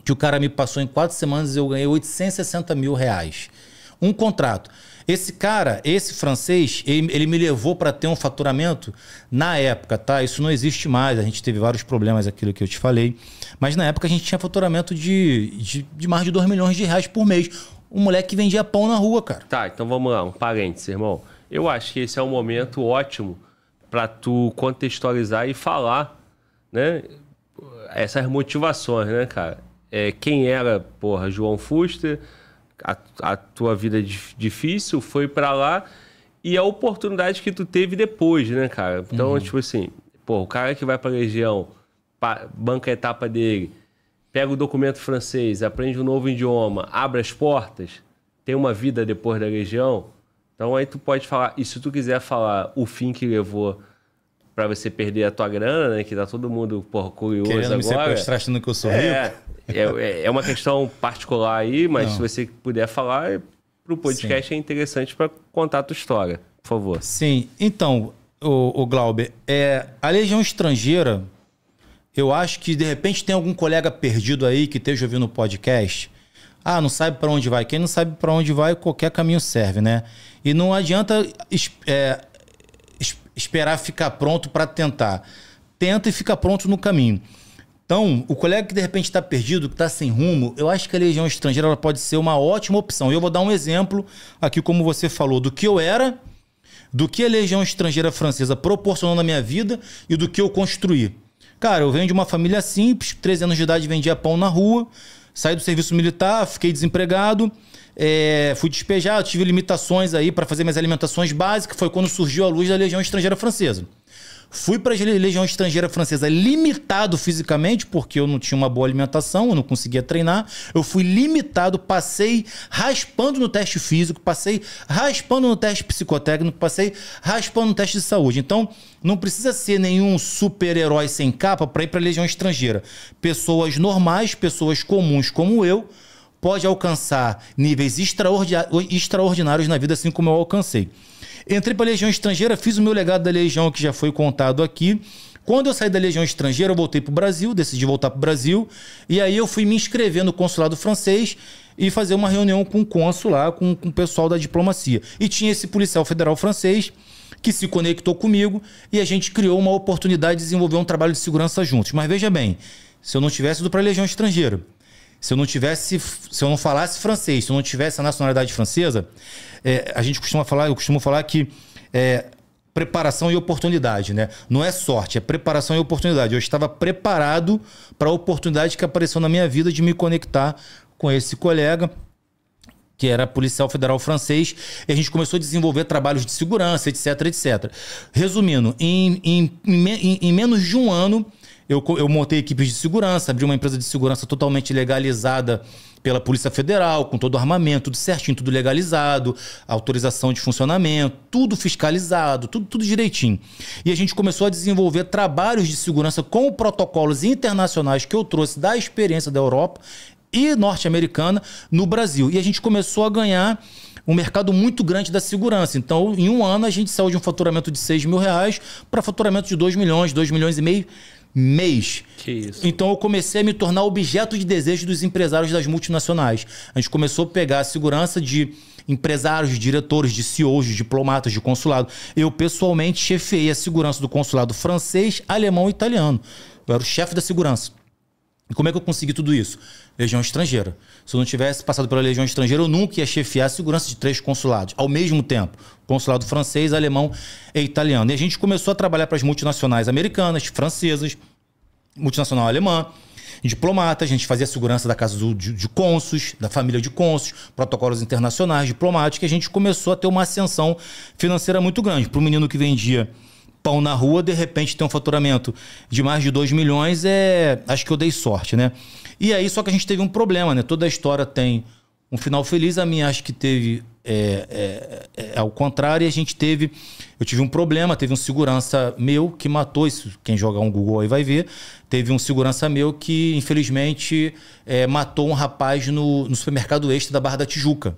que o cara me passou em quatro semanas eu ganhei 860 mil reais. Um contrato. Esse cara, esse francês, ele, ele me levou para ter um faturamento na época, tá? Isso não existe mais. A gente teve vários problemas, aquilo que eu te falei. Mas na época a gente tinha faturamento de, de, de mais de 2 milhões de reais por mês. Um moleque que vendia pão na rua, cara. Tá, então vamos lá, um parênteses, irmão. Eu acho que esse é um momento ótimo para tu contextualizar e falar, né? Essas motivações, né, cara? é, quem era, porra, João Fuster, a, a tua vida difícil, foi para lá e a oportunidade que tu teve depois, né, cara? Então, uhum. tipo assim, pô, o cara que vai pra região, banca a etapa dele, pega o documento francês, aprende um novo idioma, abre as portas, tem uma vida depois da região. Então aí tu pode falar, e se tu quiser falar o fim que levou para você perder a tua grana, né? Que tá todo mundo porra, curioso Querendo agora. Querendo me sequestrar achando que eu sou é, rico. É, é, é uma questão particular aí, mas Não. se você puder falar, pro podcast Sim. é interessante para contar a tua história, por favor. Sim, então, o, o Glauber, é, a legião estrangeira, eu acho que de repente tem algum colega perdido aí que esteja ouvindo o podcast... Ah, não sabe para onde vai. Quem não sabe para onde vai, qualquer caminho serve, né? E não adianta é, esperar ficar pronto para tentar. Tenta e fica pronto no caminho. Então, o colega que de repente está perdido, que está sem rumo, eu acho que a legião estrangeira pode ser uma ótima opção. E eu vou dar um exemplo aqui, como você falou, do que eu era, do que a legião estrangeira francesa proporcionou na minha vida e do que eu construí. Cara, eu venho de uma família simples, 13 anos de idade vendia pão na rua, saí do serviço militar, fiquei desempregado, é, fui despejado, tive limitações aí para fazer minhas alimentações básicas. Foi quando surgiu a luz da Legião Estrangeira Francesa. Fui para a Legião Estrangeira Francesa limitado fisicamente, porque eu não tinha uma boa alimentação, eu não conseguia treinar. Eu fui limitado, passei raspando no teste físico, passei raspando no teste psicotécnico, passei raspando no teste de saúde. Então, não precisa ser nenhum super-herói sem capa para ir para a Legião Estrangeira. Pessoas normais, pessoas comuns como eu, pode alcançar níveis extraordinários na vida, assim como eu alcancei. Entrei para a Legião Estrangeira, fiz o meu legado da Legião, que já foi contado aqui. Quando eu saí da Legião Estrangeira, eu voltei para o Brasil, decidi voltar para o Brasil. E aí eu fui me inscrever no consulado francês e fazer uma reunião com o cônsul lá, com, com o pessoal da diplomacia. E tinha esse policial federal francês que se conectou comigo e a gente criou uma oportunidade de desenvolver um trabalho de segurança juntos. Mas veja bem, se eu não tivesse ido para a Legião Estrangeira, se eu não tivesse, se eu não falasse francês, se eu não tivesse a nacionalidade francesa, é, a gente costuma falar, eu costumo falar que é, preparação e oportunidade, né? Não é sorte, é preparação e oportunidade. Eu estava preparado para a oportunidade que apareceu na minha vida de me conectar com esse colega que era policial federal francês, e a gente começou a desenvolver trabalhos de segurança, etc, etc. Resumindo, em, em, em, em menos de um ano, eu, eu montei equipes de segurança, abri uma empresa de segurança totalmente legalizada pela Polícia Federal, com todo o armamento, tudo certinho, tudo legalizado, autorização de funcionamento, tudo fiscalizado, tudo, tudo direitinho. E a gente começou a desenvolver trabalhos de segurança com protocolos internacionais que eu trouxe da experiência da Europa e norte-americana no Brasil. E a gente começou a ganhar um mercado muito grande da segurança. Então, em um ano, a gente saiu de um faturamento de 6 mil reais para faturamento de 2 milhões, 2 milhões e meio mês. Que isso. Então eu comecei a me tornar objeto de desejo dos empresários das multinacionais. A gente começou a pegar a segurança de empresários, diretores, de CEOs, de diplomatas, de consulado. Eu pessoalmente chefei a segurança do consulado francês, alemão e italiano. Eu era o chefe da segurança. E como é que eu consegui tudo isso? Legião Estrangeira. Se eu não tivesse passado pela Legião Estrangeira, eu nunca ia chefiar a segurança de três consulados, ao mesmo tempo. Consulado francês, alemão e italiano. E a gente começou a trabalhar para as multinacionais americanas, francesas, multinacional alemã, diplomata, a gente fazia segurança da casa do, de, de da família de cônsuls, protocolos internacionais, diplomáticos, e a gente começou a ter uma ascensão financeira muito grande. Para o menino que vendia pão na rua, de repente tem um faturamento de mais de 2 milhões, é, acho que eu dei sorte, né? E aí, só que a gente teve um problema, né? Toda a história tem um final feliz, a minha acho que teve é, é, é, é ao contrário, e a gente teve. Eu tive um problema, teve um segurança meu que matou isso. Quem jogar um Google aí vai ver. Teve um segurança meu que, infelizmente, é, matou um rapaz no, no supermercado extra da Barra da Tijuca.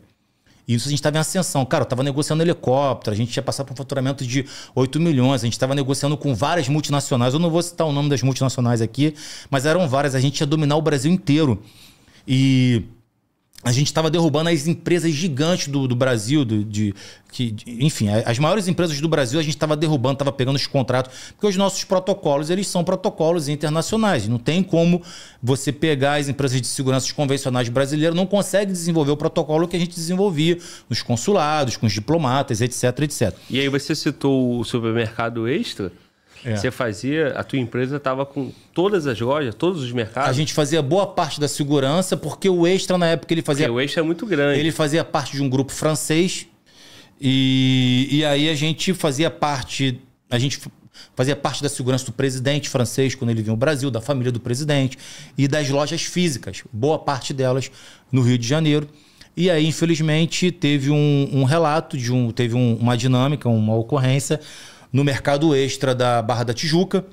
E isso a gente estava em ascensão. Cara, eu estava negociando helicóptero, a gente ia passar por um faturamento de 8 milhões, a gente estava negociando com várias multinacionais. Eu não vou citar o nome das multinacionais aqui, mas eram várias. A gente ia dominar o Brasil inteiro. E a gente estava derrubando as empresas gigantes do, do Brasil, do, de, que, de, enfim, as maiores empresas do Brasil a gente estava derrubando, estava pegando os contratos, porque os nossos protocolos eles são protocolos internacionais. Não tem como você pegar as empresas de segurança convencionais brasileiras, não consegue desenvolver o protocolo que a gente desenvolvia nos consulados, com os diplomatas, etc, etc. E aí você citou o supermercado extra? É. Você fazia, a tua empresa estava com todas as lojas, todos os mercados. A gente fazia boa parte da segurança, porque o Extra, na época, ele fazia. Porque o Extra é muito grande. Ele fazia parte de um grupo francês. E, e aí a gente fazia parte. A gente fazia parte da segurança do presidente francês quando ele vinha ao Brasil, da família do presidente e das lojas físicas, boa parte delas no Rio de Janeiro. E aí, infelizmente, teve um, um relato de um, teve um, uma dinâmica, uma ocorrência no mercado extra da Barra da Tijuca,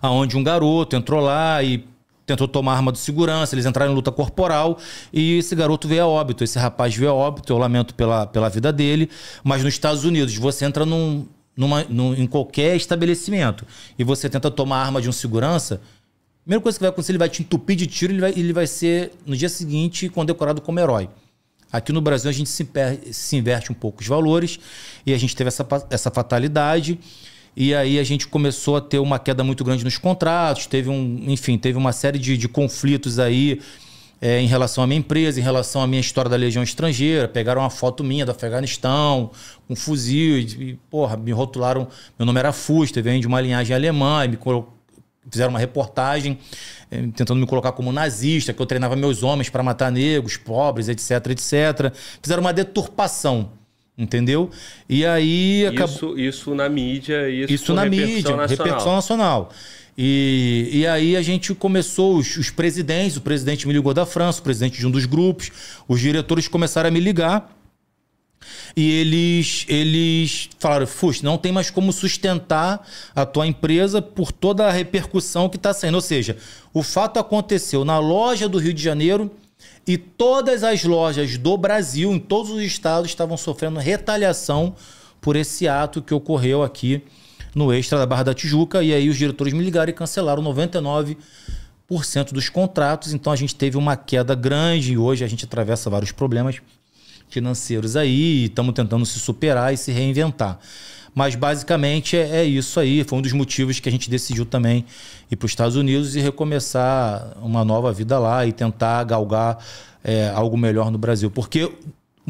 aonde um garoto entrou lá e tentou tomar arma do segurança, eles entraram em luta corporal e esse garoto veio a óbito, esse rapaz veio a óbito, eu lamento pela, pela vida dele, mas nos Estados Unidos você entra num, numa, num, em qualquer estabelecimento e você tenta tomar arma de um segurança, a primeira coisa que vai acontecer, ele vai te entupir de tiro e ele vai, ele vai ser, no dia seguinte, condecorado como herói. Aqui no Brasil a gente se, se inverte um pouco os valores e a gente teve essa, essa fatalidade. E aí a gente começou a ter uma queda muito grande nos contratos, teve um, enfim, teve uma série de, de conflitos aí é, em relação à minha empresa, em relação à minha história da Legião Estrangeira. Pegaram uma foto minha do Afeganistão, um fuzil, e, e, porra, me rotularam. Meu nome era Fuster, vem de uma linhagem alemã, e me colocaram fizeram uma reportagem eh, tentando me colocar como nazista, que eu treinava meus homens para matar negros, pobres, etc, etc. Fizeram uma deturpação, entendeu? E aí acabou... isso, isso na mídia, isso, isso na repercussão mídia, nacional. repercussão nacional. E, e aí a gente começou, os, os presidentes, o presidente me ligou da França, o presidente de um dos grupos, os diretores começaram a me ligar e eles, eles falaram, Fux, não tem mais como sustentar a tua empresa por toda a repercussão que está sendo. Ou seja, o fato aconteceu na loja do Rio de Janeiro e todas as lojas do Brasil, em todos os estados, estavam sofrendo retaliação por esse ato que ocorreu aqui no Extra da Barra da Tijuca. E aí os diretores me ligaram e cancelaram 99% dos contratos. Então a gente teve uma queda grande e hoje a gente atravessa vários problemas financeiros aí, estamos tentando se superar e se reinventar. Mas basicamente é, é, isso aí. Foi um dos motivos que a gente decidiu também ir para os Estados Unidos e recomeçar uma nova vida lá e tentar galgar é, algo melhor no Brasil. Porque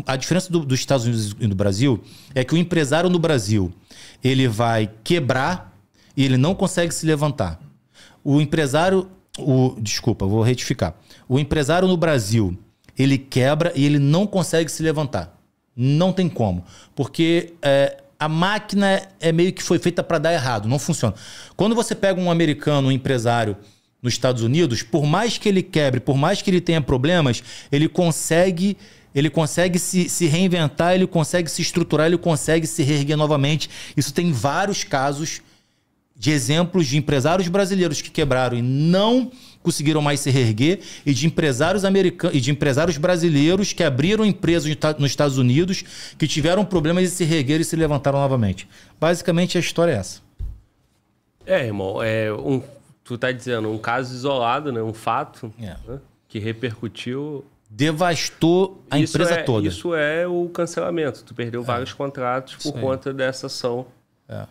a diferença do, dos Estados Unidos e do Brasil é que o empresário no Brasil ele vai quebrar e ele não consegue se levantar. O empresário, o desculpa, vou retificar. O empresário no Brasil ele quebra e ele não consegue se levantar. Não tem como. Porque é, a máquina é meio que foi feita para dar errado, não funciona. Quando você pega um americano, um empresário nos Estados Unidos, por mais que ele quebre, por mais que ele tenha problemas, ele consegue ele consegue se, se reinventar, ele consegue se estruturar, ele consegue se reerguer novamente. Isso tem vários casos de exemplos de empresários brasileiros que quebraram e não conseguiram mais se reerguer e de empresários americanos e de empresários brasileiros que abriram empresas nos Estados Unidos que tiveram problemas e se reergueram e se levantaram novamente. Basicamente a história é essa. É, irmão, é um, tu tá dizendo um caso isolado, né? Um fato é. né? que repercutiu devastou a isso empresa é, toda. Isso é o cancelamento. Tu perdeu é. vários contratos por conta dessa ação. É.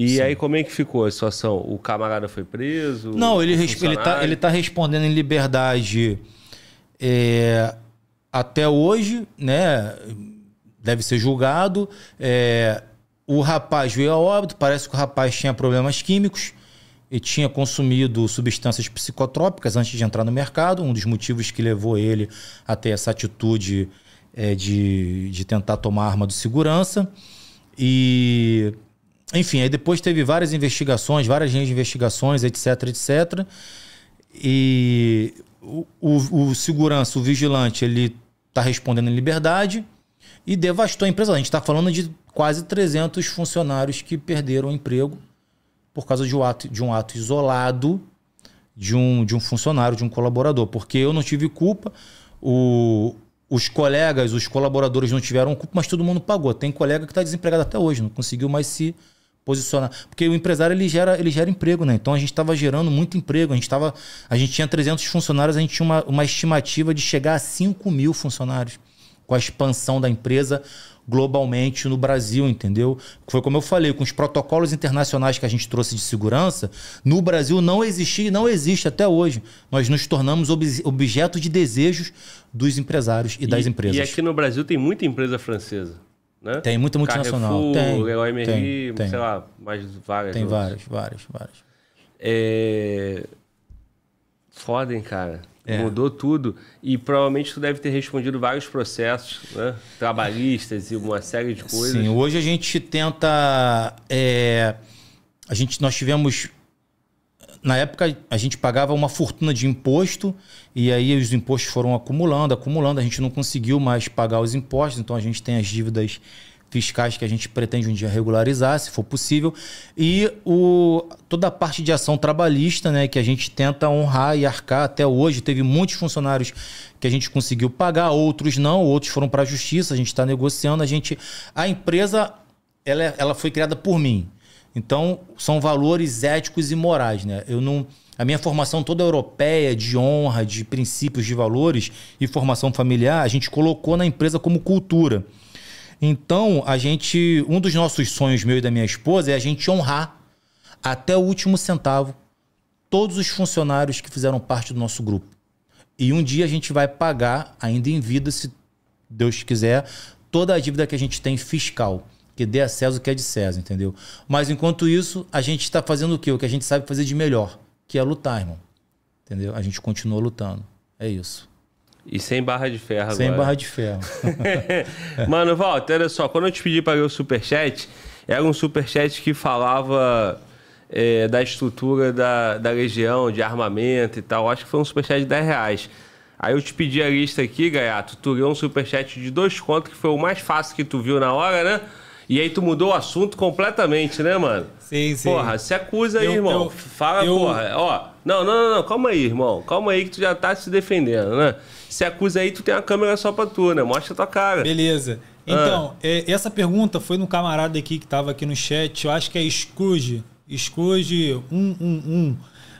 E Sim. aí, como é que ficou a situação? O camarada foi preso? Não, ele está ele tá respondendo em liberdade é, até hoje, né? Deve ser julgado. É, o rapaz veio a óbito, parece que o rapaz tinha problemas químicos e tinha consumido substâncias psicotrópicas antes de entrar no mercado, um dos motivos que levou ele a ter essa atitude é, de, de tentar tomar arma de segurança. E enfim, aí depois teve várias investigações, várias linhas de investigações, etc, etc. E o, o, o segurança, o vigilante, ele está respondendo em liberdade e devastou a empresa. A gente está falando de quase 300 funcionários que perderam o emprego por causa de um ato, de um ato isolado de um, de um funcionário, de um colaborador. Porque eu não tive culpa, o, os colegas, os colaboradores não tiveram culpa, mas todo mundo pagou. Tem colega que está desempregado até hoje, não conseguiu mais se posicionar. Porque o empresário ele gera, ele gera emprego, né? Então a gente estava gerando muito emprego. A gente, tava, a gente tinha 300 funcionários, a gente tinha uma, uma estimativa de chegar a 5 mil funcionários com a expansão da empresa globalmente no Brasil, entendeu? Foi como eu falei, com os protocolos internacionais que a gente trouxe de segurança, no Brasil não existia e não existe até hoje. Nós nos tornamos ob objeto de desejos dos empresários e, e das empresas. E aqui no Brasil tem muita empresa francesa né? Tem muita multinacional. Carrefour, tem, Leroy Merlin, sei lá, mais várias. Tem várias, várias, várias. É... Foda, hein, cara? É. Mudou tudo. E provavelmente tu deve ter respondido vários processos, né? Trabalhistas e uma série de coisas. Sim, hoje a gente tenta. É... A gente, nós tivemos na época a gente pagava uma fortuna de imposto e aí os impostos foram acumulando, acumulando, a gente não conseguiu mais pagar os impostos, então a gente tem as dívidas fiscais que a gente pretende um dia regularizar, se for possível, e o, toda a parte de ação trabalhista, né, que a gente tenta honrar e arcar até hoje. Teve muitos funcionários que a gente conseguiu pagar, outros não, outros foram para a justiça, a gente está negociando, a gente, a empresa, ela, é, ela foi criada por mim, então, são valores éticos e morais, né? Eu não a minha formação toda europeia, de honra, de princípios, de valores e formação familiar, a gente colocou na empresa como cultura. Então, a gente, um dos nossos sonhos meu e da minha esposa é a gente honrar até o último centavo todos os funcionários que fizeram parte do nosso grupo. E um dia a gente vai pagar, ainda em vida, se Deus quiser, toda a dívida que a gente tem fiscal que dê a César o que é de César, entendeu? Mas enquanto isso, a gente está fazendo o quê? O que a gente sabe fazer de melhor, que é lutar, irmão. Entendeu? A gente continua lutando. É isso. E sem barra de ferro sem agora. Sem barra de ferro. Mano, Walter, olha só, quando eu te pedi para ver o superchat, era um superchat que falava é, da estrutura da, da legião, de armamento e tal. Acho que foi um superchat de 10 reais. Aí eu te pedi a lista aqui, Gaiato. Tu leu um superchat de dois contos, que foi o mais fácil que tu viu na hora, né? E aí tu mudou o assunto completamente, né, mano? Sim, sim. Porra, se acusa aí, eu, irmão. Eu, Fala, eu... porra. Ó, não, não, não, não, calma aí, irmão. Calma aí que tu já tá se defendendo, né? Se acusa aí, tu tem uma câmera só pra tu, né? Mostra tua cara. Beleza. Ah. Então, ah. essa pergunta foi no camarada aqui que tava aqui no chat. Eu acho que é Scrooge. Scrooge 111.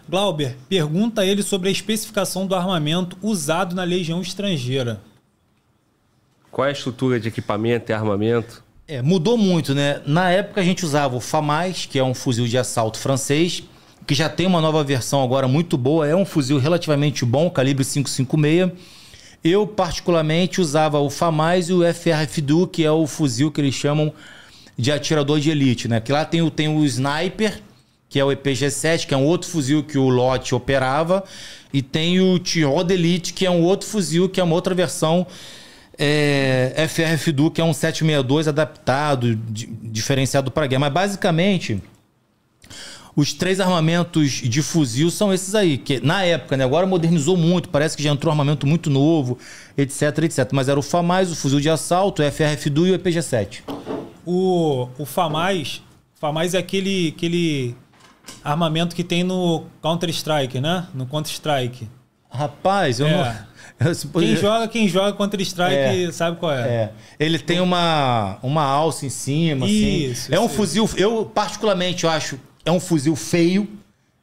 Glauber, pergunta ele sobre a especificação do armamento usado na Legião Estrangeira. Qual é a estrutura de equipamento e armamento? É, mudou muito, né? Na época a gente usava o FAMAS, que é um fuzil de assalto francês, que já tem uma nova versão agora muito boa, é um fuzil relativamente bom, calibre 556. Eu particularmente usava o FAMAS e o FRF-DU, que é o fuzil que eles chamam de atirador de elite, né? Que lá tem o, tem o Sniper, que é o EPG-7, que é um outro fuzil que o Lot operava, e tem o Tiro Elite, que é um outro fuzil, que é uma outra versão é, FRF Duke é um 762 adaptado, di, diferenciado para guerra. Mas basicamente, os três armamentos de fuzil são esses aí, que na época, né, agora modernizou muito, parece que já entrou armamento muito novo, etc, etc. Mas era o FAMAS, o fuzil de assalto, o FRF Duke e o EPG-7. O, o FAMAS, FAMAS é aquele, aquele armamento que tem no Counter-Strike, né? No Counter-Strike. Rapaz, eu é. não... Quem joga, quem joga contra strike é, sabe qual é. é. Ele tem uma, uma alça em cima, assim. isso, assim. É um isso. fuzil. Eu, particularmente, eu acho é um fuzil feio.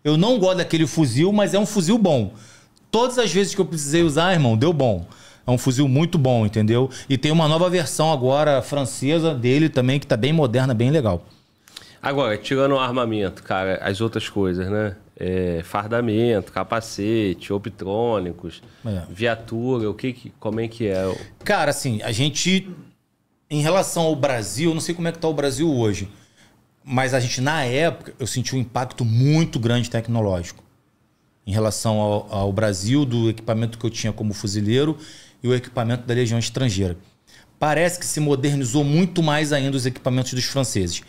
Eu não gosto daquele fuzil, mas é um fuzil bom. Todas as vezes que eu precisei usar, irmão, deu bom. É um fuzil muito bom, entendeu? E tem uma nova versão agora francesa dele também, que tá bem moderna, bem legal. Agora, tirando o armamento, cara, as outras coisas, né? é, fardamento, capacete, optrônicos, é. viatura, o que, que como é que é? Cara, assim, a gente em relação ao Brasil, não sei como é que está o Brasil hoje, mas a gente na época eu senti um impacto muito grande tecnológico em relação ao, ao Brasil do equipamento que eu tinha como fuzileiro e o equipamento da Legião Estrangeira. Parece que se modernizou muito mais ainda os equipamentos dos franceses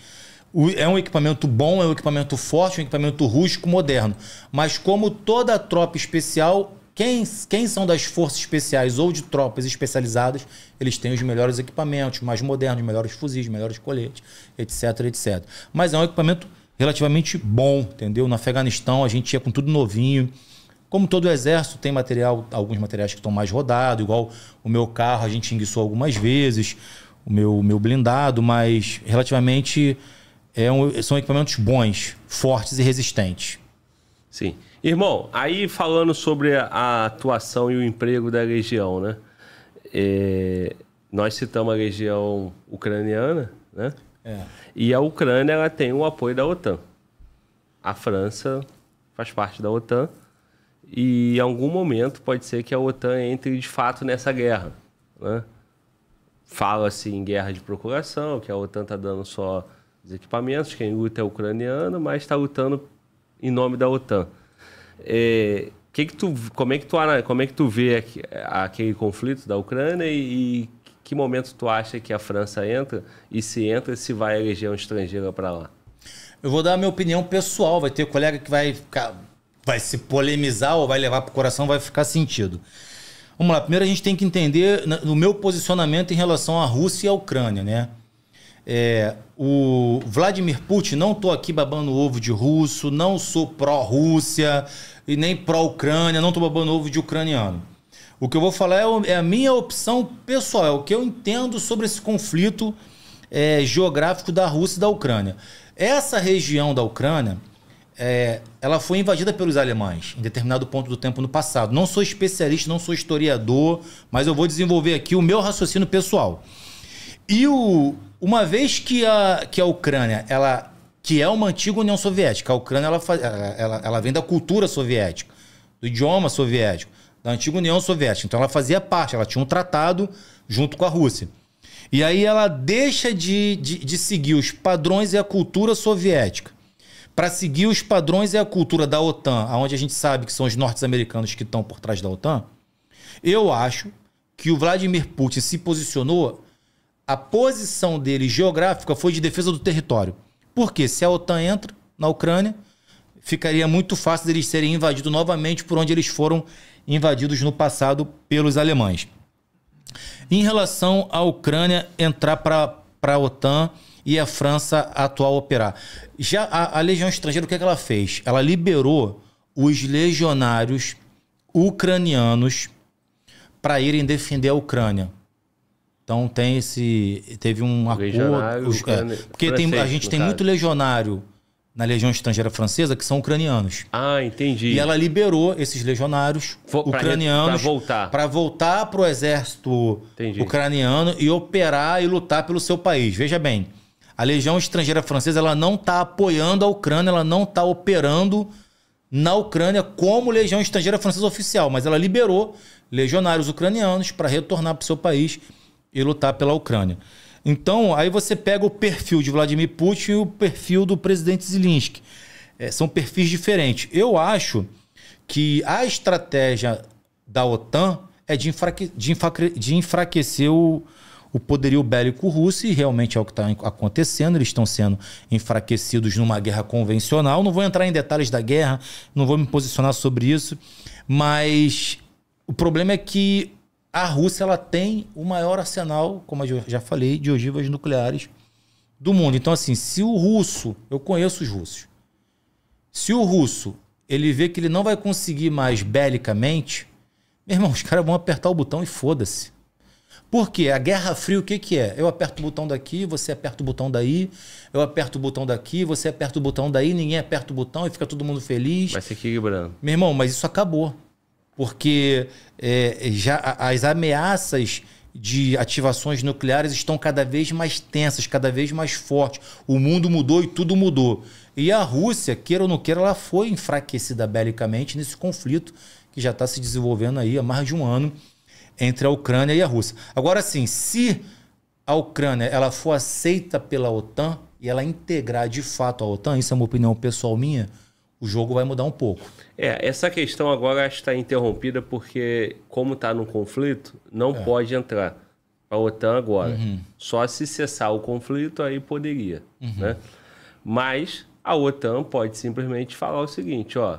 é um equipamento bom, é um equipamento forte, um equipamento rústico, moderno. Mas como toda tropa especial, quem, quem são das forças especiais ou de tropas especializadas, eles têm os melhores equipamentos, mais modernos, melhores fuzis, melhores coletes, etc, etc. Mas é um equipamento relativamente bom, entendeu? No Afeganistão a gente ia com tudo novinho. Como todo exército tem material, alguns materiais que estão mais rodados, igual o meu carro a gente enguiçou algumas vezes, o meu, meu blindado, mas relativamente é um, são equipamentos bons, fortes e resistentes. Sim. Irmão, aí falando sobre a atuação e o emprego da região, né? É, nós citamos a região ucraniana, né? É. E a Ucrânia ela tem o apoio da OTAN. A França faz parte da OTAN e em algum momento pode ser que a OTAN entre de fato nessa guerra, né? Fala-se em guerra de procuração, que a OTAN está dando só os equipamentos, quem luta é ucraniano, mas está lutando em nome da OTAN. É, que que tu, como, é que tu, como é que tu vê aqui, aquele conflito da Ucrânia e, e que momento tu acha que a França entra e se entra, se vai a região estrangeira para lá? Eu vou dar a minha opinião pessoal. Vai ter colega que vai ficar, vai se polemizar ou vai levar para o coração, vai ficar sentido. Vamos lá. Primeiro a gente tem que entender o meu posicionamento em relação à Rússia e à Ucrânia, né? É, o Vladimir Putin, não estou aqui babando ovo de russo, não sou pró-Rússia e nem pró-Ucrânia, não estou babando ovo de ucraniano. O que eu vou falar é, é, a minha opção pessoal, é o que eu entendo sobre esse conflito é, geográfico da Rússia e da Ucrânia. Essa região da Ucrânia, é, ela foi invadida pelos alemães em determinado ponto do tempo no passado. Não sou especialista, não sou historiador, mas eu vou desenvolver aqui o meu raciocínio pessoal. E o, uma vez que a, que a Ucrânia, ela, que é uma antiga União Soviética, a Ucrânia ela, ela, ela vem da cultura soviética, do idioma soviético, da antiga União Soviética. Então ela fazia parte, ela tinha um tratado junto com a Rússia. E aí ela deixa de, de, de seguir os padrões e a cultura soviética para seguir os padrões e a cultura da OTAN, aonde a gente sabe que são os norte-americanos que estão por trás da OTAN, eu acho que o Vladimir Putin se posicionou a posição dele geográfica foi de defesa do território. Porque se a OTAN entra na Ucrânia, ficaria muito fácil deles serem invadidos novamente por onde eles foram invadidos no passado pelos alemães. Em relação à Ucrânia entrar para a OTAN e a França atual operar. Já a, a Legião Estrangeira, o que, é que ela fez? Ela liberou os legionários ucranianos para irem defender a Ucrânia. Então tem esse. Teve um acordo. é, porque francês, tem, a gente tem caso. muito legionário na Legião Estrangeira Francesa que são ucranianos. Ah, entendi. E ela liberou esses legionários For, ucranianos para voltar para voltar o exército entendi. ucraniano e operar e lutar pelo seu país. Veja bem, a Legião Estrangeira Francesa ela não está apoiando a Ucrânia, ela não está operando na Ucrânia como Legião Estrangeira Francesa oficial, mas ela liberou legionários ucranianos para retornar para o seu país e lutar pela Ucrânia. Então, aí você pega o perfil de Vladimir Putin e o perfil do presidente Zelensky. É, são perfis diferentes. Eu acho que a estratégia da OTAN é de, enfraque, de, enfraque, de enfraquecer o, o poderio bélico russo, e realmente é o que está acontecendo. Eles estão sendo enfraquecidos numa guerra convencional. Não vou entrar em detalhes da guerra, não vou me posicionar sobre isso, mas o problema é que a Rússia ela tem o maior arsenal, como eu já falei, de ogivas nucleares do mundo. Então, assim, se o russo, eu conheço os russos, se o russo ele vê que ele não vai conseguir mais belicamente, meu irmão, os caras vão apertar o botão e foda-se. Porque a Guerra Fria, o que, que é? Eu aperto o botão daqui, você aperta o botão daí, eu aperto o botão daqui, você aperta o botão daí, ninguém aperta o botão e fica todo mundo feliz. Vai se equilibrando. Meu irmão, mas isso acabou porque é, já as ameaças de ativações nucleares estão cada vez mais tensas, cada vez mais fortes. O mundo mudou e tudo mudou. E a Rússia, queira ou não queira, ela foi enfraquecida belicamente nesse conflito que já está se desenvolvendo aí há mais de um ano entre a Ucrânia e a Rússia. Agora sim, se a Ucrânia ela for aceita pela OTAN e ela integrar de fato a OTAN, isso é uma opinião pessoal minha, o jogo vai mudar um pouco. É, essa questão agora está interrompida porque, como está no conflito, não é. pode entrar a OTAN agora. Uhum. Só se cessar o conflito, aí poderia. Uhum. Né? Mas a OTAN pode simplesmente falar o seguinte: ó,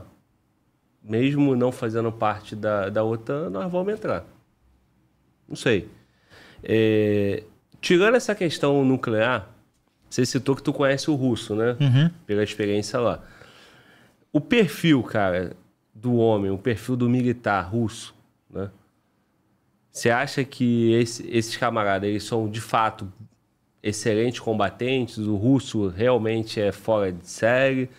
mesmo não fazendo parte da, da OTAN, nós vamos entrar. Não sei. É, tirando essa questão nuclear, você citou que tu conhece o russo, né? Uhum. Pela experiência lá. O perfil, cara, do homem, o perfil do militar russo, né? Você acha que esse, esses camaradas eles são de fato excelentes combatentes? O russo realmente é fora de série?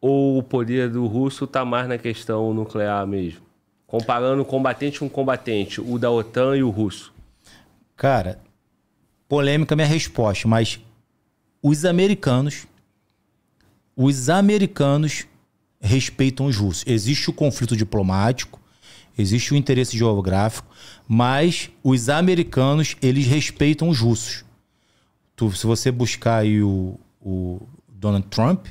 Ou o poder do russo está mais na questão nuclear mesmo? Comparando combatente com combatente, o da OTAN e o russo. Cara, polêmica minha resposta, mas os americanos, os americanos respeitam os russos. Existe o conflito diplomático, existe o interesse geográfico, mas os americanos, eles respeitam os russos. Tu, se você buscar aí o, o Donald Trump,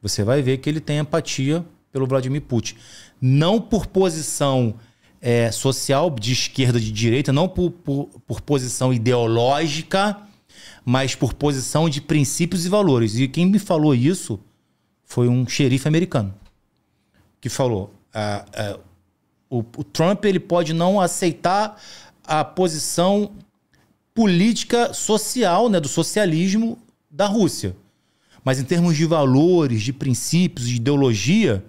você vai ver que ele tem empatia pelo Vladimir Putin. Não por posição é, social, de esquerda, de direita, não por, por, por, posição ideológica, mas por posição de princípios e valores. E quem me falou isso foi um xerife americano que falou: o, o Trump ele pode não aceitar a posição política social, né, do socialismo da Rússia. Mas em termos de valores, de princípios, de ideologia,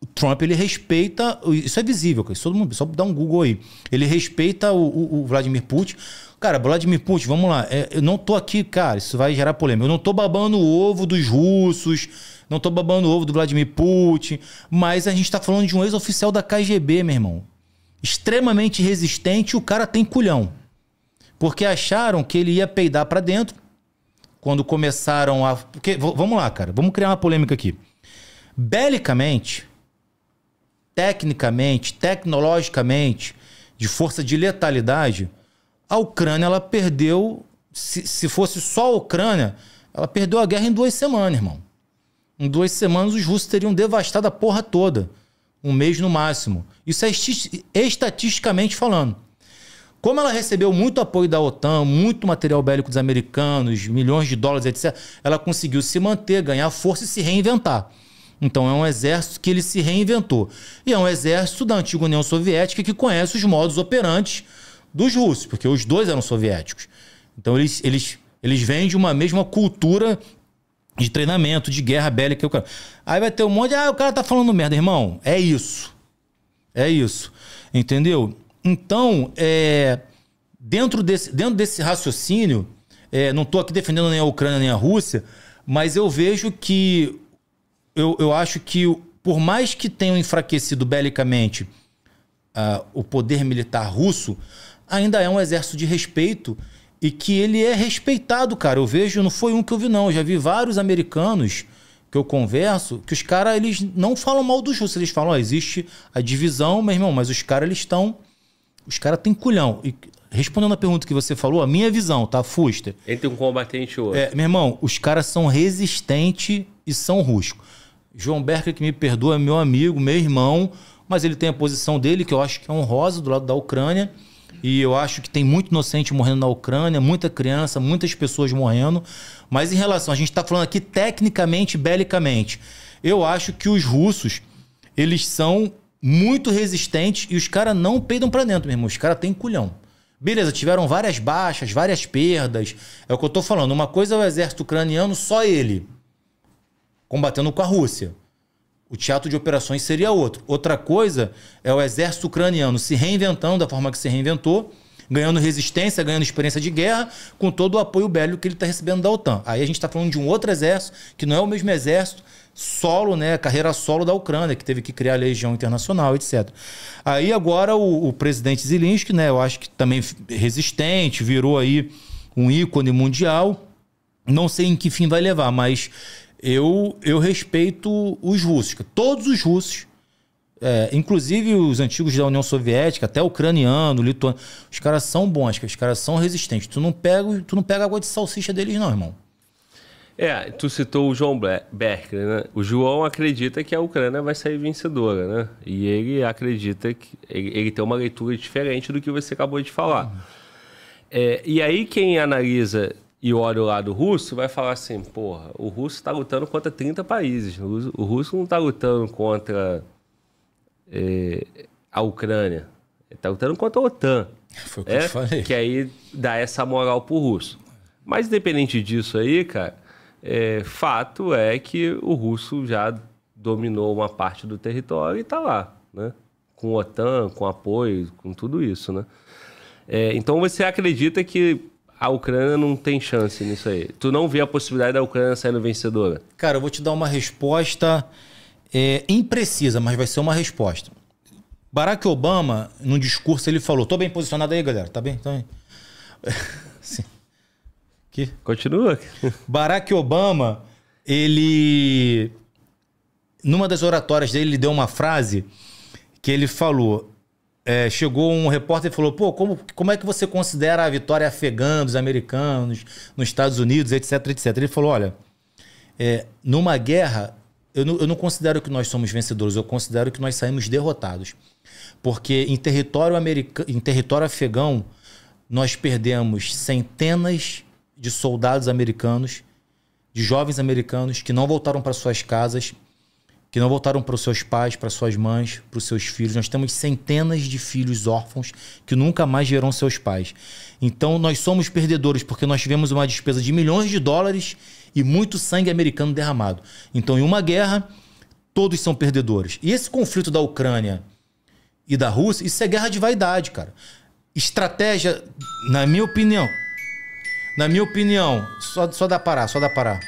o Trump ele respeita. Isso é visível, cara. Isso todo mundo, só dá um Google aí. Ele respeita o, o, o Vladimir Putin. Cara, Vladimir Putin, vamos lá. É, eu não tô aqui, cara. Isso vai gerar polêmica. Eu não tô babando o ovo dos russos não tô babando o ovo do Vladimir Putin, mas a gente tá falando de um ex-oficial da KGB, meu irmão. Extremamente resistente, o cara tem culhão. Porque acharam que ele ia peidar para dentro quando começaram a. Porque, vamos lá, cara, vamos criar uma polêmica aqui. Belicamente, tecnicamente, tecnologicamente, de força de letalidade, a Ucrânia ela perdeu. Se, se fosse só a Ucrânia, ela perdeu a guerra em duas semanas, irmão. Em duas semanas, os russos teriam devastado a porra toda. Um mês no máximo. Isso é estatisticamente falando. Como ela recebeu muito apoio da OTAN, muito material bélico dos americanos, milhões de dólares, etc., ela conseguiu se manter, ganhar força e se reinventar. Então é um exército que ele se reinventou. E é um exército da antiga União Soviética que conhece os modos operantes dos russos, porque os dois eram soviéticos. Então eles, eles, eles vêm de uma mesma cultura de treinamento, de guerra bélica. O cara... Aí vai ter um monte, ah, o cara tá falando merda, irmão. É isso. É isso. Entendeu? Então, é, dentro, desse, dentro desse raciocínio, é, não estou aqui defendendo nem a Ucrânia nem a Rússia, mas eu vejo que. Eu, eu acho que, por mais que tenham enfraquecido belicamente uh, ah, o poder militar russo, ainda é um exército de respeito e que ele é respeitado, cara. Eu vejo, não foi um que eu vi, não. Eu já vi vários americanos que eu converso que os caras, eles não falam mal dos russos. Eles falam, ó, oh, existe a divisão, meu irmão, mas os caras, eles estão. Os caras têm culhão. E respondendo a pergunta que você falou, a minha visão, tá, Fuster? Entre um combatente e outro. É, meu irmão, os caras são resistentes e são ruscos. João Berca, que me perdoa, é meu amigo, meu irmão, mas ele tem a posição dele, que eu acho que é honrosa, do lado da Ucrânia. E eu acho que tem muito inocente morrendo na Ucrânia, muita criança, muitas pessoas morrendo. Mas em relação, a gente está falando aqui tecnicamente, belicamente. Eu acho que os russos, eles são muito resistentes e os caras não peidam para dentro, meu irmão. Os caras têm culhão. Beleza, tiveram várias baixas, várias perdas. É o que eu tô falando. Uma coisa é o exército ucraniano, só ele, combatendo com a Rússia. O teatro de operações seria outro. Outra coisa é o exército ucraniano se reinventando da forma que se reinventou, ganhando resistência, ganhando experiência de guerra, com todo o apoio bélico que ele está recebendo da OTAN. Aí a gente está falando de um outro exército, que não é o mesmo exército solo, né, carreira solo da Ucrânia, que teve que criar a legião internacional, etc. Aí agora o, o presidente Zelensky, né, eu acho que também resistente, virou aí um ícone mundial. Não sei em que fim vai levar, mas eu, eu respeito os russos. Todos os russos, é, inclusive os antigos da União Soviética, até ucraniano, lituano, os caras são bons, os caras são resistentes. Tu não pega, tu não pega água de salsicha deles, não, irmão. É, tu citou o João Berker, né? O João acredita que a Ucrânia vai sair vencedora, né? E ele acredita que ele, ele tem uma leitura diferente do que você acabou de falar. É, e aí quem analisa e olha o lado russo, vai falar assim: porra, o russo está lutando contra 30 países. O russo não está lutando contra é, a Ucrânia. Ele está lutando contra a OTAN. Foi o que é, eu te falei. Que aí dá essa moral pro russo. Mas independente disso aí, cara, é, fato é que o russo já dominou uma parte do território e está lá, né? Com a OTAN, com apoio, com tudo isso, né? É, então você acredita que a Ucrânia não tem chance nisso aí. Tu não vê a possibilidade da Ucrânia saindo vencedora? Cara, eu vou te dar uma resposta é, imprecisa, mas vai ser uma resposta. Barack Obama, num discurso, ele falou: tô bem posicionado aí, galera, tá bem? Tá bem. Sim. Que? Continua. Barack Obama, ele. Numa das oratórias dele, ele deu uma frase que ele falou: é, chegou um repórter e falou: pô, como, como é que você considera a vitória afegã dos americanos nos Estados Unidos, etc, etc. Ele falou: olha, é, numa guerra, eu não, eu não considero que nós somos vencedores, eu considero que nós saímos derrotados. Porque em território, america, em território afegão, nós perdemos centenas de soldados americanos, de jovens americanos que não voltaram para suas casas que não voltaram para os seus pais, para suas mães, para os seus filhos. Nós temos centenas de filhos órfãos que nunca mais verão seus pais. Então nós somos perdedores porque nós tivemos uma despesa de milhões de dólares e muito sangue americano derramado. Então em uma guerra todos são perdedores. E esse conflito da Ucrânia e da Rússia, isso é guerra de vaidade, cara. Estratégia, na minha opinião, na minha opinião, só, só dá parar, só dá parar.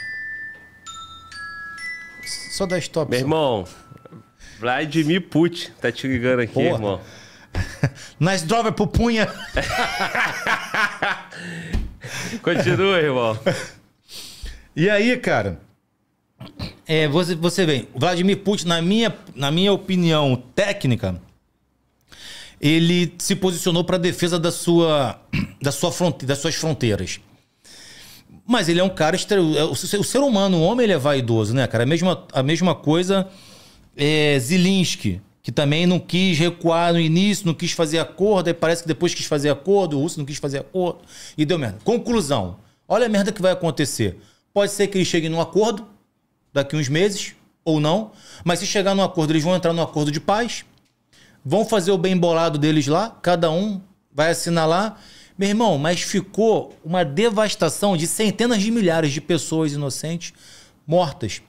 Só das stop. Meu só. irmão, Vladimir Putin tá te ligando aqui, Porra. irmão. Nas drogas pro punha. Continua, irmão. E aí, cara? É, você, você vê, o Vladimir Putin, na minha, na minha opinião técnica, ele se posicionou para defesa da sua, da sua fronte, das suas fronteiras. Mas ele é um cara. É, o ser humano, o homem, ele é vaidoso, né, cara? A mesma, a mesma coisa é Zilinski, que também não quis recuar no início, não quis fazer acordo, aí parece que depois quis fazer acordo, o Russo não quis fazer acordo, e deu merda. Conclusão: olha a merda que vai acontecer. Pode ser que eles cheguem num acordo daqui uns meses, ou não, mas se chegar num acordo, eles vão entrar num acordo de paz, vão fazer o bem bolado deles lá, cada um vai assinar lá meu irmão, mas ficou uma devastação de centenas de milhares de pessoas inocentes mortas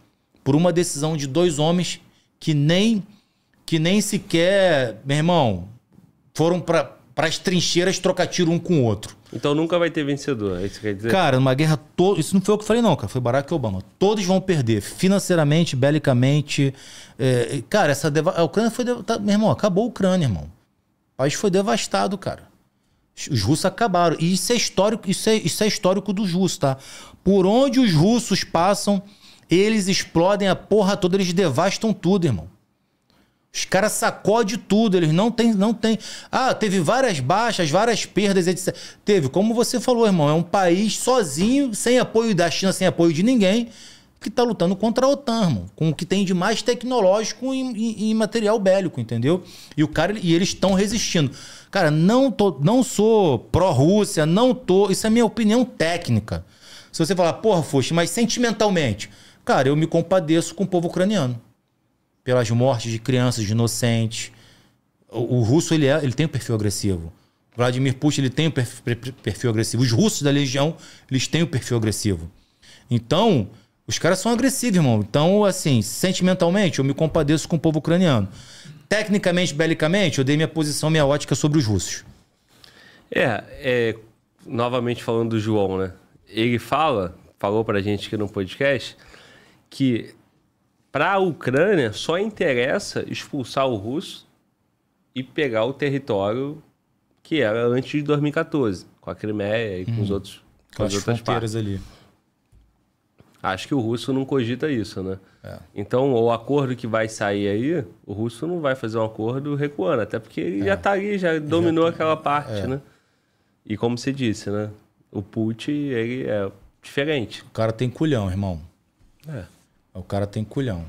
por uma decisão de dois homens que nem que nem sequer, meu irmão, foram para as trincheiras trocar tiro um com o outro. Então nunca vai ter vencedor, é isso que quer dizer? Cara, numa guerra toda. Isso não foi o que falei, não, cara. Foi Barack Obama. Todos vão perder, financeiramente, belicamente. É... cara, essa deva... a Ucrânia foi. Tá, meu irmão, acabou a Ucrânia, irmão. O país foi devastado, cara. Os russos acabaram. E isso é histórico, isso é, isso é histórico dos russos, tá? Por onde os russos passam, eles explodem a porra toda, eles devastam tudo, irmão. Os caras sacodem tudo, eles não têm, não tem. Ah, teve várias baixas, várias perdas, etc. Teve, como você falou, irmão, é um país sozinho, sem apoio da China, sem apoio de ninguém que está lutando contra a OTAN, mano, com o que tem de mais tecnológico e, e material bélico, entendeu? E o cara e eles estão resistindo. Cara, não tô, não sou pró-Rússia, não tô. Isso é minha opinião técnica. Se você falar, porra, Fuxi, mas sentimentalmente, cara, eu me compadeço com o povo ucraniano pelas mortes de crianças, de inocentes. O, o russo ele, é, ele tem um perfil agressivo. Vladimir Putin ele tem um perfil, perfil agressivo. Os russos da legião eles têm um perfil agressivo. Então os caras são agressivos, irmão. Então, assim, sentimentalmente, eu me compadeço com o povo ucraniano. Tecnicamente, belicamente, eu dei minha posição, minha ótica sobre os russos. É, é novamente falando do João, né? Ele fala, falou pra gente aqui no podcast, que para a Ucrânia só interessa expulsar o russo e pegar o território que era antes de 2014, com a Crimeia e com hum, os outros com, com as, as outras fronteiras partes. ali. Acho que o russo não cogita isso, né? É. Então, o acordo que vai sair aí, o russo não vai fazer um acordo recuando, até porque ele é. já tá ali, já dominou já tá. aquela parte, é. né? E como você disse, né? O Putin, ele é diferente. O cara tem culhão, irmão. É. O cara tem culhão.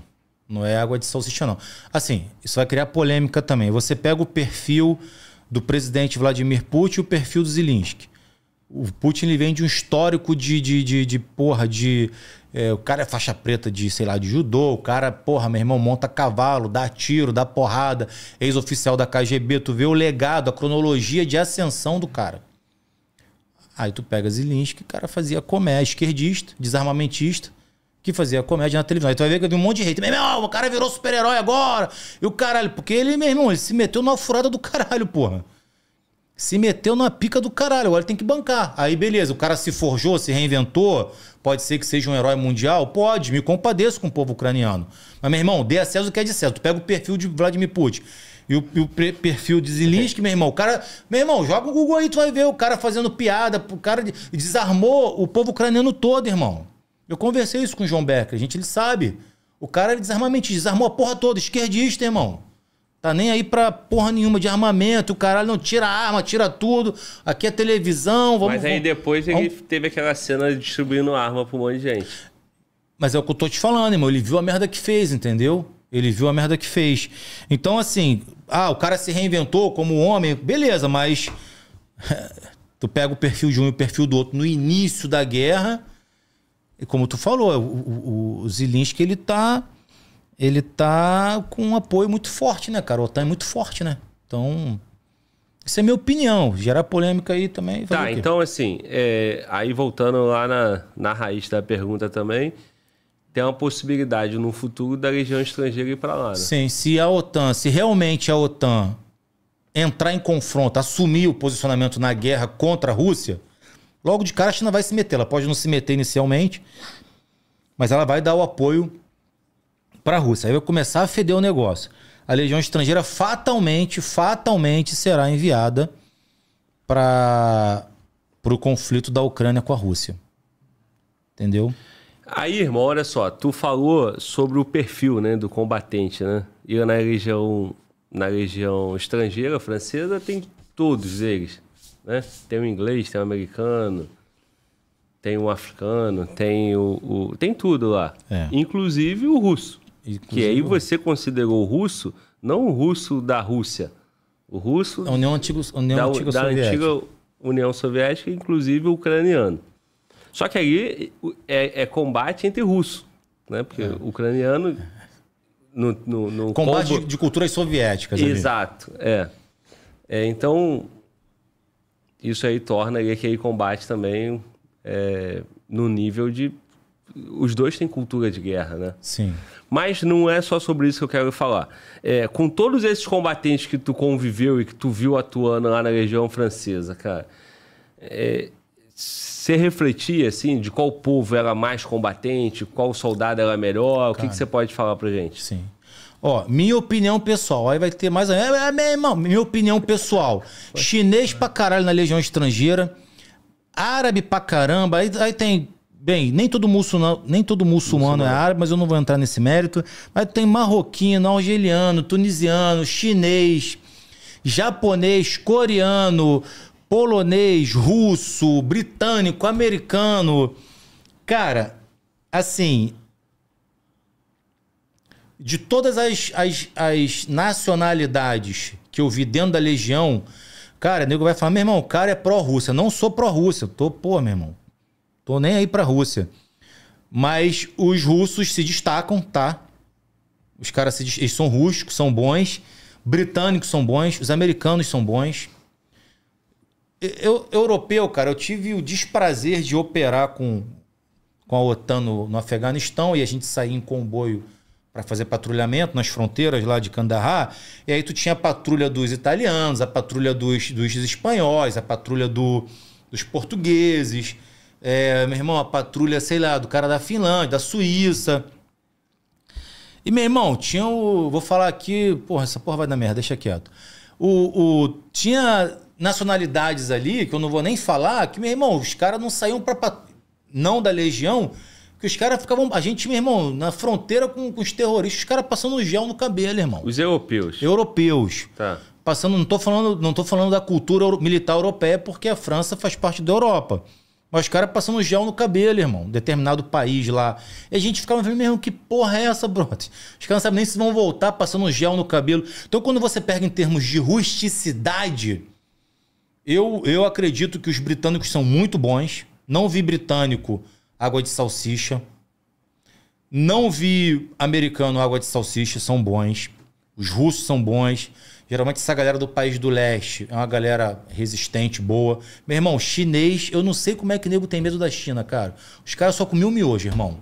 Não é água de salsicha, não. Assim, isso vai criar polêmica também. Você pega o perfil do presidente Vladimir Putin e o perfil do Zelensky o Putin ele vem de um histórico de, de, de, de porra, de. É, o cara é faixa preta de, sei lá, de judô, o cara, porra, meu irmão, monta cavalo, dá tiro, dá porrada, ex-oficial da KGB, tu vê o legado, a cronologia de ascensão do cara. Aí tu pega Zilinski, o cara fazia comédia, esquerdista, desarmamentista, que fazia comédia na televisão. Aí tu vai ver que tem um monte de rei Meu irmão, o cara virou super-herói agora. E o caralho, porque ele, meu irmão, ele se meteu numa furada do caralho, porra se meteu na pica do caralho, agora tem que bancar. Aí beleza, o cara se forjou, se reinventou, pode ser que seja um herói mundial? Pode, me compadeço com o povo ucraniano. Mas meu irmão, dê a César o que é de César. Tu pega o perfil de Vladimir Putin e o, e o perfil de Zelinsky, meu irmão. O cara, meu irmão, joga o Google aí, tu vai ver o cara fazendo piada, o cara desarmou o povo ucraniano todo, irmão. Eu conversei isso com o João Becker, a gente, ele sabe. O cara ele desarmamente, desarmou a porra toda, esquerdista, irmão. Tá nem aí pra porra nenhuma de armamento, o caralho não tira a arma, tira tudo. Aqui é televisão, vamos Mas aí vamos, depois ele teve aquela cena distribuindo arma pra um monte de gente. Mas é o que eu tô te falando, irmão. Ele viu a merda que fez, entendeu? Ele viu a merda que fez. Então, assim, ah, o cara se reinventou como homem, beleza, mas tu pega o perfil de um e o perfil do outro no início da guerra, e como tu falou, o, o, o Zilinski, ele tá ele tá com um apoio muito forte, né, cara? O OTAN é muito forte, né? Então, isso é minha opinião. Gerar polêmica aí também. Tá, então assim, é, aí voltando lá na, na raiz da pergunta também, tem uma possibilidade no futuro da região estrangeira ir para lá, né? Sim, se a OTAN, se realmente a OTAN entrar em confronto, assumir o posicionamento na guerra contra a Rússia, logo de cara a China vai se meter. Ela pode não se meter inicialmente, mas ela vai dar o apoio para a Rússia. Aí vai começar a feder o negócio. A legião estrangeira fatalmente, fatalmente será enviada para o conflito da Ucrânia com a Rússia. Entendeu? Aí, irmão, olha só, tu falou sobre o perfil né, do combatente, né? E na Legião, na Legião estrangeira francesa tem todos eles, né? Tem o inglês, tem o americano, tem o africano, tem o, o tem tudo lá, é. inclusive o russo. Inclusive. Que aí você considerou o russo, não o russo da Rússia, o russo... A União Antiga, União da, Antiga da Soviética. Antiga União Soviética, inclusive o ucraniano. Só que aí é, é combate entre russos, né? Porque é. o ucraniano... No, no, no combate combo... de culturas soviéticas. Exato, é. é. Então, isso aí torna aquele combate também é, no nível de os dois têm cultura de guerra, né? Sim. Mas não é só sobre isso que eu quero falar. É, com todos esses combatentes que tu conviveu e que tu viu atuando lá na região francesa, cara, é, você refletia, assim, de qual povo era mais combatente, qual soldado era melhor? o cara, que, que você pode falar pra gente? Sim. Ó, minha opinião pessoal. Aí vai ter mais. É, é, meu irmão, minha opinião pessoal. Chinês pra caralho na Legião Estrangeira. Árabe pra caramba. Aí, aí tem Bem, nem todo, muçulmano, nem todo muçulmano, é muçulmano é árabe, mas eu não vou entrar nesse mérito. Mas tem marroquino, argeliano, tunisiano, chinês, japonês, coreano, polonês, russo, britânico, americano. Cara, assim. De todas as, as, as nacionalidades que eu vi dentro da legião, cara, o nego vai falar: meu irmão, o cara é pró-Rússia. Não sou pró-Rússia. Tô, pô, meu irmão. Tô nem aí pra Rússia. Mas os russos se destacam, tá? Os caras se, eles são russos, são bons. Britânicos são bons. Os americanos são bons. Eu, europeu, cara, eu tive o desprazer de operar com, com a OTAN no, no Afeganistão e a gente sair em comboio para fazer patrulhamento nas fronteiras lá de Kandahar. E aí tu tinha a patrulha dos italianos, a patrulha dos, dos espanhóis, a patrulha do, dos portugueses é, meu irmão, a patrulha, sei lá, do cara da Finlândia, da Suíça. E, meu irmão, tinha o. Vou falar aqui. Porra, essa porra vai dar merda, deixa quieto. O, o, tinha nacionalidades ali, que eu não vou nem falar, que, meu irmão, os caras não saíam pra. Não da legião, que os caras ficavam. A gente, meu irmão, na fronteira com, com os terroristas, os caras passando gel no cabelo, irmão. Os europeus. Europeus. Tá. Passando, não tô falando, não tô falando da cultura militar europeia, porque a França faz parte da Europa. Mas os caras passando gel no cabelo, irmão. Determinado país lá. E a gente ficava vendo, mesmo que porra é essa, brother? Os caras não sabem nem se vão voltar passando gel no cabelo. Então, quando você pega em termos de rusticidade, eu, eu acredito que os britânicos são muito bons. Não vi britânico água de salsicha. Não vi americano água de salsicha, são bons. Os russos são bons. Geralmente essa galera do país do leste é uma galera resistente, boa. Meu irmão, chinês, eu não sei como é que nego tem medo da China, cara. Os caras só comiam miojo, irmão.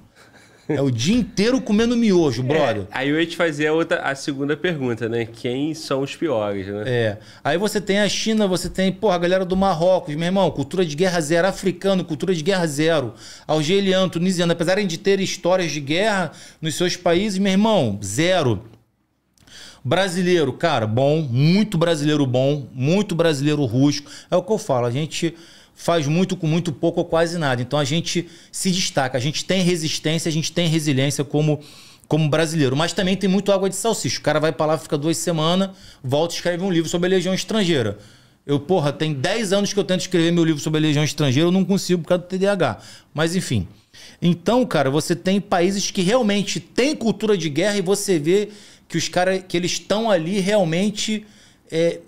É o dia inteiro comendo miojo, é, brother. É, aí eu ia te fazer a, outra, a segunda pergunta, né? Quem são os piores, né? É. Aí você tem a China, você tem, porra, a galera do Marrocos, meu irmão, cultura de guerra zero, africano, cultura de guerra zero, algeriano, tunisiano, apesar de ter histórias de guerra nos seus países, meu irmão, zero. Brasileiro, cara, bom, muito brasileiro bom, muito brasileiro rusco. É o que eu falo, a gente faz muito com muito pouco ou quase nada. Então a gente se destaca, a gente tem resistência, a gente tem resiliência como como brasileiro, mas também tem muito água de salsicha. O cara vai para lá, fica duas semanas, volta e escreve um livro sobre a legião estrangeira. Eu, porra, tem 10 anos que eu tento escrever meu livro sobre a legião estrangeira, eu não consigo por causa do TDAH. Mas enfim. Então, cara, você tem países que realmente têm cultura de guerra e você vê que os caras que eles estão ali realmente é,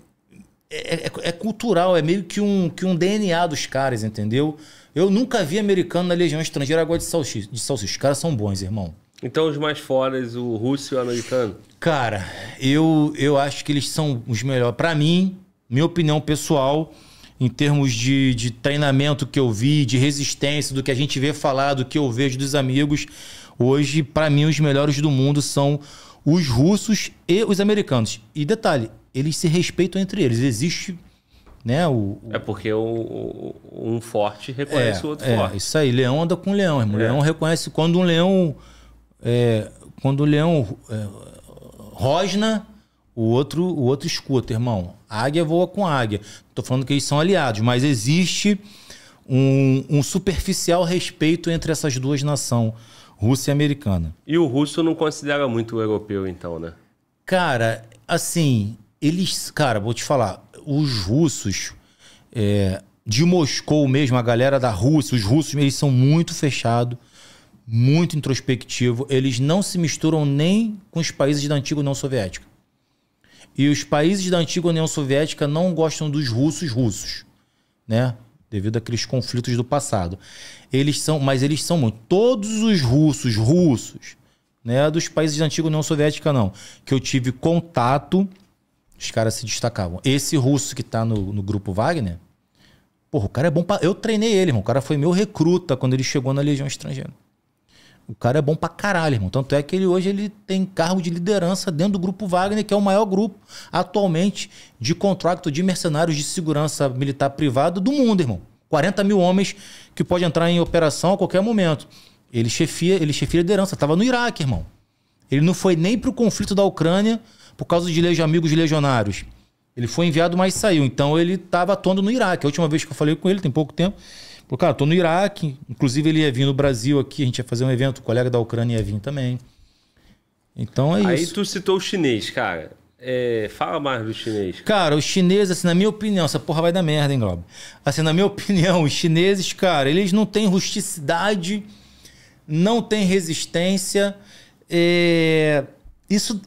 é, é, é, cultural, é meio que um, que um DNA dos caras, entendeu? Eu nunca vi americano na Legião Estrangeira agora de salsicha. De salsicha. Os caras são bons, irmão. Então os mais fodas, o russo e o americano? Cara, eu, eu acho que eles são os melhores. Para mim, minha opinião pessoal, em termos de, de treinamento que eu vi, de resistência, do que a gente vê falar, do que eu vejo dos amigos, hoje, para mim, os melhores do mundo são os russos e os americanos. E detalhe, eles se respeitam entre eles. Existe. Né, o, o... É porque o, o, um forte reconhece é, o outro é, forte. Isso aí, leão anda com leão, irmão. É. Leão reconhece quando um leão. É, quando o leão é, rosna, o outro, o outro escuta, irmão. águia voa com águia. Tô falando que eles são aliados, mas existe um, um superficial respeito entre essas duas nações russa e americana. E o russo não considera muito o europeu, então, né? Cara, assim, eles. Cara, vou te falar, os russos. É, de Moscou mesmo, a galera da Rússia, os russos, eles são muito fechados, muito introspectivo. Eles não se misturam nem com os países da antiga União Soviética. E os países da antiga União Soviética não gostam dos russos russos, né? devido àqueles conflitos do passado. Eles são, mas eles são muito. Todos os russos, russos, né, dos países da antiga União Soviética, não, que eu tive contato, os caras se destacavam. Esse russo que tá no, no grupo Wagner, porra, o cara é bom pra. Eu treinei ele, irmão. O cara foi meu recruta quando ele chegou na Legião Estrangeira. O cara é bom pra caralho, irmão. Tanto é que ele hoje ele tem cargo de liderança dentro do grupo Wagner, que é o maior grupo atualmente de contrato de mercenários de segurança militar privada do mundo, irmão. 40 mil homens que pode entrar em operação a qualquer momento. Ele chefia, ele chefia liderança. Tava no Iraque, irmão. Ele não foi nem pro conflito da Ucrânia por causa de leis de amigos legionários. Ele foi enviado, mas saiu. Então ele estava atuando no Iraque. A última vez que eu falei com ele, tem pouco tempo, Falou, cara, tô no Iraque. Inclusive, ele ia vir no Brasil aqui, a gente ia fazer um evento, o colega da Ucrânia ia vir também. Então é Aí isso. Aí tu citou o chinês, cara. É, fala mais do chinês. Cara, os chineses, assim, na minha opinião, essa porra vai dar merda, hein, Globo? Assim, na minha opinião, os chineses, cara, eles não têm rusticidade, não têm resistência. É... Isso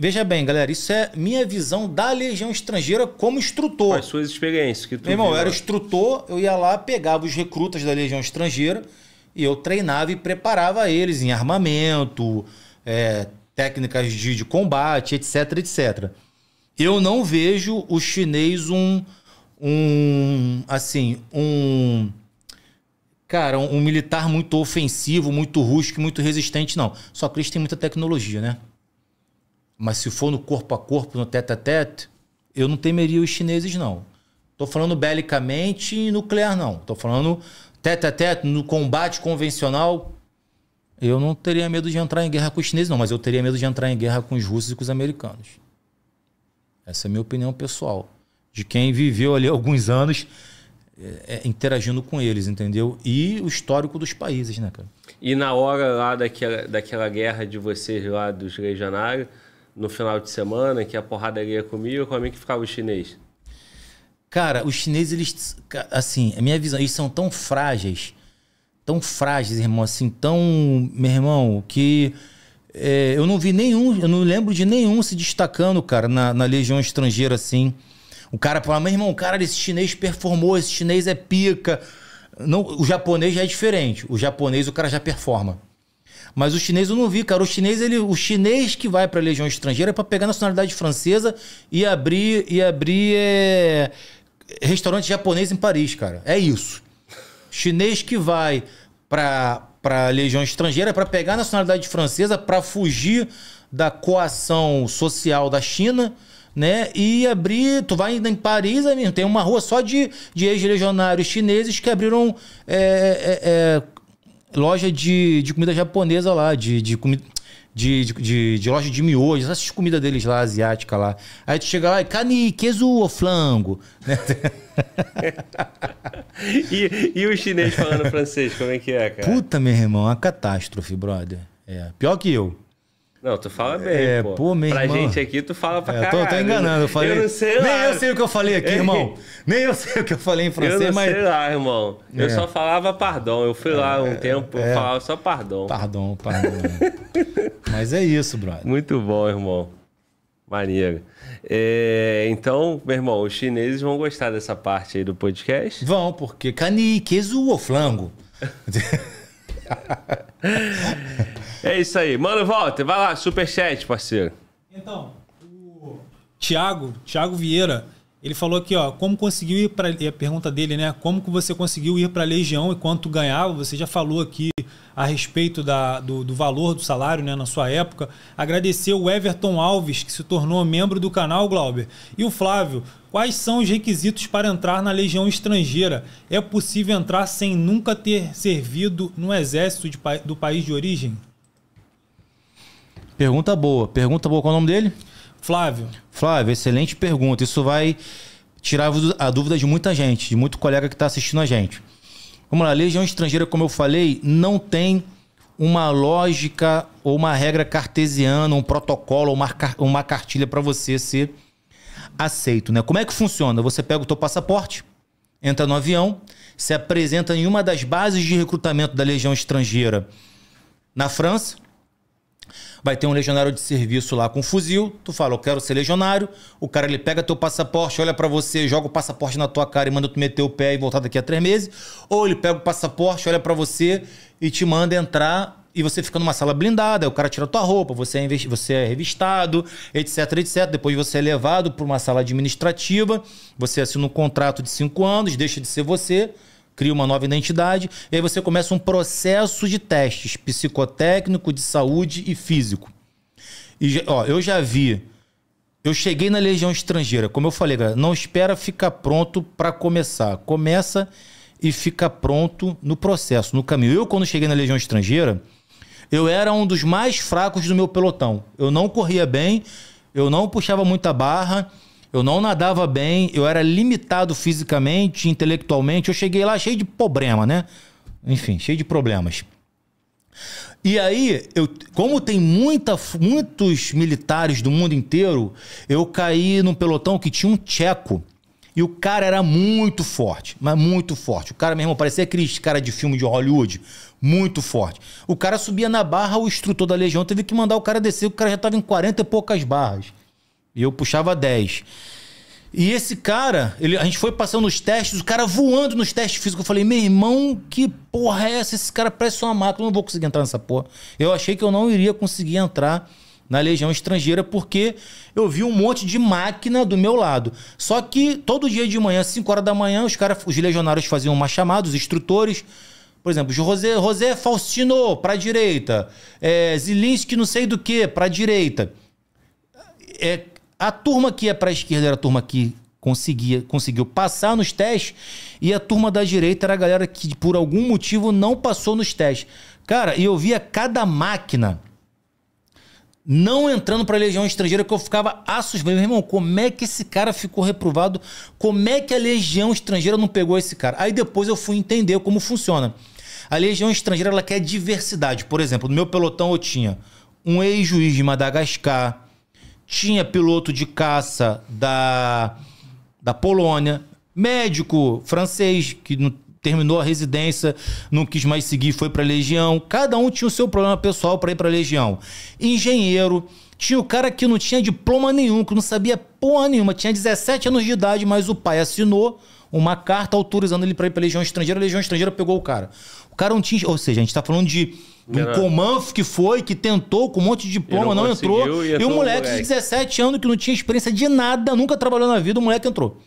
Veja bem, galera, isso é minha visão da Legião Estrangeira como instrutor. As suas experiências que tu Meu irmão, eu era né? instrutor, eu ia lá, pegava os recrutas da Legião Estrangeira e eu treinava e preparava eles em armamento, é, técnicas de, de combate, etc, etc. Eu não vejo o chinês um, um assim, um cara, um, um militar muito ofensivo, muito rústico, muito resistente, não. Só que eles têm muita tecnologia, né? Mas se for no corpo a corpo, no tete a tete, eu não temeria os chineses, não. Tô falando belicamente e nuclear, não. Tô falando tete a tete, no combate convencional. Eu não teria medo de entrar em guerra com os chineses, não, mas eu teria medo de entrar em guerra com os russos e com os americanos. Essa é a minha opinião pessoal. De quem viveu ali alguns anos é, é interagindo com eles, entendeu? E o histórico dos países, né, cara? E na hora lá daquela, daquela guerra de vocês lá dos legionários, no final de semana, que a porradaria comigo, como é que ficava o chinês? Cara, os chineses, eles. Assim, a minha visão, eles são tão frágeis, tão frágeis, irmão, assim, tão. Meu irmão, que. É, eu não vi nenhum, eu não lembro de nenhum se destacando, cara, na, na legião estrangeira, assim. O cara fala, meu irmão, cara, esse chinês performou, esse chinês é pica. Não, o japonês já é diferente. O japonês, o cara já performa. Mas o chinês eu não vi, cara. O chinês, ele, o chinês que vai pra legião estrangeira é pra pegar nacionalidade francesa e abrir, e abrir é, restaurante japonês em Paris, cara. É isso. Chinês que vai pra, pra legião estrangeira é pra pegar nacionalidade francesa, pra fugir da coação social da China né? E abrir. Tu vai em Paris, amigo, é tem uma rua só de, de ex-legionários chineses que abriram é, é, é, loja de, de comida japonesa lá, de, de comida. De, de, de, loja de miojo, essas comidas deles lá, asiática lá. Aí tu chega lá e cani, queso ou flango? e, e o chinês falando francês, como é que é, cara? Puta, meu irmão, uma catástrofe, brother. É, pior que eu. Não, tu fala é, bem, é, pô. pô pra irmã. gente aqui, tu fala pra é, caralho. Eu tô, tô enganando, eu falei... Eu não sei lá. Nem eu sei o que eu falei aqui, irmão. Nem eu sei o que eu falei em francês, mas... Eu não mas... sei lá, irmão. É. Eu só falava pardão. Eu fui é, lá um tempo, eu é. falava só pardão. Pardão, pardão. mas é isso, brother. Muito bom, irmão. Maneiro. É, então, meu irmão, os chineses vão gostar dessa parte aí do podcast? Vão, porque cani, queso ou flango. É isso aí. Mano, volta, vai lá, superchat, parceiro. Então, o Tiago, Tiago Vieira, ele falou aqui, ó, como conseguiu ir para a pergunta dele, né? Como que você conseguiu ir para a Legião e quanto ganhava? Você já falou aqui a respeito da, do, do, valor do salário, né, na sua época. Agradecer o Everton Alves que se tornou membro do canal Glauber e o Flávio. Quais são os requisitos para entrar na Legião Estrangeira? É possível entrar sem nunca ter servido no exército de, do país de origem? Pergunta boa. Pergunta boa, qual é o nome dele? Flávio. Flávio, excelente pergunta. Isso vai tirar a dúvida de muita gente, de muito colega que está assistindo a gente. Vamos lá, legião estrangeira, como eu falei, não tem uma lógica ou uma regra cartesiana, um protocolo, uma, uma cartilha para você ser aceito, né? Como é que funciona? Você pega o teu passaporte, entra no avião, se apresenta em uma das bases de recrutamento da legião estrangeira na França, vai ter um legionário de serviço lá com um fuzil, tu fala, eu quero ser legionário, o cara ele pega teu passaporte, olha para você, joga o passaporte na tua cara e manda tu meter o pé e voltar daqui a três meses, ou ele pega o passaporte, olha para você e te manda entrar e você fica numa sala blindada, aí o cara tira tua roupa, você é, você é revistado, etc, etc. Depois você é levado para uma sala administrativa, você assina um contrato de cinco anos, deixa de ser você, cria uma nova identidade, e aí você começa um processo de testes psicotécnico, de saúde e físico. E, ó, eu já vi. Eu cheguei na Legião Estrangeira, como eu falei, galera, não espera ficar pronto para começar. Começa e fica pronto no processo, no caminho. Eu, quando cheguei na Legião Estrangeira, eu era um dos mais fracos do meu pelotão. Eu não corria bem, eu não puxava muita barra, eu não nadava bem, eu era limitado fisicamente, intelectualmente. Eu cheguei lá cheio de problema, né? Enfim, cheio de problemas. E aí, eu, como tem muita, muitos militares do mundo inteiro, eu caí num pelotão que tinha um tcheco. E o cara era muito forte, mas muito forte. O cara, mesmo parecia aqueles cara de filme de Hollywood, muito forte. O cara subia na barra, o instrutor da legião teve que mandar o cara descer, o cara já estava em 40 e poucas barras. E eu puxava 10. E esse cara, ele, a gente foi passando os testes, o cara voando nos testes físicos. Eu falei, meu irmão, que porra é essa? Esse cara parece uma máquina, eu não vou conseguir entrar nessa porra. Eu achei que eu não iria conseguir entrar na Legião Estrangeira porque eu vi um monte de máquina do meu lado. Só que todo dia de manhã, 5 horas da manhã, os, cara, os legionários faziam uma chamada, os instrutores. Por exemplo, José, José Faustino, pra direita. É, Zilinski, não sei do que, pra direita. É, a turma que ia para a esquerda era a turma que conseguia, conseguiu passar nos testes e a turma da direita era a galera que por algum motivo não passou nos testes. Cara, e eu via cada máquina não entrando para a legião estrangeira que eu ficava assustado. Meu irmão, como é que esse cara ficou reprovado? Como é que a legião estrangeira não pegou esse cara? Aí depois eu fui entender como funciona. A legião estrangeira ela quer diversidade. Por exemplo, no meu pelotão eu tinha um ex-juiz de Madagascar, tinha piloto de caça da, da Polônia, médico francês que não, terminou a residência, não quis mais seguir, foi para a Legião. Cada um tinha o seu problema pessoal para ir para a Legião. Engenheiro, tinha o cara que não tinha diploma nenhum, que não sabia porra nenhuma, tinha 17 anos de idade, mas o pai assinou uma carta autorizando ele para ir para a Legião Estrangeira. A Legião Estrangeira pegou o cara. O cara não tinha, ou seja, a gente está falando de um Era... Comanf que foi, que tentou com um monte de diploma, não, não entrou. E, e, um moleque, moleque de 17 anos que não tinha experiência de nada, nunca trabalhou na vida, o moleque entrou.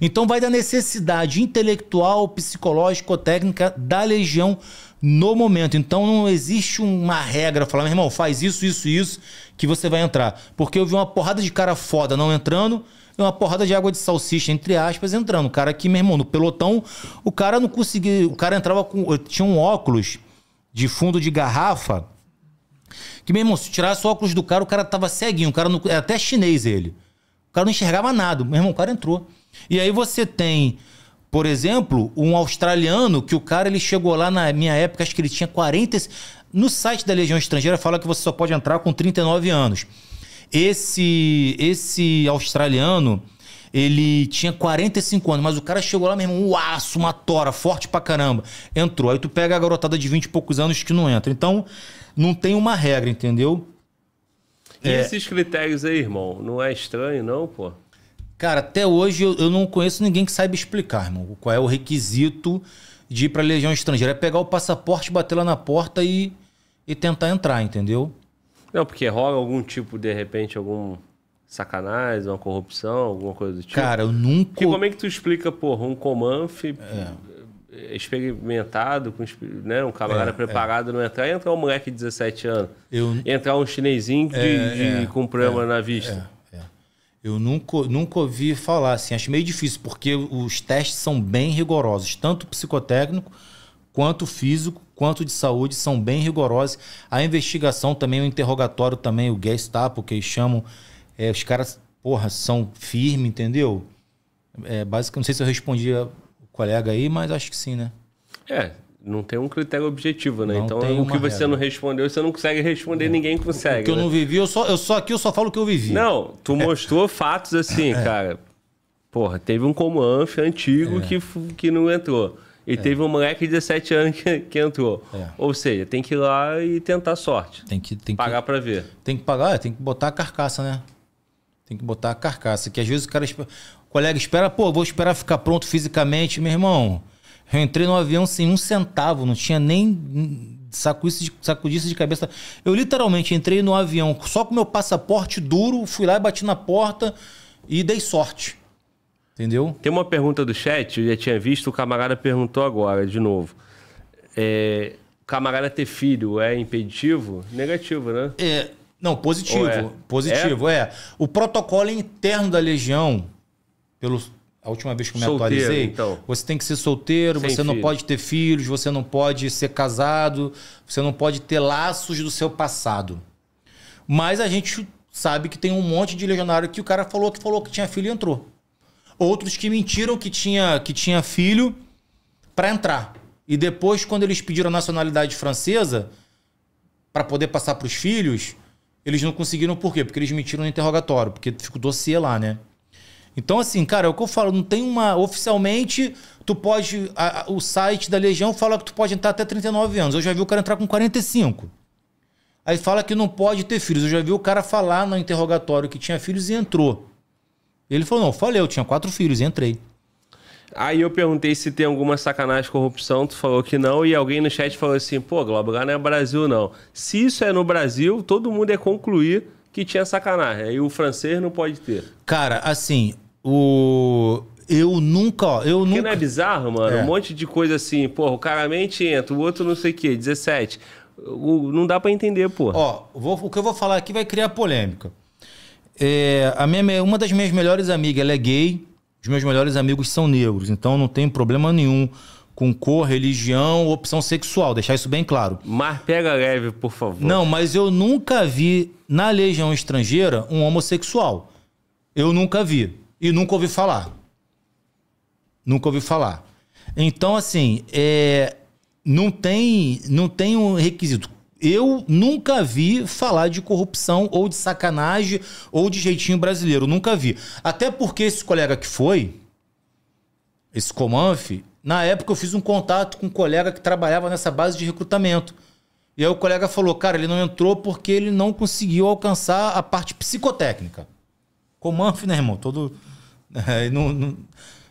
Então vai da necessidade intelectual, psicológica, técnica da legião no momento. Então não existe uma regra falar, meu irmão, faz isso, isso, isso que você vai entrar. Porque eu vi uma porrada de cara foda não entrando e uma porrada de água de salsicha, entre aspas, entrando. O cara aqui, meu irmão, no pelotão, o cara não conseguia. O cara entrava com. Tinha um óculos de fundo de garrafa. Que, meu irmão, se tirasse o óculos do cara, o cara tava ceguinho. O cara não, era é até chinês ele. O cara não enxergava nada. Meu irmão, o cara entrou. E aí você tem, por exemplo, um australiano que o cara ele chegou lá na minha época, acho que ele tinha 40. No site da Legião Estrangeira fala que você só pode entrar com 39 anos. Esse, esse australiano ele tinha 45 anos, mas o cara chegou lá, meu irmão, um aço, uma tora, forte pra caramba. Entrou. Aí tu pega a garotada de 20 e poucos anos que não entra. Então, não tem uma regra, entendeu? E é... esses critérios aí, irmão? Não é estranho, não, pô? Cara, até hoje eu, eu não conheço ninguém que saiba explicar, irmão, qual é o requisito de ir pra legião estrangeira. É pegar o passaporte, bater lá na porta e, e tentar entrar, entendeu? Não, porque rola algum tipo, de repente, algum sacanagem, uma corrupção, alguma coisa do tipo? Cara, eu nunca. Porque tipo, como é que tu explica, porra, um comanf é. Eh, experimentado, com, né, um camarada é, é. preparado é. não entrar, entrar um moleque de 17 anos, eu... entrar um chinesinho de, é, de, é, com problema na vista? Eu nunca, nunca ouvi falar assim. Acho meio difícil, porque os testes são bem rigorosos, tanto psicotécnico quanto físico, quanto de saúde, são bem rigorosos. A investigação também, o interrogatório também, o Gestapo, que eles chamam, é, os caras, porra, são firmes, entendeu? É, basicamente, não sei se eu respondi o colega aí, mas acho que sim, né? É, não tem um critério objetivo, né? Não então, o que você não respondeu, você não consegue responder, é. ninguém consegue. O que né? eu não vivi, eu só, eu só aqui eu só falo o que eu vivi. Não, tu é. mostrou fatos assim, é. cara. Porra, teve um comanf antigo é. que, que não entrou. E é. teve um moleque de 17 anos que, que entrou. É. Ou seja, tem que ir lá e tentar sorte. Tem que, tem pagar para pra ver. Tem que pagar, tem que botar a carcaça, né? Tem que botar a carcaça. Que às vezes o cara. O colega espera, pô, vou esperar ficar pronto fisicamente, meu irmão. Eu entrei no avião sem um centavo, não tinha nem sacudice de, sacudice de cabeça. Eu literalmente entrei no avião só com meu passaporte duro, fui lá e bati na porta e dei sorte. Entendeu? Tem uma pergunta do chat, eu já tinha visto, o camarada perguntou agora, de novo. É, camarada ter filho é impeditivo? Negativo, né? É, não, positivo. É? Positivo, é? é? O protocolo interno da Legião, pelo, a última vez que eu me solteiro, atualizei, então. você tem que ser solteiro, Sem você filho. não pode ter filhos, você não pode ser casado, você não pode ter laços do seu passado. Mas a gente sabe que tem um monte de legionário que o cara falou que falou que tinha filho e entrou. Outros que mentiram que tinha, que tinha filho para entrar. E depois, quando eles pediram nacionalidade francesa para poder passar para os filhos, eles não conseguiram por quê? Porque eles mentiram no interrogatório, porque ficou dossiê lá, né? Então, assim, cara, é o que eu falo, não tem uma. Oficialmente, tu pode. A, a, o site da Legião fala que tu pode entrar até 39 anos. Eu já vi o cara entrar com 45. Aí fala que não pode ter filhos. Eu já vi o cara falar no interrogatório que tinha filhos e entrou. Ele falou: não, falei, eu tinha quatro filhos e entrei. Aí eu perguntei se tem alguma sacanagem, corrupção, tu falou que não, e alguém no chat falou assim, pô, Globo, não é Brasil não. Se isso é no Brasil, todo mundo ia concluir que tinha sacanagem, aí o francês não pode ter. Cara, assim, o... Eu nunca, ó, eu Porque nunca... não é bizarro, mano? É. Um monte de coisa assim, porra, o cara mente entra, o outro não sei o quê, 17. O, não dá para entender, porra. Ó, vou, o que eu vou falar aqui vai criar polêmica. É, a minha, uma das minhas melhores amigas, ela é gay, os meus melhores amigos são negros, então não tem problema nenhum com cor, religião, opção sexual, deixar isso bem claro. Mas pega leve, por favor. Não, mas eu nunca vi na legião estrangeira um homossexual. Eu nunca vi e nunca ouvi falar. Nunca ouvi falar. Então assim, é, não tem não tem um requisito eu nunca vi falar de corrupção ou de sacanagem ou de jeitinho brasileiro. Nunca vi. Até porque esse colega que foi, esse Comanf, na época eu fiz um contato com um colega que trabalhava nessa base de recrutamento. E aí o colega falou, cara, ele não entrou porque ele não conseguiu alcançar a parte psicotécnica. Comanf, né, irmão? Todo. É, não, não...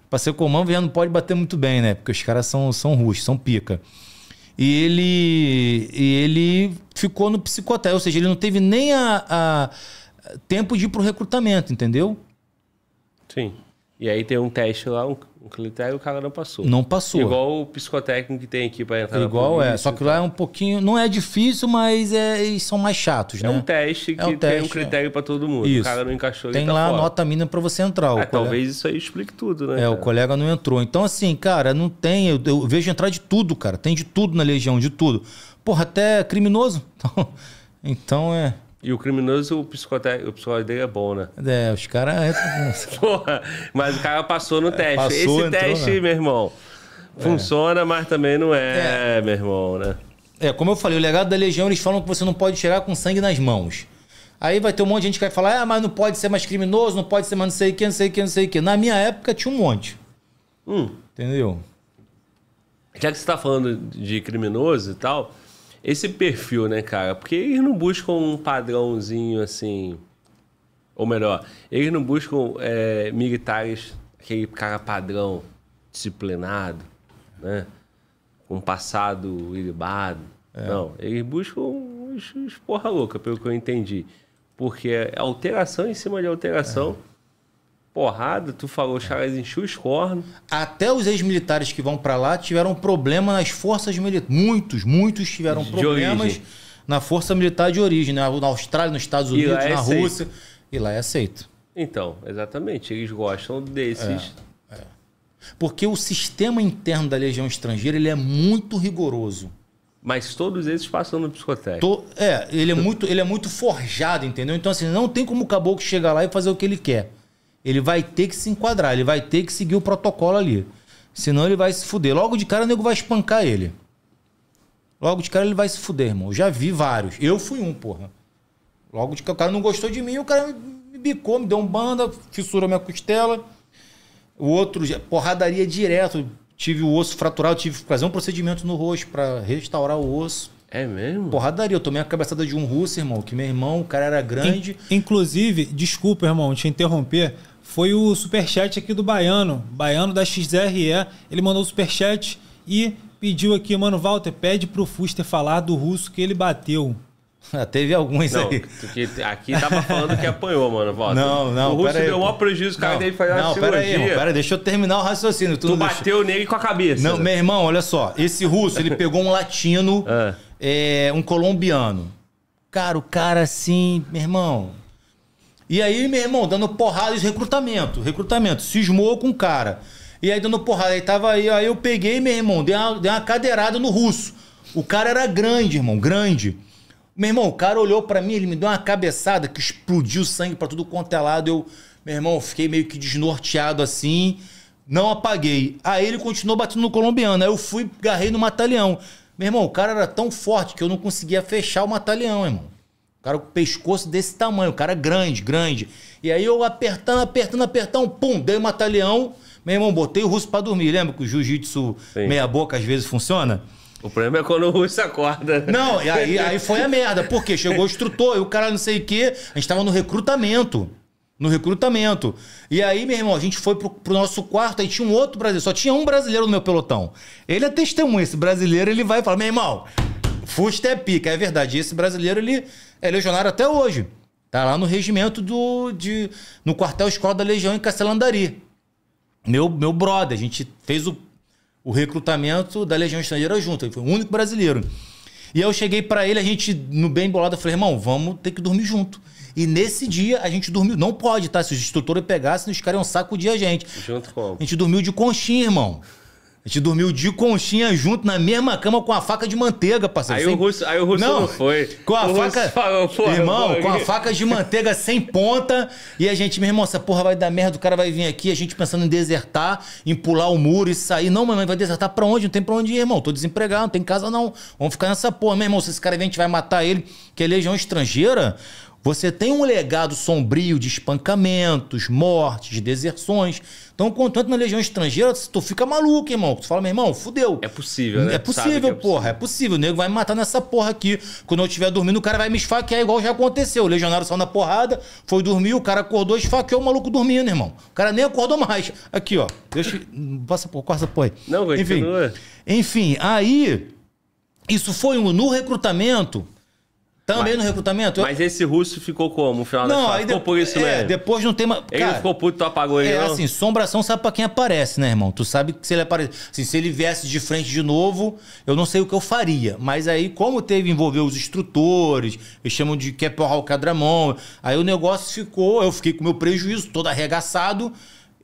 Pra ser Comanf já não pode bater muito bem, né? Porque os caras são, são rustos, são pica. E ele, e ele ficou no psicotel, ou seja, ele não teve nem a, a tempo de ir para o recrutamento, entendeu? Sim. E aí tem um teste lá, um, um clinitério, o cara não passou. Não passou. Igual o psicotécnico que tem aqui para entrar Igual na Igual é, só que lá é um pouquinho, não é difícil, mas é, eles são mais chatos, é né? É um teste que é um teste, tem um critério é. para todo mundo. Isso. O cara não encaixou Tem tá lá a nota mínima para você entrar. É, colega... talvez isso aí explique tudo, né? É, cara? o colega não entrou. Então assim, cara, não tem, eu, eu vejo entrar de tudo, cara. Tem de tudo na legião, de tudo. Porra, até criminoso. Então, então é e o criminoso, o psicólogo, o psicólogo é bom, né? É, os caras. Porra, mas o cara passou no é, teste. Passou, Esse entrou, teste, né? meu irmão, é. funciona, é. mas também não é, é, meu irmão, né? É, como eu falei, o legado da Legião, eles falam que você não pode chegar com sangue nas mãos. Aí vai ter um monte de gente que vai falar, ah, mas não pode ser mais criminoso, não pode ser mais não sei o que, não sei o que, não sei o que. Na minha época tinha um monte. Hum. Entendeu? Já que você está falando de criminoso e tal, esse perfil, né, cara? Porque eles não buscam um padrãozinho assim. Ou melhor, eles não buscam é, militares, aquele cara padrão, disciplinado, né? Com um passado ilibado. É. Não, eles buscam os, porra louca, pelo que eu entendi. Porque é alteração em cima de alteração. É porrada, tu falou, charles caras enchiam os cornos. Até os ex-militares que vão para lá tiveram problema nas forças militares. Muitos, muitos tiveram de problemas origem. na força militar de origem, né? na Austrália, nos Estados Unidos, é na Rússia. E lá é aceito. Então, exatamente, eles gostam desses. É, é. Porque o sistema interno da Legião Estrangeira ele é muito rigoroso. Mas todos esses passam no psicotécnico. é, ele é, muito, ele é muito forjado, entendeu? Então, assim, não tem como o caboclo chegar lá e fazer o que ele quer. Ele vai ter que se enquadrar, ele vai ter que seguir o protocolo ali. Senão ele vai se fuder. Logo de cara o nego vai espancar ele. Logo de cara ele vai se fuder, irmão. Eu já vi vários. Eu fui um, porra. Logo de cara o cara não gostou de mim, o cara me bicou, me deu um banda, fissurou minha costela. O outro, porradaria direto. Tive o osso fraturado, tive que fazer um procedimento no rosto para restaurar o osso. É mesmo? Porradaria. Eu tomei a cabeçada de um russo, irmão, que meu irmão, o cara era grande. In, inclusive, desculpa, irmão, te interromper, foi o superchat aqui do Baiano, Baiano da XRE. Ele mandou o superchat e pediu aqui, mano, Walter, pede pro Fuster falar do russo que ele bateu. Ah, teve alguns não, aí. aqui tava falando que apanhou, mano. Walter. Não, não. O Russo deu o maior prejuízo, o cara dele fazer Não, pera aí, irmão, deixa eu terminar o raciocínio. Tu, tu bateu nele com a cabeça. Não, meu irmão, olha só. Esse russo, ele pegou um latino, é. É, um colombiano. Cara, o cara assim, meu irmão, e aí, meu irmão, dando porrada de recrutamento, recrutamento. Cismou com o cara. E aí, dando porrada. Aí tava aí, aí eu peguei, meu irmão, dei uma, dei uma cadeirada no russo. O cara era grande, irmão, grande. Meu irmão, o cara olhou para mim, ele me deu uma cabeçada que explodiu sangue para tudo quanto é lado. Eu, meu irmão, fiquei meio que desnorteado assim. Não apaguei. Aí ele continuou batendo no colombiano. Aí eu fui, agarrei no matalhão. Meu irmão, o cara era tão forte que eu não conseguia fechar o matalhão, irmão cara com o pescoço desse tamanho, o cara é grande, grande. E aí eu apertando, apertando, apertando, pum, dei um mataleão. Meu irmão, botei o russo para dormir. Lembra que o jiu-jitsu meia boca às vezes funciona? O problema é quando o russo acorda. Não, e aí, aí foi a merda. Porque chegou o instrutor, e o cara não sei o quê. A gente tava no recrutamento. No recrutamento. E aí, meu irmão, a gente foi pro, pro nosso quarto, aí tinha um outro brasileiro. Só tinha um brasileiro no meu pelotão. Ele é testemunha. Esse brasileiro, ele vai falar, meu irmão, Fusta é pica, é verdade. E esse brasileiro, ele é legionário até hoje. Tá lá no regimento do. De, no quartel escola da Legião em Castelandari. Meu, meu brother, a gente fez o, o recrutamento da Legião Estrangeira junto. Ele foi o único brasileiro. E eu cheguei para ele, a gente, no bem bolado, eu falei, irmão, vamos ter que dormir junto. E nesse dia a gente dormiu. Não pode, tá? Se os instrutores pegassem, os caras iam sacudir a gente. Junto como? A gente dormiu de conchinha, irmão. A gente dormiu de conchinha junto na mesma cama com a faca de manteiga, parceiro. Aí, sem... o, russo, aí o russo não, não foi. Com a o faca. Falou, porra, irmão, com a faca de manteiga sem ponta. E a gente, meu irmão, essa porra vai dar merda, o cara vai vir aqui. A gente pensando em desertar, em pular o muro e sair. Não, mamãe, vai desertar pra onde? Não tem pra onde ir, irmão. Tô desempregado, não tem casa não. Vamos ficar nessa porra, meu irmão. Se esse cara vem, a gente vai matar ele, que é legião estrangeira. Você tem um legado sombrio de espancamentos, mortes, deserções. Então, contanto na legião estrangeira, tu fica maluco, irmão. Tu fala, meu irmão, fudeu. É possível, né? É possível, é porra. É possível. O nego vai me matar nessa porra aqui. Quando eu estiver dormindo, o cara vai me esfaquear, igual já aconteceu. O legionário saiu na porrada, foi dormir, o cara acordou, esfaqueou o maluco dormindo, irmão. O cara nem acordou mais. Aqui, ó. Deixa. Passa por, passa porra. aí. Não, vai, Enfim, enfim, aí. Isso foi um, no recrutamento também tá mas, no recrutamento? Mas esse russo ficou como? No final não, aí ficou de... por isso é, mesmo. depois de um tema. Ele cara, ficou puto, tu apagou é, ele. É não? assim, sombração sabe pra quem aparece, né, irmão? Tu sabe que se ele aparece. Assim, se ele viesse de frente de novo, eu não sei o que eu faria. Mas aí, como teve envolver os instrutores, eles chamam de que é porra o cadramão, aí o negócio ficou, eu fiquei com meu prejuízo todo arregaçado.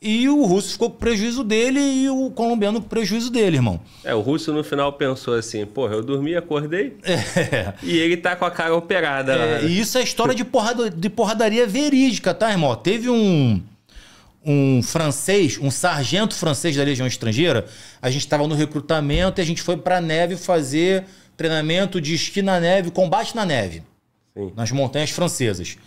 E o russo ficou com prejuízo dele e o colombiano com prejuízo dele, irmão. É, o russo no final pensou assim, porra, eu dormi, acordei. É. E ele tá com a cara operada. É, lá. E isso é história de, porrada, de porradaria verídica, tá, irmão? Teve um, um francês, um sargento francês da Legião Estrangeira. A gente tava no recrutamento e a gente foi pra neve fazer treinamento de esqui na neve, combate na neve. Sim. Nas montanhas francesas.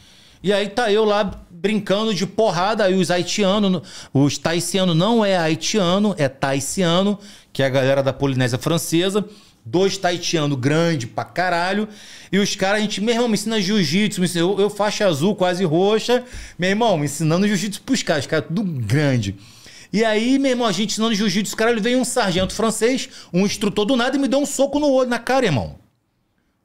E aí tá eu lá brincando de porrada. Aí os haitianos, os taicianos não é haitiano, é taiciano, que é a galera da Polinésia Francesa. Dois taitianos grande pra caralho. E os caras, a gente, meu irmão, me ensina jiu-jitsu. Me eu, eu, faixa azul, quase roxa. Meu irmão, me ensinando jiu-jitsu pros caras. Os caras tudo grande. E aí, meu irmão, a gente ensinando jiu-jitsu, cara, ele veio um sargento francês, um instrutor do nada, e me deu um soco no olho, na cara, irmão.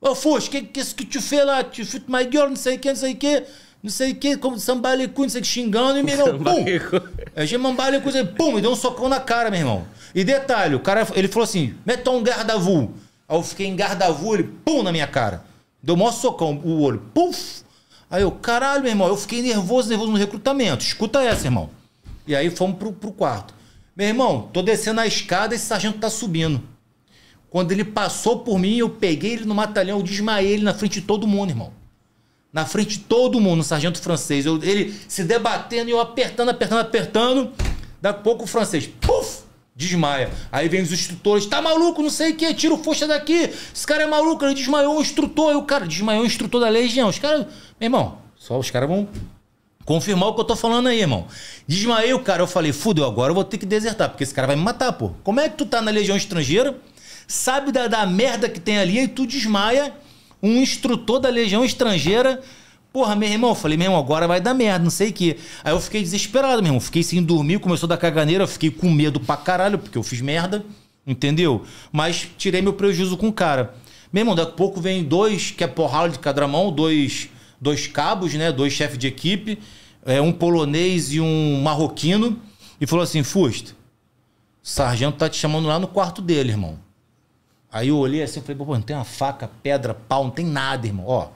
Ô, Fux, que que que tu fez lá? Tu fez mais de não sei o que, não sei o que não sei o que, como sambalecun, não sei o que, xingando, e meu irmão, pum! É gemambalecun, pum, me deu um socão na cara, meu irmão. E detalhe, o cara, ele falou assim, meta um guardavu. Aí eu fiquei em guardavu, ele, pum, na minha cara. Deu maior socão, o olho, puf! Aí eu, caralho, meu irmão, eu fiquei nervoso, nervoso no recrutamento. Escuta essa, irmão. E aí fomos pro, pro quarto. Meu irmão, tô descendo a escada, esse sargento tá subindo. Quando ele passou por mim, eu peguei ele no matalhão, eu desmaiei ele na frente de todo mundo, irmão. Na frente de todo mundo, um sargento francês. Eu, ele se debatendo e eu apertando, apertando, apertando. Daqui a pouco o francês, puf, desmaia. Aí vem os instrutores, tá maluco, não sei o que, tira o força daqui. Esse cara é maluco, ele desmaiou o instrutor. o cara, desmaiou o instrutor da legião. Os caras, meu irmão, só os caras vão confirmar o que eu tô falando aí, irmão. Desmaiei o cara, eu falei, fudeu, agora eu vou ter que desertar, porque esse cara vai me matar, pô. Como é que tu tá na legião estrangeira, sabe da, da merda que tem ali, e tu desmaia um instrutor da Legião Estrangeira. Porra, meu irmão, eu falei, meu irmão, agora vai dar merda, não sei o quê. Aí eu fiquei desesperado, meu irmão. Fiquei sem dormir, começou da caganeira, eu fiquei com medo pra caralho, porque eu fiz merda, entendeu? Mas tirei meu prejuízo com o cara. Meu irmão, daqui a pouco vem dois, que é porrada de cadramão, dois, dois cabos, né? Dois chefes de equipe, é, um polonês e um marroquino, e falou assim: Fusto, sargento tá te chamando lá no quarto dele, irmão. Aí eu olhei assim, falei, pô, não tem uma faca, pedra, pau, não tem nada, irmão. Ó,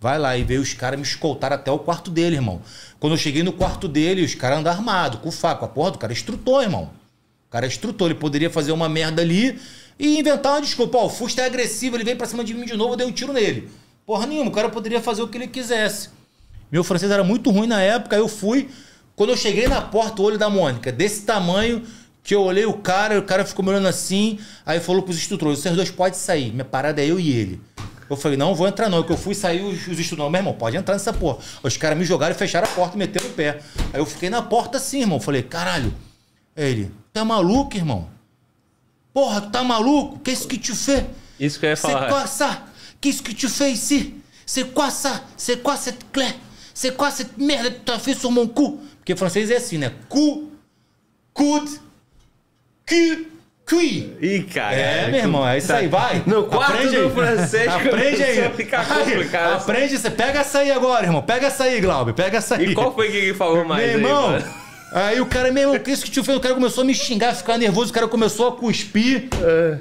vai lá. E veio os caras me escoltar até o quarto dele, irmão. Quando eu cheguei no quarto dele, os caras andaram armados, com faca. A porra do cara instrutor, irmão. O cara é instrutor, ele poderia fazer uma merda ali e inventar uma desculpa. Ó, o Fusta é agressivo, ele veio pra cima de mim de novo, eu dei um tiro nele. Porra nenhuma, o cara poderia fazer o que ele quisesse. Meu francês era muito ruim na época, eu fui. Quando eu cheguei na porta, o olho da Mônica, desse tamanho, que eu olhei o cara, o cara ficou me olhando assim, aí falou pros instrutores, vocês dois podem sair, minha parada é eu e ele. Eu falei, não, vou entrar não. É que eu fui sair os, os meu irmão, pode entrar nessa porra. Os caras me jogaram e fecharam a porta e meteram o pé. Aí eu fiquei na porta assim, irmão. Falei, caralho. Aí ele, tá maluco, irmão? Porra, tá maluco? Que isso que te fez? Isso que eu ia falar. Sequaça, que isso que te fez, se? Sequaça, sequaça, clé. Sequaça, merda, tu fez seu mon cu. Porque francês é assim, né? Cu, De que Cui. Ih, cara. É, é meu irmão, é isso aí, vai. No quarto aprende do aí. francês aprende aí. fica complicado. Aprende, você pega essa aí agora, irmão. Pega essa aí, Glauber, pega essa aí. E qual foi que ele falou mais meu irmão? Aí o cara, meu irmão, isso que tio fez? O cara começou a me xingar, ficar nervoso, o cara começou a cuspir. É.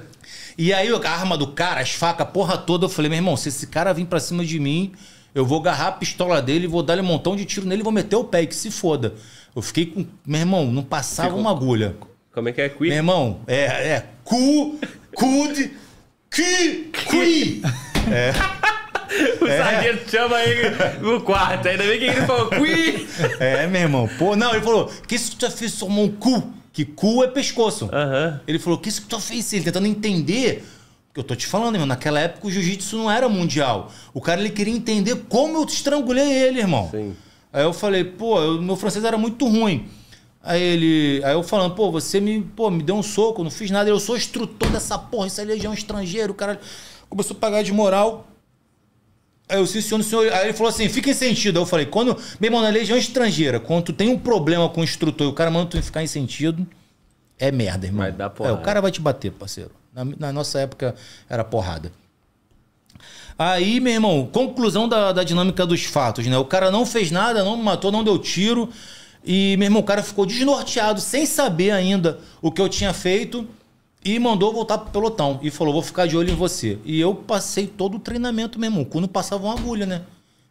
E aí a arma do cara, as facas, porra toda, eu falei, meu irmão, se esse cara vir pra cima de mim, eu vou agarrar a pistola dele, vou dar-lhe um montão de tiro nele, vou meter o pé e que se foda. Eu fiquei com. Meu irmão, não passava Ficou... uma agulha. Como é que é? Qui? Meu irmão, é, é cu, cud, qui, qui. É. O é. sargento chama ele no quarto. Ainda bem que ele falou qui. É, meu irmão. Pô, não, ele falou, que isso que tu tá fez somou um cu? Que cu é pescoço. Uhum. Ele falou, que isso que tu tá fez? Ele tá tentando entender eu tô te falando, irmão, naquela época o jiu-jitsu não era mundial. O cara ele queria entender como eu estrangulei ele, irmão. Sim. Aí eu falei, pô, meu francês era muito ruim. Aí ele. Aí eu falando, pô, você me, pô, me deu um soco, não fiz nada. Eu sou instrutor dessa porra, isso é legião estrangeiro, cara. Começou a pagar de moral. Aí eu disse, senhor, senhor. Aí ele falou assim: fica em sentido. Aí eu falei: quando. Meu irmão, na legião estrangeira, quando tu tem um problema com o instrutor e o cara manda tu ficar em sentido, é merda, irmão. Vai dar porrada. É, o cara vai te bater, parceiro. Na, na, nossa época era porrada. Aí, meu irmão, conclusão da, da dinâmica dos fatos, né? O cara não fez nada, não matou, não deu tiro. E, meu irmão, o cara ficou desnorteado, sem saber ainda o que eu tinha feito. E mandou voltar pro pelotão. E falou, vou ficar de olho em você. E eu passei todo o treinamento, meu irmão. Quando passava uma agulha, né?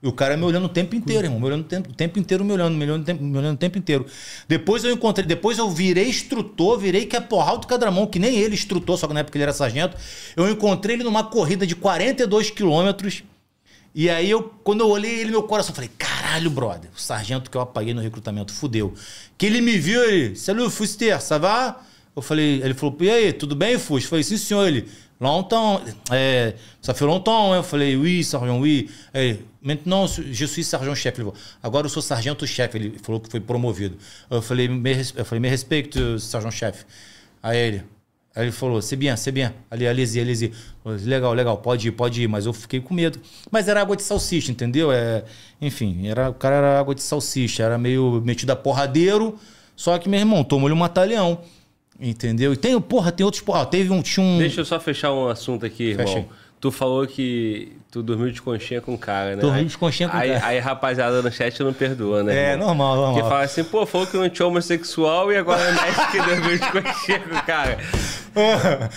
E o cara me olhando o tempo inteiro, irmão. Me olhando o tempo, o tempo inteiro, me olhando, me olhando, me olhando o tempo inteiro. Depois eu encontrei, depois eu virei instrutor, virei que é porral do cadramão, que nem ele instrutor, só que na época ele era sargento. Eu encontrei ele numa corrida de 42 quilômetros. E aí, eu, quando eu olhei ele, meu coração, eu falei, caralho, brother, o sargento que eu apaguei no recrutamento, fudeu. Que ele me viu, ele, salut, é Fuster, ça va? Ah. Eu falei, ele falou, e aí, tudo bem, Fus? Eu falei, sim, senhor. Ele, longtemps, é, ça fait longtemps, eu falei, oui, sargent, oui. aí maintenant, je suis sargent-chefe. agora eu sou sargento-chefe. Ele falou que foi promovido. Eu falei, me, eu falei, me respeito, sargent-chefe. Aí ele, Aí ele falou, Sebinha, Sebinha, ali, Alesi, Alesi. Legal, legal, pode ir, pode ir. Mas eu fiquei com medo. Mas era água de salsicha, entendeu? É, enfim, era, o cara era água de salsicha, era meio metido a porradeiro. Só que, meu irmão, tomou-lhe um matalhão. Entendeu? E tem, porra, tem outros. Porra, teve um. Tinha um... Deixa eu só fechar um assunto aqui, irmão. Tu falou que Tu dormiu de conchinha com o cara, né? Dormiu de conchinha com o cara. Aí, rapaziada no chat não perdoa, né? É, irmão? normal, normal. Porque fala assim, pô, falou que não tinha homossexual e agora é mais que dormiu de conchinha com o cara.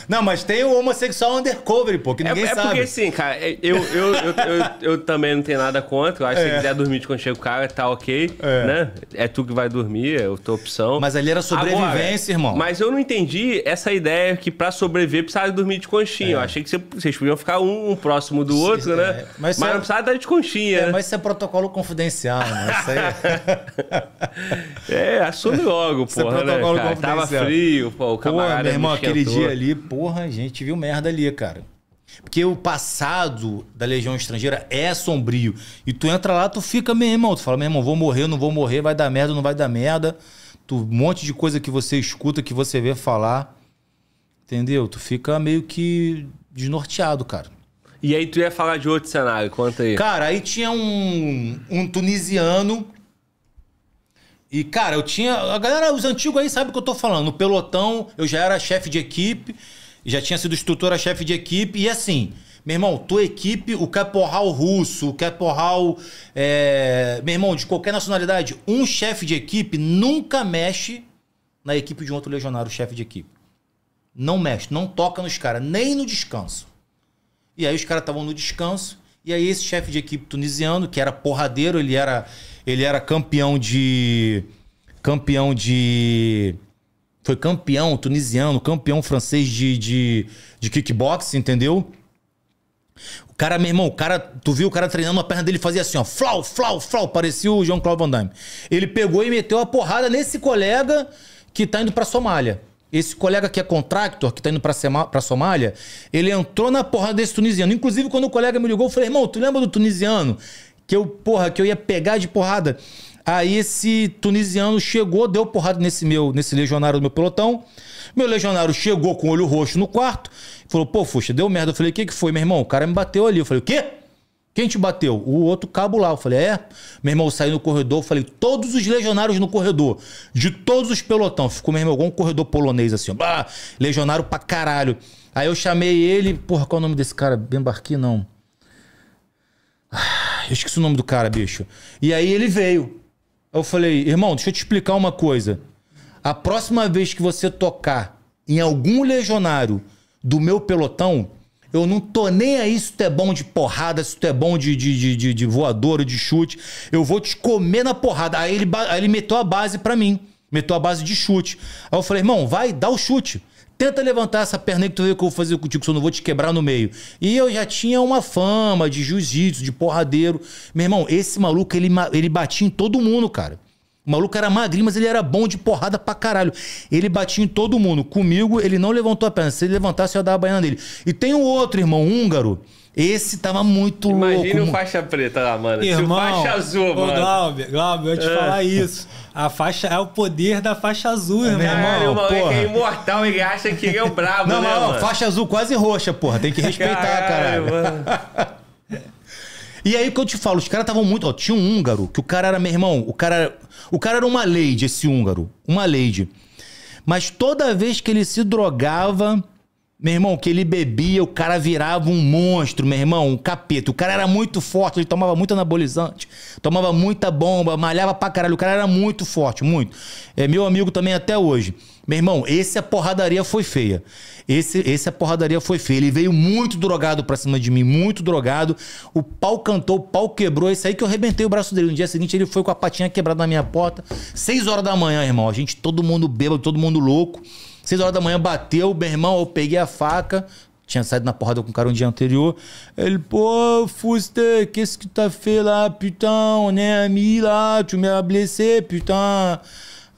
Não, mas tem o homossexual undercover, pô, que é, ninguém é, é sabe. É porque assim, cara, é, eu, eu, eu, eu, também não tenho nada contra. Eu acho que se é. quiser dormir de conchinha com o cara, tá ok, né? É tu que vai dormir, é a tua opção. Mas ali era sobrevivência, irmão. Mas eu não entendi essa ideia que pra sobreviver precisava dormir de conchinha. Eu achei que vocês podiam ficar um, próximo do outro isso, né? É, mas, mas é... não precisa dar de conchinha. É, né? Mas isso é protocolo confidencial, né? Isso aí... é, assume logo, isso é porra. É protocolo né, confidencial. Tava frio, pô, o camarada. Pô, meu irmão, aquele dia ali, porra, a gente viu merda ali, cara. Porque o passado da Legião Estrangeira é sombrio. E tu entra lá, tu fica, meu irmão. Tu fala, meu irmão, vou morrer, não vou morrer, vai dar merda, não vai dar merda. Tu, um monte de coisa que você escuta, que você vê falar. Entendeu? Tu fica meio que desnorteado, cara. E aí tu ia falar de outro cenário, conta aí. Cara, aí tinha um, um tunisiano. E, cara, eu tinha. A galera, os antigos aí sabe o que eu tô falando. No pelotão, eu já era chefe de equipe, já tinha sido instrutora-chefe de equipe, e assim. Meu irmão, tua equipe, o caporral é russo, o caporral. É, é, meu irmão, de qualquer nacionalidade, um chefe de equipe nunca mexe na equipe de um outro legionário, chefe de equipe. Não mexe, não toca nos caras, nem no descanso. E aí os caras estavam no descanso. E aí esse chefe de equipe tunisiano, que era porradeiro, ele era, ele era campeão de. Campeão de. Foi campeão tunisiano, campeão francês de, de, de kickbox, entendeu? O cara, meu irmão, o cara, tu viu o cara treinando, a perna dele fazia assim, ó, flau, flau, flau, parecia o João Cláudio Van Damme. Ele pegou e meteu a porrada nesse colega que tá indo pra Somália. Esse colega que é contractor, que tá indo pra, Sema, pra Somália, ele entrou na porrada desse tunisiano. Inclusive, quando o colega me ligou, eu falei, irmão, tu lembra do tunisiano? Que eu, porra, que eu ia pegar de porrada. Aí esse tunisiano chegou, deu porrada nesse meu, nesse legionário do meu pelotão. Meu legionário chegou com o olho roxo no quarto, falou: "Pô, fuxa, deu merda". Eu falei: "Que que foi, meu irmão? O cara me bateu ali". Eu falei: "O quê?" Quem te bateu? O outro cabo lá. Eu falei, é? Meu irmão, eu saí no corredor, falei, todos os legionários no corredor, de todos os pelotão. Ficou, meu irmão, algum corredor polonês assim, bah, legionário pra caralho. Aí eu chamei ele, porra, qual é o nome desse cara? Bembarqui, não. Ah, eu esqueci o nome do cara, bicho. E aí ele veio. Eu falei, irmão, deixa eu te explicar uma coisa. A próxima vez que você tocar em algum legionário do meu pelotão, eu não tô nem aí se tu é bom de porrada, se tu é bom de, de, de, de voador ou de chute. Eu vou te comer na porrada. Aí ele, aí ele meteu a base para mim. Meteu a base de chute. Aí eu falei, irmão, vai, dá o chute. Tenta levantar essa perna aí que tu vê que eu vou fazer contigo, se eu não vou te quebrar no meio. E eu já tinha uma fama de jiu-jitsu, de porradeiro. Meu irmão, esse maluco, ele, ele batia em todo mundo, cara. O maluco era magrinho, mas ele era bom de porrada pra caralho. Ele batia em todo mundo. Comigo, ele não levantou a perna. Se ele levantasse, eu ia dar a baiana nele. E tem um outro irmão húngaro. Esse tava muito Imagine louco. Imagina o faixa preta lá, mano. Irmão, Se o faixa azul, mano. Glauber, Glauber, eu te é. falar isso. A faixa é o poder da faixa azul, irmão. Caralho, irmão, porra. é imortal, e acha que é o brabo, Não, né, não, faixa azul quase roxa, porra. Tem que respeitar, caralho. caralho. E aí o que eu te falo, os caras estavam muito. Ó, tinha um húngaro, que o cara era, meu irmão, o cara, o cara era uma lady, esse húngaro. Uma lady. Mas toda vez que ele se drogava, meu irmão, que ele bebia, o cara virava um monstro, meu irmão, um capeta. O cara era muito forte, ele tomava muito anabolizante, tomava muita bomba, malhava pra caralho. O cara era muito forte, muito. É meu amigo também até hoje. Meu irmão, esse a porradaria foi feia. Esse, esse a porradaria foi feia. Ele veio muito drogado pra cima de mim, muito drogado. O pau cantou, o pau quebrou. Isso aí que eu arrebentei o braço dele. No dia seguinte, ele foi com a patinha quebrada na minha porta. Seis horas da manhã, irmão. A gente, todo mundo bêbado, todo mundo louco. 6 horas da manhã bateu, meu irmão, eu peguei a faca. Tinha saído na porrada com o cara um dia anterior. Ele, pô, fuste, que isso que tá feio lá, putão, né me lá, tu me ablesse, putão. Aí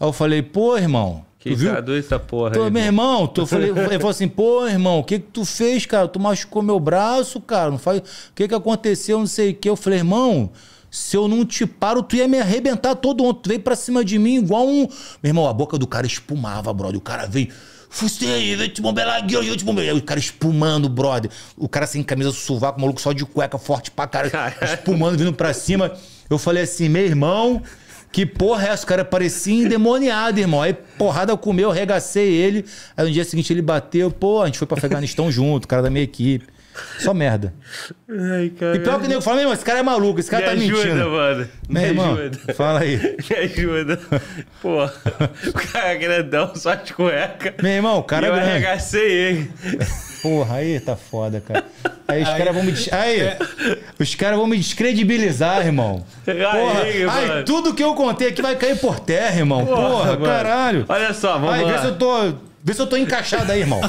eu falei, pô, irmão, que traduz essa porra tô, aí, Meu irmão, tô, falei, ele falou assim, pô, irmão, o que que tu fez, cara? Tu machucou meu braço, cara, não faz... O que que aconteceu, não sei o que. Eu falei, irmão, se eu não te paro, tu ia me arrebentar todo ontem. Tu veio pra cima de mim igual um. Meu irmão, a boca do cara espumava, brother. O cara veio. Fustei, veio te bombelar aqui, eu te bombei. O cara espumando, brother. O cara sem assim, camisa o maluco só de cueca, forte pra cara, espumando, vindo pra cima. Eu falei assim, meu irmão, que porra é essa? O cara parecia endemoniado, irmão. Aí porrada comeu, arregacei ele. Aí no dia seguinte ele bateu, pô, a gente foi pra Afeganistão junto, o cara da minha equipe. Só merda. Ai, cara. E pior que o nego fala, meu irmão, esse cara é maluco, esse cara me tá ajuda, mentindo. Mano. Me meu irmão, ajuda. Fala aí. Me ajuda. Pô, o cara é grandão, só de cueca. Meu irmão, o cara e é eu grande. Eu arregacei hein. Porra, aí tá foda, cara. Aí os caras vão me. Aí! É. Os caras vão me descredibilizar, irmão. Porra. Aí, aí, tudo que eu contei aqui vai cair por terra, irmão. Porra, Porra caralho. Olha só, vamos aí, lá. Aí, vê se eu tô Vê se eu tô encaixado aí, irmão.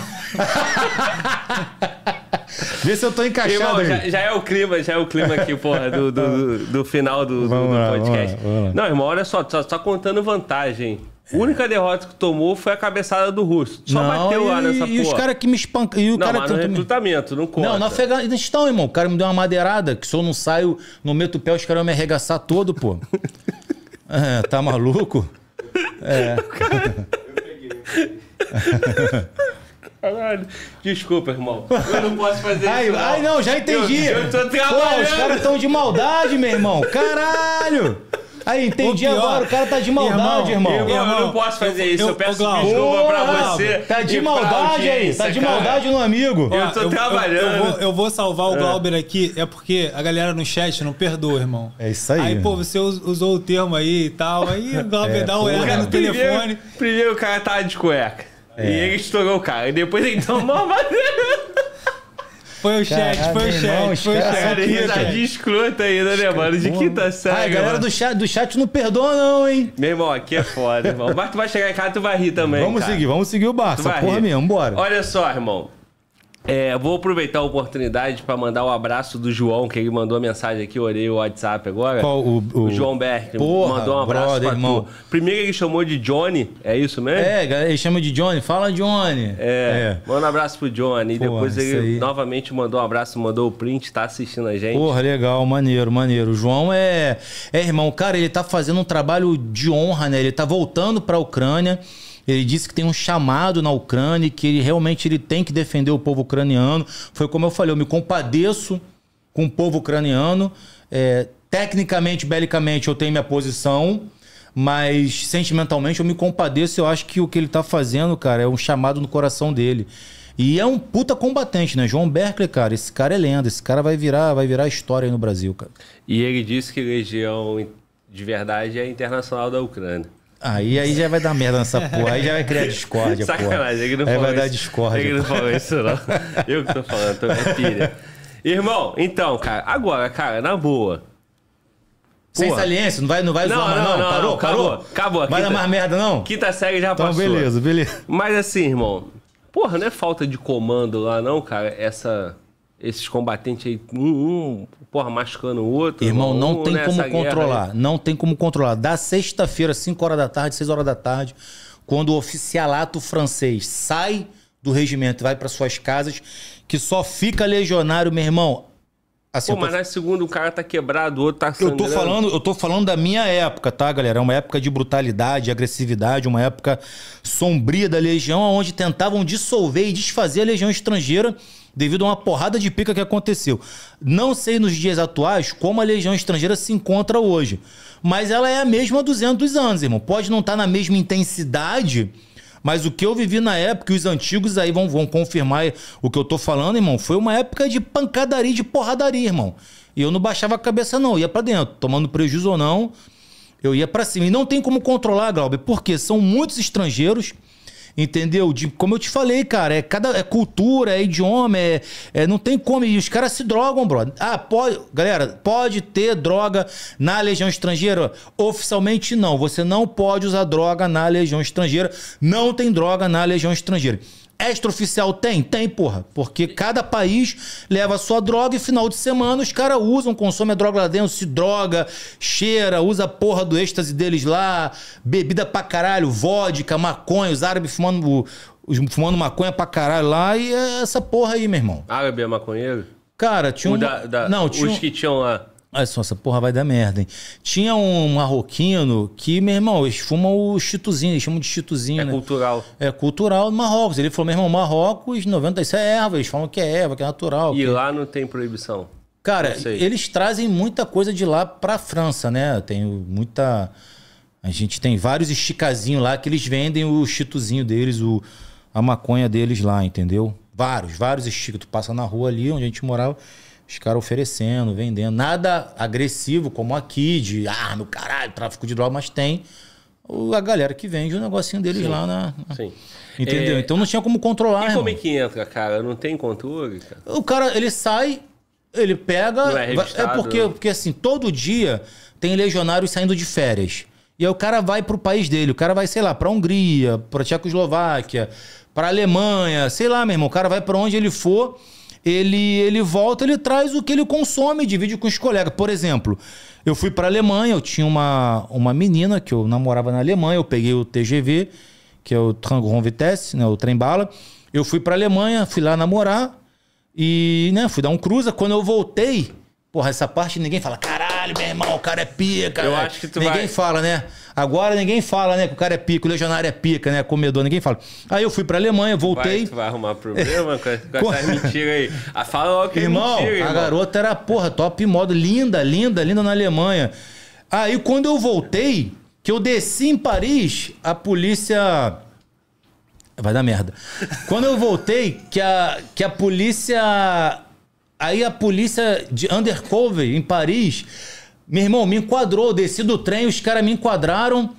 Vê se eu tô encaixado irmão, aí. Já, já, é o clima, já é o clima aqui, porra, do, do, do, do final do, do podcast. Vamos lá, vamos lá. Não, irmão, olha só, só, só contando vantagem. A é. única derrota que tomou foi a cabeçada do russo. Só não, bateu lá nessa e porra. E os caras que me espancaram. Não, cara mas no recrutamento, não conta. Não, no Afeganistão, irmão. O cara me deu uma madeirada, que se eu não saio, não meto o pé, os caras vão me arregaçar todo, pô. é, tá maluco? É. Cara... Caralho. Desculpa, irmão. Eu não posso fazer ai, isso. Ai, não, já entendi. Eu, eu tô trabalhando. Pô, os caras estão de maldade, meu irmão. Caralho. Aí, entendi agora, o cara tá de maldade, irmão. Irmão, irmão eu não posso fazer eu, isso. Eu, eu peço desculpa pra você. Tá de maldade aí, tá de cara. maldade no amigo. eu tô eu, trabalhando. Vou, eu, vou, salvar o é. Glauber aqui, é porque a galera no chat não perdoa, irmão. É isso aí. Aí, pô, você usou o termo aí e tal. Aí o é, Glauber é, dá um erro no primeiro, telefone. Primeiro o cara tá de cueca. É. E ele estourou o cara. E depois ele tomou uma Foi o chat, Caralho, foi o chat, irmão, foi o chat. Cara, risadinha escrota ainda, né, né mano? De quinta série. a galera do chat, do chat não perdoa, não, hein? Meu irmão, aqui é foda, irmão. O Barco vai chegar em casa e tu vai rir também. Vamos cara. seguir, vamos seguir o Barco. Essa porra rir. mesmo, bora. Olha só, irmão. É, vou aproveitar a oportunidade para mandar o um abraço do João, que ele mandou a mensagem aqui, eu orei o WhatsApp agora. Qual o, o... o João Berg, Porra, mandou um abraço brother, pra irmão. Tu. Primeiro ele chamou de Johnny, é isso mesmo? É, ele chama de Johnny, fala Johnny. É, é. manda um abraço pro Johnny. Porra, e depois ele novamente mandou um abraço, mandou o print, tá assistindo a gente. Porra, legal, maneiro, maneiro. O João é, é irmão, cara, ele tá fazendo um trabalho de honra, né? Ele tá voltando pra Ucrânia. Ele disse que tem um chamado na Ucrânia, que ele realmente ele tem que defender o povo ucraniano. Foi como eu falei, eu me compadeço com o povo ucraniano. É, tecnicamente, belicamente, eu tenho minha posição, mas sentimentalmente eu me compadeço. Eu acho que o que ele está fazendo, cara, é um chamado no coração dele. E é um puta combatente, né? João Berkeley, cara, esse cara é lenda, esse cara vai virar, vai virar história aí no Brasil, cara. E ele disse que legião de verdade é internacional da Ucrânia. Aí, aí já vai dar merda nessa porra. Aí já vai criar discórdia, Sacanagem, porra. Sacanagem, que não aí vai isso. dar discórdia. É não falou isso, não. Eu que tô falando, tô mentindo Irmão, então, cara, agora, cara, na boa. Sem Porra. saliência, não vai, não vai não, zoar não, mais, não. não parou, acabou, parou? Acabou. Vai dar mais merda, não? Quinta série já então, passou. Então, beleza, beleza. Mas assim, irmão. Porra, não é falta de comando lá, não, cara, essa esses combatentes aí, um, um porra, machucando o outro. Irmão, não um, tem como controlar. Aí. Não tem como controlar. Da sexta-feira, 5 horas da tarde, 6 horas da tarde, quando o oficialato francês sai do regimento vai para suas casas, que só fica legionário, meu irmão. Assim, Pô, mas tô... na segunda o cara tá quebrado, o outro tá sangrando. Eu tô falando, eu tô falando da minha época, tá, galera? é Uma época de brutalidade, agressividade, uma época sombria da legião, onde tentavam dissolver e desfazer a legião estrangeira devido a uma porrada de pica que aconteceu. Não sei nos dias atuais como a legião estrangeira se encontra hoje, mas ela é a mesma 200 anos, irmão. Pode não estar tá na mesma intensidade, mas o que eu vivi na época, e os antigos aí vão, vão confirmar o que eu tô falando, irmão, foi uma época de pancadaria, de porradaria, irmão. E eu não baixava a cabeça, não, ia para dentro, tomando prejuízo ou não, eu ia para cima. E não tem como controlar, Glauber, porque são muitos estrangeiros Entendeu? De, como eu te falei, cara, é, cada, é cultura, é idioma, é, é não tem como. E os caras se drogam, brother. Ah, pode. Galera, pode ter droga na Legião Estrangeira? Oficialmente não. Você não pode usar droga na Legião Estrangeira. Não tem droga na Legião Estrangeira extraoficial tem? Tem, porra. Porque cada país leva a sua droga e final de semana os caras usam, consomem a droga lá dentro, se droga, cheira, usa a porra do êxtase deles lá, bebida pra caralho, vodka, maconha, os árabes fumando, os, fumando maconha pra caralho lá e é essa porra aí, meu irmão. Árabe é maconheiro? Cara, tinha um. Da, da, não, tinha. Os que tinham lá. Olha só, essa porra vai dar merda, hein? Tinha um marroquino que, meu irmão, eles fumam o chituzinho, eles chamam de chituzinho, é né? cultural. É cultural no Marrocos. Ele falou, meu irmão, Marrocos, isso é erva. Eles falam que é erva, que é natural. E que... lá não tem proibição? Cara, eles trazem muita coisa de lá pra França, né? Tem muita... A gente tem vários esticazinhos lá que eles vendem o chituzinho deles, o... a maconha deles lá, entendeu? Vários, vários esticos. Tu passa na rua ali onde a gente morava... Os caras oferecendo, vendendo. Nada agressivo como aqui, de arma, ah, caralho, tráfico de droga, mas tem a galera que vende o negocinho deles Sim. lá na. Sim. Entendeu? É... Então não tinha como controlar. E como é que entra, cara? Não tem controle? Cara? O cara, ele sai, ele pega. Não é, é porque, porque assim, todo dia tem legionários saindo de férias. E aí o cara vai pro país dele, o cara vai, sei lá, pra Hungria, pra Tchecoslováquia, pra Alemanha, sei lá, meu irmão. O cara vai para onde ele for ele, ele volta, ele traz o que ele consome, divide com os colegas. Por exemplo, eu fui para Alemanha, eu tinha uma, uma menina que eu namorava na Alemanha, eu peguei o TGV, que é o Trangon Vitesse, né, o trem bala. Eu fui para Alemanha, fui lá namorar e, né, fui dar um cruza. Quando eu voltei, porra, essa parte ninguém fala, caralho, meu irmão, o cara é pica. Eu né? acho que tu Ninguém vai... fala, né? Agora ninguém fala, né? Que o cara é pico o legionário é pica, né? Comedor, ninguém fala. Aí eu fui pra Alemanha, voltei. Vai, tu vai arrumar problema com, essa, mentira aí. A ah, fala que é irmão, mentira, irmão. A garota era, porra, top moda, linda, linda, linda na Alemanha. Aí quando eu voltei, que eu desci em Paris, a polícia. Vai dar merda. Quando eu voltei, que a, que a polícia. Aí a polícia de undercover em Paris meu irmão, me enquadrou, desci do trem, os caras me enquadraram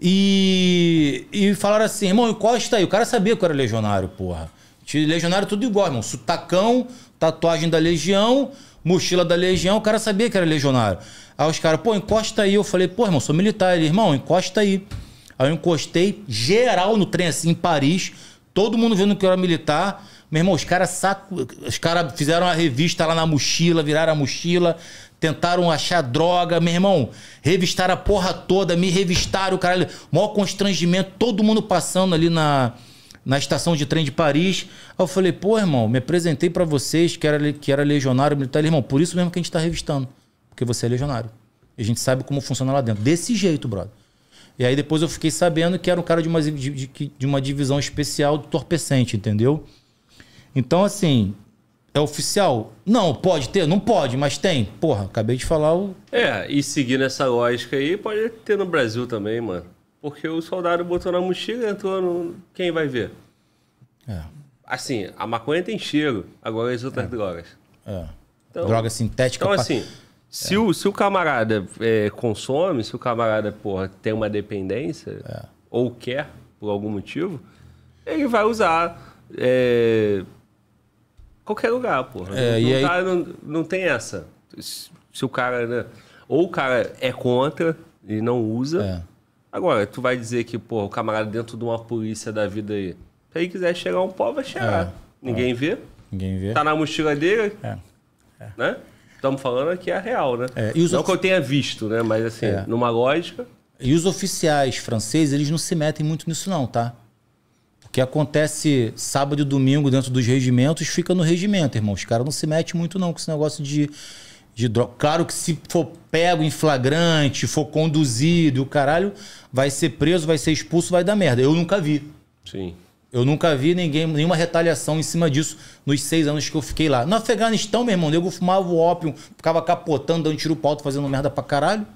e, e falaram assim, irmão, encosta aí. O cara sabia que eu era legionário, porra. Legionário tudo igual, irmão. Sutacão, tatuagem da legião, mochila da legião, o cara sabia que era legionário. Aí os caras, pô, encosta aí. Eu falei, pô, irmão, sou militar. Ele, irmão, encosta aí. Aí eu encostei, geral no trem, assim, em Paris. Todo mundo vendo que eu era militar. Meu irmão, os caras saco... os cara fizeram a revista lá na mochila, viraram a mochila. Tentaram achar droga, meu irmão. Revistaram a porra toda, me revistaram, caralho. Maior constrangimento, todo mundo passando ali na, na estação de trem de Paris. Aí eu falei, pô, irmão, me apresentei para vocês que era, que era legionário militar. Irmão, por isso mesmo que a gente tá revistando. Porque você é legionário. E a gente sabe como funciona lá dentro. Desse jeito, brother. E aí depois eu fiquei sabendo que era um cara de uma, de, de, de uma divisão especial do torpecente, entendeu? Então, assim, é oficial? Não, pode ter? Não pode, mas tem. Porra, acabei de falar o. É, e seguindo essa lógica aí, pode ter no Brasil também, mano. Porque o soldado botou na mochila e entrou no. Quem vai ver? É. Assim, a maconha tem cheiro, agora as outras é. drogas. É. Então, Droga sintética. Então, pra... assim, é. se, é. o, se o camarada é, consome, se o camarada porra, tem uma dependência, é. ou quer, por algum motivo, ele vai usar é, Qualquer lugar, porra. É, não, e não, aí... Tá, não, não tem essa. Se o cara, né? Ou o cara é contra e não usa. É. Agora, tu vai dizer que, porra, o camarada dentro de uma polícia da vida aí. Se ele quiser chegar um pó, vai chegar. É, é. Ninguém vê. Ninguém vê. Tá na mochila dele. É. é. Né? Estamos falando que é a real, né? É. E os não que eu tenha visto, né? Mas assim, é. numa lógica. E os oficiais franceses, eles não se metem muito nisso, não, tá? que acontece sábado e domingo dentro dos regimentos, fica no regimento, irmão. Os caras não se metem muito não com esse negócio de, de droga. Claro que se for pego em flagrante, for conduzido, o caralho vai ser preso, vai ser expulso, vai dar merda. Eu nunca vi. Sim. Eu nunca vi ninguém, nenhuma retaliação em cima disso nos seis anos que eu fiquei lá. No Afeganistão, meu irmão, nego fumava o ópio, ficava capotando, dando tiro pro alto, fazendo merda pra caralho.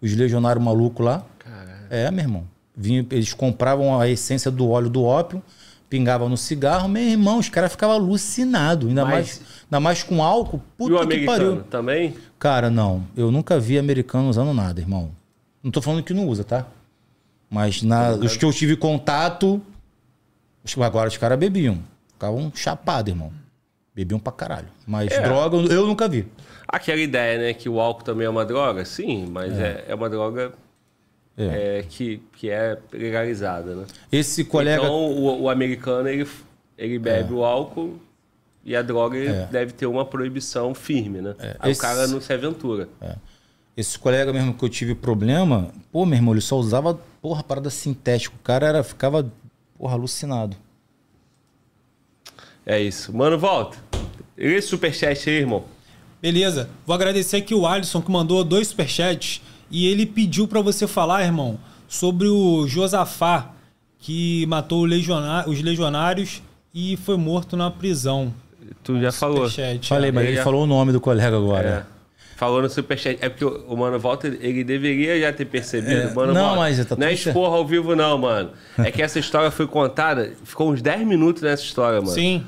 Os legionários malucos lá. Caralho. É, meu irmão. Vinha, eles compravam a essência do óleo do ópio, pingavam no cigarro. Meu irmão, os caras ficavam alucinados. Ainda, Mas... mais, ainda mais com álcool. Puta e o que americano pariu. também? Cara, não. Eu nunca vi americano usando nada, irmão. Não tô falando que não usa, tá? Mas na, tá os que eu tive contato, agora os caras bebiam. Ficavam chapados, irmão. Bebiam pra caralho. Mas é. droga eu nunca vi. Aquela ideia, né? Que o álcool também é uma droga? Sim, mas é, é, é uma droga é. é. que, que é legalizada, né? Esse colega... Então, o, o americano, ele, ele bebe é. o álcool e a droga é. deve ter uma proibição firme, né? Aí Esse... o cara não se aventura. Esse colega mesmo que eu tive problema, pô, meu irmão, ele só usava, porra, parada sintética. O cara era, ficava, porra, alucinado. É isso. Mano, volta. Lê esse superchat aí, irmão. Beleza. Vou agradecer aqui o Alisson, que mandou dois superchats. E ele pediu para você falar, irmão, sobre o Josafá, que matou os legionários e foi morto na prisão. Tu já falou. Falei, né? mas ele, ele já... falou o nome do colega agora. É. Falou no superchat. É porque o Mano Volta, ele deveria já ter percebido. É, mano não, mas tá Não é expor ao vivo, não, mano. É que essa história foi contada, ficou uns 10 minutos nessa história, mano. Sim.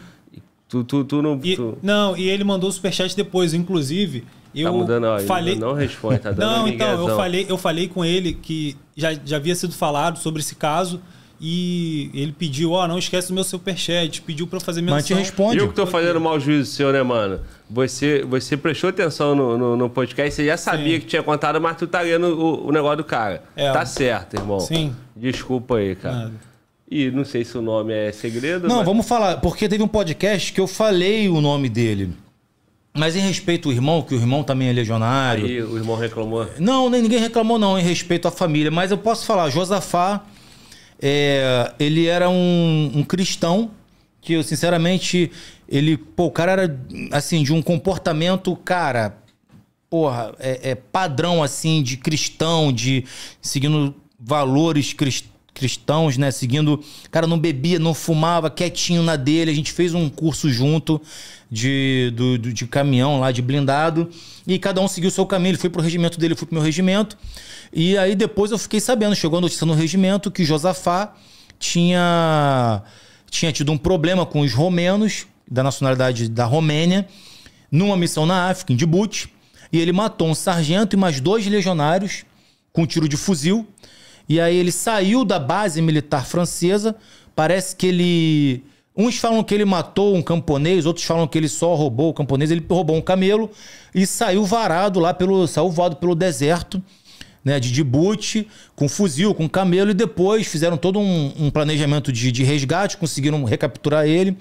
Tu, tu, tu não. E, tu... Não, e ele mandou o superchat depois. Inclusive, Tá eu tá mudando, ó, falei... não responde, tá dando Não, então, eu falei, eu falei com ele que já, já havia sido falado sobre esse caso e ele pediu, ó, oh, não esquece do meu superchat, pediu para fazer menção. Mas te responde. Eu que tô fazendo mau juízo seu, né, mano? Você, você prestou atenção no, no, no podcast, você já sabia Sim. que tinha contado, mas tu tá lendo o, o negócio do cara. É. Tá certo, irmão. Sim. Desculpa aí, cara. Nada. E não sei se o nome é segredo. Não, mas... vamos falar, porque teve um podcast que eu falei o nome dele. Mas em respeito ao irmão, que o irmão também é legionário. Aí o irmão reclamou? Não, nem ninguém reclamou, não, em respeito à família. Mas eu posso falar, Josafá, é, ele era um, um, cristão que eu, sinceramente, ele, pô, o cara era, assim, de um comportamento, cara, porra, é, é padrão, assim, de cristão, de seguindo valores cristãos cristãos, né? Seguindo. Cara, não bebia, não fumava, quietinho na dele. A gente fez um curso junto de, do, do, de caminhão lá, de blindado. E cada um seguiu o seu caminho. Ele foi pro regimento dele, eu fui pro meu regimento. E aí depois eu fiquei sabendo, chegou a notícia no regimento que Josafá tinha, tinha tido um problema com os romenos, da nacionalidade da Romênia, numa missão na África, em Djibouti. E ele matou um sargento e mais dois legionários com um tiro de fuzil e aí ele saiu da base militar francesa. Parece que ele. Uns falam que ele matou um camponês, outros falam que ele só roubou o camponês. Ele roubou um camelo e saiu varado lá pelo. saiu voado pelo deserto. Né, de Djibouti, com fuzil, com camelo, e depois fizeram todo um, um planejamento de, de, resgate, conseguiram recapturar ele.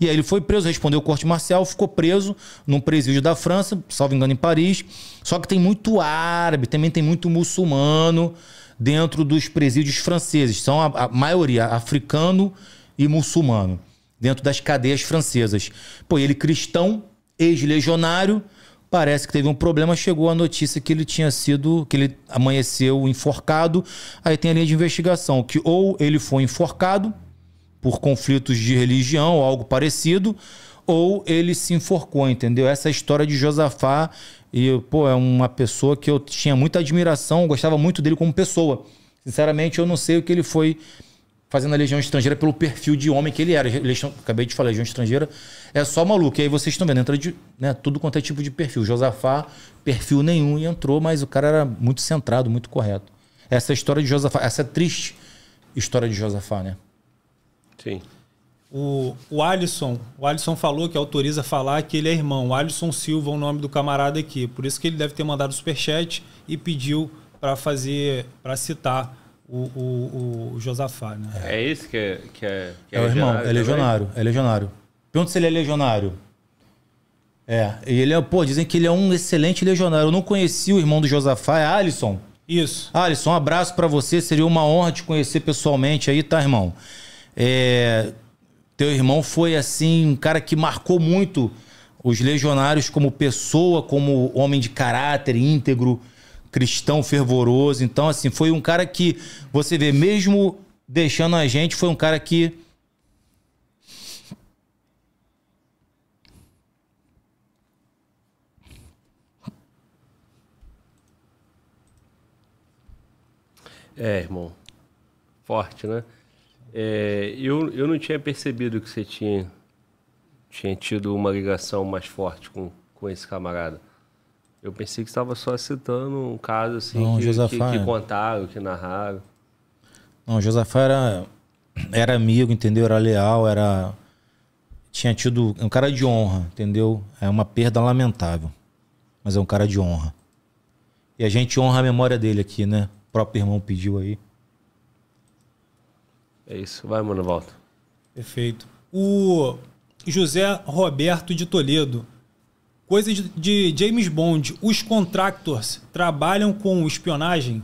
E aí ele foi preso, respondeu o corte marcial, ficou preso num presídio da França, salvo engano, em Paris. Só que tem muito árabe, também tem muito muçulmano dentro dos presídios franceses. São a, a maioria africano e muçulmano, dentro das cadeias francesas. Pô, ele cristão, ex-legionário, parece que teve um problema, chegou a notícia que ele tinha sido, que ele amanheceu enforcado. Aí tem a linha de investigação, que ou ele foi enforcado por conflitos de religião ou algo parecido, ou ele se enforcou, entendeu? Essa é história de Josafá, e, pô, é uma pessoa que eu tinha muita admiração, gostava muito dele como pessoa. Sinceramente, eu não sei o que ele foi fazendo a Legião Estrangeira pelo perfil de homem que ele era. Legião, acabei de falar, Legião Estrangeira é só maluco. E aí vocês estão vendo, entra de né, tudo quanto é tipo de perfil. Josafá, perfil nenhum, e entrou, mas o cara era muito centrado, muito correto. Essa é história de Josafá, essa é triste história de Josafá, né? Sim. O, o Alisson, o Alisson falou que autoriza falar que ele é irmão. O Alisson Silva é o nome do camarada aqui. Por isso que ele deve ter mandado o superchat e pediu para fazer, para citar o, o, o, Josafá, né? É esse que é. Que é, que é, é o irmão, é legionário, né? é legionário. Pergunta se ele é legionário. É, e ele é, pô, dizem que ele é um excelente legionário. Eu não conheci o irmão do Josafá, é Alisson. Isso. Alisson, um abraço para você, seria uma honra te conhecer pessoalmente aí, tá, irmão? É, teu irmão foi assim, um cara que marcou muito os legionários como pessoa, como homem de caráter íntegro, cristão fervoroso. Então, assim, foi um cara que você vê, mesmo deixando a gente, foi um cara que. É, irmão. Forte, né? É, eu, eu não tinha percebido que você tinha, tinha tido uma ligação mais forte com, com esse camarada. Eu pensei que estava só citando um caso assim não, que, Josafá, que, que, é. contaram, que narraram. Não, Josafá era, era amigo, entendeu? Era leal, era. Tinha tido. É um cara de honra, entendeu? É uma perda lamentável. Mas é um cara de honra. E a gente honra a memória dele aqui, né? O próprio irmão pediu aí. É isso. Vai, mano, volta. Perfeito. O José Roberto de Toledo. Coisa de, James Bond. Os contractors trabalham com espionagem?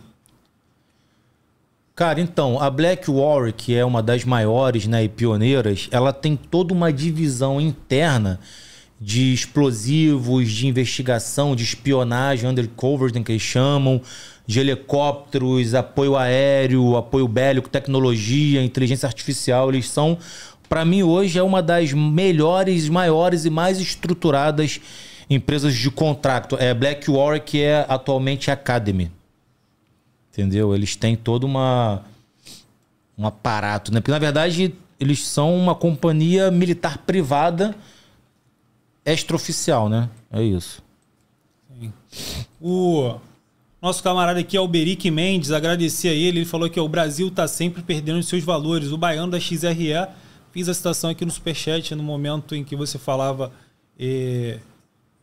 Cara, então, a Black Warrior, que é uma das maiores né, e pioneiras, ela tem toda uma divisão interna de explosivos, de investigação, de espionagem, undercover, né, que eles chamam, de helicópteros, apoio aéreo, apoio bélico, tecnologia, inteligência artificial, eles são, para mim hoje, é uma das melhores, maiores e mais estruturadas empresas de contrato. É Black War que é atualmente Academy. Entendeu? Eles têm todo uma um aparato, né? Porque na verdade eles são uma companhia militar privada extraoficial, né? É isso. Sim. O nosso camarada aqui, Alberic Mendes, agradecer a ele. Ele falou que ó, o Brasil está sempre perdendo os seus valores. O baiano da XRE, fiz a citação aqui no superchat, no momento em que você falava, eh,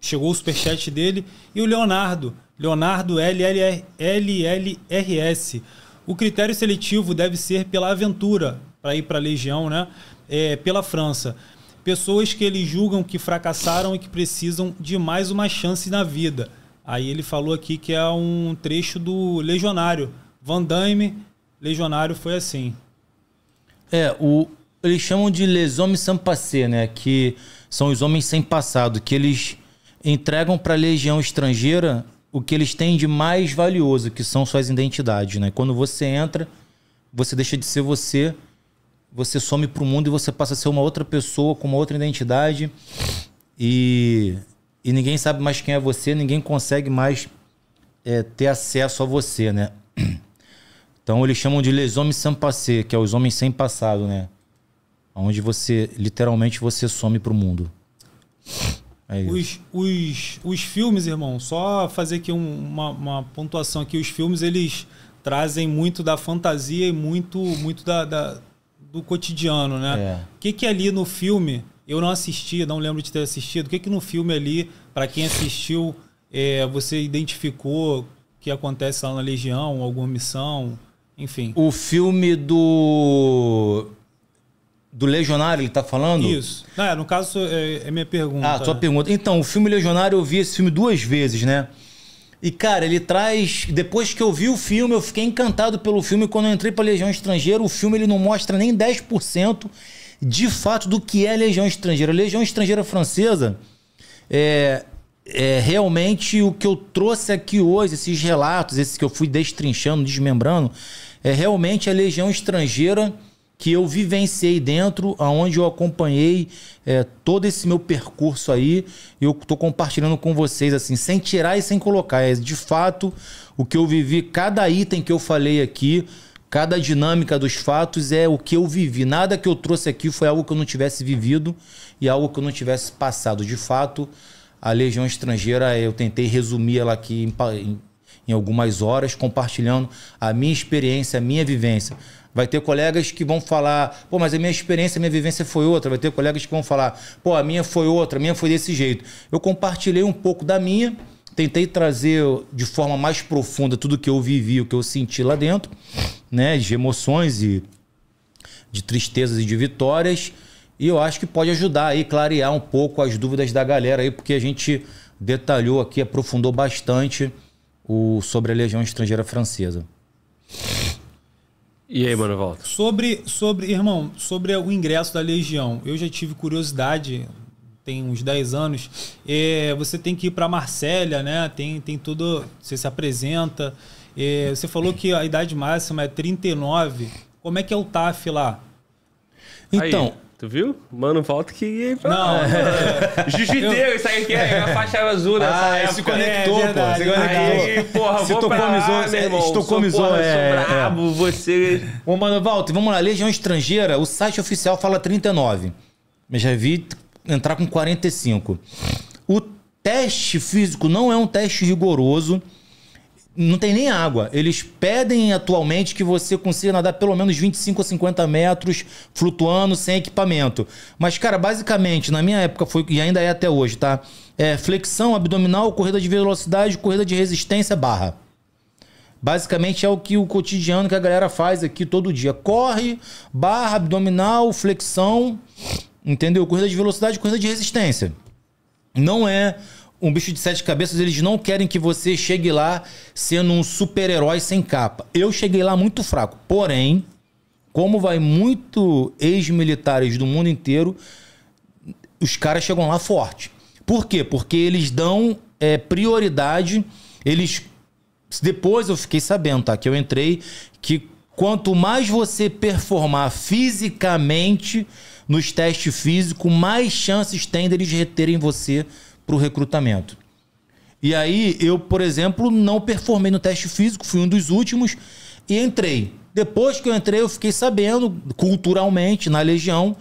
chegou o superchat dele. E o Leonardo, Leonardo LLRS. O critério seletivo deve ser pela aventura, para ir para a Legião, né? É, pela França. Pessoas que eles julgam que fracassaram e que precisam de mais uma chance na vida Aí ele falou aqui que é um trecho do Legionário. Van Damme, Legionário foi assim. É, o, eles chamam de Les Hommes Sans Passé, né? Que são os homens sem passado, que eles entregam para a legião estrangeira o que eles têm de mais valioso, que são suas identidades, né? Quando você entra, você deixa de ser você, você some para o mundo e você passa a ser uma outra pessoa com uma outra identidade. E e ninguém sabe mais quem é você, ninguém consegue mais é, ter acesso a você, né? Então eles chamam de les hommes sans passé, que é os homens sem passado, né? Onde você, literalmente, você some pro mundo. É os, os, os filmes, irmão, só fazer aqui um, uma, uma pontuação aqui. Os filmes, eles trazem muito da fantasia e muito, muito da, da do cotidiano, né? É. O é. que, que é ali no filme eu não assisti, não lembro de ter assistido. O que, que no filme ali, para quem assistiu, é, você identificou o que acontece lá na Legião, alguma missão, enfim? O filme do. Do Legionário, ele tá falando? Isso. Ah, no caso, é, é minha pergunta. Ah, sua pergunta. Então, o filme Legionário, eu vi esse filme duas vezes, né? E, cara, ele traz. Depois que eu vi o filme, eu fiquei encantado pelo filme. Quando eu entrei pra Legião Estrangeira, o filme ele não mostra nem 10% de fato do que é legião estrangeira. A legião estrangeira francesa é, é realmente o que eu trouxe aqui hoje, esses relatos, esses que eu fui destrinchando, desmembrando, é realmente a legião estrangeira que eu vivenciei dentro, aonde eu acompanhei é, todo esse meu percurso aí, e eu estou compartilhando com vocês assim, sem tirar e sem colocar, é de fato o que eu vivi, cada item que eu falei aqui Cada dinâmica dos fatos é o que eu vivi. Nada que eu trouxe aqui foi algo que eu não tivesse vivido e algo que eu não tivesse passado. De fato, a Legião Estrangeira, eu tentei resumir ela aqui em, em algumas horas, compartilhando a minha experiência, a minha vivência. Vai ter colegas que vão falar, pô, mas a minha experiência, a minha vivência foi outra. Vai ter colegas que vão falar, pô, a minha foi outra, a minha foi desse jeito. Eu compartilhei um pouco da minha Tentei trazer de forma mais profunda tudo que eu vivi, o que eu senti lá dentro, né? De emoções e de tristezas e de vitórias. E eu acho que pode ajudar aí, clarear um pouco as dúvidas da galera aí, porque a gente detalhou aqui, aprofundou bastante o, sobre a Legião Estrangeira Francesa. E aí, mano, volta. Sobre, sobre, irmão, sobre o ingresso da Legião, eu já tive curiosidade tem uns 10 anos, é, você tem que ir para Marsella, né? Tem, tem tudo, você se apresenta. É, você falou que a idade máxima é 39. Como é que é o TAF lá? Então, Aí. Tu viu? Mano, volta que. Não, é. Jiu-jiteiro, isso aí que é, é a faixa azul nessa ah, época. se conectou, é, pô. Se conectou. Aí, porra, se vou pra lá, é, meu irmão. Estocomizou, sou, porra, é, sou é. brabo, é. você... Ô, mano, e vamos lá. Legião Estrangeira, o site oficial fala 39. Mas já vi entrar com 45. O teste físico não é um teste rigoroso. Não tem nem água. Eles pedem atualmente que você consiga nadar pelo menos 25 a 50 metros flutuando sem equipamento. Mas, cara, basicamente, na minha época foi e ainda é até hoje, tá? É flexão abdominal, corrida de velocidade, corrida de resistência, barra. Basicamente é o que o cotidiano que a galera faz aqui todo dia. Corre, barra abdominal, flexão Entendeu? Corrida de velocidade, corrida de resistência. Não é um bicho de sete cabeças, eles não querem que você chegue lá sendo um super-herói sem capa. Eu cheguei lá muito fraco. Porém, como vai muito ex-militares do mundo inteiro, os caras chegam lá forte. Por quê? Porque eles dão é, prioridade, eles. Depois eu fiquei sabendo, tá? Que eu entrei, que quanto mais você performar fisicamente, nos testes físicos, mais chances tem deles reterem você para o recrutamento. E aí, eu, por exemplo, não performei no teste físico, fui um dos últimos e entrei. Depois que eu entrei, eu fiquei sabendo, culturalmente, na Legião,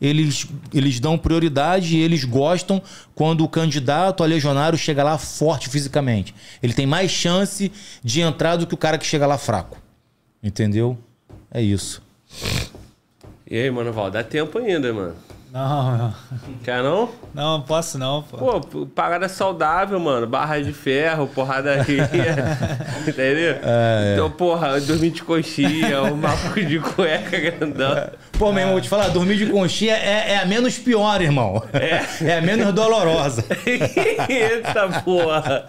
eles, eles dão prioridade e eles gostam quando o candidato a legionário chega lá forte fisicamente. Ele tem mais chance de entrar do que o cara que chega lá fraco. Entendeu? É isso. E aí, mano, Val, dá tempo ainda, mano. Não, não. Quer não? Não, posso não, pô. Pô, parada saudável, mano. Barra de ferro, porradaria. entendeu? É, é, então, porra, dormir de coxinha, um mapo de cueca grandão. Pô, meu irmão, vou te falar, dormir de conchinha é, é a menos pior, irmão. É. É a menos dolorosa. Eita porra.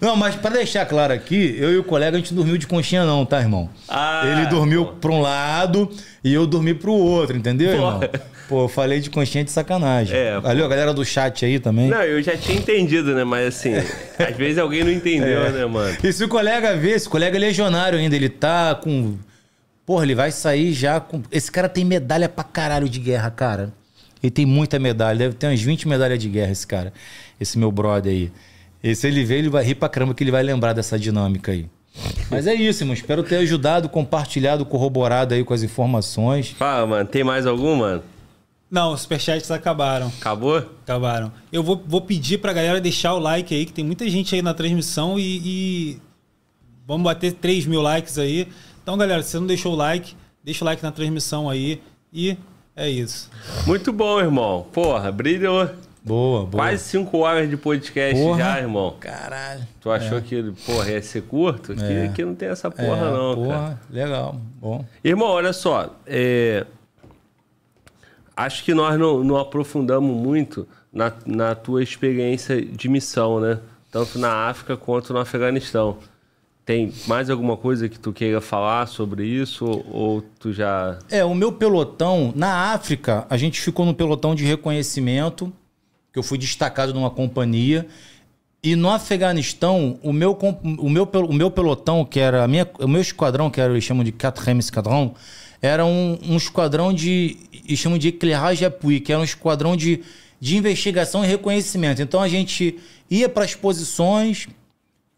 Não, mas para deixar claro aqui, eu e o colega, a gente dormiu de conchinha não, tá, irmão? Ah, Ele dormiu pô. pra um lado e eu dormi pro outro, entendeu, porra. irmão? Pô, eu falei de conchinha de sacanagem. É, Valeu, a galera do chat aí também. Não, eu já tinha entendido, né? Mas assim, é. às vezes alguém não entendeu, é. né, mano? E se o colega vê, esse colega é legionário ainda, ele tá com. Porra, ele vai sair já com. Esse cara tem medalha pra caralho de guerra, cara. Ele tem muita medalha, deve ter umas 20 medalhas de guerra, esse cara. Esse meu brother aí. E se ele vê, ele vai rir pra caramba que ele vai lembrar dessa dinâmica aí. Mas é isso, irmão. Espero ter ajudado, compartilhado, corroborado aí com as informações. Fala, mano. Tem mais alguma, mano? Não, os superchats acabaram. Acabou? Acabaram. Eu vou, vou pedir pra galera deixar o like aí, que tem muita gente aí na transmissão e, e vamos bater 3 mil likes aí. Então, galera, se você não deixou o like, deixa o like na transmissão aí e é isso. Muito bom, irmão. Porra, brilhou. Boa, boa. Quase 5 horas de podcast porra. já, irmão. Caralho. Tu achou é. que, porra, ia ser curto? É. Que, não tem essa porra, é, não, porra. Cara. Legal, bom. Irmão, olha só. É acho que nós não, não aprofundamos muito na, na tua experiência de missão, né? Tanto na África quanto no Afeganistão. Tem mais alguma coisa que tu queira falar sobre isso ou tu já É, o meu pelotão na África, a gente ficou no pelotão de reconhecimento, que eu fui destacado numa companhia. E no Afeganistão, o meu o meu o meu pelotão, que era a minha, o meu esquadrão, que era eles chamam de 4 Esquadrão, era um, um esquadrão de. chamam de Éclairage Appui, que era um esquadrão de, de investigação e reconhecimento. Então a gente ia para as posições,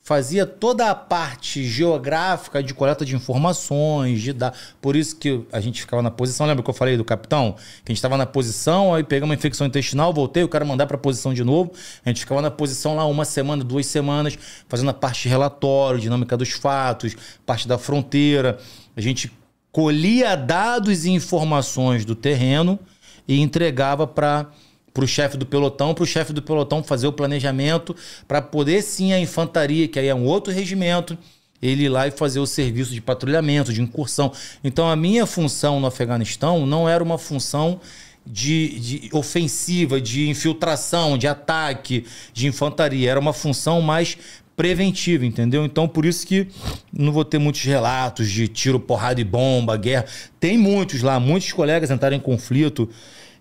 fazia toda a parte geográfica de coleta de informações, de dar. Por isso que a gente ficava na posição. Lembra que eu falei do capitão? Que a gente estava na posição, aí pegamos uma infecção intestinal, voltei, o cara mandar para a posição de novo. A gente ficava na posição lá uma semana, duas semanas, fazendo a parte de relatório, dinâmica dos fatos, parte da fronteira. A gente colhia dados e informações do terreno e entregava para para o chefe do pelotão, para o chefe do pelotão fazer o planejamento, para poder sim a infantaria, que aí é um outro regimento, ele ir lá e fazer o serviço de patrulhamento, de incursão. Então a minha função no Afeganistão não era uma função de, de ofensiva, de infiltração, de ataque, de infantaria. Era uma função mais preventivo, entendeu? Então, por isso que não vou ter muitos relatos de tiro, porrada e bomba, guerra. Tem muitos lá, muitos colegas entraram em conflito.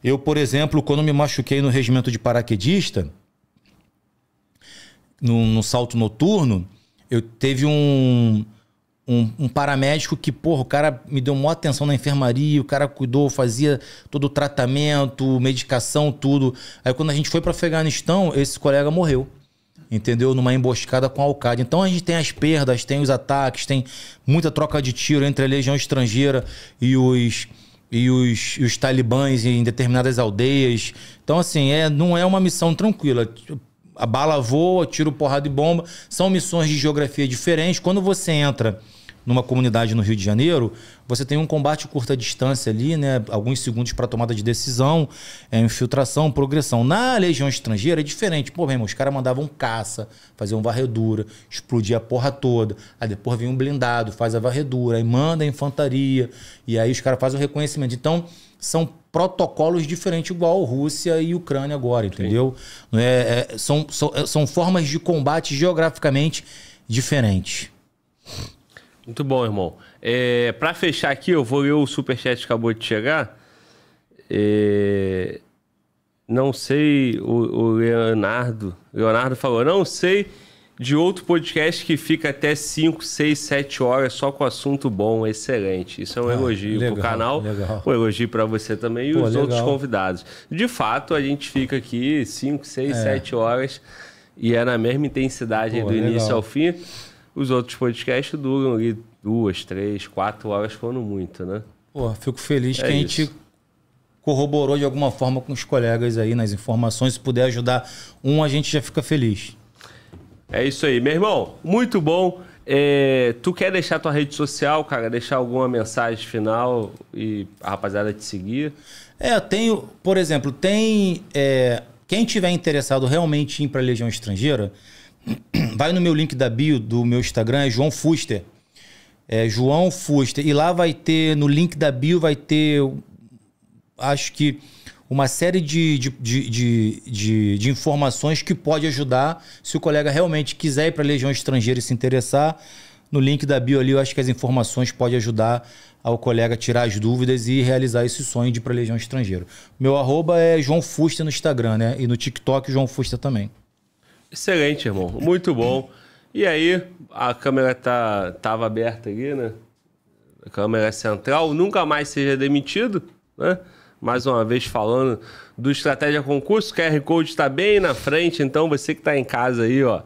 Eu, por exemplo, quando me machuquei no regimento de paraquedista, no, no salto noturno, eu teve um, um, um, paramédico que, porra, o cara me deu maior atenção na enfermaria, o cara cuidou, fazia todo o tratamento, medicação, tudo. Aí quando a gente foi para Afeganistão, esse colega morreu entendeu? Numa emboscada com a Al-Qaeda. Então a gente tem as perdas, tem os ataques, tem muita troca de tiro entre a legião estrangeira e os e os, e os talibãs em determinadas aldeias. Então, assim, é, não é uma missão tranquila. A bala voa, tiro, porrada e bomba. São missões de geografia diferentes. Quando você entra numa comunidade no Rio de Janeiro, você tem um combate curta distância ali, né? Alguns segundos para tomada de decisão, é, infiltração, progressão. Na legião estrangeira é diferente. Pô, meu os caras mandavam caça, faziam varredura, explodia a porra toda. Aí depois vem um blindado, faz a varredura, aí manda a infantaria, e aí os caras fazem o reconhecimento. Então, são protocolos diferentes, igual Rússia e Ucrânia agora, entendeu? É, é, são, são, são formas de combate geograficamente diferentes. Muito bom, irmão. É, para fechar aqui, eu vou ler o superchat que acabou de chegar. É, não sei, o, o, Leonardo. Leonardo falou: não sei de outro podcast que fica até 5, 6, 7 horas só com assunto bom, excelente. Isso é um ah, elogio legal, pro canal, legal. um elogio para você também e Pô, os legal. outros convidados. De fato, a gente fica aqui 5, 6, 7 horas e é na mesma intensidade Pô, do início ao fim. Os outros podcasts duram ali duas, três, quatro horas, quando muito, né? Pô, fico feliz é que a gente corroborou de alguma forma com os colegas aí nas informações. Se puder ajudar um, a gente já fica feliz. É isso aí, meu irmão. Muito bom. É, tu quer deixar tua rede social, cara? Deixar alguma mensagem final e a rapaziada te seguir? É, eu tenho, por exemplo, tem. É, quem tiver interessado realmente em ir para a Legião Estrangeira, Vai no meu link da bio do meu Instagram, é João Fuster. É João Fuster. E lá vai ter, no link da bio, vai ter, acho que, uma série de, de, de, de, de informações que pode ajudar se o colega realmente quiser ir para a Legião Estrangeira e se interessar. No link da bio ali, eu acho que as informações podem ajudar ao colega tirar as dúvidas e realizar esse sonho de ir para a Legião Estrangeira. Meu arroba é João Fusta no Instagram, né? E no TikTok, João Fusta também. Excelente, irmão. Muito bom. E aí, a câmera tá, tava aberta ali, né? A câmera é central. Nunca mais seja demitido, né? Mais uma vez falando do Estratégia Concurso. QR Code está bem na frente, então você que está em casa aí, ó,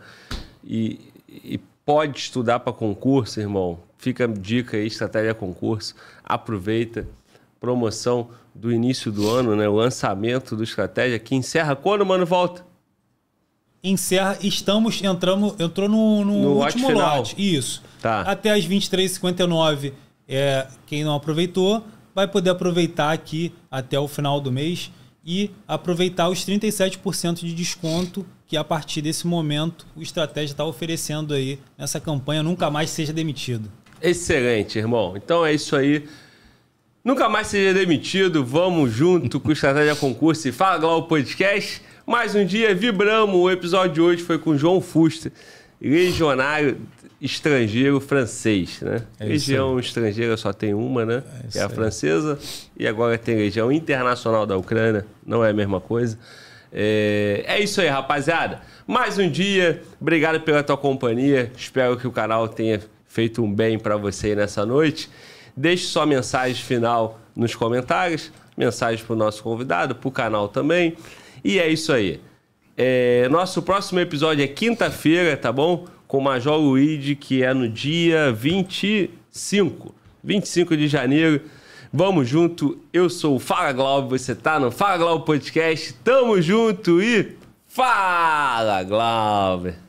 e, e pode estudar para concurso, irmão. Fica a dica aí, Estratégia Concurso. Aproveita. Promoção do início do ano, né? O lançamento do Estratégia que encerra quando, mano, volta? encerra. Estamos, entramos, entrou no, no, no último lote. Isso. Tá. Até as 23h59, é, quem não aproveitou, vai poder aproveitar aqui até o final do mês e aproveitar os 37% de desconto que a partir desse momento o Estratégia está oferecendo aí nessa campanha Nunca Mais Seja Demitido. Excelente, irmão. Então é isso aí. Nunca mais seja demitido. Vamos junto com o Estratégia Concurso e Fala Glau Podcast. Mais um dia, vibramos. O episódio de hoje foi com João Fuster, legionário estrangeiro francês, né? É legião estrangeira só tem uma, né? É é a francesa. E agora tem legião internacional da Ucrânia. Não é a mesma coisa. É, é isso aí, rapaziada. Mais um dia. Obrigado pela tua companhia. Espero que o canal tenha feito um bem para você nessa noite. Deixe sua mensagem final nos comentários, mensagem para o nosso convidado, para o canal também. E é isso aí. É, nosso próximo episódio é quinta-feira, tá bom? Com o Major Luigi, que é no dia 25. 25 de janeiro. Vamos junto. Eu sou o Fala Glaubo, você tá no Fala Glaubo Podcast. Tamo junto e Fala Glauber!